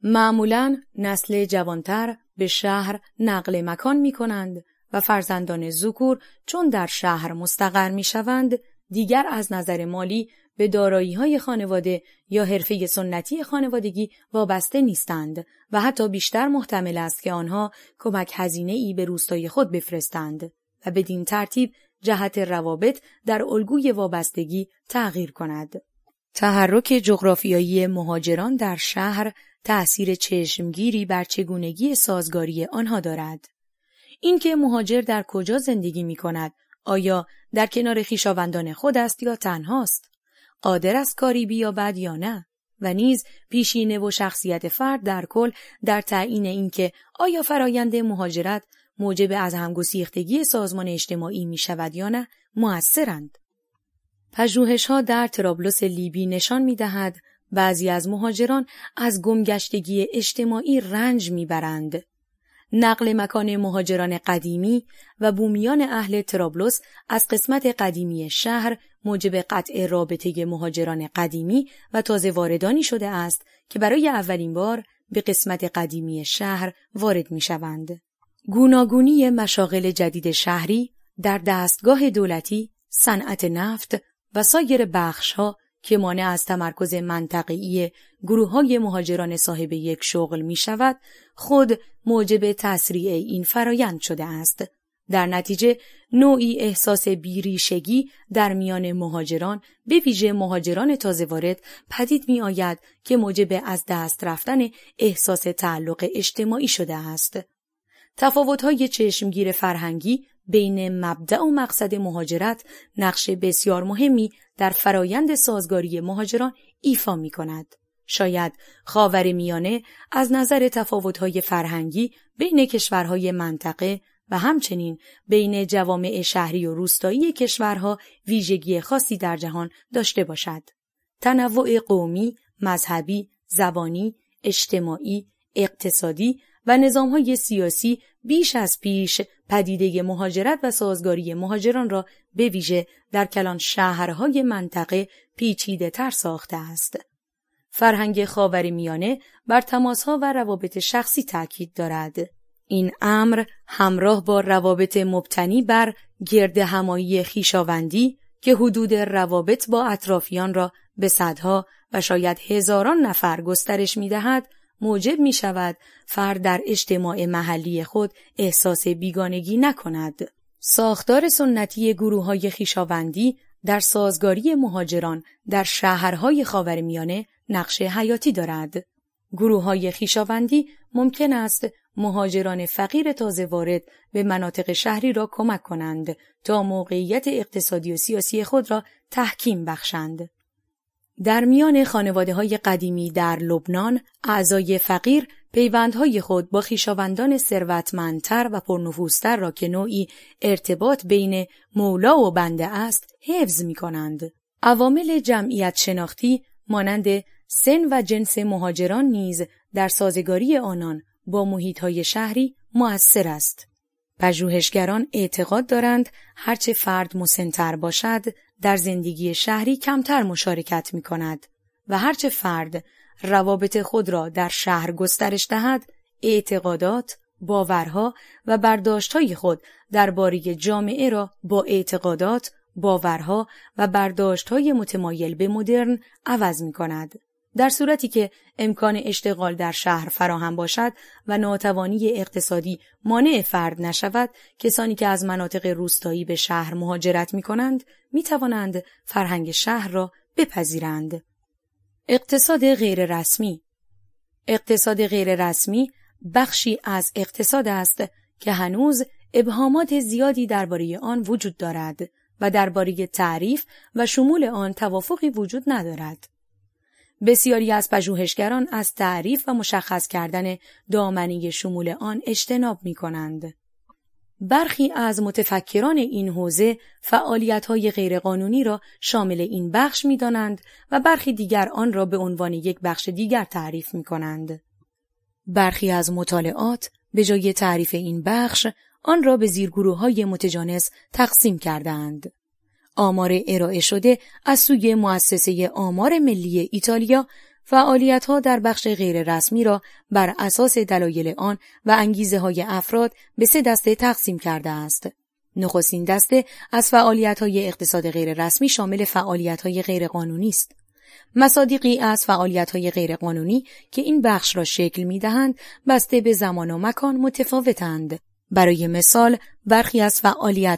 معمولا نسل جوانتر به شهر نقل مکان می کنند و فرزندان زکور چون در شهر مستقر می شوند دیگر از نظر مالی به دارایی های خانواده یا حرفه سنتی خانوادگی وابسته نیستند و حتی بیشتر محتمل است که آنها کمک هزینه ای به روستای خود بفرستند و بدین ترتیب جهت روابط در الگوی وابستگی تغییر کند. تحرک جغرافیایی مهاجران در شهر تأثیر چشمگیری بر چگونگی سازگاری آنها دارد. اینکه مهاجر در کجا زندگی می کند، آیا در کنار خیشاوندان خود است یا تنهاست؟ قادر است کاری بیابد یا نه؟ و نیز پیشینه و شخصیت فرد در کل در تعیین اینکه آیا فرایند مهاجرت موجب از همگسیختگی سازمان اجتماعی می شود یا نه موثرند. پژوهش ها در ترابلوس لیبی نشان می دهد بعضی از مهاجران از گمگشتگی اجتماعی رنج می برند. نقل مکان مهاجران قدیمی و بومیان اهل ترابلوس از قسمت قدیمی شهر موجب قطع رابطه مهاجران قدیمی و تازه واردانی شده است که برای اولین بار به قسمت قدیمی شهر وارد می شوند. گوناگونی مشاغل جدید شهری در دستگاه دولتی، صنعت نفت و سایر بخشها که مانع از تمرکز منطقی گروه های مهاجران صاحب یک شغل می شود، خود موجب تسریع این فرایند شده است. در نتیجه نوعی احساس بیریشگی در میان مهاجران به ویژه مهاجران تازه وارد پدید می آید که موجب از دست رفتن احساس تعلق اجتماعی شده است. تفاوت‌های چشمگیر فرهنگی بین مبدع و مقصد مهاجرت نقش بسیار مهمی در فرایند سازگاری مهاجران ایفا می کند. شاید خاور میانه از نظر تفاوت‌های فرهنگی بین کشورهای منطقه و همچنین بین جوامع شهری و روستایی کشورها ویژگی خاصی در جهان داشته باشد. تنوع قومی، مذهبی، زبانی، اجتماعی، اقتصادی و نظام های سیاسی بیش از پیش پدیده مهاجرت و سازگاری مهاجران را به ویژه در کلان شهرهای منطقه پیچیده تر ساخته است. فرهنگ خاور میانه بر تماسها و روابط شخصی تاکید دارد. این امر همراه با روابط مبتنی بر گرد همایی خیشاوندی که حدود روابط با اطرافیان را به صدها و شاید هزاران نفر گسترش می دهد موجب می شود فرد در اجتماع محلی خود احساس بیگانگی نکند. ساختار سنتی گروه های خیشاوندی در سازگاری مهاجران در شهرهای خاورمیانه نقش حیاتی دارد. گروه های خیشاوندی ممکن است مهاجران فقیر تازه وارد به مناطق شهری را کمک کنند تا موقعیت اقتصادی و سیاسی خود را تحکیم بخشند. در میان خانواده های قدیمی در لبنان اعضای فقیر پیوندهای خود با خیشاوندان ثروتمندتر و پرنفوذتر را که نوعی ارتباط بین مولا و بنده است حفظ می کنند. عوامل جمعیت شناختی مانند سن و جنس مهاجران نیز در سازگاری آنان با محیط شهری موثر است. پژوهشگران اعتقاد دارند هرچه فرد مسنتر باشد در زندگی شهری کمتر مشارکت می کند و هرچه فرد روابط خود را در شهر گسترش دهد اعتقادات، باورها و برداشتهای خود درباره جامعه را با اعتقادات، باورها و برداشتهای متمایل به مدرن عوض می کند. در صورتی که امکان اشتغال در شهر فراهم باشد و ناتوانی اقتصادی مانع فرد نشود کسانی که از مناطق روستایی به شهر مهاجرت می کنند می توانند فرهنگ شهر را بپذیرند. اقتصاد غیررسمی اقتصاد غیررسمی بخشی از اقتصاد است که هنوز ابهامات زیادی درباره آن وجود دارد و درباره تعریف و شمول آن توافقی وجود ندارد. بسیاری از پژوهشگران از تعریف و مشخص کردن دامنه شمول آن اجتناب می کنند. برخی از متفکران این حوزه فعالیت غیرقانونی را شامل این بخش می دانند و برخی دیگر آن را به عنوان یک بخش دیگر تعریف می کنند. برخی از مطالعات به جای تعریف این بخش آن را به زیرگروه های متجانس تقسیم کردند. آمار ارائه شده از سوی مؤسسه آمار ملی ایتالیا فعالیت ها در بخش غیررسمی را بر اساس دلایل آن و انگیزه های افراد به سه دسته تقسیم کرده است. نخستین دسته از فعالیت های اقتصاد غیررسمی شامل فعالیت های غیرقانونی است. مصادیقی از فعالیت های غیرقانونی که این بخش را شکل می دهند بسته به زمان و مکان متفاوتند. برای مثال برخی از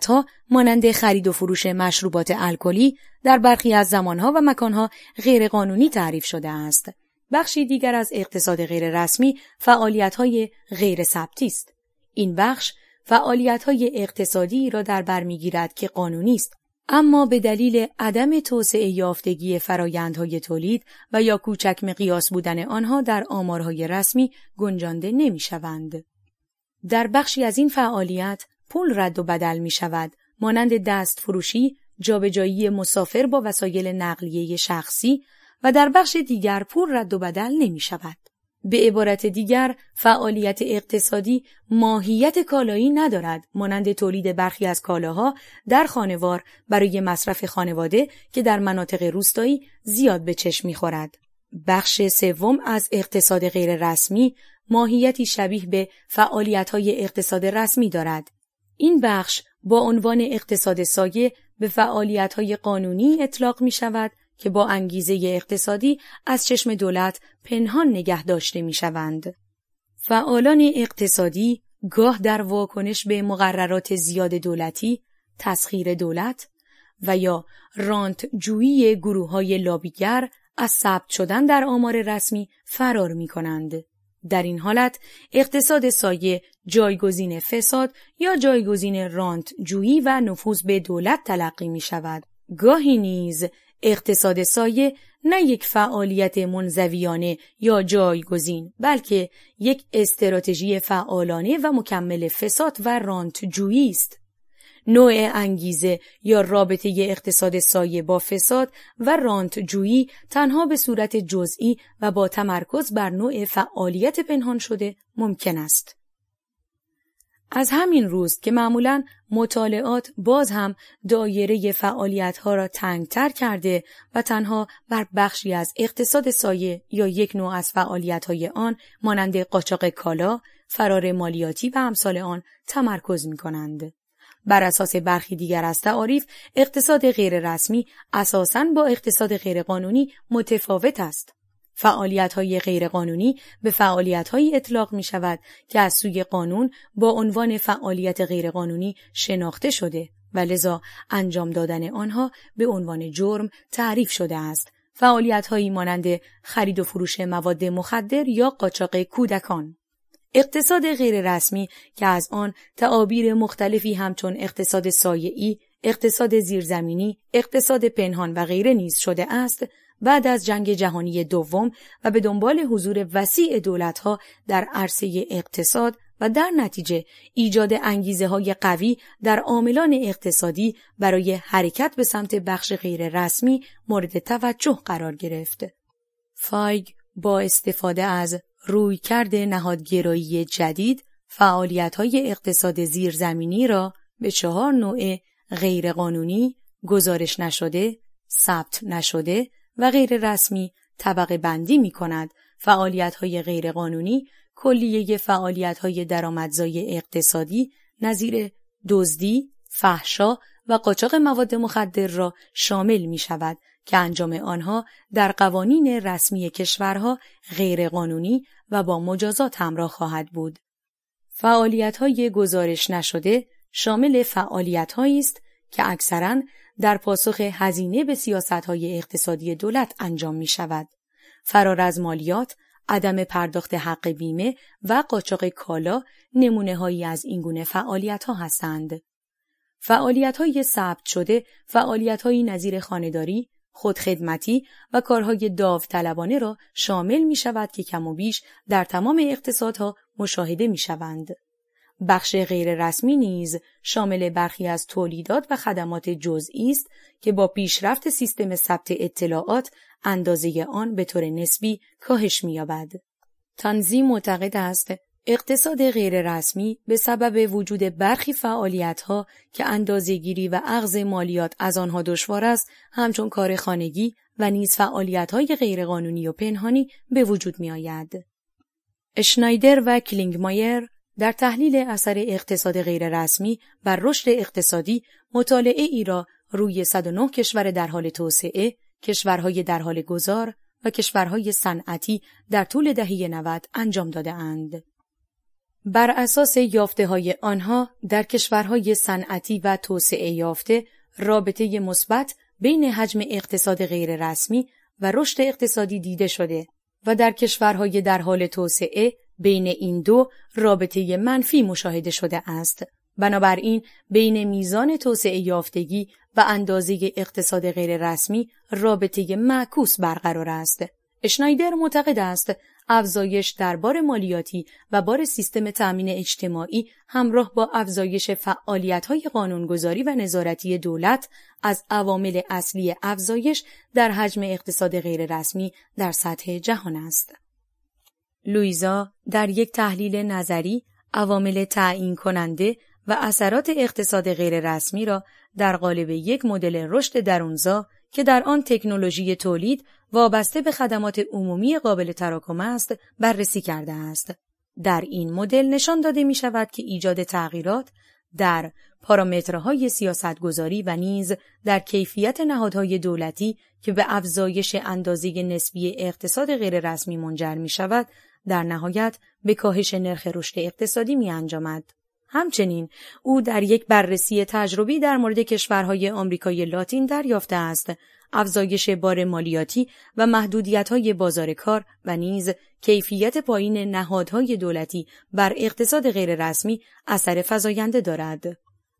ها مانند خرید و فروش مشروبات الکلی در برخی از زمانها و مکانها غیرقانونی تعریف شده است. بخشی دیگر از اقتصاد غیررسمی های غیر است. این بخش های اقتصادی را در بر میگیرد که قانونی است اما به دلیل عدم توسعه یافتگی فرایندهای تولید و یا کوچک مقیاس بودن آنها در آمارهای رسمی گنجانده نمی در بخشی از این فعالیت پول رد و بدل می شود مانند دست فروشی، جابجایی مسافر با وسایل نقلیه شخصی و در بخش دیگر پول رد و بدل نمی شود. به عبارت دیگر فعالیت اقتصادی ماهیت کالایی ندارد مانند تولید برخی از کالاها در خانوار برای مصرف خانواده که در مناطق روستایی زیاد به چشم خورد بخش سوم از اقتصاد غیررسمی ماهیتی شبیه به فعالیتهای اقتصاد رسمی دارد. این بخش با عنوان اقتصاد سایه به فعالیتهای قانونی اطلاق می شود که با انگیزه اقتصادی از چشم دولت پنهان نگه داشته می شوند. فعالان اقتصادی گاه در واکنش به مقررات زیاد دولتی، تسخیر دولت و یا رانت جویی گروه های لابیگر از ثبت شدن در آمار رسمی فرار می کنند. در این حالت اقتصاد سایه جایگزین فساد یا جایگزین رانت جویی و نفوذ به دولت تلقی می شود. گاهی نیز اقتصاد سایه نه یک فعالیت منزویانه یا جایگزین بلکه یک استراتژی فعالانه و مکمل فساد و رانت جویی است. نوع انگیزه یا رابطه اقتصاد سایه با فساد و رانت جویی تنها به صورت جزئی و با تمرکز بر نوع فعالیت پنهان شده ممکن است. از همین روز که معمولا مطالعات باز هم دایره فعالیت ها را تنگتر کرده و تنها بر بخشی از اقتصاد سایه یا یک نوع از فعالیت های آن مانند قاچاق کالا، فرار مالیاتی و امثال آن تمرکز می کنند. بر اساس برخی دیگر از تعاریف اقتصاد غیررسمی اساساً با اقتصاد غیرقانونی متفاوت است فعالیت های غیرقانونی به فعالیت اطلاق می شود که از سوی قانون با عنوان فعالیت غیرقانونی شناخته شده و لذا انجام دادن آنها به عنوان جرم تعریف شده است فعالیت هایی مانند خرید و فروش مواد مخدر یا قاچاق کودکان اقتصاد غیررسمی که از آن تعابیر مختلفی همچون اقتصاد سایعی، اقتصاد زیرزمینی، اقتصاد پنهان و غیره نیز شده است، بعد از جنگ جهانی دوم و به دنبال حضور وسیع دولتها در عرصه اقتصاد و در نتیجه ایجاد انگیزه های قوی در عاملان اقتصادی برای حرکت به سمت بخش غیر رسمی مورد توجه قرار گرفت. فایگ با استفاده از روی کرده نهادگرایی جدید های اقتصاد زیرزمینی را به چهار نوع غیرقانونی، گزارش نشده، ثبت نشده و غیررسمی رسمی طبقه بندی می کند. فعالیت های غیرقانونی کلیه فعالیت های درآمدزای اقتصادی نظیر دزدی، فحشا و قاچاق مواد مخدر را شامل می شود که انجام آنها در قوانین رسمی کشورها غیرقانونی و با مجازات همراه خواهد بود. فعالیت های گزارش نشده شامل فعالیت است که اکثرا در پاسخ هزینه به سیاست های اقتصادی دولت انجام می شود. فرار از مالیات، عدم پرداخت حق بیمه و قاچاق کالا نمونه هایی از این گونه فعالیت ها هستند. فعالیت های ثبت شده فعالیت های نظیر خانداری، خودخدمتی و کارهای داوطلبانه را شامل می شود که کم و بیش در تمام اقتصادها مشاهده می شوند. بخش غیررسمی نیز شامل برخی از تولیدات و خدمات جزئی است که با پیشرفت سیستم ثبت اطلاعات اندازه آن به طور نسبی کاهش می‌یابد. تنظیم معتقد است اقتصاد غیررسمی به سبب وجود برخی فعالیتها که اندازهگیری و عغز مالیات از آنها دشوار است همچون کار خانگی و نیز غیر غیرقانونی و پنهانی به وجود می آید. اشنایدر و کلینگمایر در تحلیل اثر اقتصاد غیررسمی بر رشد اقتصادی مطالعه ای را روی 109 کشور در حال توسعه، کشورهای در حال گذار و کشورهای صنعتی در طول دهه 90 انجام داده اند. بر اساس یافته های آنها در کشورهای صنعتی و توسعه یافته رابطه مثبت بین حجم اقتصاد غیررسمی و رشد اقتصادی دیده شده و در کشورهای در حال توسعه بین این دو رابطه منفی مشاهده شده است. بنابراین بین میزان توسعه یافتگی و اندازه اقتصاد غیررسمی رابطه معکوس برقرار است. اشنایدر معتقد است افزایش در بار مالیاتی و بار سیستم تأمین اجتماعی همراه با افزایش فعالیت‌های قانونگذاری و نظارتی دولت از عوامل اصلی افزایش در حجم اقتصاد غیررسمی در سطح جهان است. لویزا در یک تحلیل نظری عوامل تعیین کننده و اثرات اقتصاد غیررسمی را در قالب یک مدل رشد درونزا که در آن تکنولوژی تولید وابسته به خدمات عمومی قابل تراکم است بررسی کرده است. در این مدل نشان داده می شود که ایجاد تغییرات در پارامترهای سیاستگذاری و نیز در کیفیت نهادهای دولتی که به افزایش اندازه نسبی اقتصاد غیررسمی منجر می شود در نهایت به کاهش نرخ رشد اقتصادی می انجامد. همچنین او در یک بررسی تجربی در مورد کشورهای آمریکای لاتین دریافته است افزایش بار مالیاتی و محدودیت‌های بازار کار و نیز کیفیت پایین نهادهای دولتی بر اقتصاد غیررسمی اثر فزاینده دارد.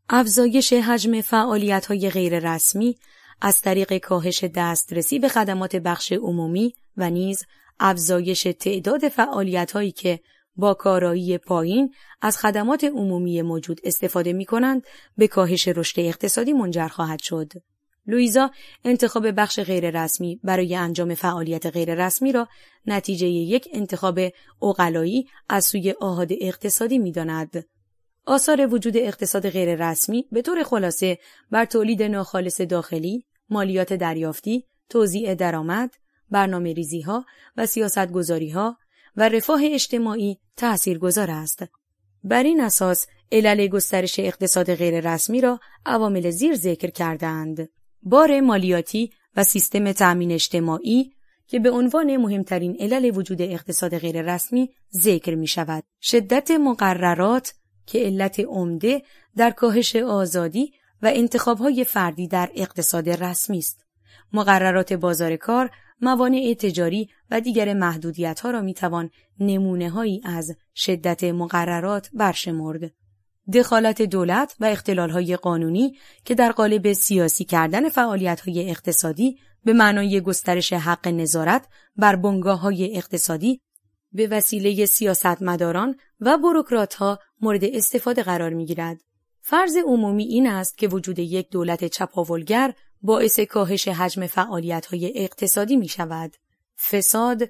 افزایش حجم فعالیت‌های غیررسمی از طریق کاهش دسترسی به خدمات بخش عمومی و نیز افزایش تعداد فعالیت‌هایی که با کارایی پایین از خدمات عمومی موجود استفاده می کنند به کاهش رشد اقتصادی منجر خواهد شد. لویزا انتخاب بخش غیررسمی برای انجام فعالیت غیررسمی را نتیجه یک انتخاب اوقلایی از سوی آهاد اقتصادی می داند. آثار وجود اقتصاد غیررسمی به طور خلاصه بر تولید ناخالص داخلی، مالیات دریافتی، توزیع درآمد، برنامه ریزی ها و سیاست گذاری ها، و رفاه اجتماعی گذار است. بر این اساس علل گسترش اقتصاد غیررسمی را عوامل زیر ذکر کردند. بار مالیاتی و سیستم تأمین اجتماعی که به عنوان مهمترین علل وجود اقتصاد غیررسمی ذکر می شود. شدت مقررات که علت عمده در کاهش آزادی و انتخابهای فردی در اقتصاد رسمی است. مقررات بازار کار موانع تجاری و دیگر محدودیت ها را می توان نمونه هایی از شدت مقررات برشمرد. دخالت دولت و اختلال های قانونی که در قالب سیاسی کردن فعالیت های اقتصادی به معنای گسترش حق نظارت بر بنگاه های اقتصادی به وسیله سیاستمداران و بروکرات ها مورد استفاده قرار می گیرد. فرض عمومی این است که وجود یک دولت چپاولگر باعث کاهش حجم فعالیت های اقتصادی می شود. فساد،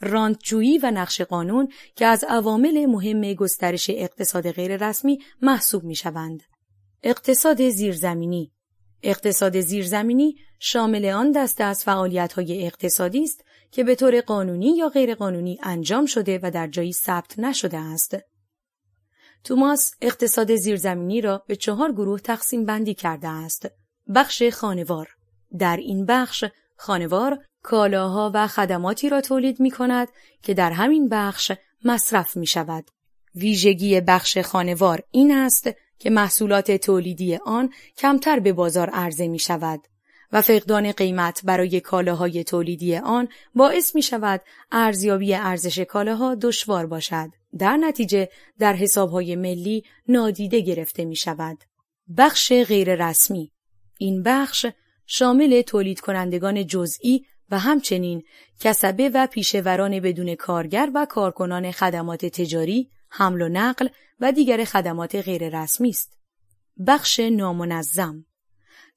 راندجویی و نقش قانون که از عوامل مهم گسترش اقتصاد غیررسمی محسوب می شوند. اقتصاد زیرزمینی اقتصاد زیرزمینی شامل آن دسته از فعالیت‌های اقتصادی است که به طور قانونی یا غیرقانونی انجام شده و در جایی ثبت نشده است. توماس اقتصاد زیرزمینی را به چهار گروه تقسیم بندی کرده است. بخش خانوار در این بخش خانوار کالاها و خدماتی را تولید می کند که در همین بخش مصرف می شود. ویژگی بخش خانوار این است که محصولات تولیدی آن کمتر به بازار عرضه می شود و فقدان قیمت برای کالاهای تولیدی آن باعث می شود ارزیابی ارزش کالاها دشوار باشد. در نتیجه در حسابهای ملی نادیده گرفته می شود. بخش غیررسمی این بخش شامل تولید کنندگان جزئی و همچنین کسبه و پیشوران بدون کارگر و کارکنان خدمات تجاری، حمل و نقل و دیگر خدمات غیررسمی است. بخش نامنظم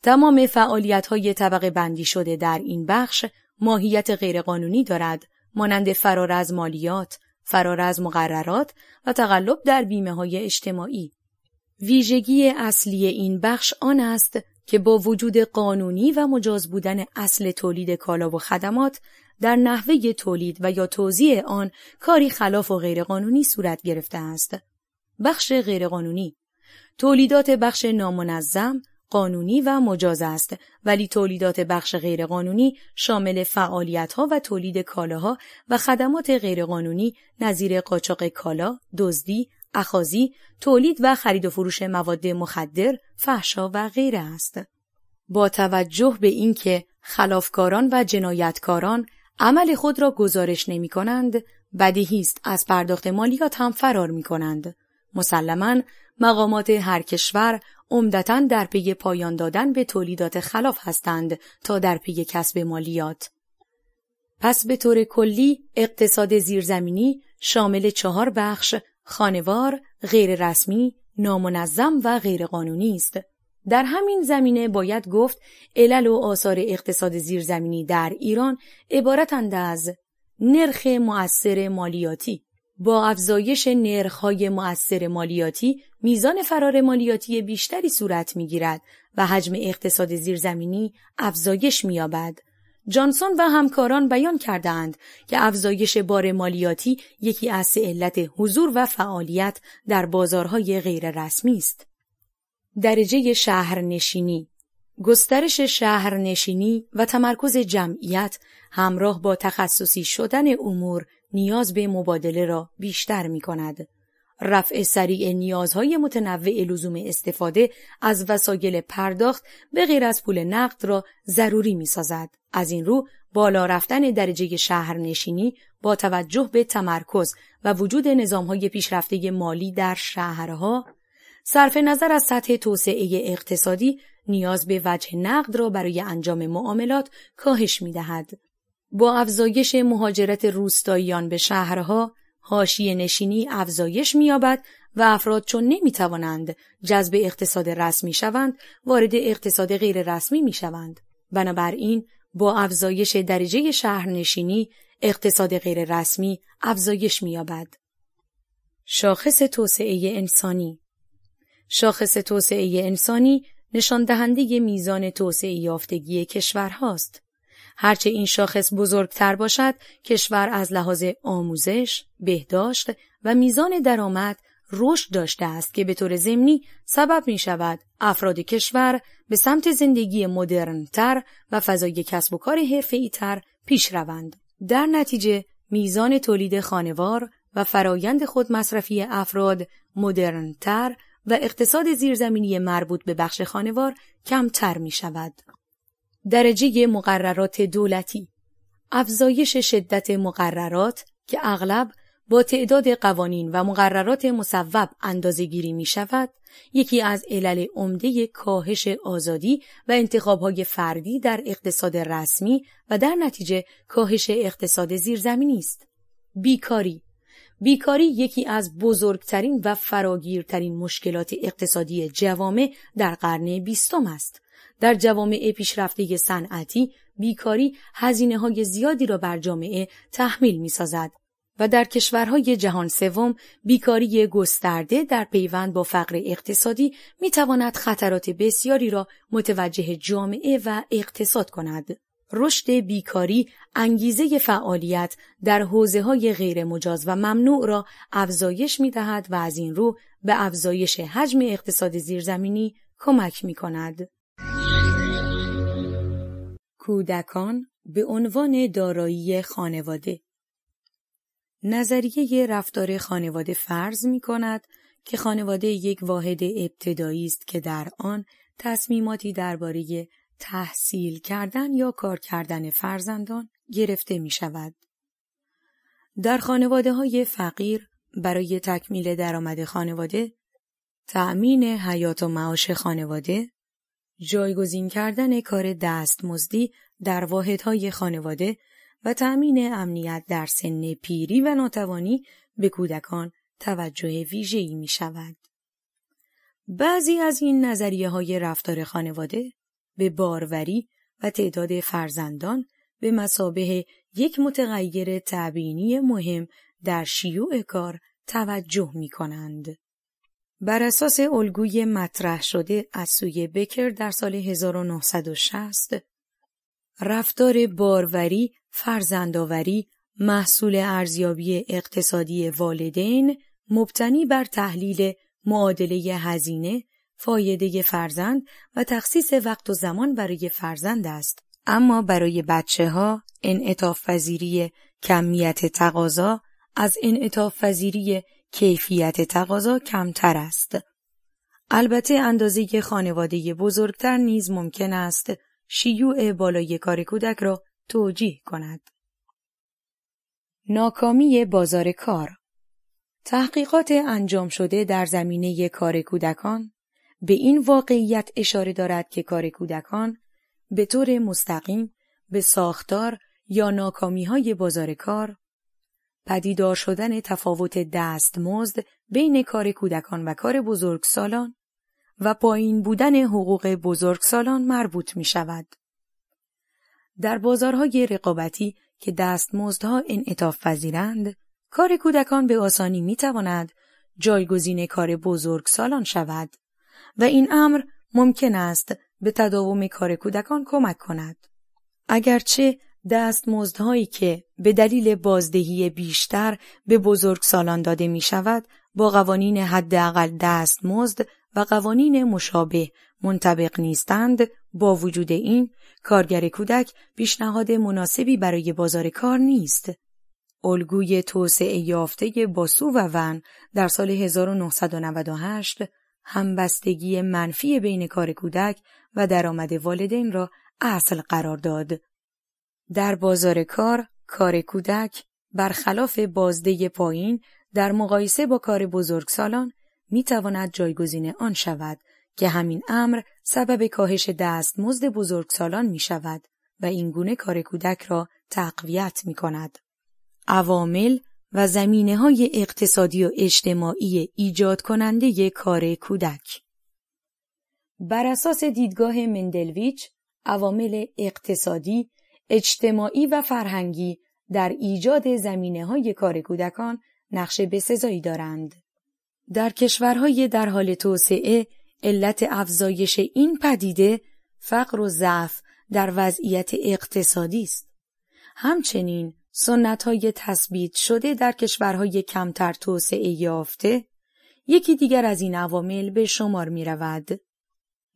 تمام فعالیت های طبقه بندی شده در این بخش ماهیت غیرقانونی دارد مانند فرار از مالیات، فرار از مقررات و تقلب در بیمه های اجتماعی. ویژگی اصلی این بخش آن است که با وجود قانونی و مجاز بودن اصل تولید کالا و خدمات در نحوه تولید و یا توزیع آن کاری خلاف و غیرقانونی صورت گرفته است. بخش غیرقانونی تولیدات بخش نامنظم، قانونی و مجاز است ولی تولیدات بخش غیرقانونی شامل فعالیتها و تولید کالاها و خدمات غیرقانونی نظیر قاچاق کالا، دزدی، اخازی، تولید و خرید و فروش مواد مخدر، فحشا و غیره است. با توجه به اینکه خلافکاران و جنایتکاران عمل خود را گزارش نمی کنند، بدیهی است از پرداخت مالیات هم فرار می کنند. مسلما مقامات هر کشور عمدتا در پی پایان دادن به تولیدات خلاف هستند تا در پی کسب مالیات. پس به طور کلی اقتصاد زیرزمینی شامل چهار بخش خانوار، غیررسمی، نامنظم و غیرقانونی است. در همین زمینه باید گفت علل و آثار اقتصاد زیرزمینی در ایران عبارتند از نرخ مؤثر مالیاتی با افزایش نرخ‌های مؤثر مالیاتی میزان فرار مالیاتی بیشتری صورت میگیرد و حجم اقتصاد زیرزمینی افزایش می‌یابد جانسون و همکاران بیان کردهاند که افزایش بار مالیاتی یکی از علت حضور و فعالیت در بازارهای غیررسمی است. درجه شهرنشینی گسترش شهرنشینی و تمرکز جمعیت همراه با تخصصی شدن امور نیاز به مبادله را بیشتر می کند. رفع سریع نیازهای متنوع لزوم استفاده از وسایل پرداخت به غیر از پول نقد را ضروری می سازد. از این رو بالا رفتن درجه شهرنشینی با توجه به تمرکز و وجود نظامهای پیشرفته مالی در شهرها صرف نظر از سطح توسعه اقتصادی نیاز به وجه نقد را برای انجام معاملات کاهش می دهد. با افزایش مهاجرت روستاییان به شهرها حاشیه نشینی افزایش مییابد و افراد چون نمیتوانند جذب اقتصاد رسمی شوند وارد اقتصاد غیر رسمی میشوند بنابراین با افزایش درجه شهرنشینی اقتصاد غیر رسمی افزایش مییابد شاخص توسعه انسانی شاخص توسعه انسانی نشان دهنده میزان توسعه یافتگی کشورهاست هرچه این شاخص بزرگتر باشد کشور از لحاظ آموزش، بهداشت و میزان درآمد رشد داشته است که به طور ضمنی سبب می شود افراد کشور به سمت زندگی مدرنتر و فضای کسب و کار ای تر پیش روند. در نتیجه میزان تولید خانوار و فرایند خود مصرفی افراد مدرنتر و اقتصاد زیرزمینی مربوط به بخش خانوار کمتر می شود. درجه مقررات دولتی افزایش شدت مقررات که اغلب با تعداد قوانین و مقررات مصوب اندازه گیری می شود، یکی از علل عمده کاهش آزادی و انتخابهای فردی در اقتصاد رسمی و در نتیجه کاهش اقتصاد زیرزمینی است. بیکاری بیکاری یکی از بزرگترین و فراگیرترین مشکلات اقتصادی جوامع در قرن بیستم است. در جوامع پیشرفته صنعتی بیکاری هزینه های زیادی را بر جامعه تحمیل می سازد و در کشورهای جهان سوم بیکاری گسترده در پیوند با فقر اقتصادی می تواند خطرات بسیاری را متوجه جامعه و اقتصاد کند. رشد بیکاری انگیزه فعالیت در حوزه های غیر مجاز و ممنوع را افزایش می دهد و از این رو به افزایش حجم اقتصاد زیرزمینی کمک می کند. کودکان به عنوان دارایی خانواده نظریه رفتار خانواده فرض می کند که خانواده یک واحد ابتدایی است که در آن تصمیماتی درباره تحصیل کردن یا کار کردن فرزندان گرفته می شود. در خانواده های فقیر برای تکمیل درآمد خانواده، تأمین حیات و معاش خانواده، جایگزین کردن کار دستمزدی در واحدهای خانواده و تأمین امنیت در سن پیری و ناتوانی به کودکان توجه ای می شود. بعضی از این نظریه های رفتار خانواده به باروری و تعداد فرزندان به مسابه یک متغیر تبینی مهم در شیوع کار توجه می کنند. بر اساس الگوی مطرح شده از سوی بکر در سال 1960 رفتار باروری، فرزندآوری، محصول ارزیابی اقتصادی والدین مبتنی بر تحلیل معادله هزینه، فایده فرزند و تخصیص وقت و زمان برای فرزند است. اما برای بچه ها این کمیت تقاضا از این کیفیت تقاضا کمتر است. البته اندازه که خانواده بزرگتر نیز ممکن است شیوع بالای کار کودک را توجیه کند. ناکامی بازار کار تحقیقات انجام شده در زمینه کار کودکان به این واقعیت اشاره دارد که کار کودکان به طور مستقیم به ساختار یا ناکامی های بازار کار پدیدار شدن تفاوت دستمزد بین کار کودکان و کار بزرگسالان و پایین بودن حقوق بزرگسالان مربوط می شود. در بازارهای رقابتی که دستمزدها انعطاف پذیرند، کار کودکان به آسانی می تواند جایگزین کار بزرگسالان شود و این امر ممکن است به تداوم کار کودکان کمک کند. اگرچه دستمزدهایی که به دلیل بازدهی بیشتر به بزرگسالان داده می شود با قوانین حداقل دستمزد و قوانین مشابه منطبق نیستند با وجود این کارگر کودک پیشنهاد مناسبی برای بازار کار نیست الگوی توسعه یافته باسو و ون در سال 1998 همبستگی منفی بین کار کودک و درآمد والدین را اصل قرار داد در بازار کار، کار کودک، برخلاف بازده پایین در مقایسه با کار بزرگسالان می تواند جایگزین آن شود که همین امر سبب کاهش دستمزد بزرگسالان می شود و این گونه کار کودک را تقویت می کند. عوامل و زمینه های اقتصادی و اجتماعی ایجاد کننده ی کار کودک بر اساس دیدگاه مندلویچ عوامل اقتصادی اجتماعی و فرهنگی در ایجاد زمینه های کار کودکان نقش بسزایی دارند. در کشورهای در حال توسعه علت افزایش این پدیده فقر و ضعف در وضعیت اقتصادی است. همچنین سنت های تثبیت شده در کشورهای کمتر توسعه یافته یکی دیگر از این عوامل به شمار می رود.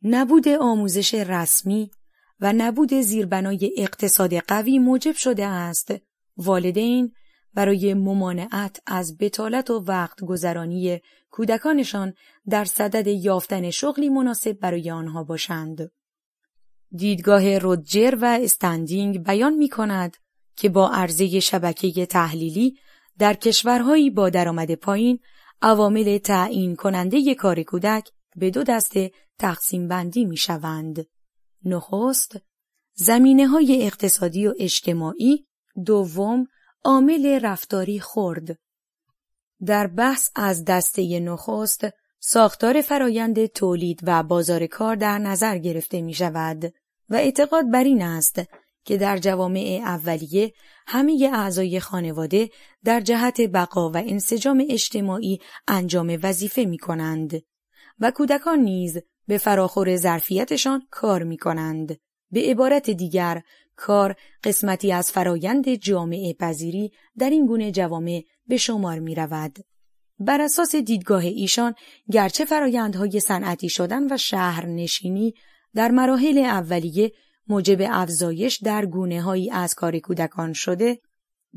نبود آموزش رسمی و نبود زیربنای اقتصاد قوی موجب شده است والدین برای ممانعت از بتالت و وقت گذرانی کودکانشان در صدد یافتن شغلی مناسب برای آنها باشند. دیدگاه رودجر و استندینگ بیان می کند که با عرضه شبکه تحلیلی در کشورهایی با درآمد پایین عوامل تعیین کننده کار کودک به دو دسته تقسیم بندی می شوند. نخست زمینه های اقتصادی و اجتماعی دوم عامل رفتاری خورد در بحث از دسته نخست ساختار فرایند تولید و بازار کار در نظر گرفته می شود و اعتقاد بر این است که در جوامع اولیه همه اعضای خانواده در جهت بقا و انسجام اجتماعی انجام وظیفه می کنند و کودکان نیز به فراخور ظرفیتشان کار می کنند. به عبارت دیگر کار قسمتی از فرایند جامعه پذیری در این گونه جوامع به شمار می رود. بر اساس دیدگاه ایشان گرچه فرایندهای صنعتی شدن و شهرنشینی در مراحل اولیه موجب افزایش در گونه هایی از کار کودکان شده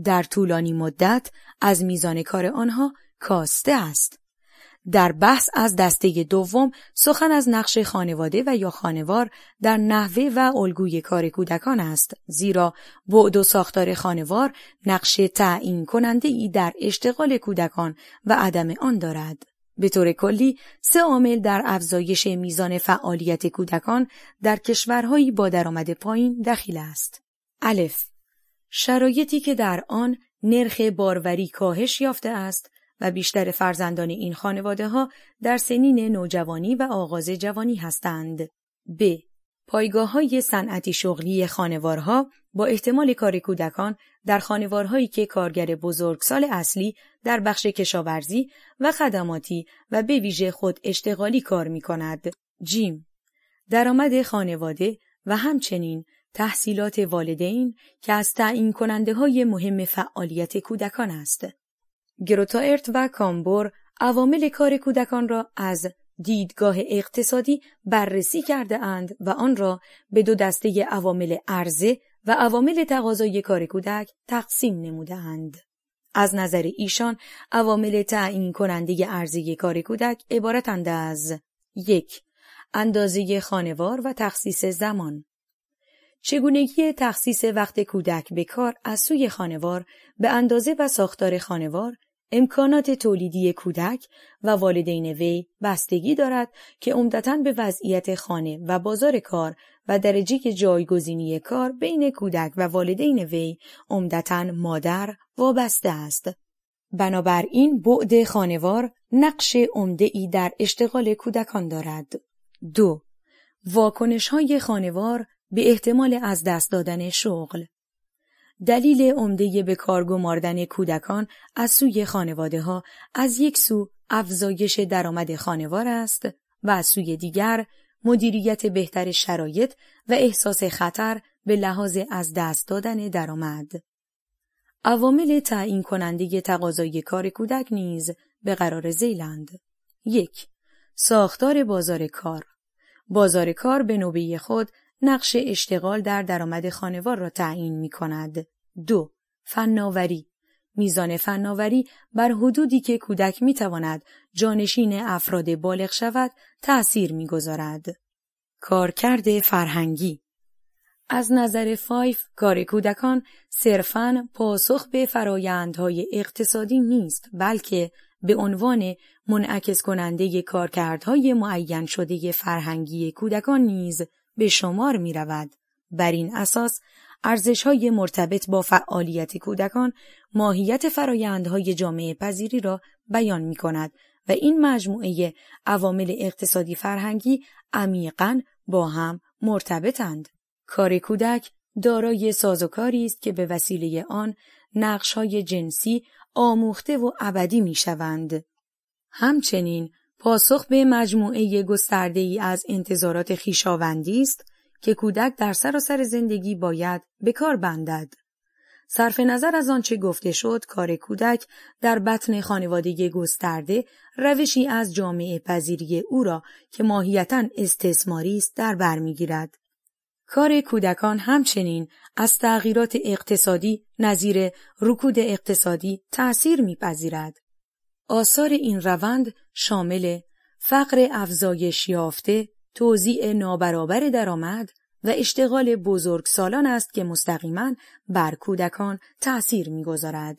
در طولانی مدت از میزان کار آنها کاسته است در بحث از دسته دوم سخن از نقش خانواده و یا خانوار در نحوه و الگوی کار کودکان است زیرا بعد و ساختار خانوار نقش تعیین کننده ای در اشتغال کودکان و عدم آن دارد به طور کلی سه عامل در افزایش میزان فعالیت کودکان در کشورهایی با درآمد پایین دخیل است الف شرایطی که در آن نرخ باروری کاهش یافته است و بیشتر فرزندان این خانواده ها در سنین نوجوانی و آغاز جوانی هستند. ب. پایگاه های صنعتی شغلی خانوارها با احتمال کار کودکان در خانوارهایی که کارگر بزرگسال اصلی در بخش کشاورزی و خدماتی و به ویژه خود اشتغالی کار می کند. جیم درآمد خانواده و همچنین تحصیلات والدین که از تعیین کننده های مهم فعالیت کودکان است. گروتایرت و کامبور عوامل کار کودکان را از دیدگاه اقتصادی بررسی کرده اند و آن را به دو دسته عوامل عرضه و عوامل تقاضای کار کودک تقسیم نموده اند. از نظر ایشان عوامل تعیین کننده ارزی کار کودک عبارتند از یک اندازه خانوار و تخصیص زمان چگونگی تخصیص وقت کودک به کار از سوی خانوار به اندازه و ساختار خانوار امکانات تولیدی کودک و والدین وی بستگی دارد که عمدتا به وضعیت خانه و بازار کار و درجه جایگزینی کار بین کودک و والدین وی عمدتا مادر وابسته است. بنابراین بعد خانوار نقش عمده ای در اشتغال کودکان دارد. دو واکنش های خانوار به احتمال از دست دادن شغل دلیل عمده به کار گماردن کودکان از سوی خانواده ها از یک سو افزایش درآمد خانوار است و از سوی دیگر مدیریت بهتر شرایط و احساس خطر به لحاظ از دست دادن درآمد. عوامل تعیین کننده تقاضای کار کودک نیز به قرار زیلند. یک ساختار بازار کار بازار کار به نوبه خود نقش اشتغال در درآمد خانوار را تعیین می کند. دو فناوری میزان فناوری بر حدودی که کودک می تواند جانشین افراد بالغ شود تأثیر میگذارد. کارکرد فرهنگی از نظر فایف کار کودکان صرفاً پاسخ به فرایندهای اقتصادی نیست بلکه به عنوان منعکس کننده کارکردهای معین شده فرهنگی کودکان نیز به شمار می رود. بر این اساس ارزش های مرتبط با فعالیت کودکان ماهیت فرایندهای جامعه پذیری را بیان می کند و این مجموعه عوامل اقتصادی فرهنگی عمیقا با هم مرتبطند. کار کودک دارای سازوکاری است که به وسیله آن نقش های جنسی آموخته و ابدی می شوند. همچنین پاسخ به مجموعه گسترده ای از انتظارات خیشاوندی است که کودک در سراسر زندگی باید به کار بندد. صرف نظر از آنچه گفته شد کار کودک در بطن خانواده گسترده روشی از جامعه پذیری او را که ماهیتا استثماری است در بر میگیرد کار کودکان همچنین از تغییرات اقتصادی نظیر رکود اقتصادی تأثیر میپذیرد آثار این روند شامل فقر افزایش یافته، توزیع نابرابر درآمد و اشتغال بزرگ سالان است که مستقیما بر کودکان تأثیر می‌گذارد.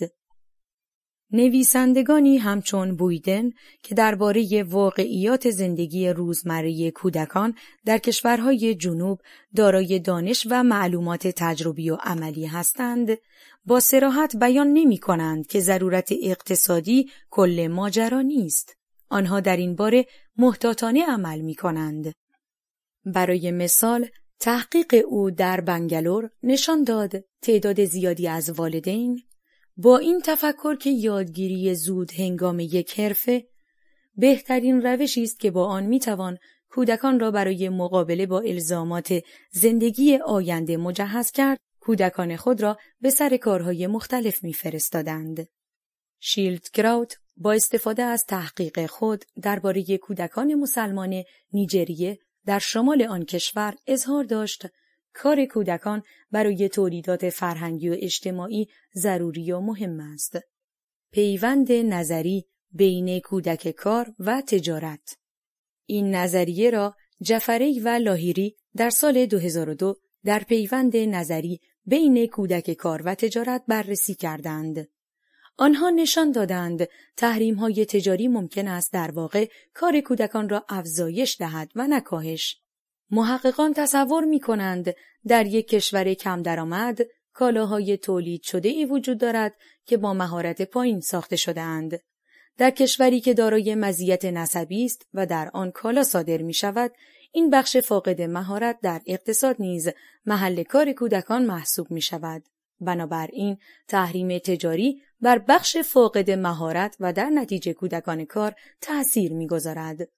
نویسندگانی همچون بویدن که درباره واقعیات زندگی روزمره کودکان در کشورهای جنوب دارای دانش و معلومات تجربی و عملی هستند، با سراحت بیان نمی کنند که ضرورت اقتصادی کل ماجرا نیست. آنها در این باره محتاطانه عمل می کنند. برای مثال تحقیق او در بنگلور نشان داد تعداد زیادی از والدین با این تفکر که یادگیری زود هنگام یک حرفه بهترین روشی است که با آن توان کودکان را برای مقابله با الزامات زندگی آینده مجهز کرد کودکان خود را به سر کارهای مختلف میفرستادند. کراوت با استفاده از تحقیق خود درباره کودکان مسلمان نیجریه در شمال آن کشور اظهار داشت کار کودکان برای تولیدات فرهنگی و اجتماعی ضروری و مهم است. پیوند نظری بین کودک کار و تجارت این نظریه را جفری و لاهیری در سال 2002 در پیوند نظری بین کودک کار و تجارت بررسی کردند. آنها نشان دادند تحریم های تجاری ممکن است در واقع کار کودکان را افزایش دهد و نکاهش. محققان تصور می کنند در یک کشور کم درآمد کالاهای تولید شده ای وجود دارد که با مهارت پایین ساخته شده در کشوری که دارای مزیت نسبی است و در آن کالا صادر می شود، این بخش فاقد مهارت در اقتصاد نیز محل کار کودکان محسوب می شود. بنابراین تحریم تجاری بر بخش فاقد مهارت و در نتیجه کودکان کار تأثیر گذارد.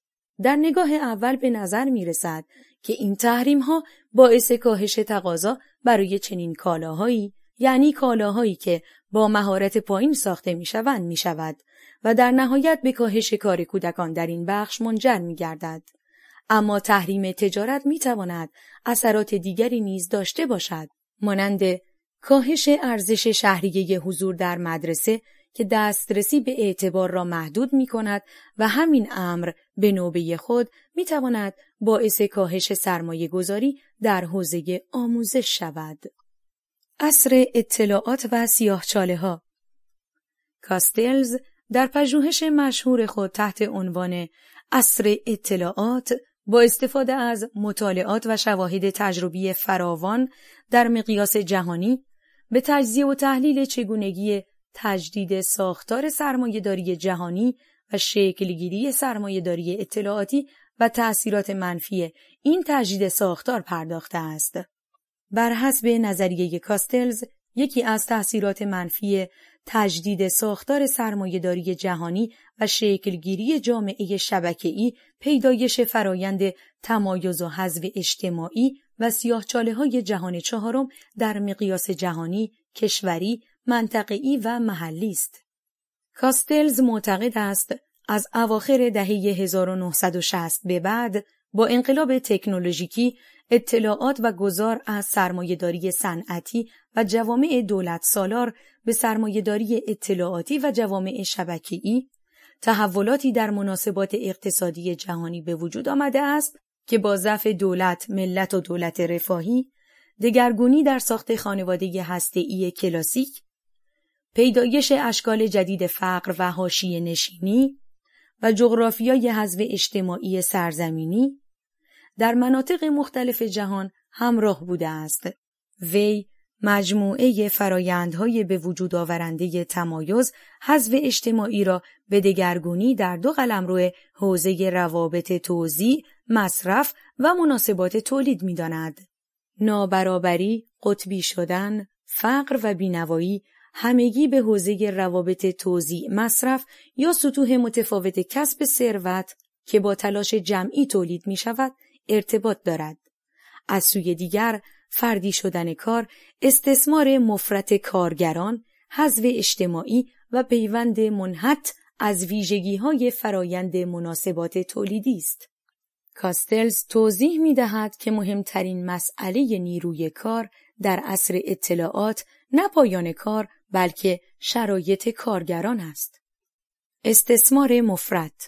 در نگاه اول به نظر می رسد که این تحریم ها باعث کاهش تقاضا برای چنین کالاهایی یعنی کالاهایی که با مهارت پایین ساخته می شوند می شود و در نهایت به کاهش کار کودکان در این بخش منجر می گردد. اما تحریم تجارت می تواند اثرات دیگری نیز داشته باشد مانند کاهش ارزش شهریه حضور در مدرسه که دسترسی به اعتبار را محدود می کند و همین امر به نوبه خود می تواند باعث کاهش سرمایه گذاری در حوزه آموزش شود. اصر اطلاعات و چاله ها کاستلز در پژوهش مشهور خود تحت عنوان اصر اطلاعات با استفاده از مطالعات و شواهد تجربی فراوان در مقیاس جهانی به تجزیه و تحلیل چگونگی تجدید ساختار سرمایهداری جهانی و شکلگیری سرمایهداری اطلاعاتی و تأثیرات منفی این تجدید ساختار پرداخته است. بر حسب نظریه کاستلز، یکی از تأثیرات منفی تجدید ساختار سرمایهداری جهانی و شکلگیری جامعه شبکه‌ای پیدایش فرایند تمایز و حذف اجتماعی و سیاهچاله های جهان چهارم در مقیاس جهانی، کشوری، منطقه‌ای و محلی است. کاستلز معتقد است از اواخر دهه 1960 به بعد با انقلاب تکنولوژیکی اطلاعات و گذار از سرمایهداری صنعتی و جوامع دولت سالار به سرمایهداری اطلاعاتی و جوامع شبکه‌ای تحولاتی در مناسبات اقتصادی جهانی به وجود آمده است که با ضعف دولت، ملت و دولت رفاهی، دگرگونی در ساخت خانواده هسته‌ای کلاسیک، پیدایش اشکال جدید فقر و هاشی نشینی و جغرافیای حذف اجتماعی سرزمینی در مناطق مختلف جهان همراه بوده است. وی مجموعه فرایندهای به وجود آورنده تمایز حذف اجتماعی را به دگرگونی در دو روی حوزه روابط توزیع، مصرف و مناسبات تولید داند نابرابری، قطبی شدن، فقر و بینوایی همگی به حوزه روابط توزیع مصرف یا سطوح متفاوت کسب ثروت که با تلاش جمعی تولید می شود ارتباط دارد. از سوی دیگر فردی شدن کار، استثمار مفرت کارگران، حذف اجتماعی و پیوند منحت از ویژگی های فرایند مناسبات تولیدی است. کاستلز توضیح می دهد که مهمترین مسئله نیروی کار در عصر اطلاعات نه پایان کار بلکه شرایط کارگران است. استثمار مفرد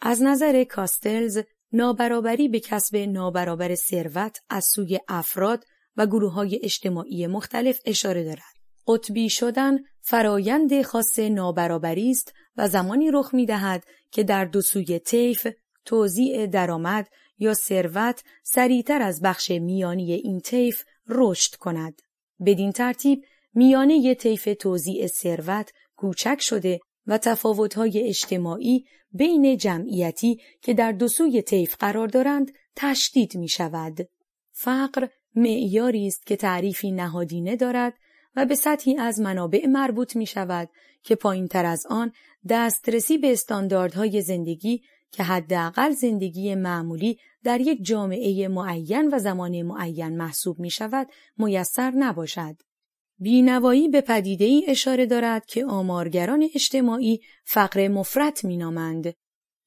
از نظر کاستلز نابرابری به کسب نابرابر ثروت از سوی افراد و گروه های اجتماعی مختلف اشاره دارد. قطبی شدن فرایند خاص نابرابری است و زمانی رخ می دهد که در دو سوی طیف توزیع درآمد یا ثروت سریعتر از بخش میانی این طیف رشد کند. بدین ترتیب میانه ی طیف توزیع ثروت کوچک شده و تفاوتهای اجتماعی بین جمعیتی که در دو سوی طیف قرار دارند تشدید می شود. فقر معیاری است که تعریفی نهادینه دارد و به سطحی از منابع مربوط می شود که پایین تر از آن دسترسی به استانداردهای زندگی که حداقل زندگی معمولی در یک جامعه معین و زمان معین محسوب می شود میسر نباشد. بینوایی به پدیده ای اشاره دارد که آمارگران اجتماعی فقر مفرت مینامند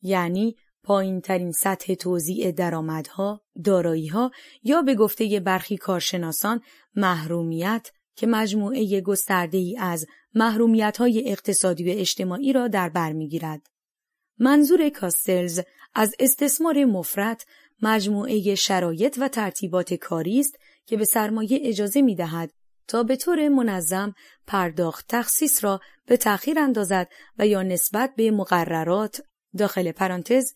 یعنی پایین ترین سطح توزیع درآمدها، داراییها یا به گفته برخی کارشناسان محرومیت که مجموعه گسترده ای از محرومیت های اقتصادی و اجتماعی را در بر میگیرد. منظور کاستلز از استثمار مفرت مجموعه شرایط و ترتیبات کاری است که به سرمایه اجازه می دهد تا به طور منظم پرداخت تخصیص را به تأخیر اندازد و یا نسبت به مقررات داخل پرانتز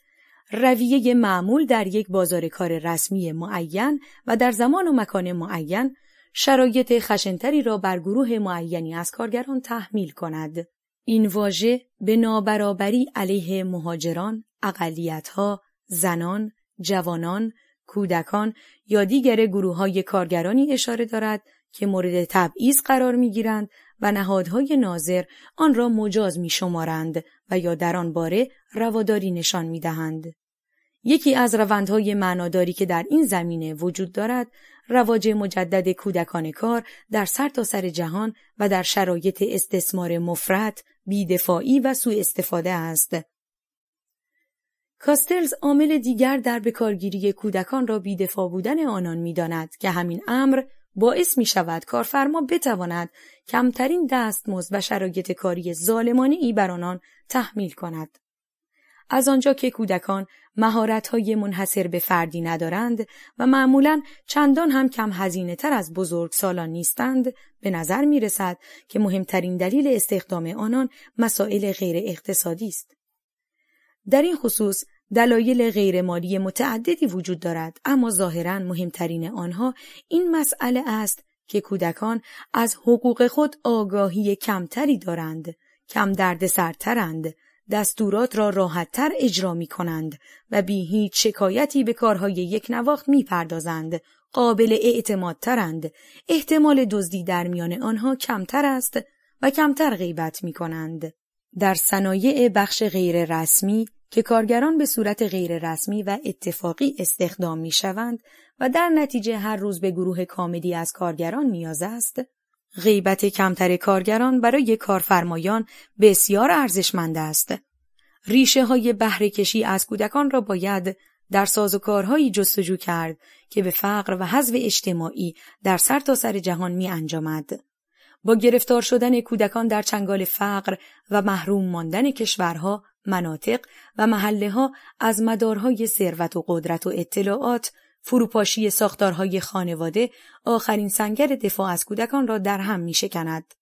رویه معمول در یک بازار کار رسمی معین و در زمان و مکان معین شرایط خشنتری را بر گروه معینی از کارگران تحمیل کند. این واژه به نابرابری علیه مهاجران، اقلیتها، زنان، جوانان، کودکان یا دیگر گروه های کارگرانی اشاره دارد که مورد تبعیض قرار میگیرند و نهادهای ناظر آن را مجاز میشمارند و یا در آن باره رواداری نشان میدهند یکی از روندهای معناداری که در این زمینه وجود دارد رواج مجدد کودکان کار در سرتاسر سر جهان و در شرایط استثمار مفرد، بیدفاعی و سوء استفاده است کاستلز عامل دیگر در بکارگیری کودکان را بیدفاع بودن آنان داند که همین امر باعث می شود کارفرما بتواند کمترین دستمزد و شرایط کاری ظالمانه ای بر آنان تحمیل کند. از آنجا که کودکان های منحصر به فردی ندارند و معمولا چندان هم کم هزینه تر از بزرگ سالان نیستند به نظر می رسد که مهمترین دلیل استخدام آنان مسائل غیر اقتصادی است. در این خصوص دلایل غیرمالی متعددی وجود دارد اما ظاهرا مهمترین آنها این مسئله است که کودکان از حقوق خود آگاهی کمتری دارند کم درد سرترند دستورات را راحتتر اجرا می کنند و بی هیچ شکایتی به کارهای یک نواخت می پردازند. قابل اعتمادترند. احتمال دزدی در میان آنها کمتر است و کمتر غیبت می کنند. در صنایع بخش غیر رسمی که کارگران به صورت غیررسمی و اتفاقی استخدام می شوند و در نتیجه هر روز به گروه کامدی از کارگران نیاز است، غیبت کمتر کارگران برای کارفرمایان بسیار ارزشمند است. ریشه های بهره کشی از کودکان را باید در کارهایی جستجو کرد که به فقر و حذف اجتماعی در سرتاسر سر جهان می انجامد. با گرفتار شدن کودکان در چنگال فقر و محروم ماندن کشورها مناطق و محله ها از مدارهای ثروت و قدرت و اطلاعات فروپاشی ساختارهای خانواده آخرین سنگر دفاع از کودکان را در هم می شکند.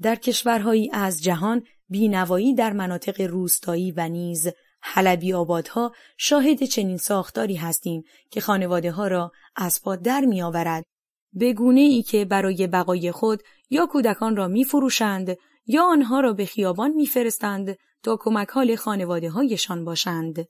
در کشورهایی از جهان بینوایی در مناطق روستایی و نیز حلبی آبادها شاهد چنین ساختاری هستیم که خانواده ها را از پا در می آورد. به گونه ای که برای بقای خود یا کودکان را می فروشند یا آنها را به خیابان می فرستند تا کمک حال خانواده هایشان باشند.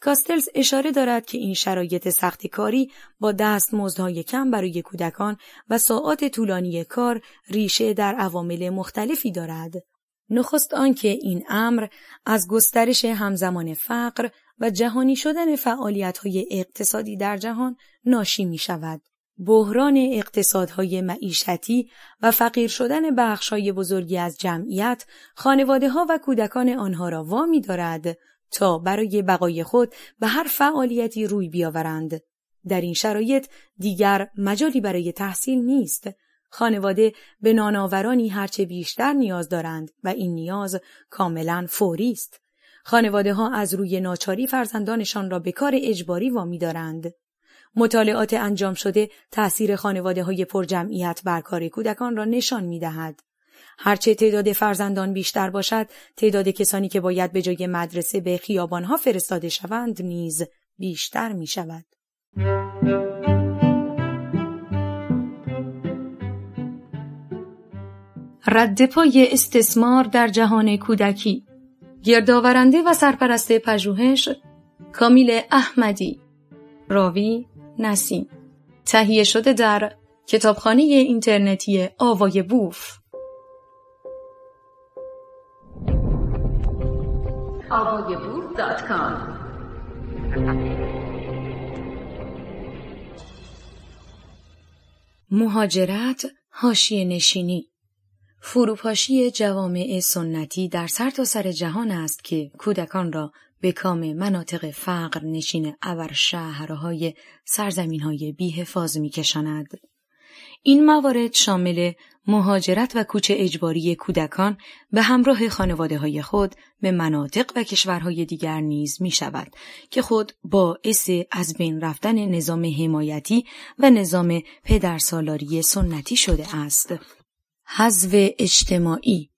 کاستلز اشاره دارد که این شرایط سخت کاری با دستمزدهای کم برای کودکان و ساعات طولانی کار ریشه در عوامل مختلفی دارد. نخست آنکه این امر از گسترش همزمان فقر و جهانی شدن فعالیت های اقتصادی در جهان ناشی می شود. بحران اقتصادهای معیشتی و فقیر شدن بخشهای بزرگی از جمعیت خانواده ها و کودکان آنها را وامی دارد تا برای بقای خود به هر فعالیتی روی بیاورند. در این شرایط دیگر مجالی برای تحصیل نیست. خانواده به ناناورانی هرچه بیشتر نیاز دارند و این نیاز کاملا فوری است. خانواده ها از روی ناچاری فرزندانشان را به کار اجباری وامی دارند. مطالعات انجام شده تاثیر خانواده های پرجمعیت بر کار کودکان را نشان می دهد. هرچه تعداد فرزندان بیشتر باشد، تعداد کسانی که باید به جای مدرسه به ها فرستاده شوند نیز بیشتر می شود. رد پای استثمار در جهان کودکی گردآورنده و سرپرست پژوهش کامیل احمدی راوی نسیم تهیه شده در کتابخانه اینترنتی آوای بوف مهاجرت هاشی نشینی فروپاشی جوامع سنتی در سرتاسر سر جهان است که کودکان را به کام مناطق فقر نشین ابر شهرهای سرزمین های بیحفاظ می کشند. این موارد شامل مهاجرت و کوچه اجباری کودکان به همراه خانواده های خود به مناطق و کشورهای دیگر نیز می شود که خود باعث از بین رفتن نظام حمایتی و نظام پدرسالاری سنتی شده است. حذف اجتماعی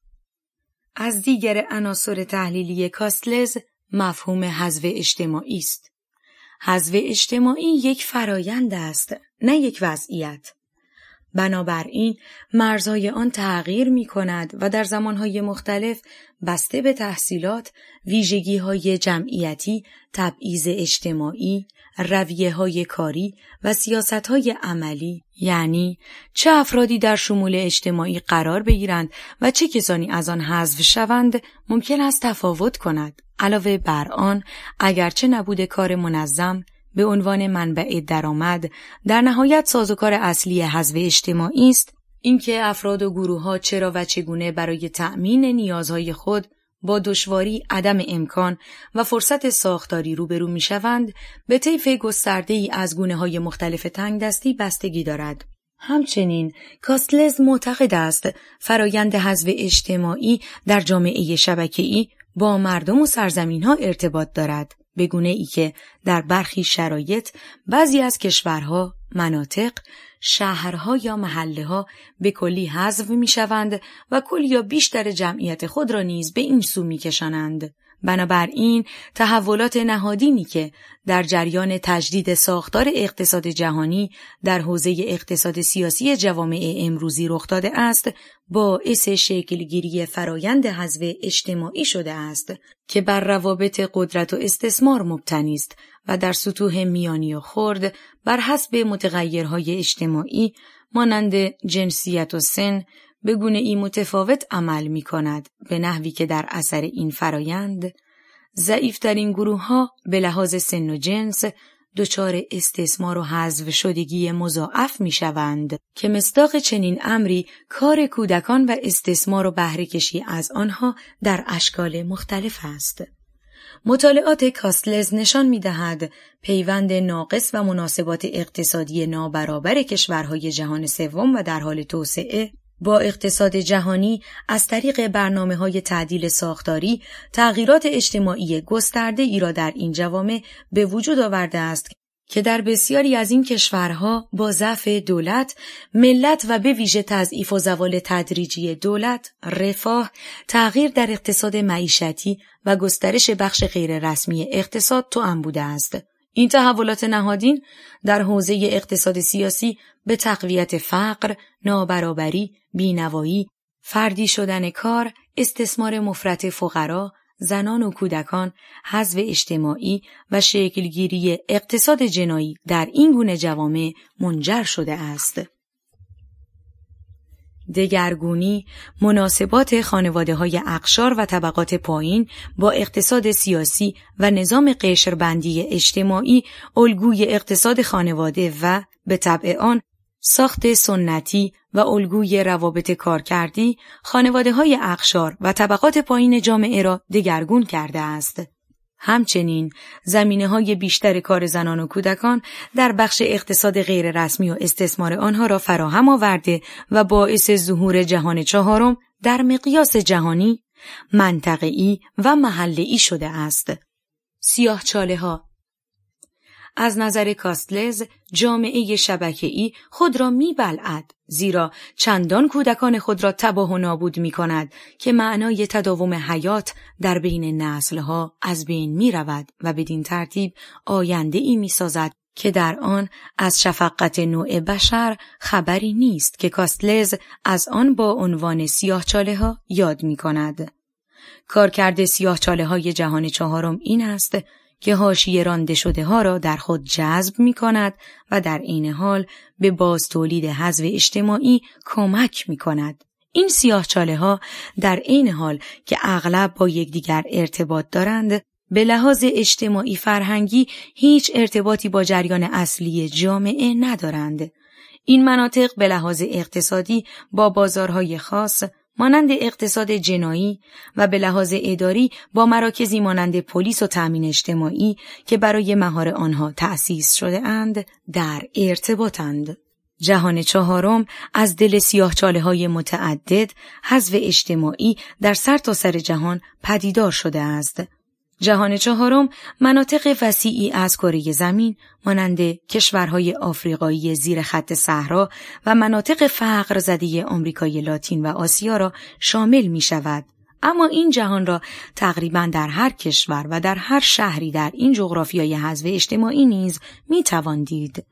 از دیگر عناصر تحلیلی کاستلز مفهوم حذف اجتماعی است. حذف اجتماعی یک فرایند است نه یک وضعیت. بنابراین مرزهای آن تغییر می کند و در زمانهای مختلف بسته به تحصیلات، ویژگی های جمعیتی، تبعیض اجتماعی، رویه های کاری و سیاست های عملی یعنی چه افرادی در شمول اجتماعی قرار بگیرند و چه کسانی از آن حذف شوند ممکن است تفاوت کند علاوه بر آن اگرچه نبود کار منظم به عنوان منبع درآمد در نهایت سازوکار اصلی حذف اجتماعی است اینکه افراد و گروه ها چرا و چگونه برای تأمین نیازهای خود با دشواری عدم امکان و فرصت ساختاری روبرو شوند به طیف گسترده ای از گونه های مختلف دستی بستگی دارد. همچنین کاستلز معتقد است فرایند حذف اجتماعی در جامعه ای با مردم و سرزمین ها ارتباط دارد به گونه ای که در برخی شرایط بعضی از کشورها مناطق شهرها یا محله ها به کلی حذف می شوند و کل یا بیشتر جمعیت خود را نیز به این سو می کشنند. بنابراین تحولات نهادینی که در جریان تجدید ساختار اقتصاد جهانی در حوزه اقتصاد سیاسی جوامع امروزی رخ داده است باعث شکلگیری فرایند حذف اجتماعی شده است که بر روابط قدرت و استثمار مبتنی است و در سطوح میانی و خرد بر حسب متغیرهای اجتماعی مانند جنسیت و سن به گونه ای متفاوت عمل می کند به نحوی که در اثر این فرایند ضعیفترین گروه ها به لحاظ سن و جنس دچار استثمار و حذف شدگی مضاعف می شوند که مصداق چنین امری کار کودکان و استثمار و بهره از آنها در اشکال مختلف است. مطالعات کاستلز نشان می دهد پیوند ناقص و مناسبات اقتصادی نابرابر کشورهای جهان سوم و در حال توسعه با اقتصاد جهانی از طریق برنامه های تعدیل ساختاری تغییرات اجتماعی گسترده ای را در این جوامع به وجود آورده است که در بسیاری از این کشورها با ضعف دولت، ملت و به ویژه تضعیف و زوال تدریجی دولت، رفاه، تغییر در اقتصاد معیشتی و گسترش بخش غیررسمی اقتصاد توأم بوده است. این تحولات نهادین در حوزه اقتصاد سیاسی به تقویت فقر، نابرابری، بینوایی، فردی شدن کار، استثمار مفرط فقرا، زنان و کودکان، حذف اجتماعی و شکلگیری اقتصاد جنایی در این گونه جوامع منجر شده است. دگرگونی مناسبات خانواده های اقشار و طبقات پایین با اقتصاد سیاسی و نظام قشربندی اجتماعی الگوی اقتصاد خانواده و به طبع آن ساخت سنتی و الگوی روابط کارکردی خانواده های اقشار و طبقات پایین جامعه را دگرگون کرده است. همچنین زمینه های بیشتر کار زنان و کودکان در بخش اقتصاد غیررسمی و استثمار آنها را فراهم آورده و باعث ظهور جهان چهارم در مقیاس جهانی، منطقه‌ای و محله‌ای شده است. سیاه چاله ها از نظر کاستلز جامعه ای خود را بلعد زیرا چندان کودکان خود را تباه و نابود می کند که معنای تداوم حیات در بین نسلها از بین می رود و بدین ترتیب آینده ای می سازد که در آن از شفقت نوع بشر خبری نیست که کاستلز از آن با عنوان سیاهچاله ها یاد می کند. کارکرد چاله های جهان چهارم این است که حاشیه رانده شده ها را در خود جذب می کند و در این حال به باز تولید حذف اجتماعی کمک می کند. این چاله ها در این حال که اغلب با یکدیگر ارتباط دارند به لحاظ اجتماعی فرهنگی هیچ ارتباطی با جریان اصلی جامعه ندارند. این مناطق به لحاظ اقتصادی با بازارهای خاص مانند اقتصاد جنایی و به لحاظ اداری با مراکزی مانند پلیس و تأمین اجتماعی که برای مهار آنها تأسیس شده اند در ارتباطند. جهان چهارم از دل سیاه چاله های متعدد حضو اجتماعی در سرتاسر سر جهان پدیدار شده است جهان چهارم مناطق وسیعی از کره زمین مانند کشورهای آفریقایی زیر خط صحرا و مناطق فقر زده آمریکای لاتین و آسیا را شامل می شود. اما این جهان را تقریبا در هر کشور و در هر شهری در این جغرافیای حذو اجتماعی نیز می تواندید.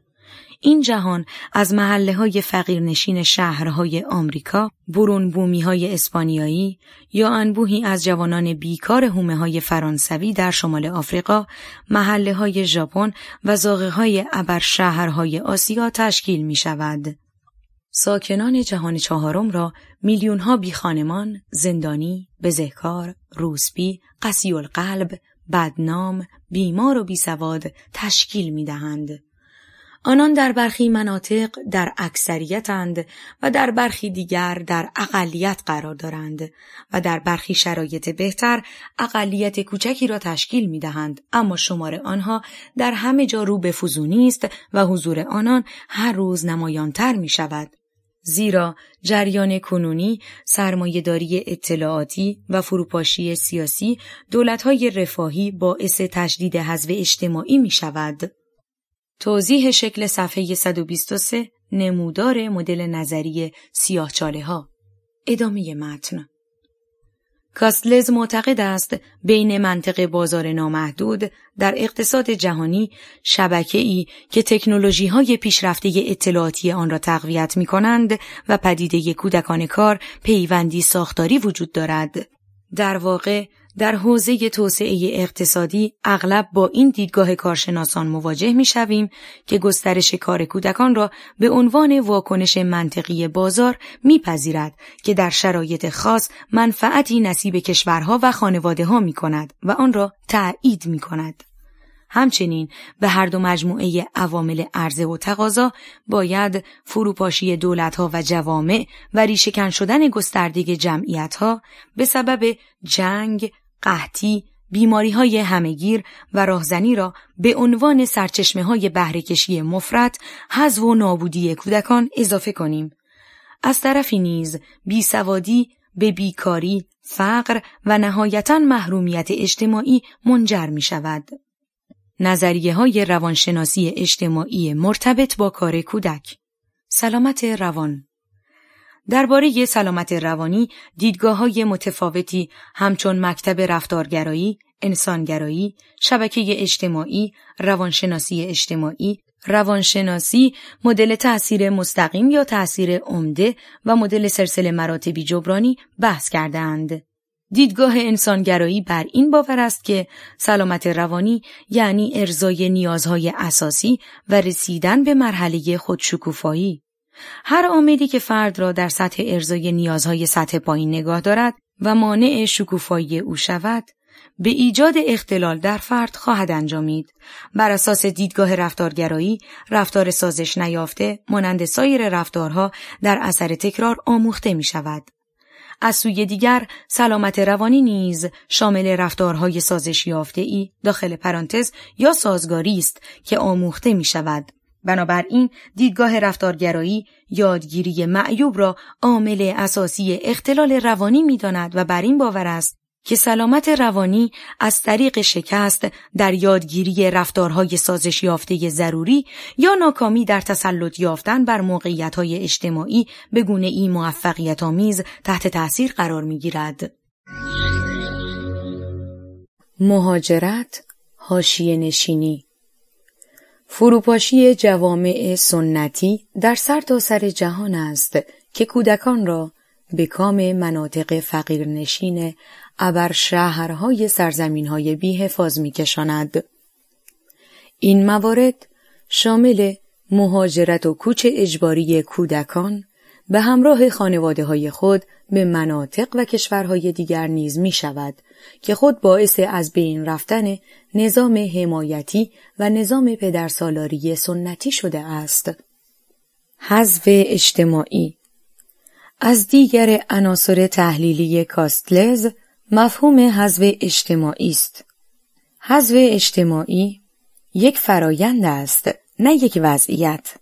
این جهان از محله های فقیرنشین شهرهای آمریکا، برون بومی های اسپانیایی یا انبوهی از جوانان بیکار هومه های فرانسوی در شمال آفریقا، محله های ژاپن و زاغه های ابر شهرهای آسیا تشکیل می شود. ساکنان جهان چهارم را میلیون ها بی خانمان، زندانی، بزهکار، روسبی، قسی القلب، بدنام، بیمار و بیسواد تشکیل می دهند. آنان در برخی مناطق در اکثریتند و در برخی دیگر در اقلیت قرار دارند و در برخی شرایط بهتر اقلیت کوچکی را تشکیل می دهند اما شمار آنها در همه جا رو به فزونی است و حضور آنان هر روز نمایانتر می شود. زیرا جریان کنونی سرمایهداری اطلاعاتی و فروپاشی سیاسی دولتهای رفاهی باعث تشدید حذو اجتماعی می شود. توضیح شکل صفحه 123 نمودار مدل نظری چاله ها ادامه متن کاستلز معتقد است بین منطق بازار نامحدود در اقتصاد جهانی شبکه ای که تکنولوژی های پیشرفته اطلاعاتی آن را تقویت می کنند و پدیده کودکان کار پیوندی ساختاری وجود دارد. در واقع در حوزه توسعه اقتصادی اغلب با این دیدگاه کارشناسان مواجه می شویم که گسترش کار کودکان را به عنوان واکنش منطقی بازار میپذیرد که در شرایط خاص منفعتی نصیب کشورها و خانواده ها می کند و آن را تایید می کند. همچنین به هر دو مجموعه عوامل عرضه و تقاضا باید فروپاشی دولتها و جوامع و ریشکن شدن جمعیت جمعیتها به سبب جنگ، قحطی، بیماری های همگیر و راهزنی را به عنوان سرچشمه های بهرهکشی مفرد، حذف و نابودی کودکان اضافه کنیم. از طرفی نیز بیسوادی به بیکاری، فقر و نهایتا محرومیت اجتماعی منجر می شود. نظریه های روانشناسی اجتماعی مرتبط با کار کودک سلامت روان درباره سلامت روانی دیدگاه های متفاوتی همچون مکتب رفتارگرایی، انسانگرایی، شبکه اجتماعی، روانشناسی اجتماعی، روانشناسی، مدل تاثیر مستقیم یا تاثیر عمده و مدل سلسله مراتبی جبرانی بحث کردهاند. دیدگاه انسانگرایی بر این باور است که سلامت روانی یعنی ارزای نیازهای اساسی و رسیدن به مرحله خودشکوفایی. هر عاملی که فرد را در سطح ارزای نیازهای سطح پایین نگاه دارد و مانع شکوفایی او شود به ایجاد اختلال در فرد خواهد انجامید بر اساس دیدگاه رفتارگرایی رفتار سازش نیافته مانند سایر رفتارها در اثر تکرار آموخته می شود از سوی دیگر سلامت روانی نیز شامل رفتارهای سازش یافته ای داخل پرانتز یا سازگاری است که آموخته می شود بنابراین دیدگاه رفتارگرایی یادگیری معیوب را عامل اساسی اختلال روانی می داند و بر این باور است که سلامت روانی از طریق شکست در یادگیری رفتارهای سازش یافته ضروری یا ناکامی در تسلط یافتن بر موقعیتهای اجتماعی به گونه ای موفقیت آمیز تحت تأثیر قرار می گیرد. مهاجرت، هاشی نشینی فروپاشی جوامع سنتی در سرتاسر سر جهان است که کودکان را به کام مناطق فقیرنشین ابر شهرهای سرزمینهای بیحفاظ میکشاند این موارد شامل مهاجرت و کوچ اجباری کودکان به همراه خانواده های خود به مناطق و کشورهای دیگر نیز می شود که خود باعث از بین رفتن نظام حمایتی و نظام پدرسالاری سنتی شده است. حذف اجتماعی از دیگر عناصر تحلیلی کاستلز مفهوم حذف اجتماعی است. حذف اجتماعی یک فرایند است نه یک وضعیت.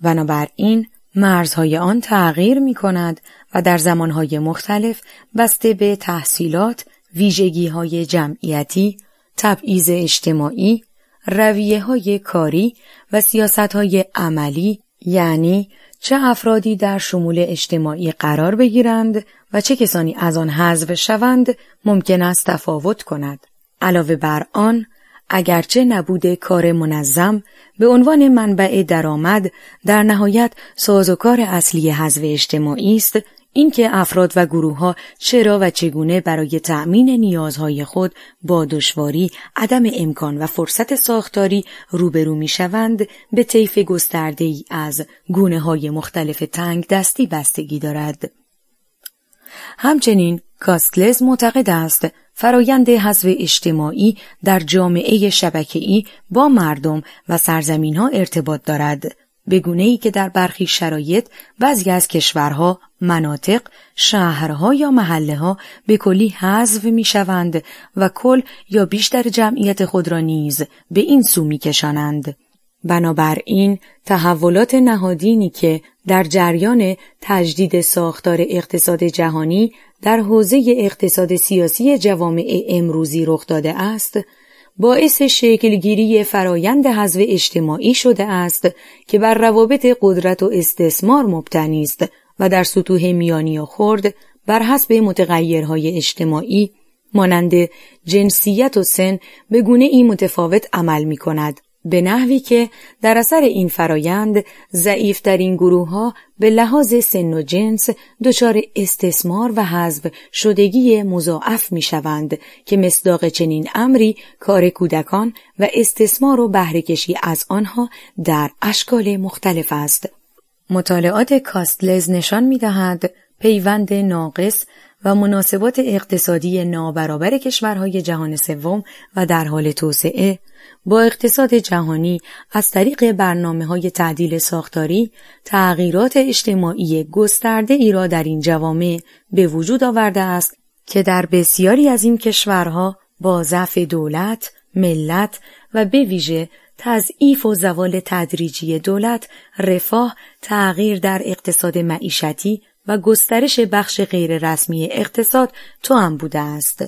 بنابراین مرزهای آن تغییر می کند و در زمانهای مختلف بسته به تحصیلات، ویژگی های جمعیتی، تبعیض اجتماعی، رویه های کاری و سیاست های عملی یعنی چه افرادی در شمول اجتماعی قرار بگیرند و چه کسانی از آن حذف شوند ممکن است تفاوت کند. علاوه بر آن اگرچه نبود کار منظم به عنوان منبع درآمد در نهایت کار اصلی حزو اجتماعی است اینکه افراد و گروهها چرا و چگونه برای تأمین نیازهای خود با دشواری عدم امکان و فرصت ساختاری روبرو میشوند به طیف گسترده ای از گونه های مختلف تنگ دستی بستگی دارد. همچنین کاستلز معتقد است فرایند حذف اجتماعی در جامعه شبکه‌ای با مردم و سرزمین ها ارتباط دارد به گونه ای که در برخی شرایط بعضی از کشورها مناطق شهرها یا محله ها به کلی حذف می شوند و کل یا بیشتر جمعیت خود را نیز به این سو می کشانند. بنابراین تحولات نهادینی که در جریان تجدید ساختار اقتصاد جهانی در حوزه اقتصاد سیاسی جوامع امروزی رخ داده است، باعث شکلگیری فرایند حذف اجتماعی شده است که بر روابط قدرت و استثمار مبتنی است و در سطوح میانی و خرد بر حسب متغیرهای اجتماعی مانند جنسیت و سن به گونه ای متفاوت عمل می کند. به نحوی که در اثر این فرایند ضعیف ضعیفترین گروه ها به لحاظ سن و جنس دچار استثمار و حذف شدگی مضاعف می شوند که مصداق چنین امری کار کودکان و استثمار و بهرهکشی از آنها در اشکال مختلف است. مطالعات کاستلز نشان می دهد پیوند ناقص و مناسبات اقتصادی نابرابر کشورهای جهان سوم و در حال توسعه با اقتصاد جهانی از طریق برنامه های تعدیل ساختاری تغییرات اجتماعی گسترده ای را در این جوامع به وجود آورده است که در بسیاری از این کشورها با ضعف دولت، ملت و به ویژه تضعیف و زوال تدریجی دولت، رفاه، تغییر در اقتصاد معیشتی و گسترش بخش غیررسمی اقتصاد هم بوده است.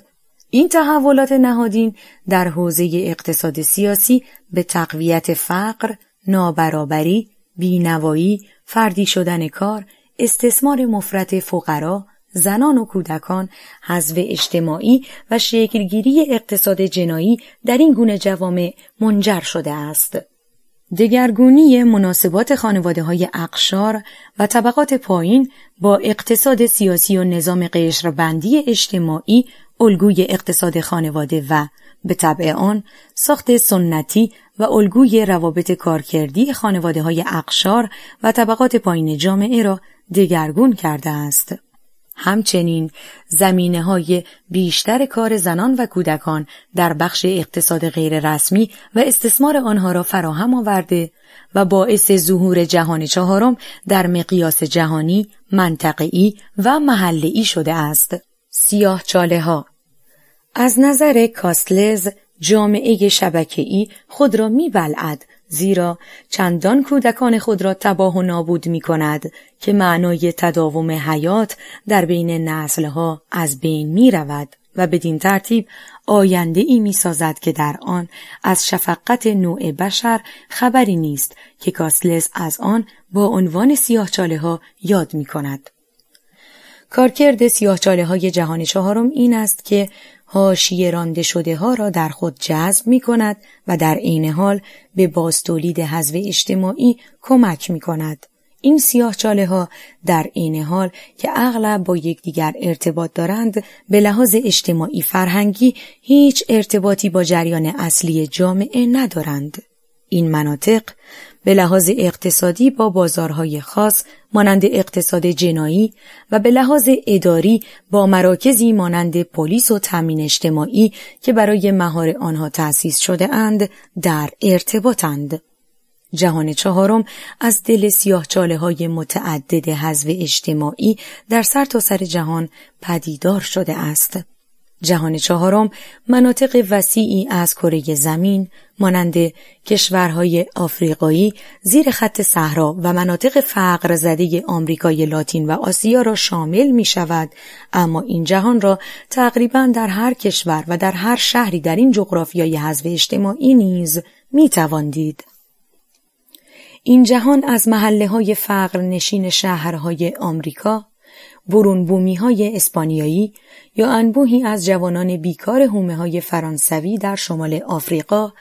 این تحولات نهادین در حوزه اقتصاد سیاسی به تقویت فقر، نابرابری، بینوایی، فردی شدن کار، استثمار مفرد فقرا، زنان و کودکان، حذف اجتماعی و شکلگیری اقتصاد جنایی در این گونه جوامع منجر شده است. دگرگونی مناسبات خانواده های اقشار و طبقات پایین با اقتصاد سیاسی و نظام قشربندی اجتماعی الگوی اقتصاد خانواده و به طبع آن ساخت سنتی و الگوی روابط کارکردی خانواده های اقشار و طبقات پایین جامعه را دگرگون کرده است. همچنین زمینه های بیشتر کار زنان و کودکان در بخش اقتصاد غیررسمی و استثمار آنها را فراهم آورده و باعث ظهور جهان چهارم در مقیاس جهانی، منطقی و محلی شده است. سیاه چاله ها از نظر کاسلز جامعه شبکه‌ای خود را میبلعد زیرا چندان کودکان خود را تباه و نابود می کند که معنای تداوم حیات در بین نسلها از بین می رود و بدین ترتیب آینده ای می سازد که در آن از شفقت نوع بشر خبری نیست که کاسلز از آن با عنوان چاله ها یاد می کند. کارکرد چاله های جهان چهارم این است که هاشی رانده شده ها را در خود جذب می کند و در عین حال به باستولید حذف اجتماعی کمک می کند. این چاله ها در عین حال که اغلب با یکدیگر ارتباط دارند به لحاظ اجتماعی فرهنگی هیچ ارتباطی با جریان اصلی جامعه ندارند. این مناطق به لحاظ اقتصادی با بازارهای خاص مانند اقتصاد جنایی و به لحاظ اداری با مراکزی مانند پلیس و تامین اجتماعی که برای مهار آنها تأسیس شده اند در ارتباطند. جهان چهارم از دل سیاه چاله های متعدد حزب اجتماعی در سرتاسر سر جهان پدیدار شده است. جهان چهارم مناطق وسیعی از کره زمین مانند کشورهای آفریقایی زیر خط صحرا و مناطق فقر زده آمریکای لاتین و آسیا را شامل می شود اما این جهان را تقریبا در هر کشور و در هر شهری در این جغرافیای حذف اجتماعی نیز می تواندید. این جهان از محله های فقر نشین شهرهای آمریکا، بومی های اسپانیایی یا انبوهی از جوانان بیکار هومه های فرانسوی در شمال آفریقا،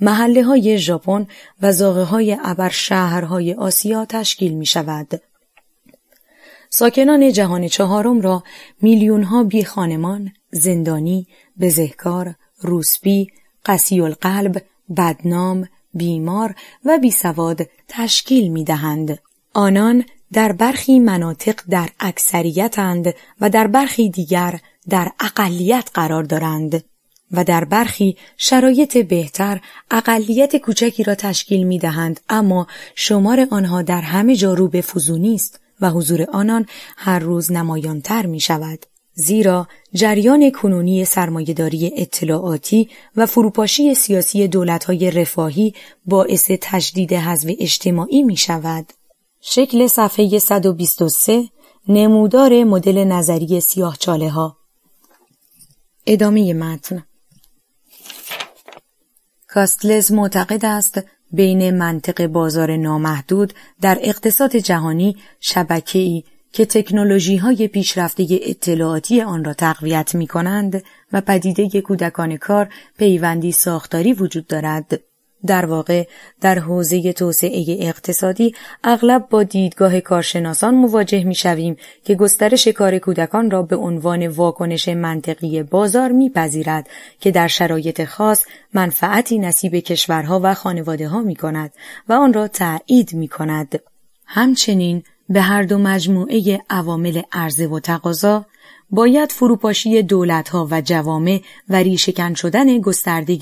محله های ژاپن و زاغه های ابر شهرهای آسیا تشکیل می شود. ساکنان جهان چهارم را میلیون ها بی خانمان، زندانی، بزهکار، روسبی، قسی القلب، بدنام، بیمار و بیسواد تشکیل می دهند. آنان در برخی مناطق در اکثریتند و در برخی دیگر در اقلیت قرار دارند و در برخی شرایط بهتر اقلیت کوچکی را تشکیل می دهند اما شمار آنها در همه جا رو به فزونی است و حضور آنان هر روز تر می شود. زیرا جریان کنونی سرمایهداری اطلاعاتی و فروپاشی سیاسی دولتهای رفاهی باعث تجدید حزب اجتماعی می شود. شکل صفحه 123 نمودار مدل نظری سیاه چاله ها ادامه متن کاستلز معتقد است بین منطق بازار نامحدود در اقتصاد جهانی شبکه ای که تکنولوژی های پیشرفته اطلاعاتی آن را تقویت می کنند و پدیده کودکان کار پیوندی ساختاری وجود دارد. در واقع در حوزه توسعه اقتصادی اغلب با دیدگاه کارشناسان مواجه می شویم که گسترش کار کودکان را به عنوان واکنش منطقی بازار میپذیرد که در شرایط خاص منفعتی نصیب کشورها و خانواده ها می کند و آن را تایید می کند. همچنین به هر دو مجموعه عوامل عرضه و تقاضا باید فروپاشی ها و جوامع و ریشکن شدن گسترده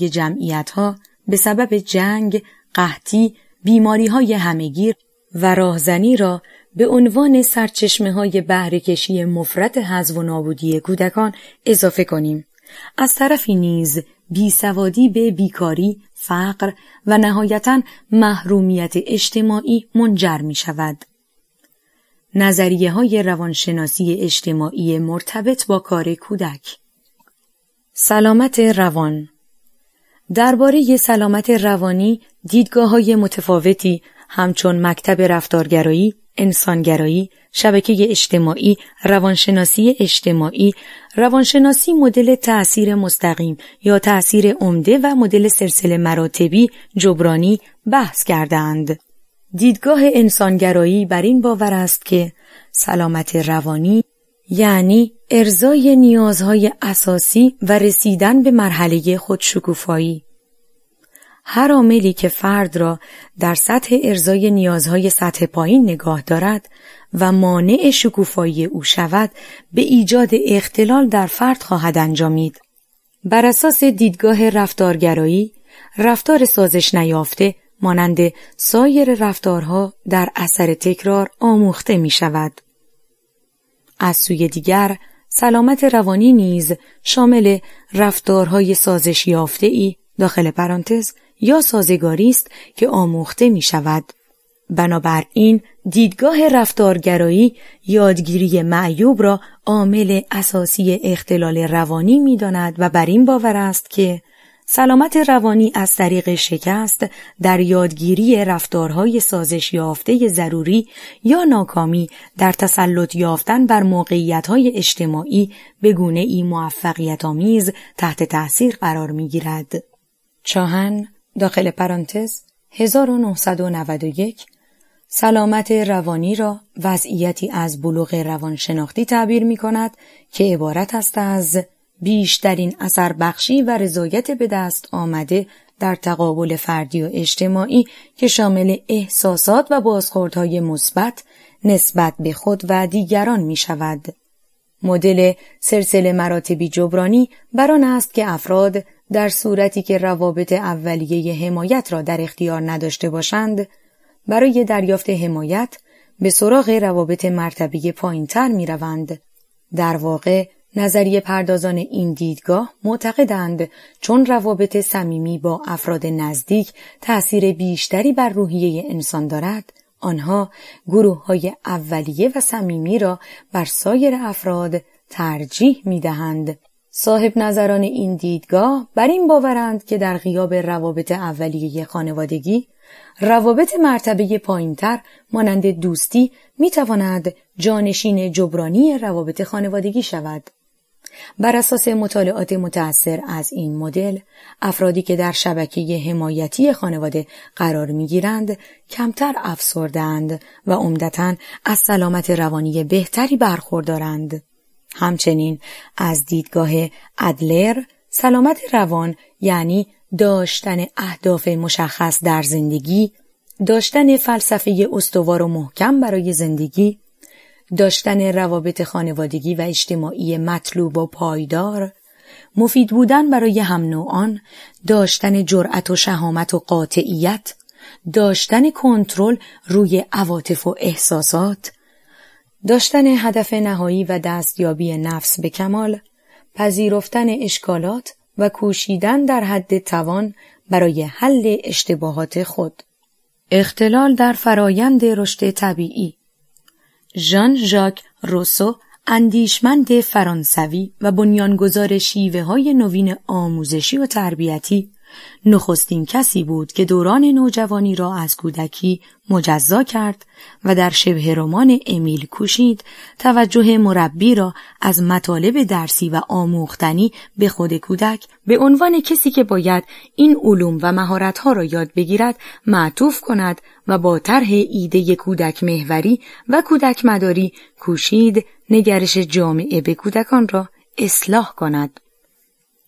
ها به سبب جنگ، قحطی، بیماری های همگیر و راهزنی را به عنوان سرچشمه های بهرکشی مفرد و نابودی کودکان اضافه کنیم. از طرفی نیز بیسوادی به بیکاری، فقر و نهایتا محرومیت اجتماعی منجر می شود. نظریه های روانشناسی اجتماعی مرتبط با کار کودک سلامت روان درباره سلامت روانی دیدگاه های متفاوتی همچون مکتب رفتارگرایی، انسانگرایی، شبکه اجتماعی، روانشناسی اجتماعی، روانشناسی مدل تأثیر مستقیم یا تأثیر عمده و مدل سلسله مراتبی جبرانی بحث کردند. دیدگاه انسانگرایی بر این باور است که سلامت روانی یعنی ارزای نیازهای اساسی و رسیدن به مرحله خودشکوفایی هر عاملی که فرد را در سطح ارزای نیازهای سطح پایین نگاه دارد و مانع شکوفایی او شود به ایجاد اختلال در فرد خواهد انجامید بر اساس دیدگاه رفتارگرایی رفتار سازش نیافته مانند سایر رفتارها در اثر تکرار آموخته می شود از سوی دیگر سلامت روانی نیز شامل رفتارهای سازش یافته ای داخل پرانتز یا سازگاری است که آموخته می شود. بنابراین دیدگاه رفتارگرایی یادگیری معیوب را عامل اساسی اختلال روانی می داند و بر این باور است که سلامت روانی از طریق شکست در یادگیری رفتارهای سازش یافته ضروری یا ناکامی در تسلط یافتن بر موقعیتهای اجتماعی به گونه ای موفقیت آمیز تحت تأثیر قرار می گیرد. چاهن داخل پرانتز 1991 سلامت روانی را وضعیتی از بلوغ روانشناختی تعبیر می کند که عبارت است از بیشترین اثر بخشی و رضایت به دست آمده در تقابل فردی و اجتماعی که شامل احساسات و بازخوردهای مثبت نسبت به خود و دیگران می شود. مدل سلسله مراتبی جبرانی بر آن است که افراد در صورتی که روابط اولیه حمایت را در اختیار نداشته باشند برای دریافت حمایت به سراغ روابط مرتبه تر می روند. در واقع نظریه پردازان این دیدگاه معتقدند چون روابط صمیمی با افراد نزدیک تأثیر بیشتری بر روحیه انسان دارد آنها گروه های اولیه و صمیمی را بر سایر افراد ترجیح می دهند. صاحب نظران این دیدگاه بر این باورند که در غیاب روابط اولیه خانوادگی روابط مرتبه پایینتر مانند دوستی می تواند جانشین جبرانی روابط خانوادگی شود. بر اساس مطالعات متأثر از این مدل افرادی که در شبکه حمایتی خانواده قرار میگیرند کمتر افسردند و عمدتا از سلامت روانی بهتری برخوردارند همچنین از دیدگاه ادلر سلامت روان یعنی داشتن اهداف مشخص در زندگی داشتن فلسفه استوار و محکم برای زندگی داشتن روابط خانوادگی و اجتماعی مطلوب و پایدار مفید بودن برای هم نوعان داشتن جرأت و شهامت و قاطعیت داشتن کنترل روی عواطف و احساسات داشتن هدف نهایی و دستیابی نفس به کمال پذیرفتن اشکالات و کوشیدن در حد توان برای حل اشتباهات خود اختلال در فرایند رشد طبیعی ژان ژاک روسو اندیشمند فرانسوی و بنیانگذار شیوه های نوین آموزشی و تربیتی نخستین کسی بود که دوران نوجوانی را از کودکی مجزا کرد و در شبه رمان امیل کوشید توجه مربی را از مطالب درسی و آموختنی به خود کودک به عنوان کسی که باید این علوم و مهارتها را یاد بگیرد معطوف کند و با طرح ایده کودک محوری و کودک مداری کوشید نگرش جامعه به کودکان را اصلاح کند.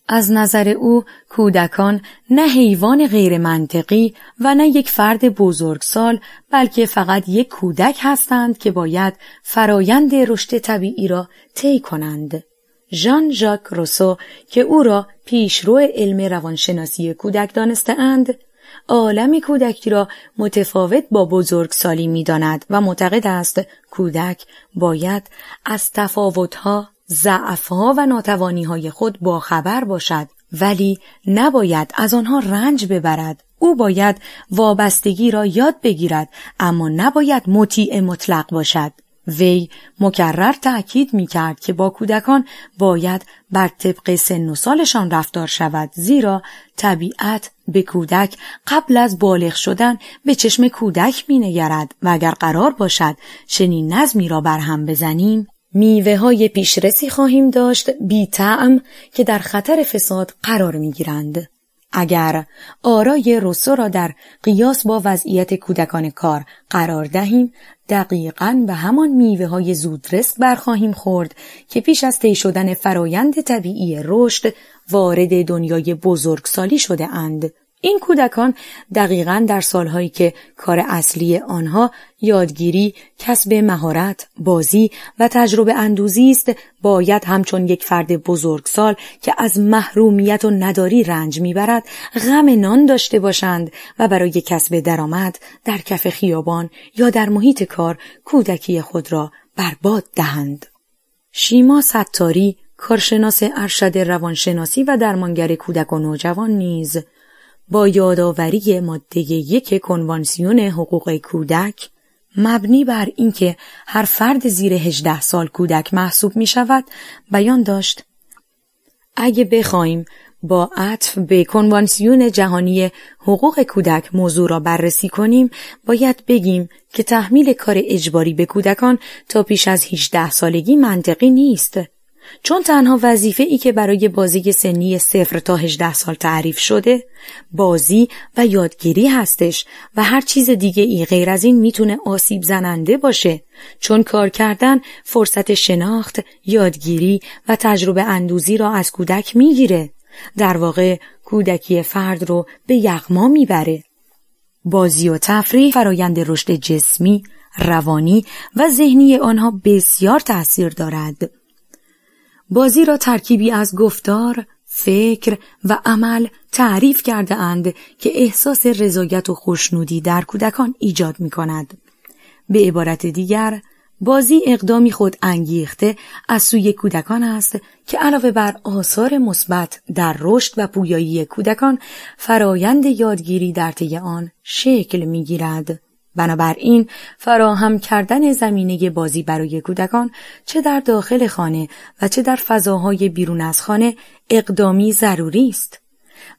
از نظر او کودکان نه حیوان غیرمنطقی و نه یک فرد بزرگسال بلکه فقط یک کودک هستند که باید فرایند رشد طبیعی را طی کنند. ژان ژاک روسو که او را پیشرو علم روانشناسی کودک دانستهاند عالم کودکی را متفاوت با بزرگسالی میداند و معتقد است کودک باید از تفاوتها ضعف ها و ناتوانی های خود با خبر باشد ولی نباید از آنها رنج ببرد او باید وابستگی را یاد بگیرد اما نباید مطیع مطلق باشد وی مکرر تأکید می کرد که با کودکان باید بر طبق سن و سالشان رفتار شود زیرا طبیعت به کودک قبل از بالغ شدن به چشم کودک می نگرد و اگر قرار باشد چنین نظمی را بر هم بزنیم میوه های پیشرسی خواهیم داشت بی تعم که در خطر فساد قرار می گیرند. اگر آرای روسو را در قیاس با وضعیت کودکان کار قرار دهیم دقیقا به همان میوه های زودرس برخواهیم خورد که پیش از طی شدن فرایند طبیعی رشد وارد دنیای بزرگسالی شده اند. این کودکان دقیقا در سالهایی که کار اصلی آنها یادگیری، کسب مهارت، بازی و تجربه اندوزی است، باید همچون یک فرد بزرگسال که از محرومیت و نداری رنج میبرد، غم نان داشته باشند و برای کسب درآمد در کف خیابان یا در محیط کار کودکی خود را برباد دهند. شیما ستاری کارشناس ارشد روانشناسی و درمانگر کودک و نوجوان نیز با یادآوری ماده یک کنوانسیون حقوق کودک مبنی بر اینکه هر فرد زیر 18 سال کودک محسوب می شود بیان داشت اگه بخوایم با عطف به کنوانسیون جهانی حقوق کودک موضوع را بررسی کنیم باید بگیم که تحمیل کار اجباری به کودکان تا پیش از 18 سالگی منطقی نیست چون تنها وظیفه ای که برای بازی سنی صفر تا 18 سال تعریف شده بازی و یادگیری هستش و هر چیز دیگه ای غیر از این میتونه آسیب زننده باشه چون کار کردن فرصت شناخت، یادگیری و تجربه اندوزی را از کودک میگیره در واقع کودکی فرد رو به یغما میبره بازی و تفریح فرایند رشد جسمی، روانی و ذهنی آنها بسیار تاثیر دارد بازی را ترکیبی از گفتار، فکر و عمل تعریف کرده اند که احساس رضایت و خوشنودی در کودکان ایجاد می کند. به عبارت دیگر، بازی اقدامی خود انگیخته از سوی کودکان است که علاوه بر آثار مثبت در رشد و پویایی کودکان فرایند یادگیری در طی آن شکل گیرد، بنابراین فراهم کردن زمینه بازی برای کودکان چه در داخل خانه و چه در فضاهای بیرون از خانه اقدامی ضروری است.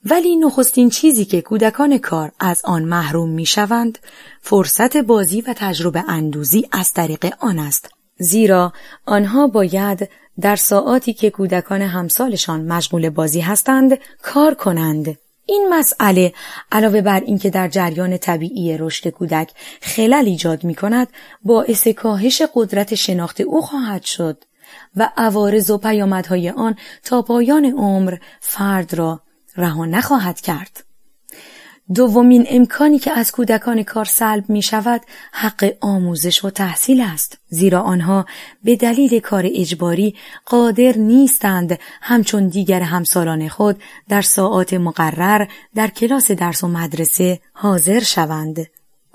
ولی نخستین چیزی که کودکان کار از آن محروم شوند فرصت بازی و تجربه اندوزی از طریق آن است زیرا آنها باید در ساعاتی که کودکان همسالشان مشغول بازی هستند کار کنند این مسئله علاوه بر اینکه در جریان طبیعی رشد کودک خلل ایجاد می کند باعث کاهش قدرت شناخت او خواهد شد و عوارض و پیامدهای آن تا پایان عمر فرد را رها نخواهد کرد. دومین امکانی که از کودکان کار سلب می شود حق آموزش و تحصیل است زیرا آنها به دلیل کار اجباری قادر نیستند همچون دیگر همسالان خود در ساعات مقرر در کلاس درس و مدرسه حاضر شوند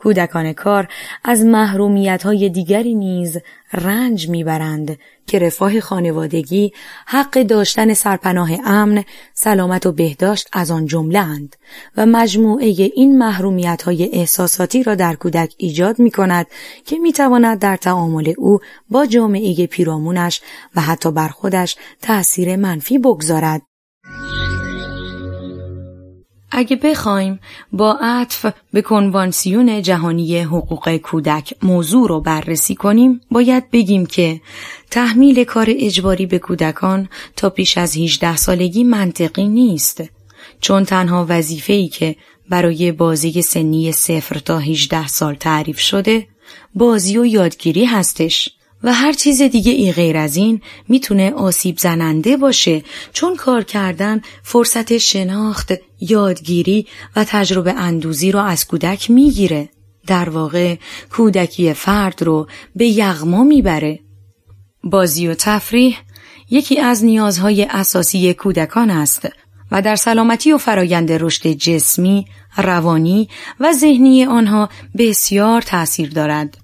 کودکان کار از محرومیت های دیگری نیز رنج میبرند که رفاه خانوادگی حق داشتن سرپناه امن سلامت و بهداشت از آن جمله اند و مجموعه این محرومیت های احساساتی را در کودک ایجاد می کند که می تواند در تعامل او با جامعه پیرامونش و حتی بر خودش تأثیر منفی بگذارد اگه بخوایم با عطف به کنوانسیون جهانی حقوق کودک موضوع رو بررسی کنیم باید بگیم که تحمیل کار اجباری به کودکان تا پیش از 18 سالگی منطقی نیست چون تنها وظیفه که برای بازی سنی 0 تا 18 سال تعریف شده بازی و یادگیری هستش و هر چیز دیگه ای غیر از این میتونه آسیب زننده باشه چون کار کردن فرصت شناخت، یادگیری و تجربه اندوزی رو از کودک میگیره. در واقع کودکی فرد رو به یغما میبره. بازی و تفریح یکی از نیازهای اساسی کودکان است و در سلامتی و فرایند رشد جسمی، روانی و ذهنی آنها بسیار تأثیر دارد.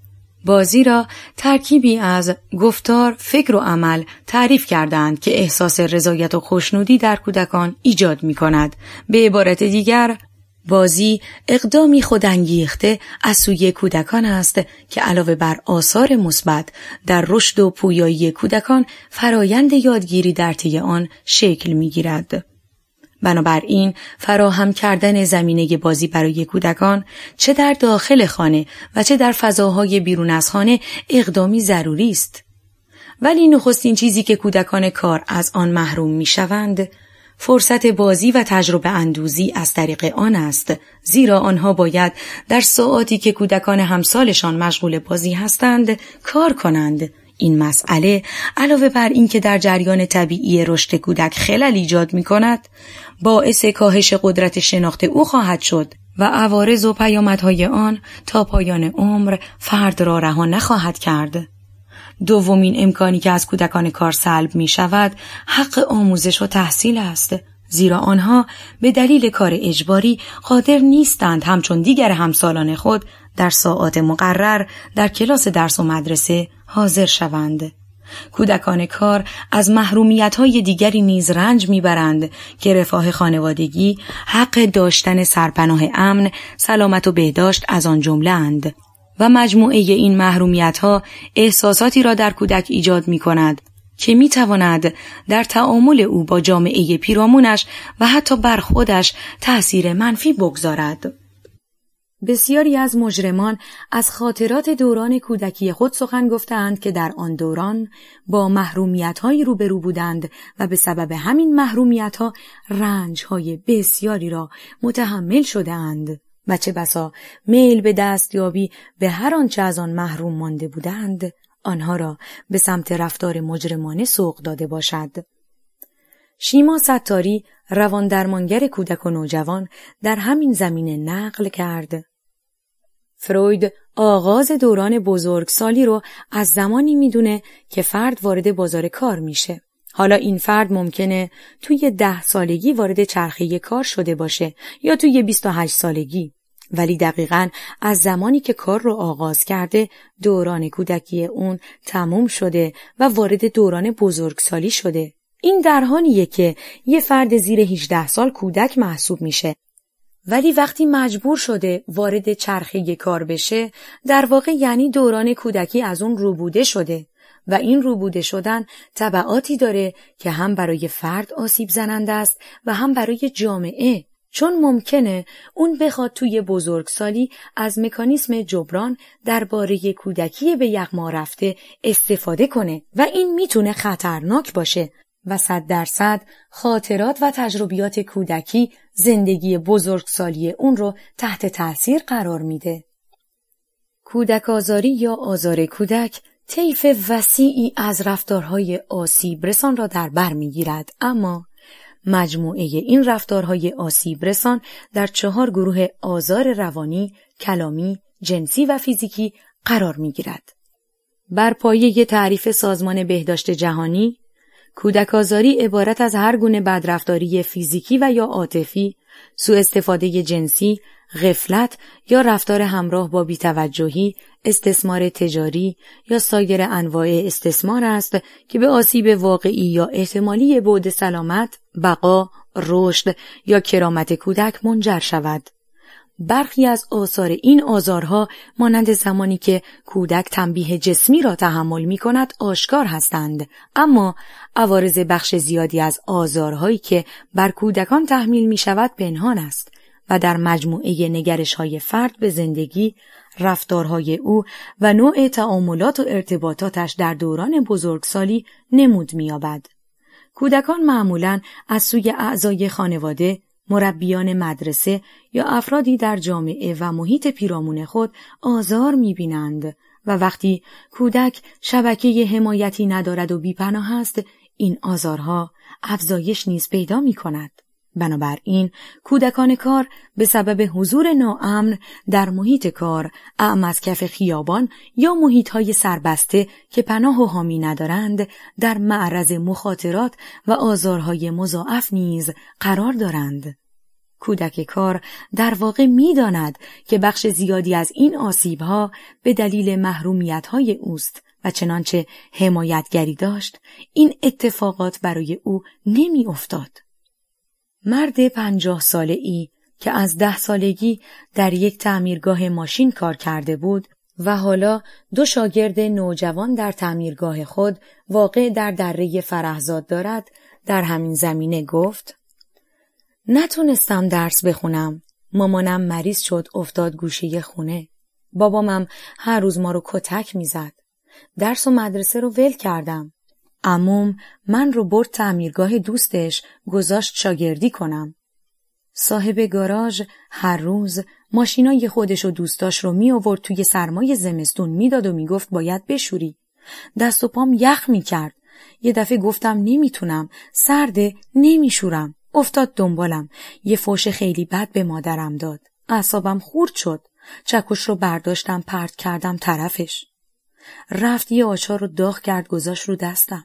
بازی را ترکیبی از گفتار، فکر و عمل تعریف کردند که احساس رضایت و خوشنودی در کودکان ایجاد می کند. به عبارت دیگر بازی اقدامی خودانگیخته از سوی کودکان است که علاوه بر آثار مثبت در رشد و پویایی کودکان فرایند یادگیری در طی آن شکل میگیرد. بنابراین فراهم کردن زمینه بازی برای کودکان چه در داخل خانه و چه در فضاهای بیرون از خانه اقدامی ضروری است. ولی نخستین چیزی که کودکان کار از آن محروم می شوند، فرصت بازی و تجربه اندوزی از طریق آن است زیرا آنها باید در ساعاتی که کودکان همسالشان مشغول بازی هستند کار کنند این مسئله علاوه بر اینکه در جریان طبیعی رشد کودک خلل ایجاد می کند باعث کاهش قدرت شناخت او خواهد شد و عوارض و پیامدهای آن تا پایان عمر فرد را رها نخواهد کرد. دومین امکانی که از کودکان کار سلب می شود حق آموزش و تحصیل است زیرا آنها به دلیل کار اجباری قادر نیستند همچون دیگر همسالان خود در ساعات مقرر در کلاس درس و مدرسه حاضر شوند کودکان کار از محرومیت های دیگری نیز رنج میبرند که رفاه خانوادگی حق داشتن سرپناه امن سلامت و بهداشت از آن جمله اند و مجموعه این محرومیت ها احساساتی را در کودک ایجاد می کند که می تواند در تعامل او با جامعه پیرامونش و حتی بر خودش تأثیر منفی بگذارد. بسیاری از مجرمان از خاطرات دوران کودکی خود سخن گفتند که در آن دوران با های روبرو بودند و به سبب همین رنج رنجهای بسیاری را متحمل شدهاند و چه بسا میل به دستیابی به هر آنچه از آن محروم مانده بودند آنها را به سمت رفتار مجرمانه سوق داده باشد شیما ستاری روان درمانگر کودک و نوجوان در همین زمینه نقل کرد. فروید آغاز دوران بزرگسالی رو از زمانی میدونه که فرد وارد بازار کار میشه. حالا این فرد ممکنه توی ده سالگی وارد چرخه کار شده باشه یا توی 28 سالگی. ولی دقیقا از زمانی که کار رو آغاز کرده دوران کودکی اون تموم شده و وارد دوران بزرگسالی شده این در که یه فرد زیر 18 سال کودک محسوب میشه ولی وقتی مجبور شده وارد چرخه کار بشه در واقع یعنی دوران کودکی از اون روبوده شده و این روبوده شدن طبعاتی داره که هم برای فرد آسیب زننده است و هم برای جامعه چون ممکنه اون بخواد توی بزرگسالی از مکانیسم جبران درباره کودکی به یغما رفته استفاده کنه و این میتونه خطرناک باشه و صد درصد خاطرات و تجربیات کودکی زندگی بزرگسالی اون رو تحت تاثیر قرار میده. کودک آزاری یا آزار کودک طیف وسیعی از رفتارهای آسیب رسان را در بر میگیرد اما مجموعه این رفتارهای آسیب رسان در چهار گروه آزار روانی، کلامی، جنسی و فیزیکی قرار میگیرد. بر پایه تعریف سازمان بهداشت جهانی کودک آزاری عبارت از هر گونه بدرفتاری فیزیکی و یا عاطفی، سوء استفاده جنسی، غفلت یا رفتار همراه با بیتوجهی، استثمار تجاری یا سایر انواع استثمار است که به آسیب واقعی یا احتمالی بود سلامت، بقا، رشد یا کرامت کودک منجر شود. برخی از آثار این آزارها مانند زمانی که کودک تنبیه جسمی را تحمل می کند آشکار هستند اما عوارض بخش زیادی از آزارهایی که بر کودکان تحمیل می شود پنهان است و در مجموعه نگرش های فرد به زندگی رفتارهای او و نوع تعاملات و ارتباطاتش در دوران بزرگسالی نمود می‌یابد. کودکان معمولا از سوی اعضای خانواده، مربیان مدرسه یا افرادی در جامعه و محیط پیرامون خود آزار میبینند و وقتی کودک شبکه حمایتی ندارد و بیپناه است این آزارها افزایش نیز پیدا می کند. بنابراین کودکان کار به سبب حضور ناامن در محیط کار اعم از کف خیابان یا محیط های سربسته که پناه و حامی ندارند در معرض مخاطرات و آزارهای مضاعف نیز قرار دارند. کودک کار در واقع میداند که بخش زیادی از این آسیب ها به دلیل محرومیت های اوست و چنانچه حمایتگری داشت این اتفاقات برای او نمی افتاد. مرد پنجاه ساله ای که از ده سالگی در یک تعمیرگاه ماشین کار کرده بود و حالا دو شاگرد نوجوان در تعمیرگاه خود واقع در دره فرهزاد دارد در همین زمینه گفت نتونستم درس بخونم مامانم مریض شد افتاد گوشه خونه بابامم هر روز ما رو کتک میزد درس و مدرسه رو ول کردم عموم من رو برد تعمیرگاه دوستش گذاشت شاگردی کنم. صاحب گاراژ هر روز ماشینای خودش و دوستاش رو می آورد توی سرمای زمستون میداد و میگفت باید بشوری. دست و پام یخ میکرد. یه دفعه گفتم نمیتونم، سرده نمیشورم. افتاد دنبالم. یه فوش خیلی بد به مادرم داد. اعصابم خورد شد. چکش رو برداشتم پرت کردم طرفش. رفت یه آچار رو داغ کرد گذاشت رو دستم.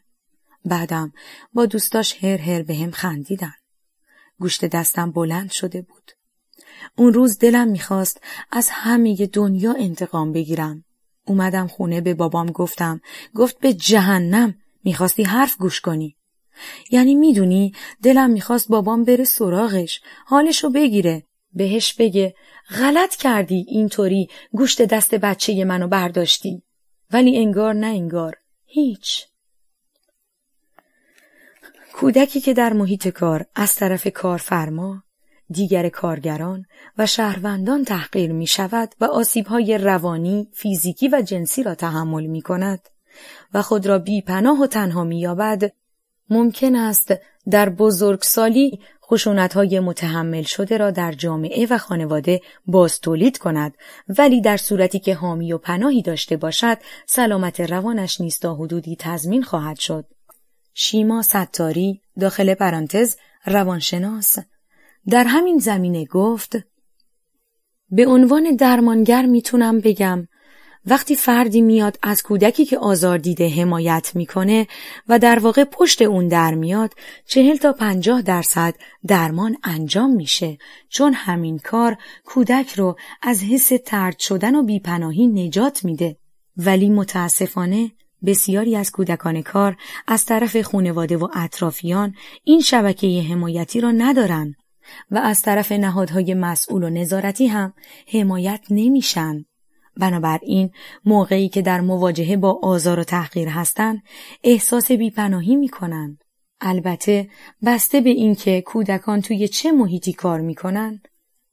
بعدم با دوستاش هر هر به هم خندیدن. گوشت دستم بلند شده بود. اون روز دلم میخواست از همه دنیا انتقام بگیرم. اومدم خونه به بابام گفتم. گفت به جهنم میخواستی حرف گوش کنی. یعنی میدونی دلم میخواست بابام بره سراغش حالشو بگیره بهش بگه غلط کردی اینطوری گوشت دست بچه منو برداشتی ولی انگار نه انگار هیچ کودکی که در محیط کار از طرف کارفرما دیگر کارگران و شهروندان تحقیر می شود و آسیبهای روانی، فیزیکی و جنسی را تحمل می کند و خود را بی پناه و تنها می یابد، ممکن است در بزرگسالی خشونتهای متحمل شده را در جامعه و خانواده باز تولید کند ولی در صورتی که حامی و پناهی داشته باشد سلامت روانش نیست تا حدودی تضمین خواهد شد. شیما ستاری داخل پرانتز روانشناس در همین زمینه گفت به عنوان درمانگر میتونم بگم وقتی فردی میاد از کودکی که آزار دیده حمایت میکنه و در واقع پشت اون در میاد چهل تا پنجاه درصد درمان انجام میشه چون همین کار کودک رو از حس ترد شدن و بیپناهی نجات میده ولی متاسفانه بسیاری از کودکان کار از طرف خانواده و اطرافیان این شبکه حمایتی را ندارند و از طرف نهادهای مسئول و نظارتی هم حمایت نمیشن. بنابراین موقعی که در مواجهه با آزار و تحقیر هستند احساس بیپناهی میکنن. البته بسته به اینکه کودکان توی چه محیطی کار میکنند،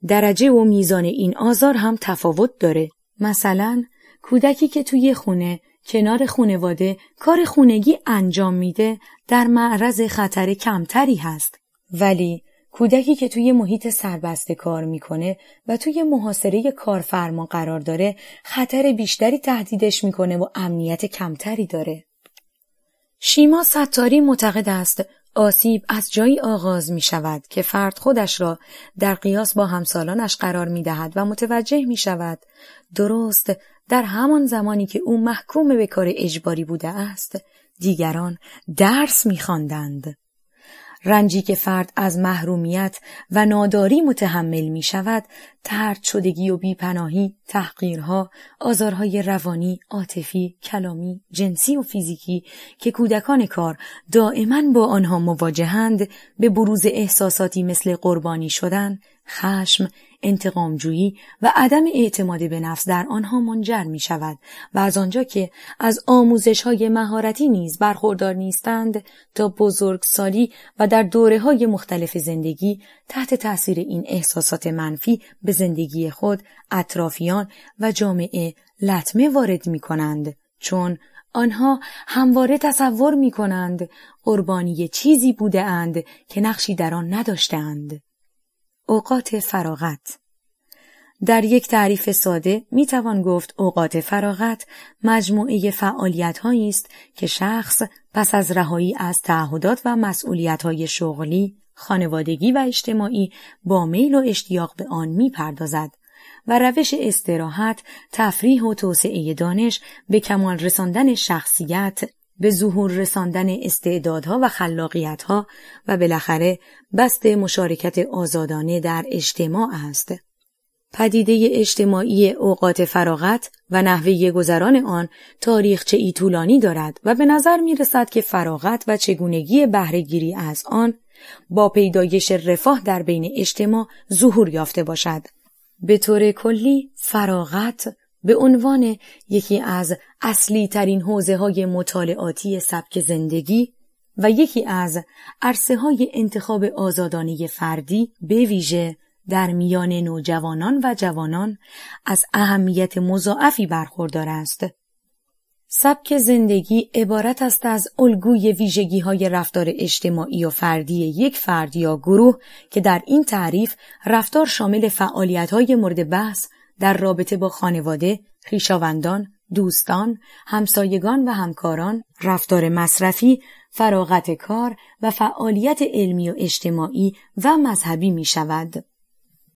درجه و میزان این آزار هم تفاوت داره مثلا کودکی که توی خونه کنار خونواده کار خونگی انجام میده در معرض خطر کمتری هست ولی کودکی که توی محیط سربسته کار میکنه و توی محاصره کارفرما قرار داره خطر بیشتری تهدیدش میکنه و امنیت کمتری داره شیما ستاری معتقد است آسیب از جایی آغاز می شود که فرد خودش را در قیاس با همسالانش قرار می دهد و متوجه می شود درست در همان زمانی که او محکوم به کار اجباری بوده است دیگران درس میخواندند رنجی که فرد از محرومیت و ناداری متحمل می شود، ترد شدگی و بیپناهی، تحقیرها، آزارهای روانی، عاطفی، کلامی، جنسی و فیزیکی که کودکان کار دائما با آنها مواجهند به بروز احساساتی مثل قربانی شدن، خشم، انتقامجویی و عدم اعتماد به نفس در آنها منجر می شود و از آنجا که از آموزش های مهارتی نیز برخوردار نیستند تا بزرگسالی و در دوره های مختلف زندگی تحت تاثیر این احساسات منفی به زندگی خود اطرافیان و جامعه لطمه وارد می کنند چون آنها همواره تصور می کنند قربانی چیزی بوده اند که نقشی در آن نداشتند. اوقات فراغت در یک تعریف ساده می توان گفت اوقات فراغت مجموعه فعالیت هایی است که شخص پس از رهایی از تعهدات و مسئولیت های شغلی، خانوادگی و اجتماعی با میل و اشتیاق به آن می پردازد و روش استراحت، تفریح و توسعه دانش به کمال رساندن شخصیت به ظهور رساندن استعدادها و خلاقیتها و بالاخره بست مشارکت آزادانه در اجتماع است. پدیده اجتماعی اوقات فراغت و نحوه گذران آن تاریخچه ای طولانی دارد و به نظر می رسد که فراغت و چگونگی بهرهگیری از آن با پیدایش رفاه در بین اجتماع ظهور یافته باشد. به طور کلی فراغت به عنوان یکی از اصلی ترین حوزه های مطالعاتی سبک زندگی و یکی از عرصه های انتخاب آزادانه فردی به ویژه در میان نوجوانان و جوانان از اهمیت مضاعفی برخوردار است. سبک زندگی عبارت است از الگوی ویژگی های رفتار اجتماعی و فردی یک فرد یا گروه که در این تعریف رفتار شامل فعالیت های مورد بحث در رابطه با خانواده، خیشاوندان، دوستان، همسایگان و همکاران، رفتار مصرفی، فراغت کار و فعالیت علمی و اجتماعی و مذهبی می شود.